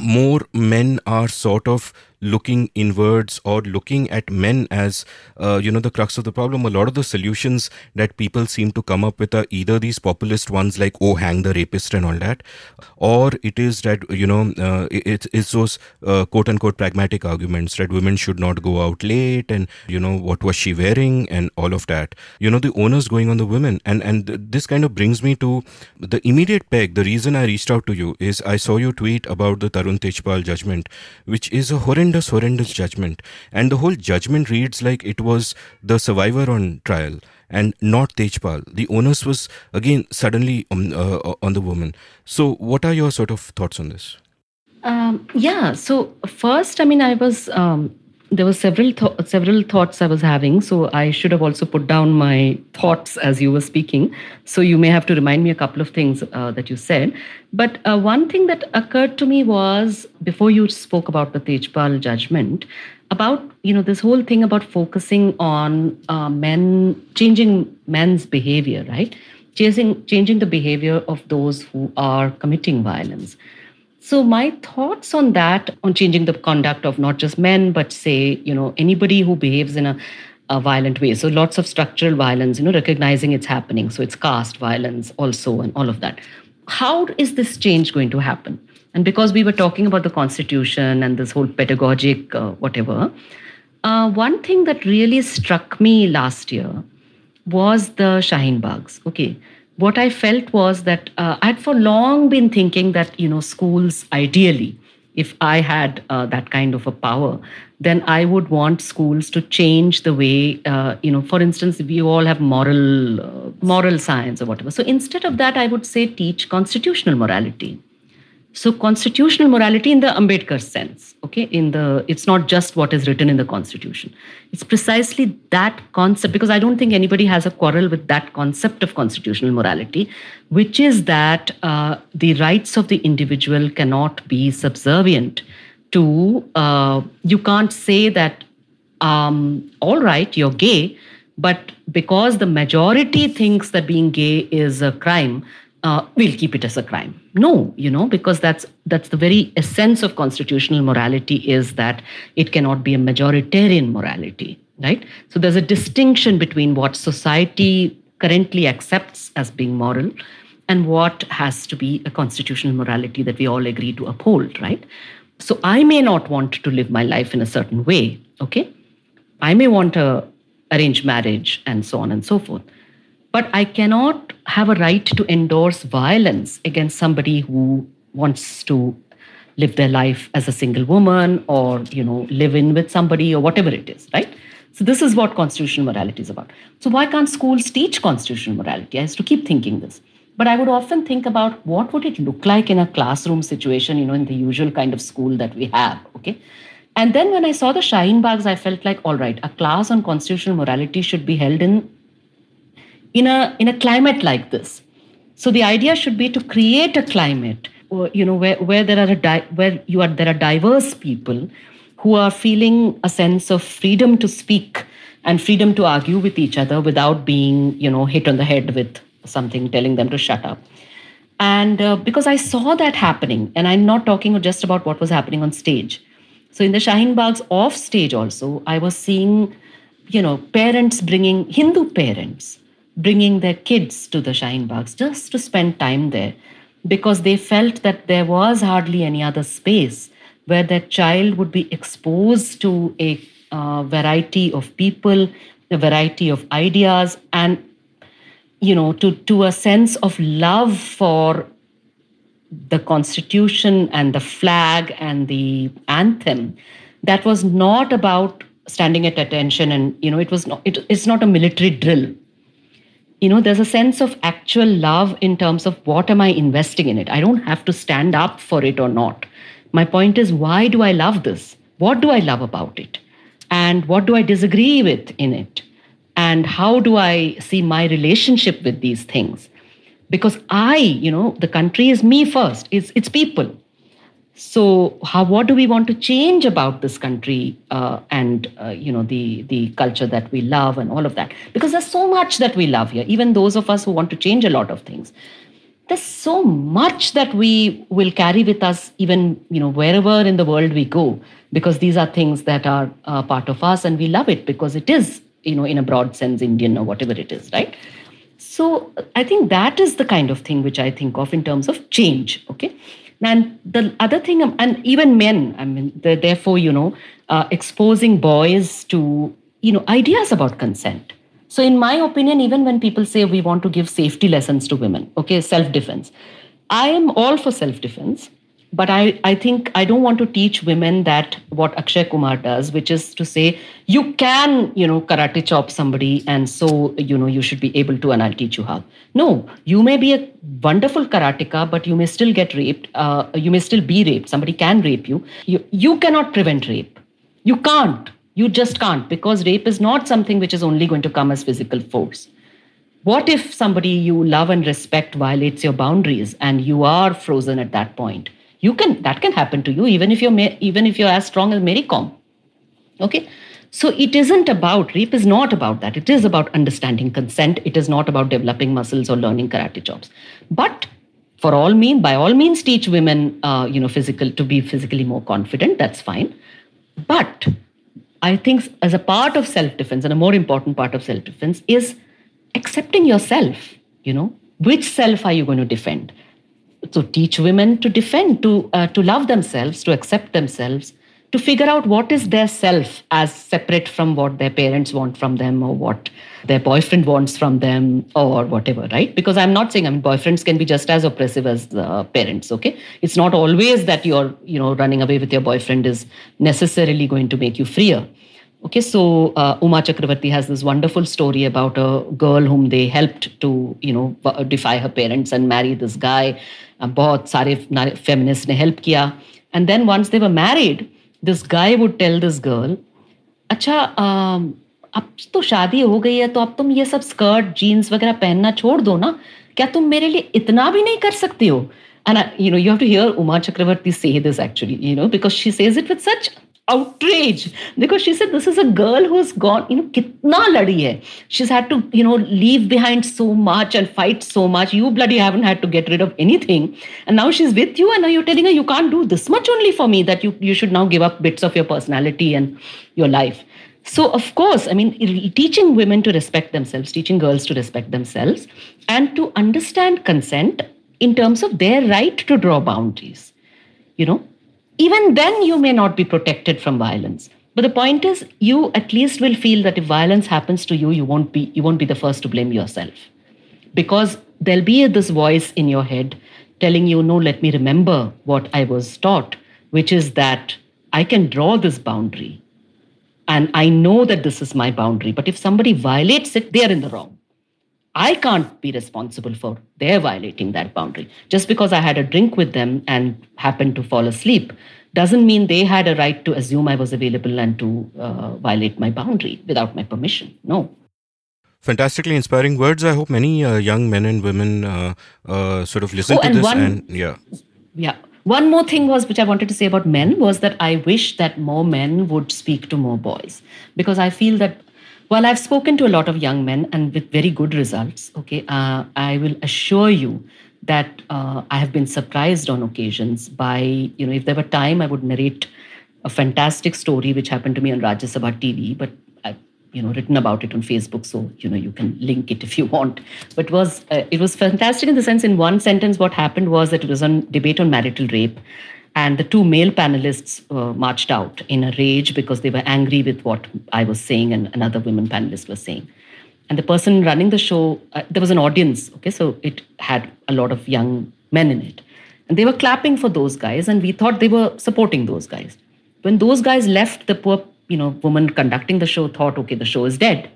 more men are sort of looking inwards or looking at men as uh, you know the crux of the problem a lot of the solutions that people seem to come up with are either these populist ones like oh hang the rapist and all that or it is that you know uh, it, it's those uh, quote unquote pragmatic arguments that women should not go out late and you know what was she wearing and all of that you know the onus going on the women and and th- this kind of brings me to the immediate peg the reason i reached out to you is i saw you tweet about the tarun tejpal judgment which is a horrendous under judgment, and the whole judgment reads like it was the survivor on trial and not Tejpal. The onus was again suddenly on, um, uh, uh, on the woman. So, what are your sort of thoughts on this? Um, yeah, so first, I mean, I was um, there were several th- several thoughts I was having, so I should have also put down my thoughts as you were speaking. So you may have to remind me a couple of things uh, that you said. But uh, one thing that occurred to me was before you spoke about the Tejpal judgment, about you know this whole thing about focusing on uh, men changing men's behavior, right? Chasing, changing the behavior of those who are committing violence. So my thoughts on that, on changing the conduct of not just men, but say, you know, anybody who behaves in a, a violent way. So lots of structural violence, you know, recognizing it's happening. So it's caste violence also and all of that. How is this change going to happen? And because we were talking about the constitution and this whole pedagogic uh, whatever, uh, one thing that really struck me last year was the Shaheen Bags. Okay what I felt was that uh, I had for long been thinking that, you know, schools ideally, if I had uh, that kind of a power, then I would want schools to change the way, uh, you know, for instance, we all have moral, uh, moral science or whatever. So instead of that, I would say teach constitutional morality so constitutional morality in the Ambedkar sense, okay, in the it's not just what is written in the constitution. It's precisely that concept because I don't think anybody has a quarrel with that concept of constitutional morality, which is that uh, the rights of the individual cannot be subservient to. Uh, you can't say that, um, all right, you're gay, but because the majority thinks that being gay is a crime, uh, we'll keep it as a crime. No, you know, because that's that's the very essence of constitutional morality is that it cannot be a majoritarian morality, right? So there's a distinction between what society currently accepts as being moral and what has to be a constitutional morality that we all agree to uphold, right? So I may not want to live my life in a certain way, okay? I may want to arrange marriage and so on and so forth. But I cannot have a right to endorse violence against somebody who wants to live their life as a single woman or you know live in with somebody or whatever it is right so this is what constitutional morality is about so why can't schools teach constitutional morality i used to keep thinking this but i would often think about what would it look like in a classroom situation you know in the usual kind of school that we have okay and then when i saw the shaheen bags i felt like all right a class on constitutional morality should be held in in a in a climate like this so the idea should be to create a climate you know where, where there are di- where you are there are diverse people who are feeling a sense of freedom to speak and freedom to argue with each other without being you know hit on the head with something telling them to shut up and uh, because i saw that happening and i'm not talking just about what was happening on stage so in the Shaheen Bag's off stage also, I was seeing, you know, parents bringing Hindu parents bringing their kids to the Shine just to spend time there because they felt that there was hardly any other space where their child would be exposed to a uh, variety of people, a variety of ideas, and you know, to, to a sense of love for the constitution and the flag and the anthem that was not about standing at attention and you know it was not it, it's not a military drill you know there's a sense of actual love in terms of what am i investing in it i don't have to stand up for it or not my point is why do i love this what do i love about it and what do i disagree with in it and how do i see my relationship with these things because i you know the country is me first it's it's people so, how, what do we want to change about this country uh, and uh, you know the the culture that we love and all of that? Because there's so much that we love here. Even those of us who want to change a lot of things, there's so much that we will carry with us, even you know wherever in the world we go, because these are things that are uh, part of us and we love it because it is you know in a broad sense Indian or whatever it is, right? So, I think that is the kind of thing which I think of in terms of change. Okay and the other thing, um, and even men, I mean, therefore, you know, uh, exposing boys to, you know, ideas about consent. So, in my opinion, even when people say we want to give safety lessons to women, okay, self defense, I am all for self defense but I, I think I don't want to teach women that what Akshay Kumar does, which is to say you can, you know, karate chop somebody, and so you know you should be able to, and I'll teach you how. No, you may be a wonderful karateka, but you may still get raped. Uh, you may still be raped. Somebody can rape you. You you cannot prevent rape. You can't. You just can't because rape is not something which is only going to come as physical force what if somebody you love and respect violates your boundaries and you are frozen at that point you can that can happen to you even if you're even if you're as strong as Mary Com. Okay, so it isn't about Rape is not about that. It is about understanding consent. It is not about developing muscles or learning karate chops. But for all mean by all means, teach women uh, you know physical to be physically more confident. That's fine. But I think as a part of self defense and a more important part of self defense is accepting yourself. You know which self are you going to defend? To teach women to defend to uh, to love themselves to accept themselves to figure out what is their self as separate from what their parents want from them or what their boyfriend wants from them or whatever right because i'm not saying i mean boyfriends can be just as oppressive as the parents okay it's not always that you're you know running away with your boyfriend is necessarily going to make you freer Okay, so uh, Uma Chakravarti has this wonderful story about a girl whom they helped to, you know, defy her parents and marry this guy. बहुत सारे feminists ने help किया. And then once they were married, this guy would tell this girl, अच्छा अब तो शादी हो गई है तो अब तुम ये सब स्कर्ट जीन्स वगैरह पहनना छोड़ दो ना क्या तुम मेरे लिए इतना भी नहीं कर सकते हो and you know you have to hear Uma Chakravarti say this actually you know because she says it with such outrage because she said this is a girl who's gone you know kitna ladi hai she's had to you know leave behind so much and fight so much you bloody haven't had to get rid of anything and now she's with you and now you're telling her you can't do this much only for me that you you should now give up bits of your personality and your life so of course i mean teaching women to respect themselves teaching girls to respect themselves and to understand consent in terms of their right to draw boundaries you know even then you may not be protected from violence but the point is you at least will feel that if violence happens to you you won't be you won't be the first to blame yourself because there'll be this voice in your head telling you no let me remember what i was taught which is that i can draw this boundary and i know that this is my boundary but if somebody violates it they are in the wrong I can't be responsible for their violating that boundary. Just because I had a drink with them and happened to fall asleep doesn't mean they had a right to assume I was available and to uh, violate my boundary without my permission. No. Fantastically inspiring words. I hope many uh, young men and women uh, uh sort of listen oh, to this. One, and yeah, yeah. One more thing was which I wanted to say about men was that I wish that more men would speak to more boys because I feel that while I've spoken to a lot of young men and with very good results, okay, uh, I will assure you that uh, I have been surprised on occasions by, you know, if there were time, I would narrate a fantastic story which happened to me on Rajya Sabha TV, but I've, you know, written about it on Facebook, so you know you can link it if you want. But was uh, it was fantastic in the sense, in one sentence, what happened was that it was on debate on marital rape, and the two male panelists uh, marched out in a rage because they were angry with what I was saying and another women panelist was saying. And the person running the show, uh, there was an audience, okay, so it had a lot of young men in it. And they were clapping for those guys, and we thought they were supporting those guys. When those guys left, the poor, you know, woman conducting the show thought, okay, the show is dead.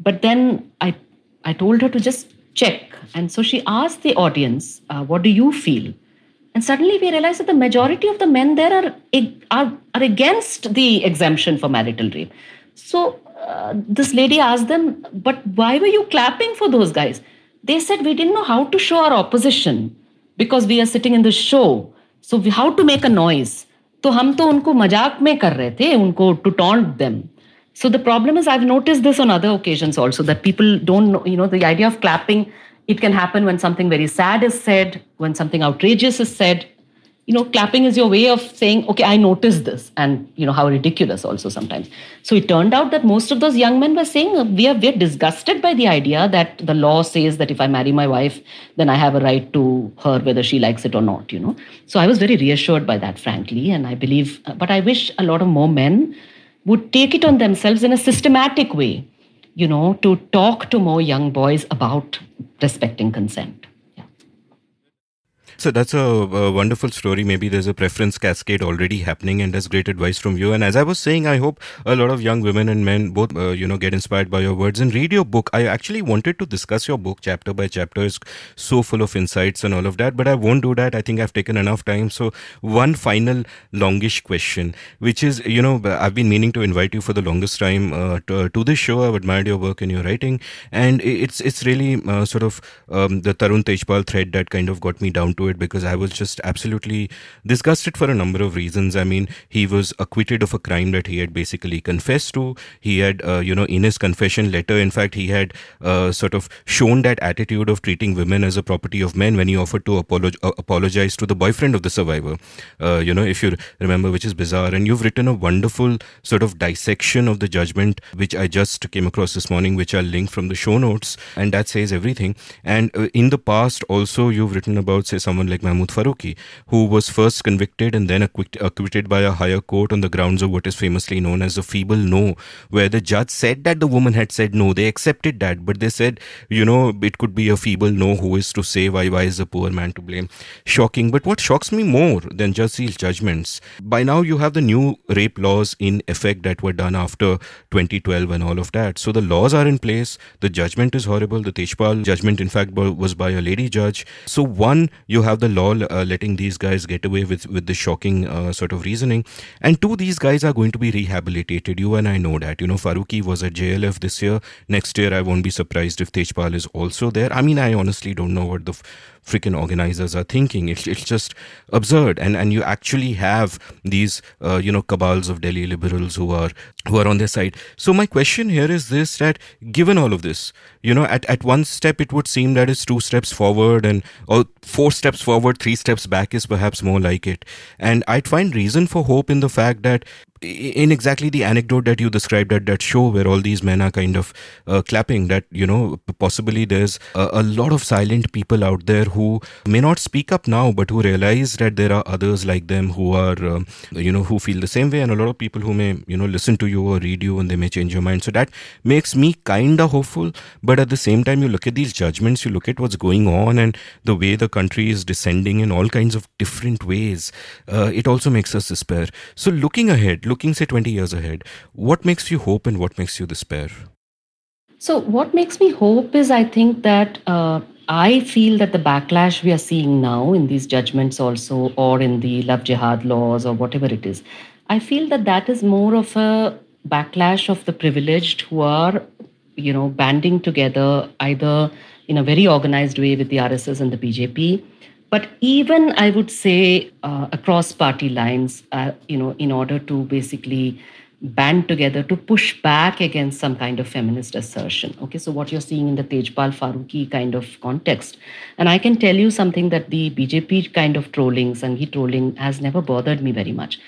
But then I, I told her to just check. And so she asked the audience, uh, what do you feel? And suddenly we realize that the majority of the men there are, are, are against the exemption for marital rape. So uh, this lady asked them, But why were you clapping for those guys? They said, We didn't know how to show our opposition because we are sitting in the show. So we, how to make a noise? तो हम to unko majak में kar रहे the unko to taunt them. So the problem is, I've noticed this on other occasions also that people don't know, you know, the idea of clapping it can happen when something very sad is said, when something outrageous is said. You know, clapping is your way of saying, okay, I noticed this, and you know how ridiculous also sometimes. So it turned out that most of those young men were saying uh, we are we're disgusted by the idea that the law says that if I marry my wife, then I have a right to her whether she likes it or not. You know, so I was very reassured by that, frankly, and I believe. Uh, but I wish a lot of more men would take it on themselves in a systematic way you know, to talk to more young boys about respecting consent. So that's a, a, wonderful story. Maybe there's a preference cascade already happening, and that's great advice from you. And as I was saying, I hope a lot of young women and men both, uh, you know, get inspired by your words and read your book. I actually wanted to discuss your book chapter by chapter. It's so full of insights and all of that, but I won't do that. I think I've taken enough time. So one final longish question, which is, you know, I've been meaning to invite you for the longest time uh, to, uh, to, this show. I've admired your work and your writing, and it's it's really uh, sort of um, the Tarun Tejpal thread that kind of got me down to it it because I was just absolutely disgusted for a number of reasons. I mean, he was acquitted of a crime that he had basically confessed to. He had, uh, you know, in his confession letter, in fact, he had uh, sort of shown that attitude of treating women as a property of men when he offered to apolog- uh, apologize to the boyfriend of the survivor. Uh, you know, if you remember, which is bizarre. And you've written a wonderful sort of dissection of the judgment, which I just came across this morning, which I'll link from the show notes. And that says everything. And uh, in the past, also, you've written about, say, some someone like Mahmoud Farooqi, who was first convicted and then acquitted by a higher court on the grounds of what is famously known as the feeble no, where the judge said that the woman had said no. They accepted that, but they said, you know, it could be a feeble no. Who is to say why? Why is the poor man to blame? Shocking. But what shocks me more than just Seal's judgments, by now you have the new rape laws in effect that were done after 2012 and all of that. So the laws are in place. The judgment is horrible. The Tejpal judgment, in fact, was by a lady judge. So one, you you have the law uh, letting these guys get away with with the shocking uh, sort of reasoning and two these guys are going to be rehabilitated you and i know that you know faruqi was at jlf this year next year i won't be surprised if tejpal is also there i mean i honestly don't know what the freaking organizers are thinking. It's, it's just absurd. And and you actually have these uh, you know cabals of Delhi liberals who are who are on their side. So my question here is this: that given all of this, you know, at at one step it would seem that it's two steps forward and or four steps forward, three steps back is perhaps more like it. And I'd find reason for hope in the fact that in exactly the anecdote that you described at that show where all these men are kind of uh, clapping that you know possibly there's a, a, lot of silent people out there who may not speak up now but who realize that there are others like them who are um, you know who feel the same way and a lot of people who may you know listen to you or read you and they may change your mind so that makes me kinda hopeful but at the same time you look at these judgments you look at what's going on and the way the country is descending in all kinds of different ways uh, it also makes us despair so looking ahead looking, say, 20 years ahead, what makes you hope and what makes you despair? So, what makes me hope is I think that uh, I feel that the backlash we are seeing now in these judgments, also, or in the love jihad laws, or whatever it is, I feel that that is more of a backlash of the privileged who are, you know, banding together either in a very organized way with the RSS and the BJP but even I would say uh, across party lines, uh, you know, in order to basically band together to push back against some kind of feminist assertion. Okay, so what you're seeing in the Tejpal Faruqi kind of context. And I can tell you something that the BJP kind of trolling, Sanghi trolling, has never bothered me very much.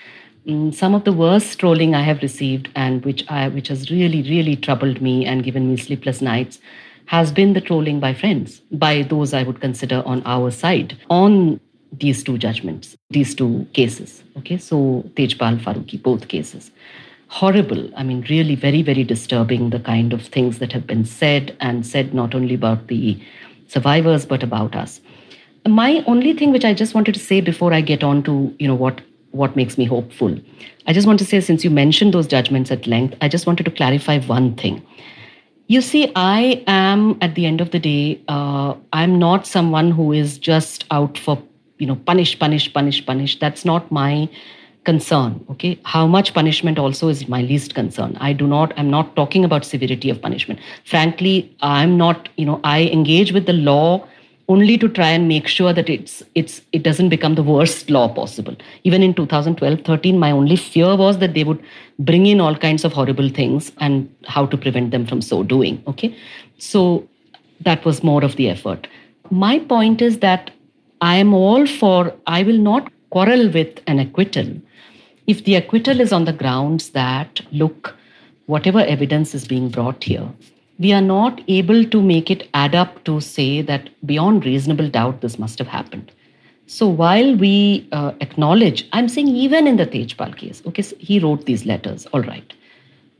Mm, some of the worst trolling I have received and which I which has really, really troubled me and given me sleepless nights has been the trolling by friends, by those I would consider on our side, on these two judgments, these two cases. Okay, so Tejpal Faruqi, both cases. Horrible, I mean, really very, very disturbing the kind of things that have been said and said not only about the survivors but about us. My only thing which I just wanted to say before I get on to, you know, what what makes me hopeful. I just want to say, since you mentioned those judgments at length, I just wanted to clarify one thing. You see, I am at the end of the day, uh, I'm not someone who is just out for, you know, punish, punish, punish, punish. That's not my concern. Okay. How much punishment also is my least concern. I do not, I'm not talking about severity of punishment. Frankly, I'm not, you know, I engage with the law only to try and make sure that it's it's it doesn't become the worst law possible even in 2012-13 my only fear was that they would bring in all kinds of horrible things and how to prevent them from so doing okay so that was more of the effort my point is that i am all for i will not quarrel with an acquittal if the acquittal is on the grounds that look whatever evidence is being brought here we are not able to make it add up to say that beyond reasonable doubt this must have happened. So while we uh, acknowledge, I'm saying even in the Tejpal case, okay, so he wrote these letters, all right.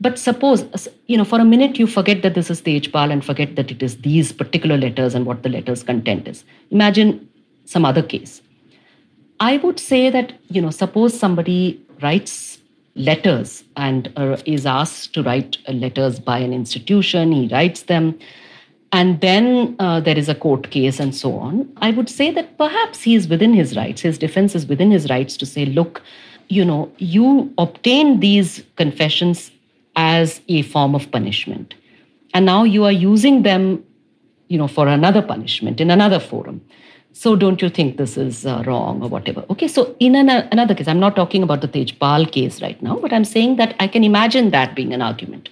But suppose, you know, for a minute you forget that this is Tejpal and forget that it is these particular letters and what the letter's content is. Imagine some other case. I would say that, you know, suppose somebody writes letters and uh, is asked to write uh, letters by an institution. He writes them. And then uh, there is a court case and so on. I would say that perhaps he is within his rights. His defense is within his rights to say, look, you know, you obtained these confessions as a form of punishment. And now you are using them, you know, for another punishment in another forum so don't you think this is uh, wrong or whatever okay so in an, uh, another case i'm not talking about the tejpal case right now but i'm saying that i can imagine that being an argument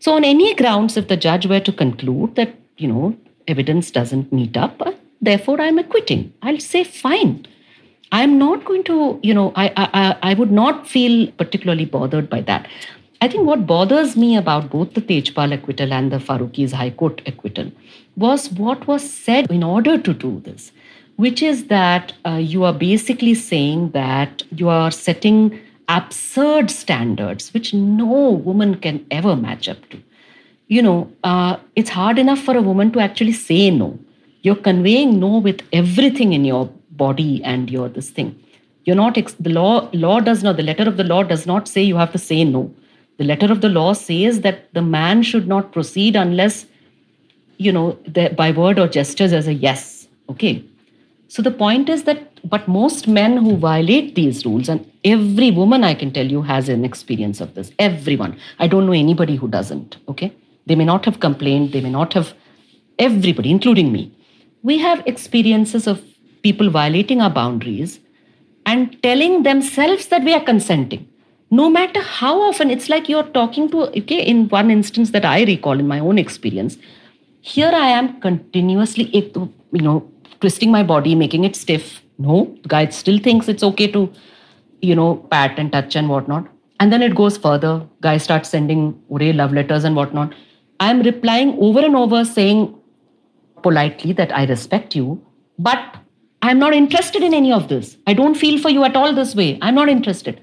so on any grounds if the judge were to conclude that you know evidence doesn't meet up uh, therefore i'm acquitting i'll say fine i'm not going to you know I, I i would not feel particularly bothered by that i think what bothers me about both the tejpal acquittal and the faruqi's high court acquittal was what was said in order to do this which is that uh, you are basically saying that you are setting absurd standards which no woman can ever match up to. You know, uh, it's hard enough for a woman to actually say no. You're conveying no with everything in your body and your this thing. You're not ex- the law. Law does not. The letter of the law does not say you have to say no. The letter of the law says that the man should not proceed unless, you know, the, by word or gestures as a yes. Okay, so the point is that, but most men who violate these rules, and every woman I can tell you has an experience of this, everyone. I don't know anybody who doesn't, okay? They may not have complained, they may not have, everybody, including me. We have experiences of people violating our boundaries and telling themselves that we are consenting. No matter how often, it's like you're talking to, okay, in one instance that I recall in my own experience, here I am continuously, you know, twisting my body, making it stiff. No, the guy still thinks it's okay to, you know, pat and touch and whatnot. And then it goes further. Guy starts sending Ure love letters and whatnot. I'm replying over and over saying politely that I respect you, but I'm not interested in any of this. I don't feel for you at all this way. I'm not interested.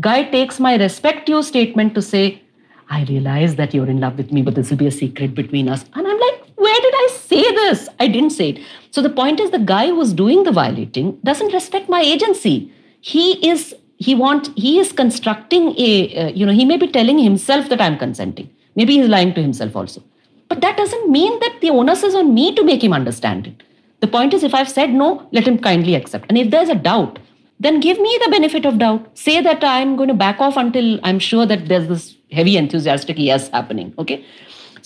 Guy takes my respect you statement to say, I realize that you're in love with me, but this will be a secret between us. And I'm like, where did I say this. I didn't say it. So the point is the guy who's doing the violating doesn't respect my agency. He is he want he is constructing a uh, you know he may be telling himself that I'm consenting. Maybe he's lying to himself also. But that doesn't mean that the onus is on me to make him understand it. The point is if I've said no, let him kindly accept. And if there's a doubt, then give me the benefit of doubt. Say that I'm going to back off until I'm sure that there's this heavy enthusiastic yes happening. Okay.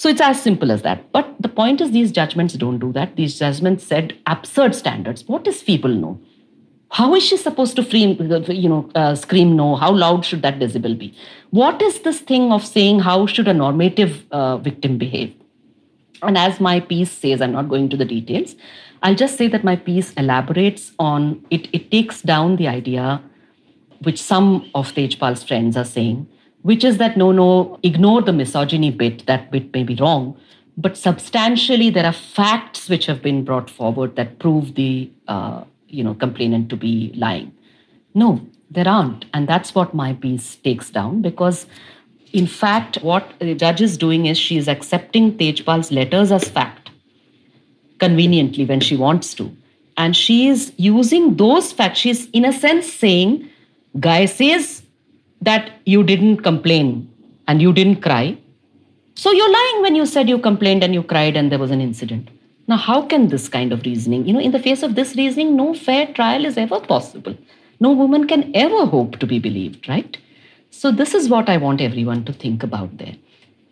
So it's as simple as that. But the point is, these judgments don't do that. These judgments set absurd standards. What does feeble know? How is she supposed to free, you know, uh, scream no? How loud should that decibel be? What is this thing of saying how should a normative uh, victim behave? And as my piece says, I'm not going to the details. I'll just say that my piece elaborates on it. It takes down the idea which some of Tejpal's friends are saying which is that no, no, ignore the misogyny bit, that bit may be wrong. But substantially, there are facts which have been brought forward that prove the uh, you know complainant to be lying. No, there aren't, and that's what my piece takes down because, in fact, what the judge is doing is she is accepting Tejpal's letters as fact, conveniently when she wants to, and she is using those facts. She's in a sense saying, "Guy says that you didn't complain and you didn't cry. So you're lying when you said you complained and you cried and there was an incident. Now, how can this kind of reasoning, you know, in the face of this reasoning, no fair trial is ever possible. No woman can ever hope to be believed, right? So, this is what I want everyone to think about there.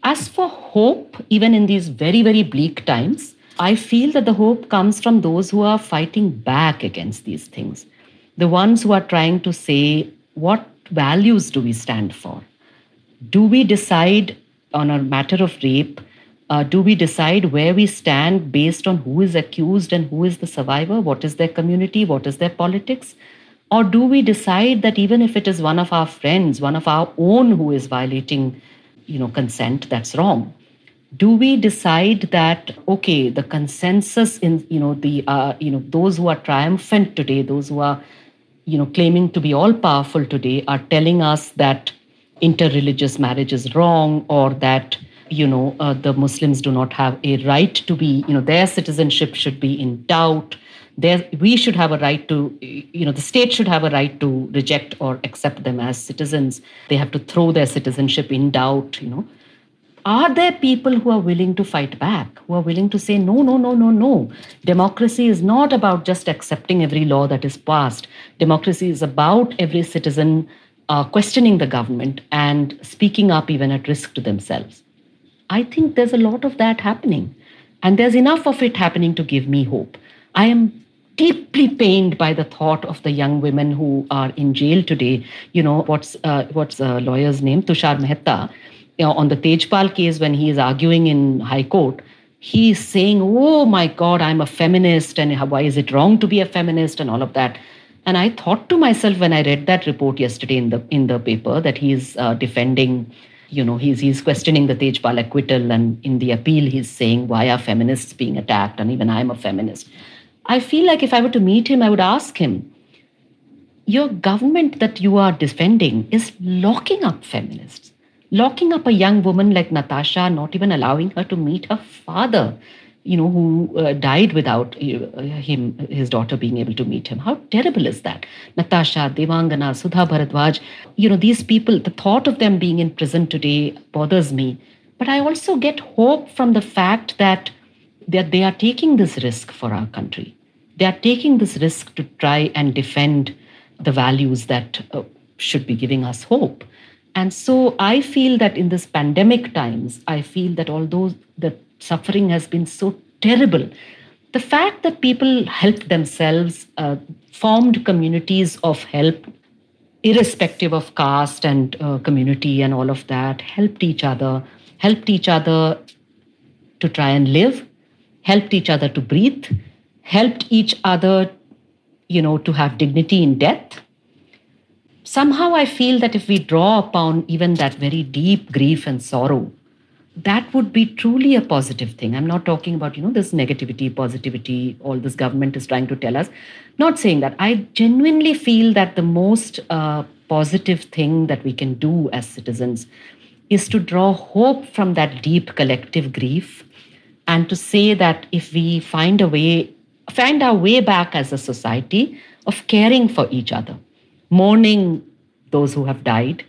As for hope, even in these very, very bleak times, I feel that the hope comes from those who are fighting back against these things. The ones who are trying to say, what values do we stand for? Do we decide on a matter of rape? Uh, do we decide where we stand based on who is accused and who is the survivor? What is their community? What is their politics? Or do we decide that even if it is one of our friends, one of our own who is violating, you know, consent, that's wrong? Do we decide that okay, the consensus in you know the uh, you know those who are triumphant today, those who are you know, claiming to be all powerful today are telling us that interreligious marriage is wrong or that you know uh, the muslims do not have a right to be you know their citizenship should be in doubt there we should have a right to you know the state should have a right to reject or accept them as citizens they have to throw their citizenship in doubt you know are there people who are willing to fight back, who are willing to say, no, no, no, no, no? Democracy is not about just accepting every law that is passed. Democracy is about every citizen uh, questioning the government and speaking up even at risk to themselves. I think there's a lot of that happening. And there's enough of it happening to give me hope. I am deeply pained by the thought of the young women who are in jail today. You know, what's, uh, what's a uh, lawyer's name? Tushar Mehta you know, on the Tejpal case, when he is arguing in High Court, he is saying, Oh my God, I'm a feminist, and why is it wrong to be a feminist, and all of that. And I thought to myself when I read that report yesterday in the in the paper that he's uh, defending, you know, he's he's questioning the Tejpal acquittal, and in the appeal he's saying why are feminists being attacked, and even I'm a feminist. I feel like if I were to meet him, I would ask him, your government that you are defending is locking up feminists locking up a young woman like Natasha, not even allowing her to meet her father, you know, who uh, died without uh, him, his daughter being able to meet him. How terrible is that? Natasha, Devangana, Sudha Bharadwaj, you know, these people, the thought of them being in prison today bothers me. But I also get hope from the fact that, that they are taking this risk for our country. They are taking this risk to try and defend the values that uh, should be giving us hope. And so I feel that in this pandemic times, I feel that although the suffering has been so terrible, the fact that people helped themselves, uh, formed communities of help, irrespective of caste and uh, community and all of that, helped each other, helped each other to try and live, helped each other to breathe, helped each other, you know, to have dignity in death somehow I feel that if we draw upon even that very deep grief and sorrow, that would be truly a positive thing. I'm not talking about, you know, this negativity, positivity, all this government is trying to tell us. Not saying that. I genuinely feel that the most uh, positive thing that we can do as citizens is to draw hope from that deep collective grief and to say that if we find a way, find our way back as a society of caring for each other mourning those who have died,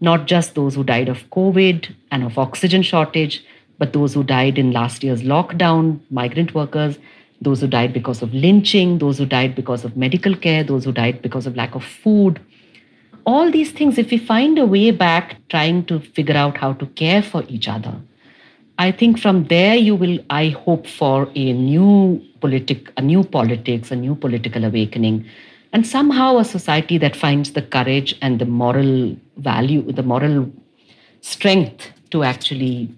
not just those who died of COVID and of oxygen shortage, but those who died in last year's lockdown, migrant workers, those who died because of lynching, those who died because of medical care, those who died because of lack of food. All these things, if we find a way back trying to figure out how to care for each other, I think from there you will, I hope, for a new politic, a new politics, a new political awakening and somehow, a society that finds the courage and the moral value, the moral strength to actually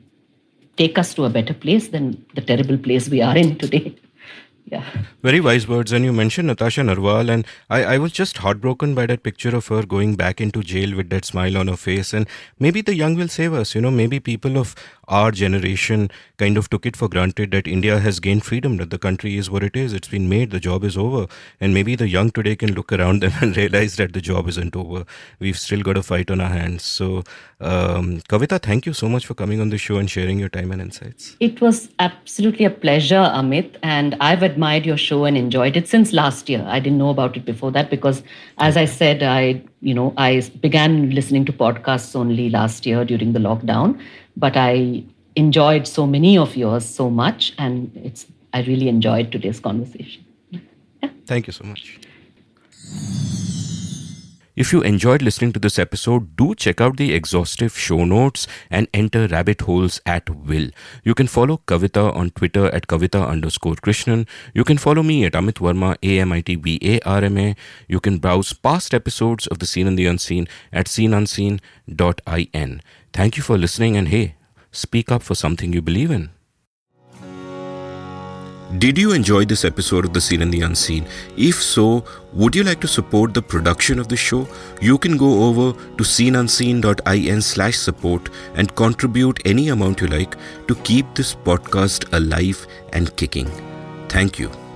take us to a better place than the terrible place we are in today. Yeah. Very wise words. And you mentioned Natasha Narwal, and I, I was just heartbroken by that picture of her going back into jail with that smile on her face. And maybe the young will save us, you know, maybe people of our generation kind of took it for granted that India has gained freedom, that the country is what it is, it's been made, the job is over. And maybe the young today can look around them and realize that the job isn't over. We've still got a fight on our hands. So, um, Kavita, thank you so much for coming on the show and sharing your time and insights. It was absolutely a pleasure, Amit. And I've admired your show and enjoyed it since last year. I didn't know about it before that because, as I said, I you know i began listening to podcasts only last year during the lockdown but I enjoyed so many of yours so much, and it's I really enjoyed today's conversation. Yeah. Thank you so much. If you enjoyed listening to this episode, do check out the exhaustive show notes and enter rabbit holes at will. You can follow Kavita on Twitter at Kavita underscore Krishnan. You can follow me at Amit Verma, A-M-I-T-V-A-R-M-A. You can browse past episodes of The Seen and the Unseen at seenunseen.in. Thank you for listening and hey, speak up for something you believe in. Did you enjoy this episode of The Seen and the Unseen? If so, would you like to support the production of the show? You can go over to seenunseen.in slash support and contribute any amount you like to keep this podcast alive and kicking. Thank you.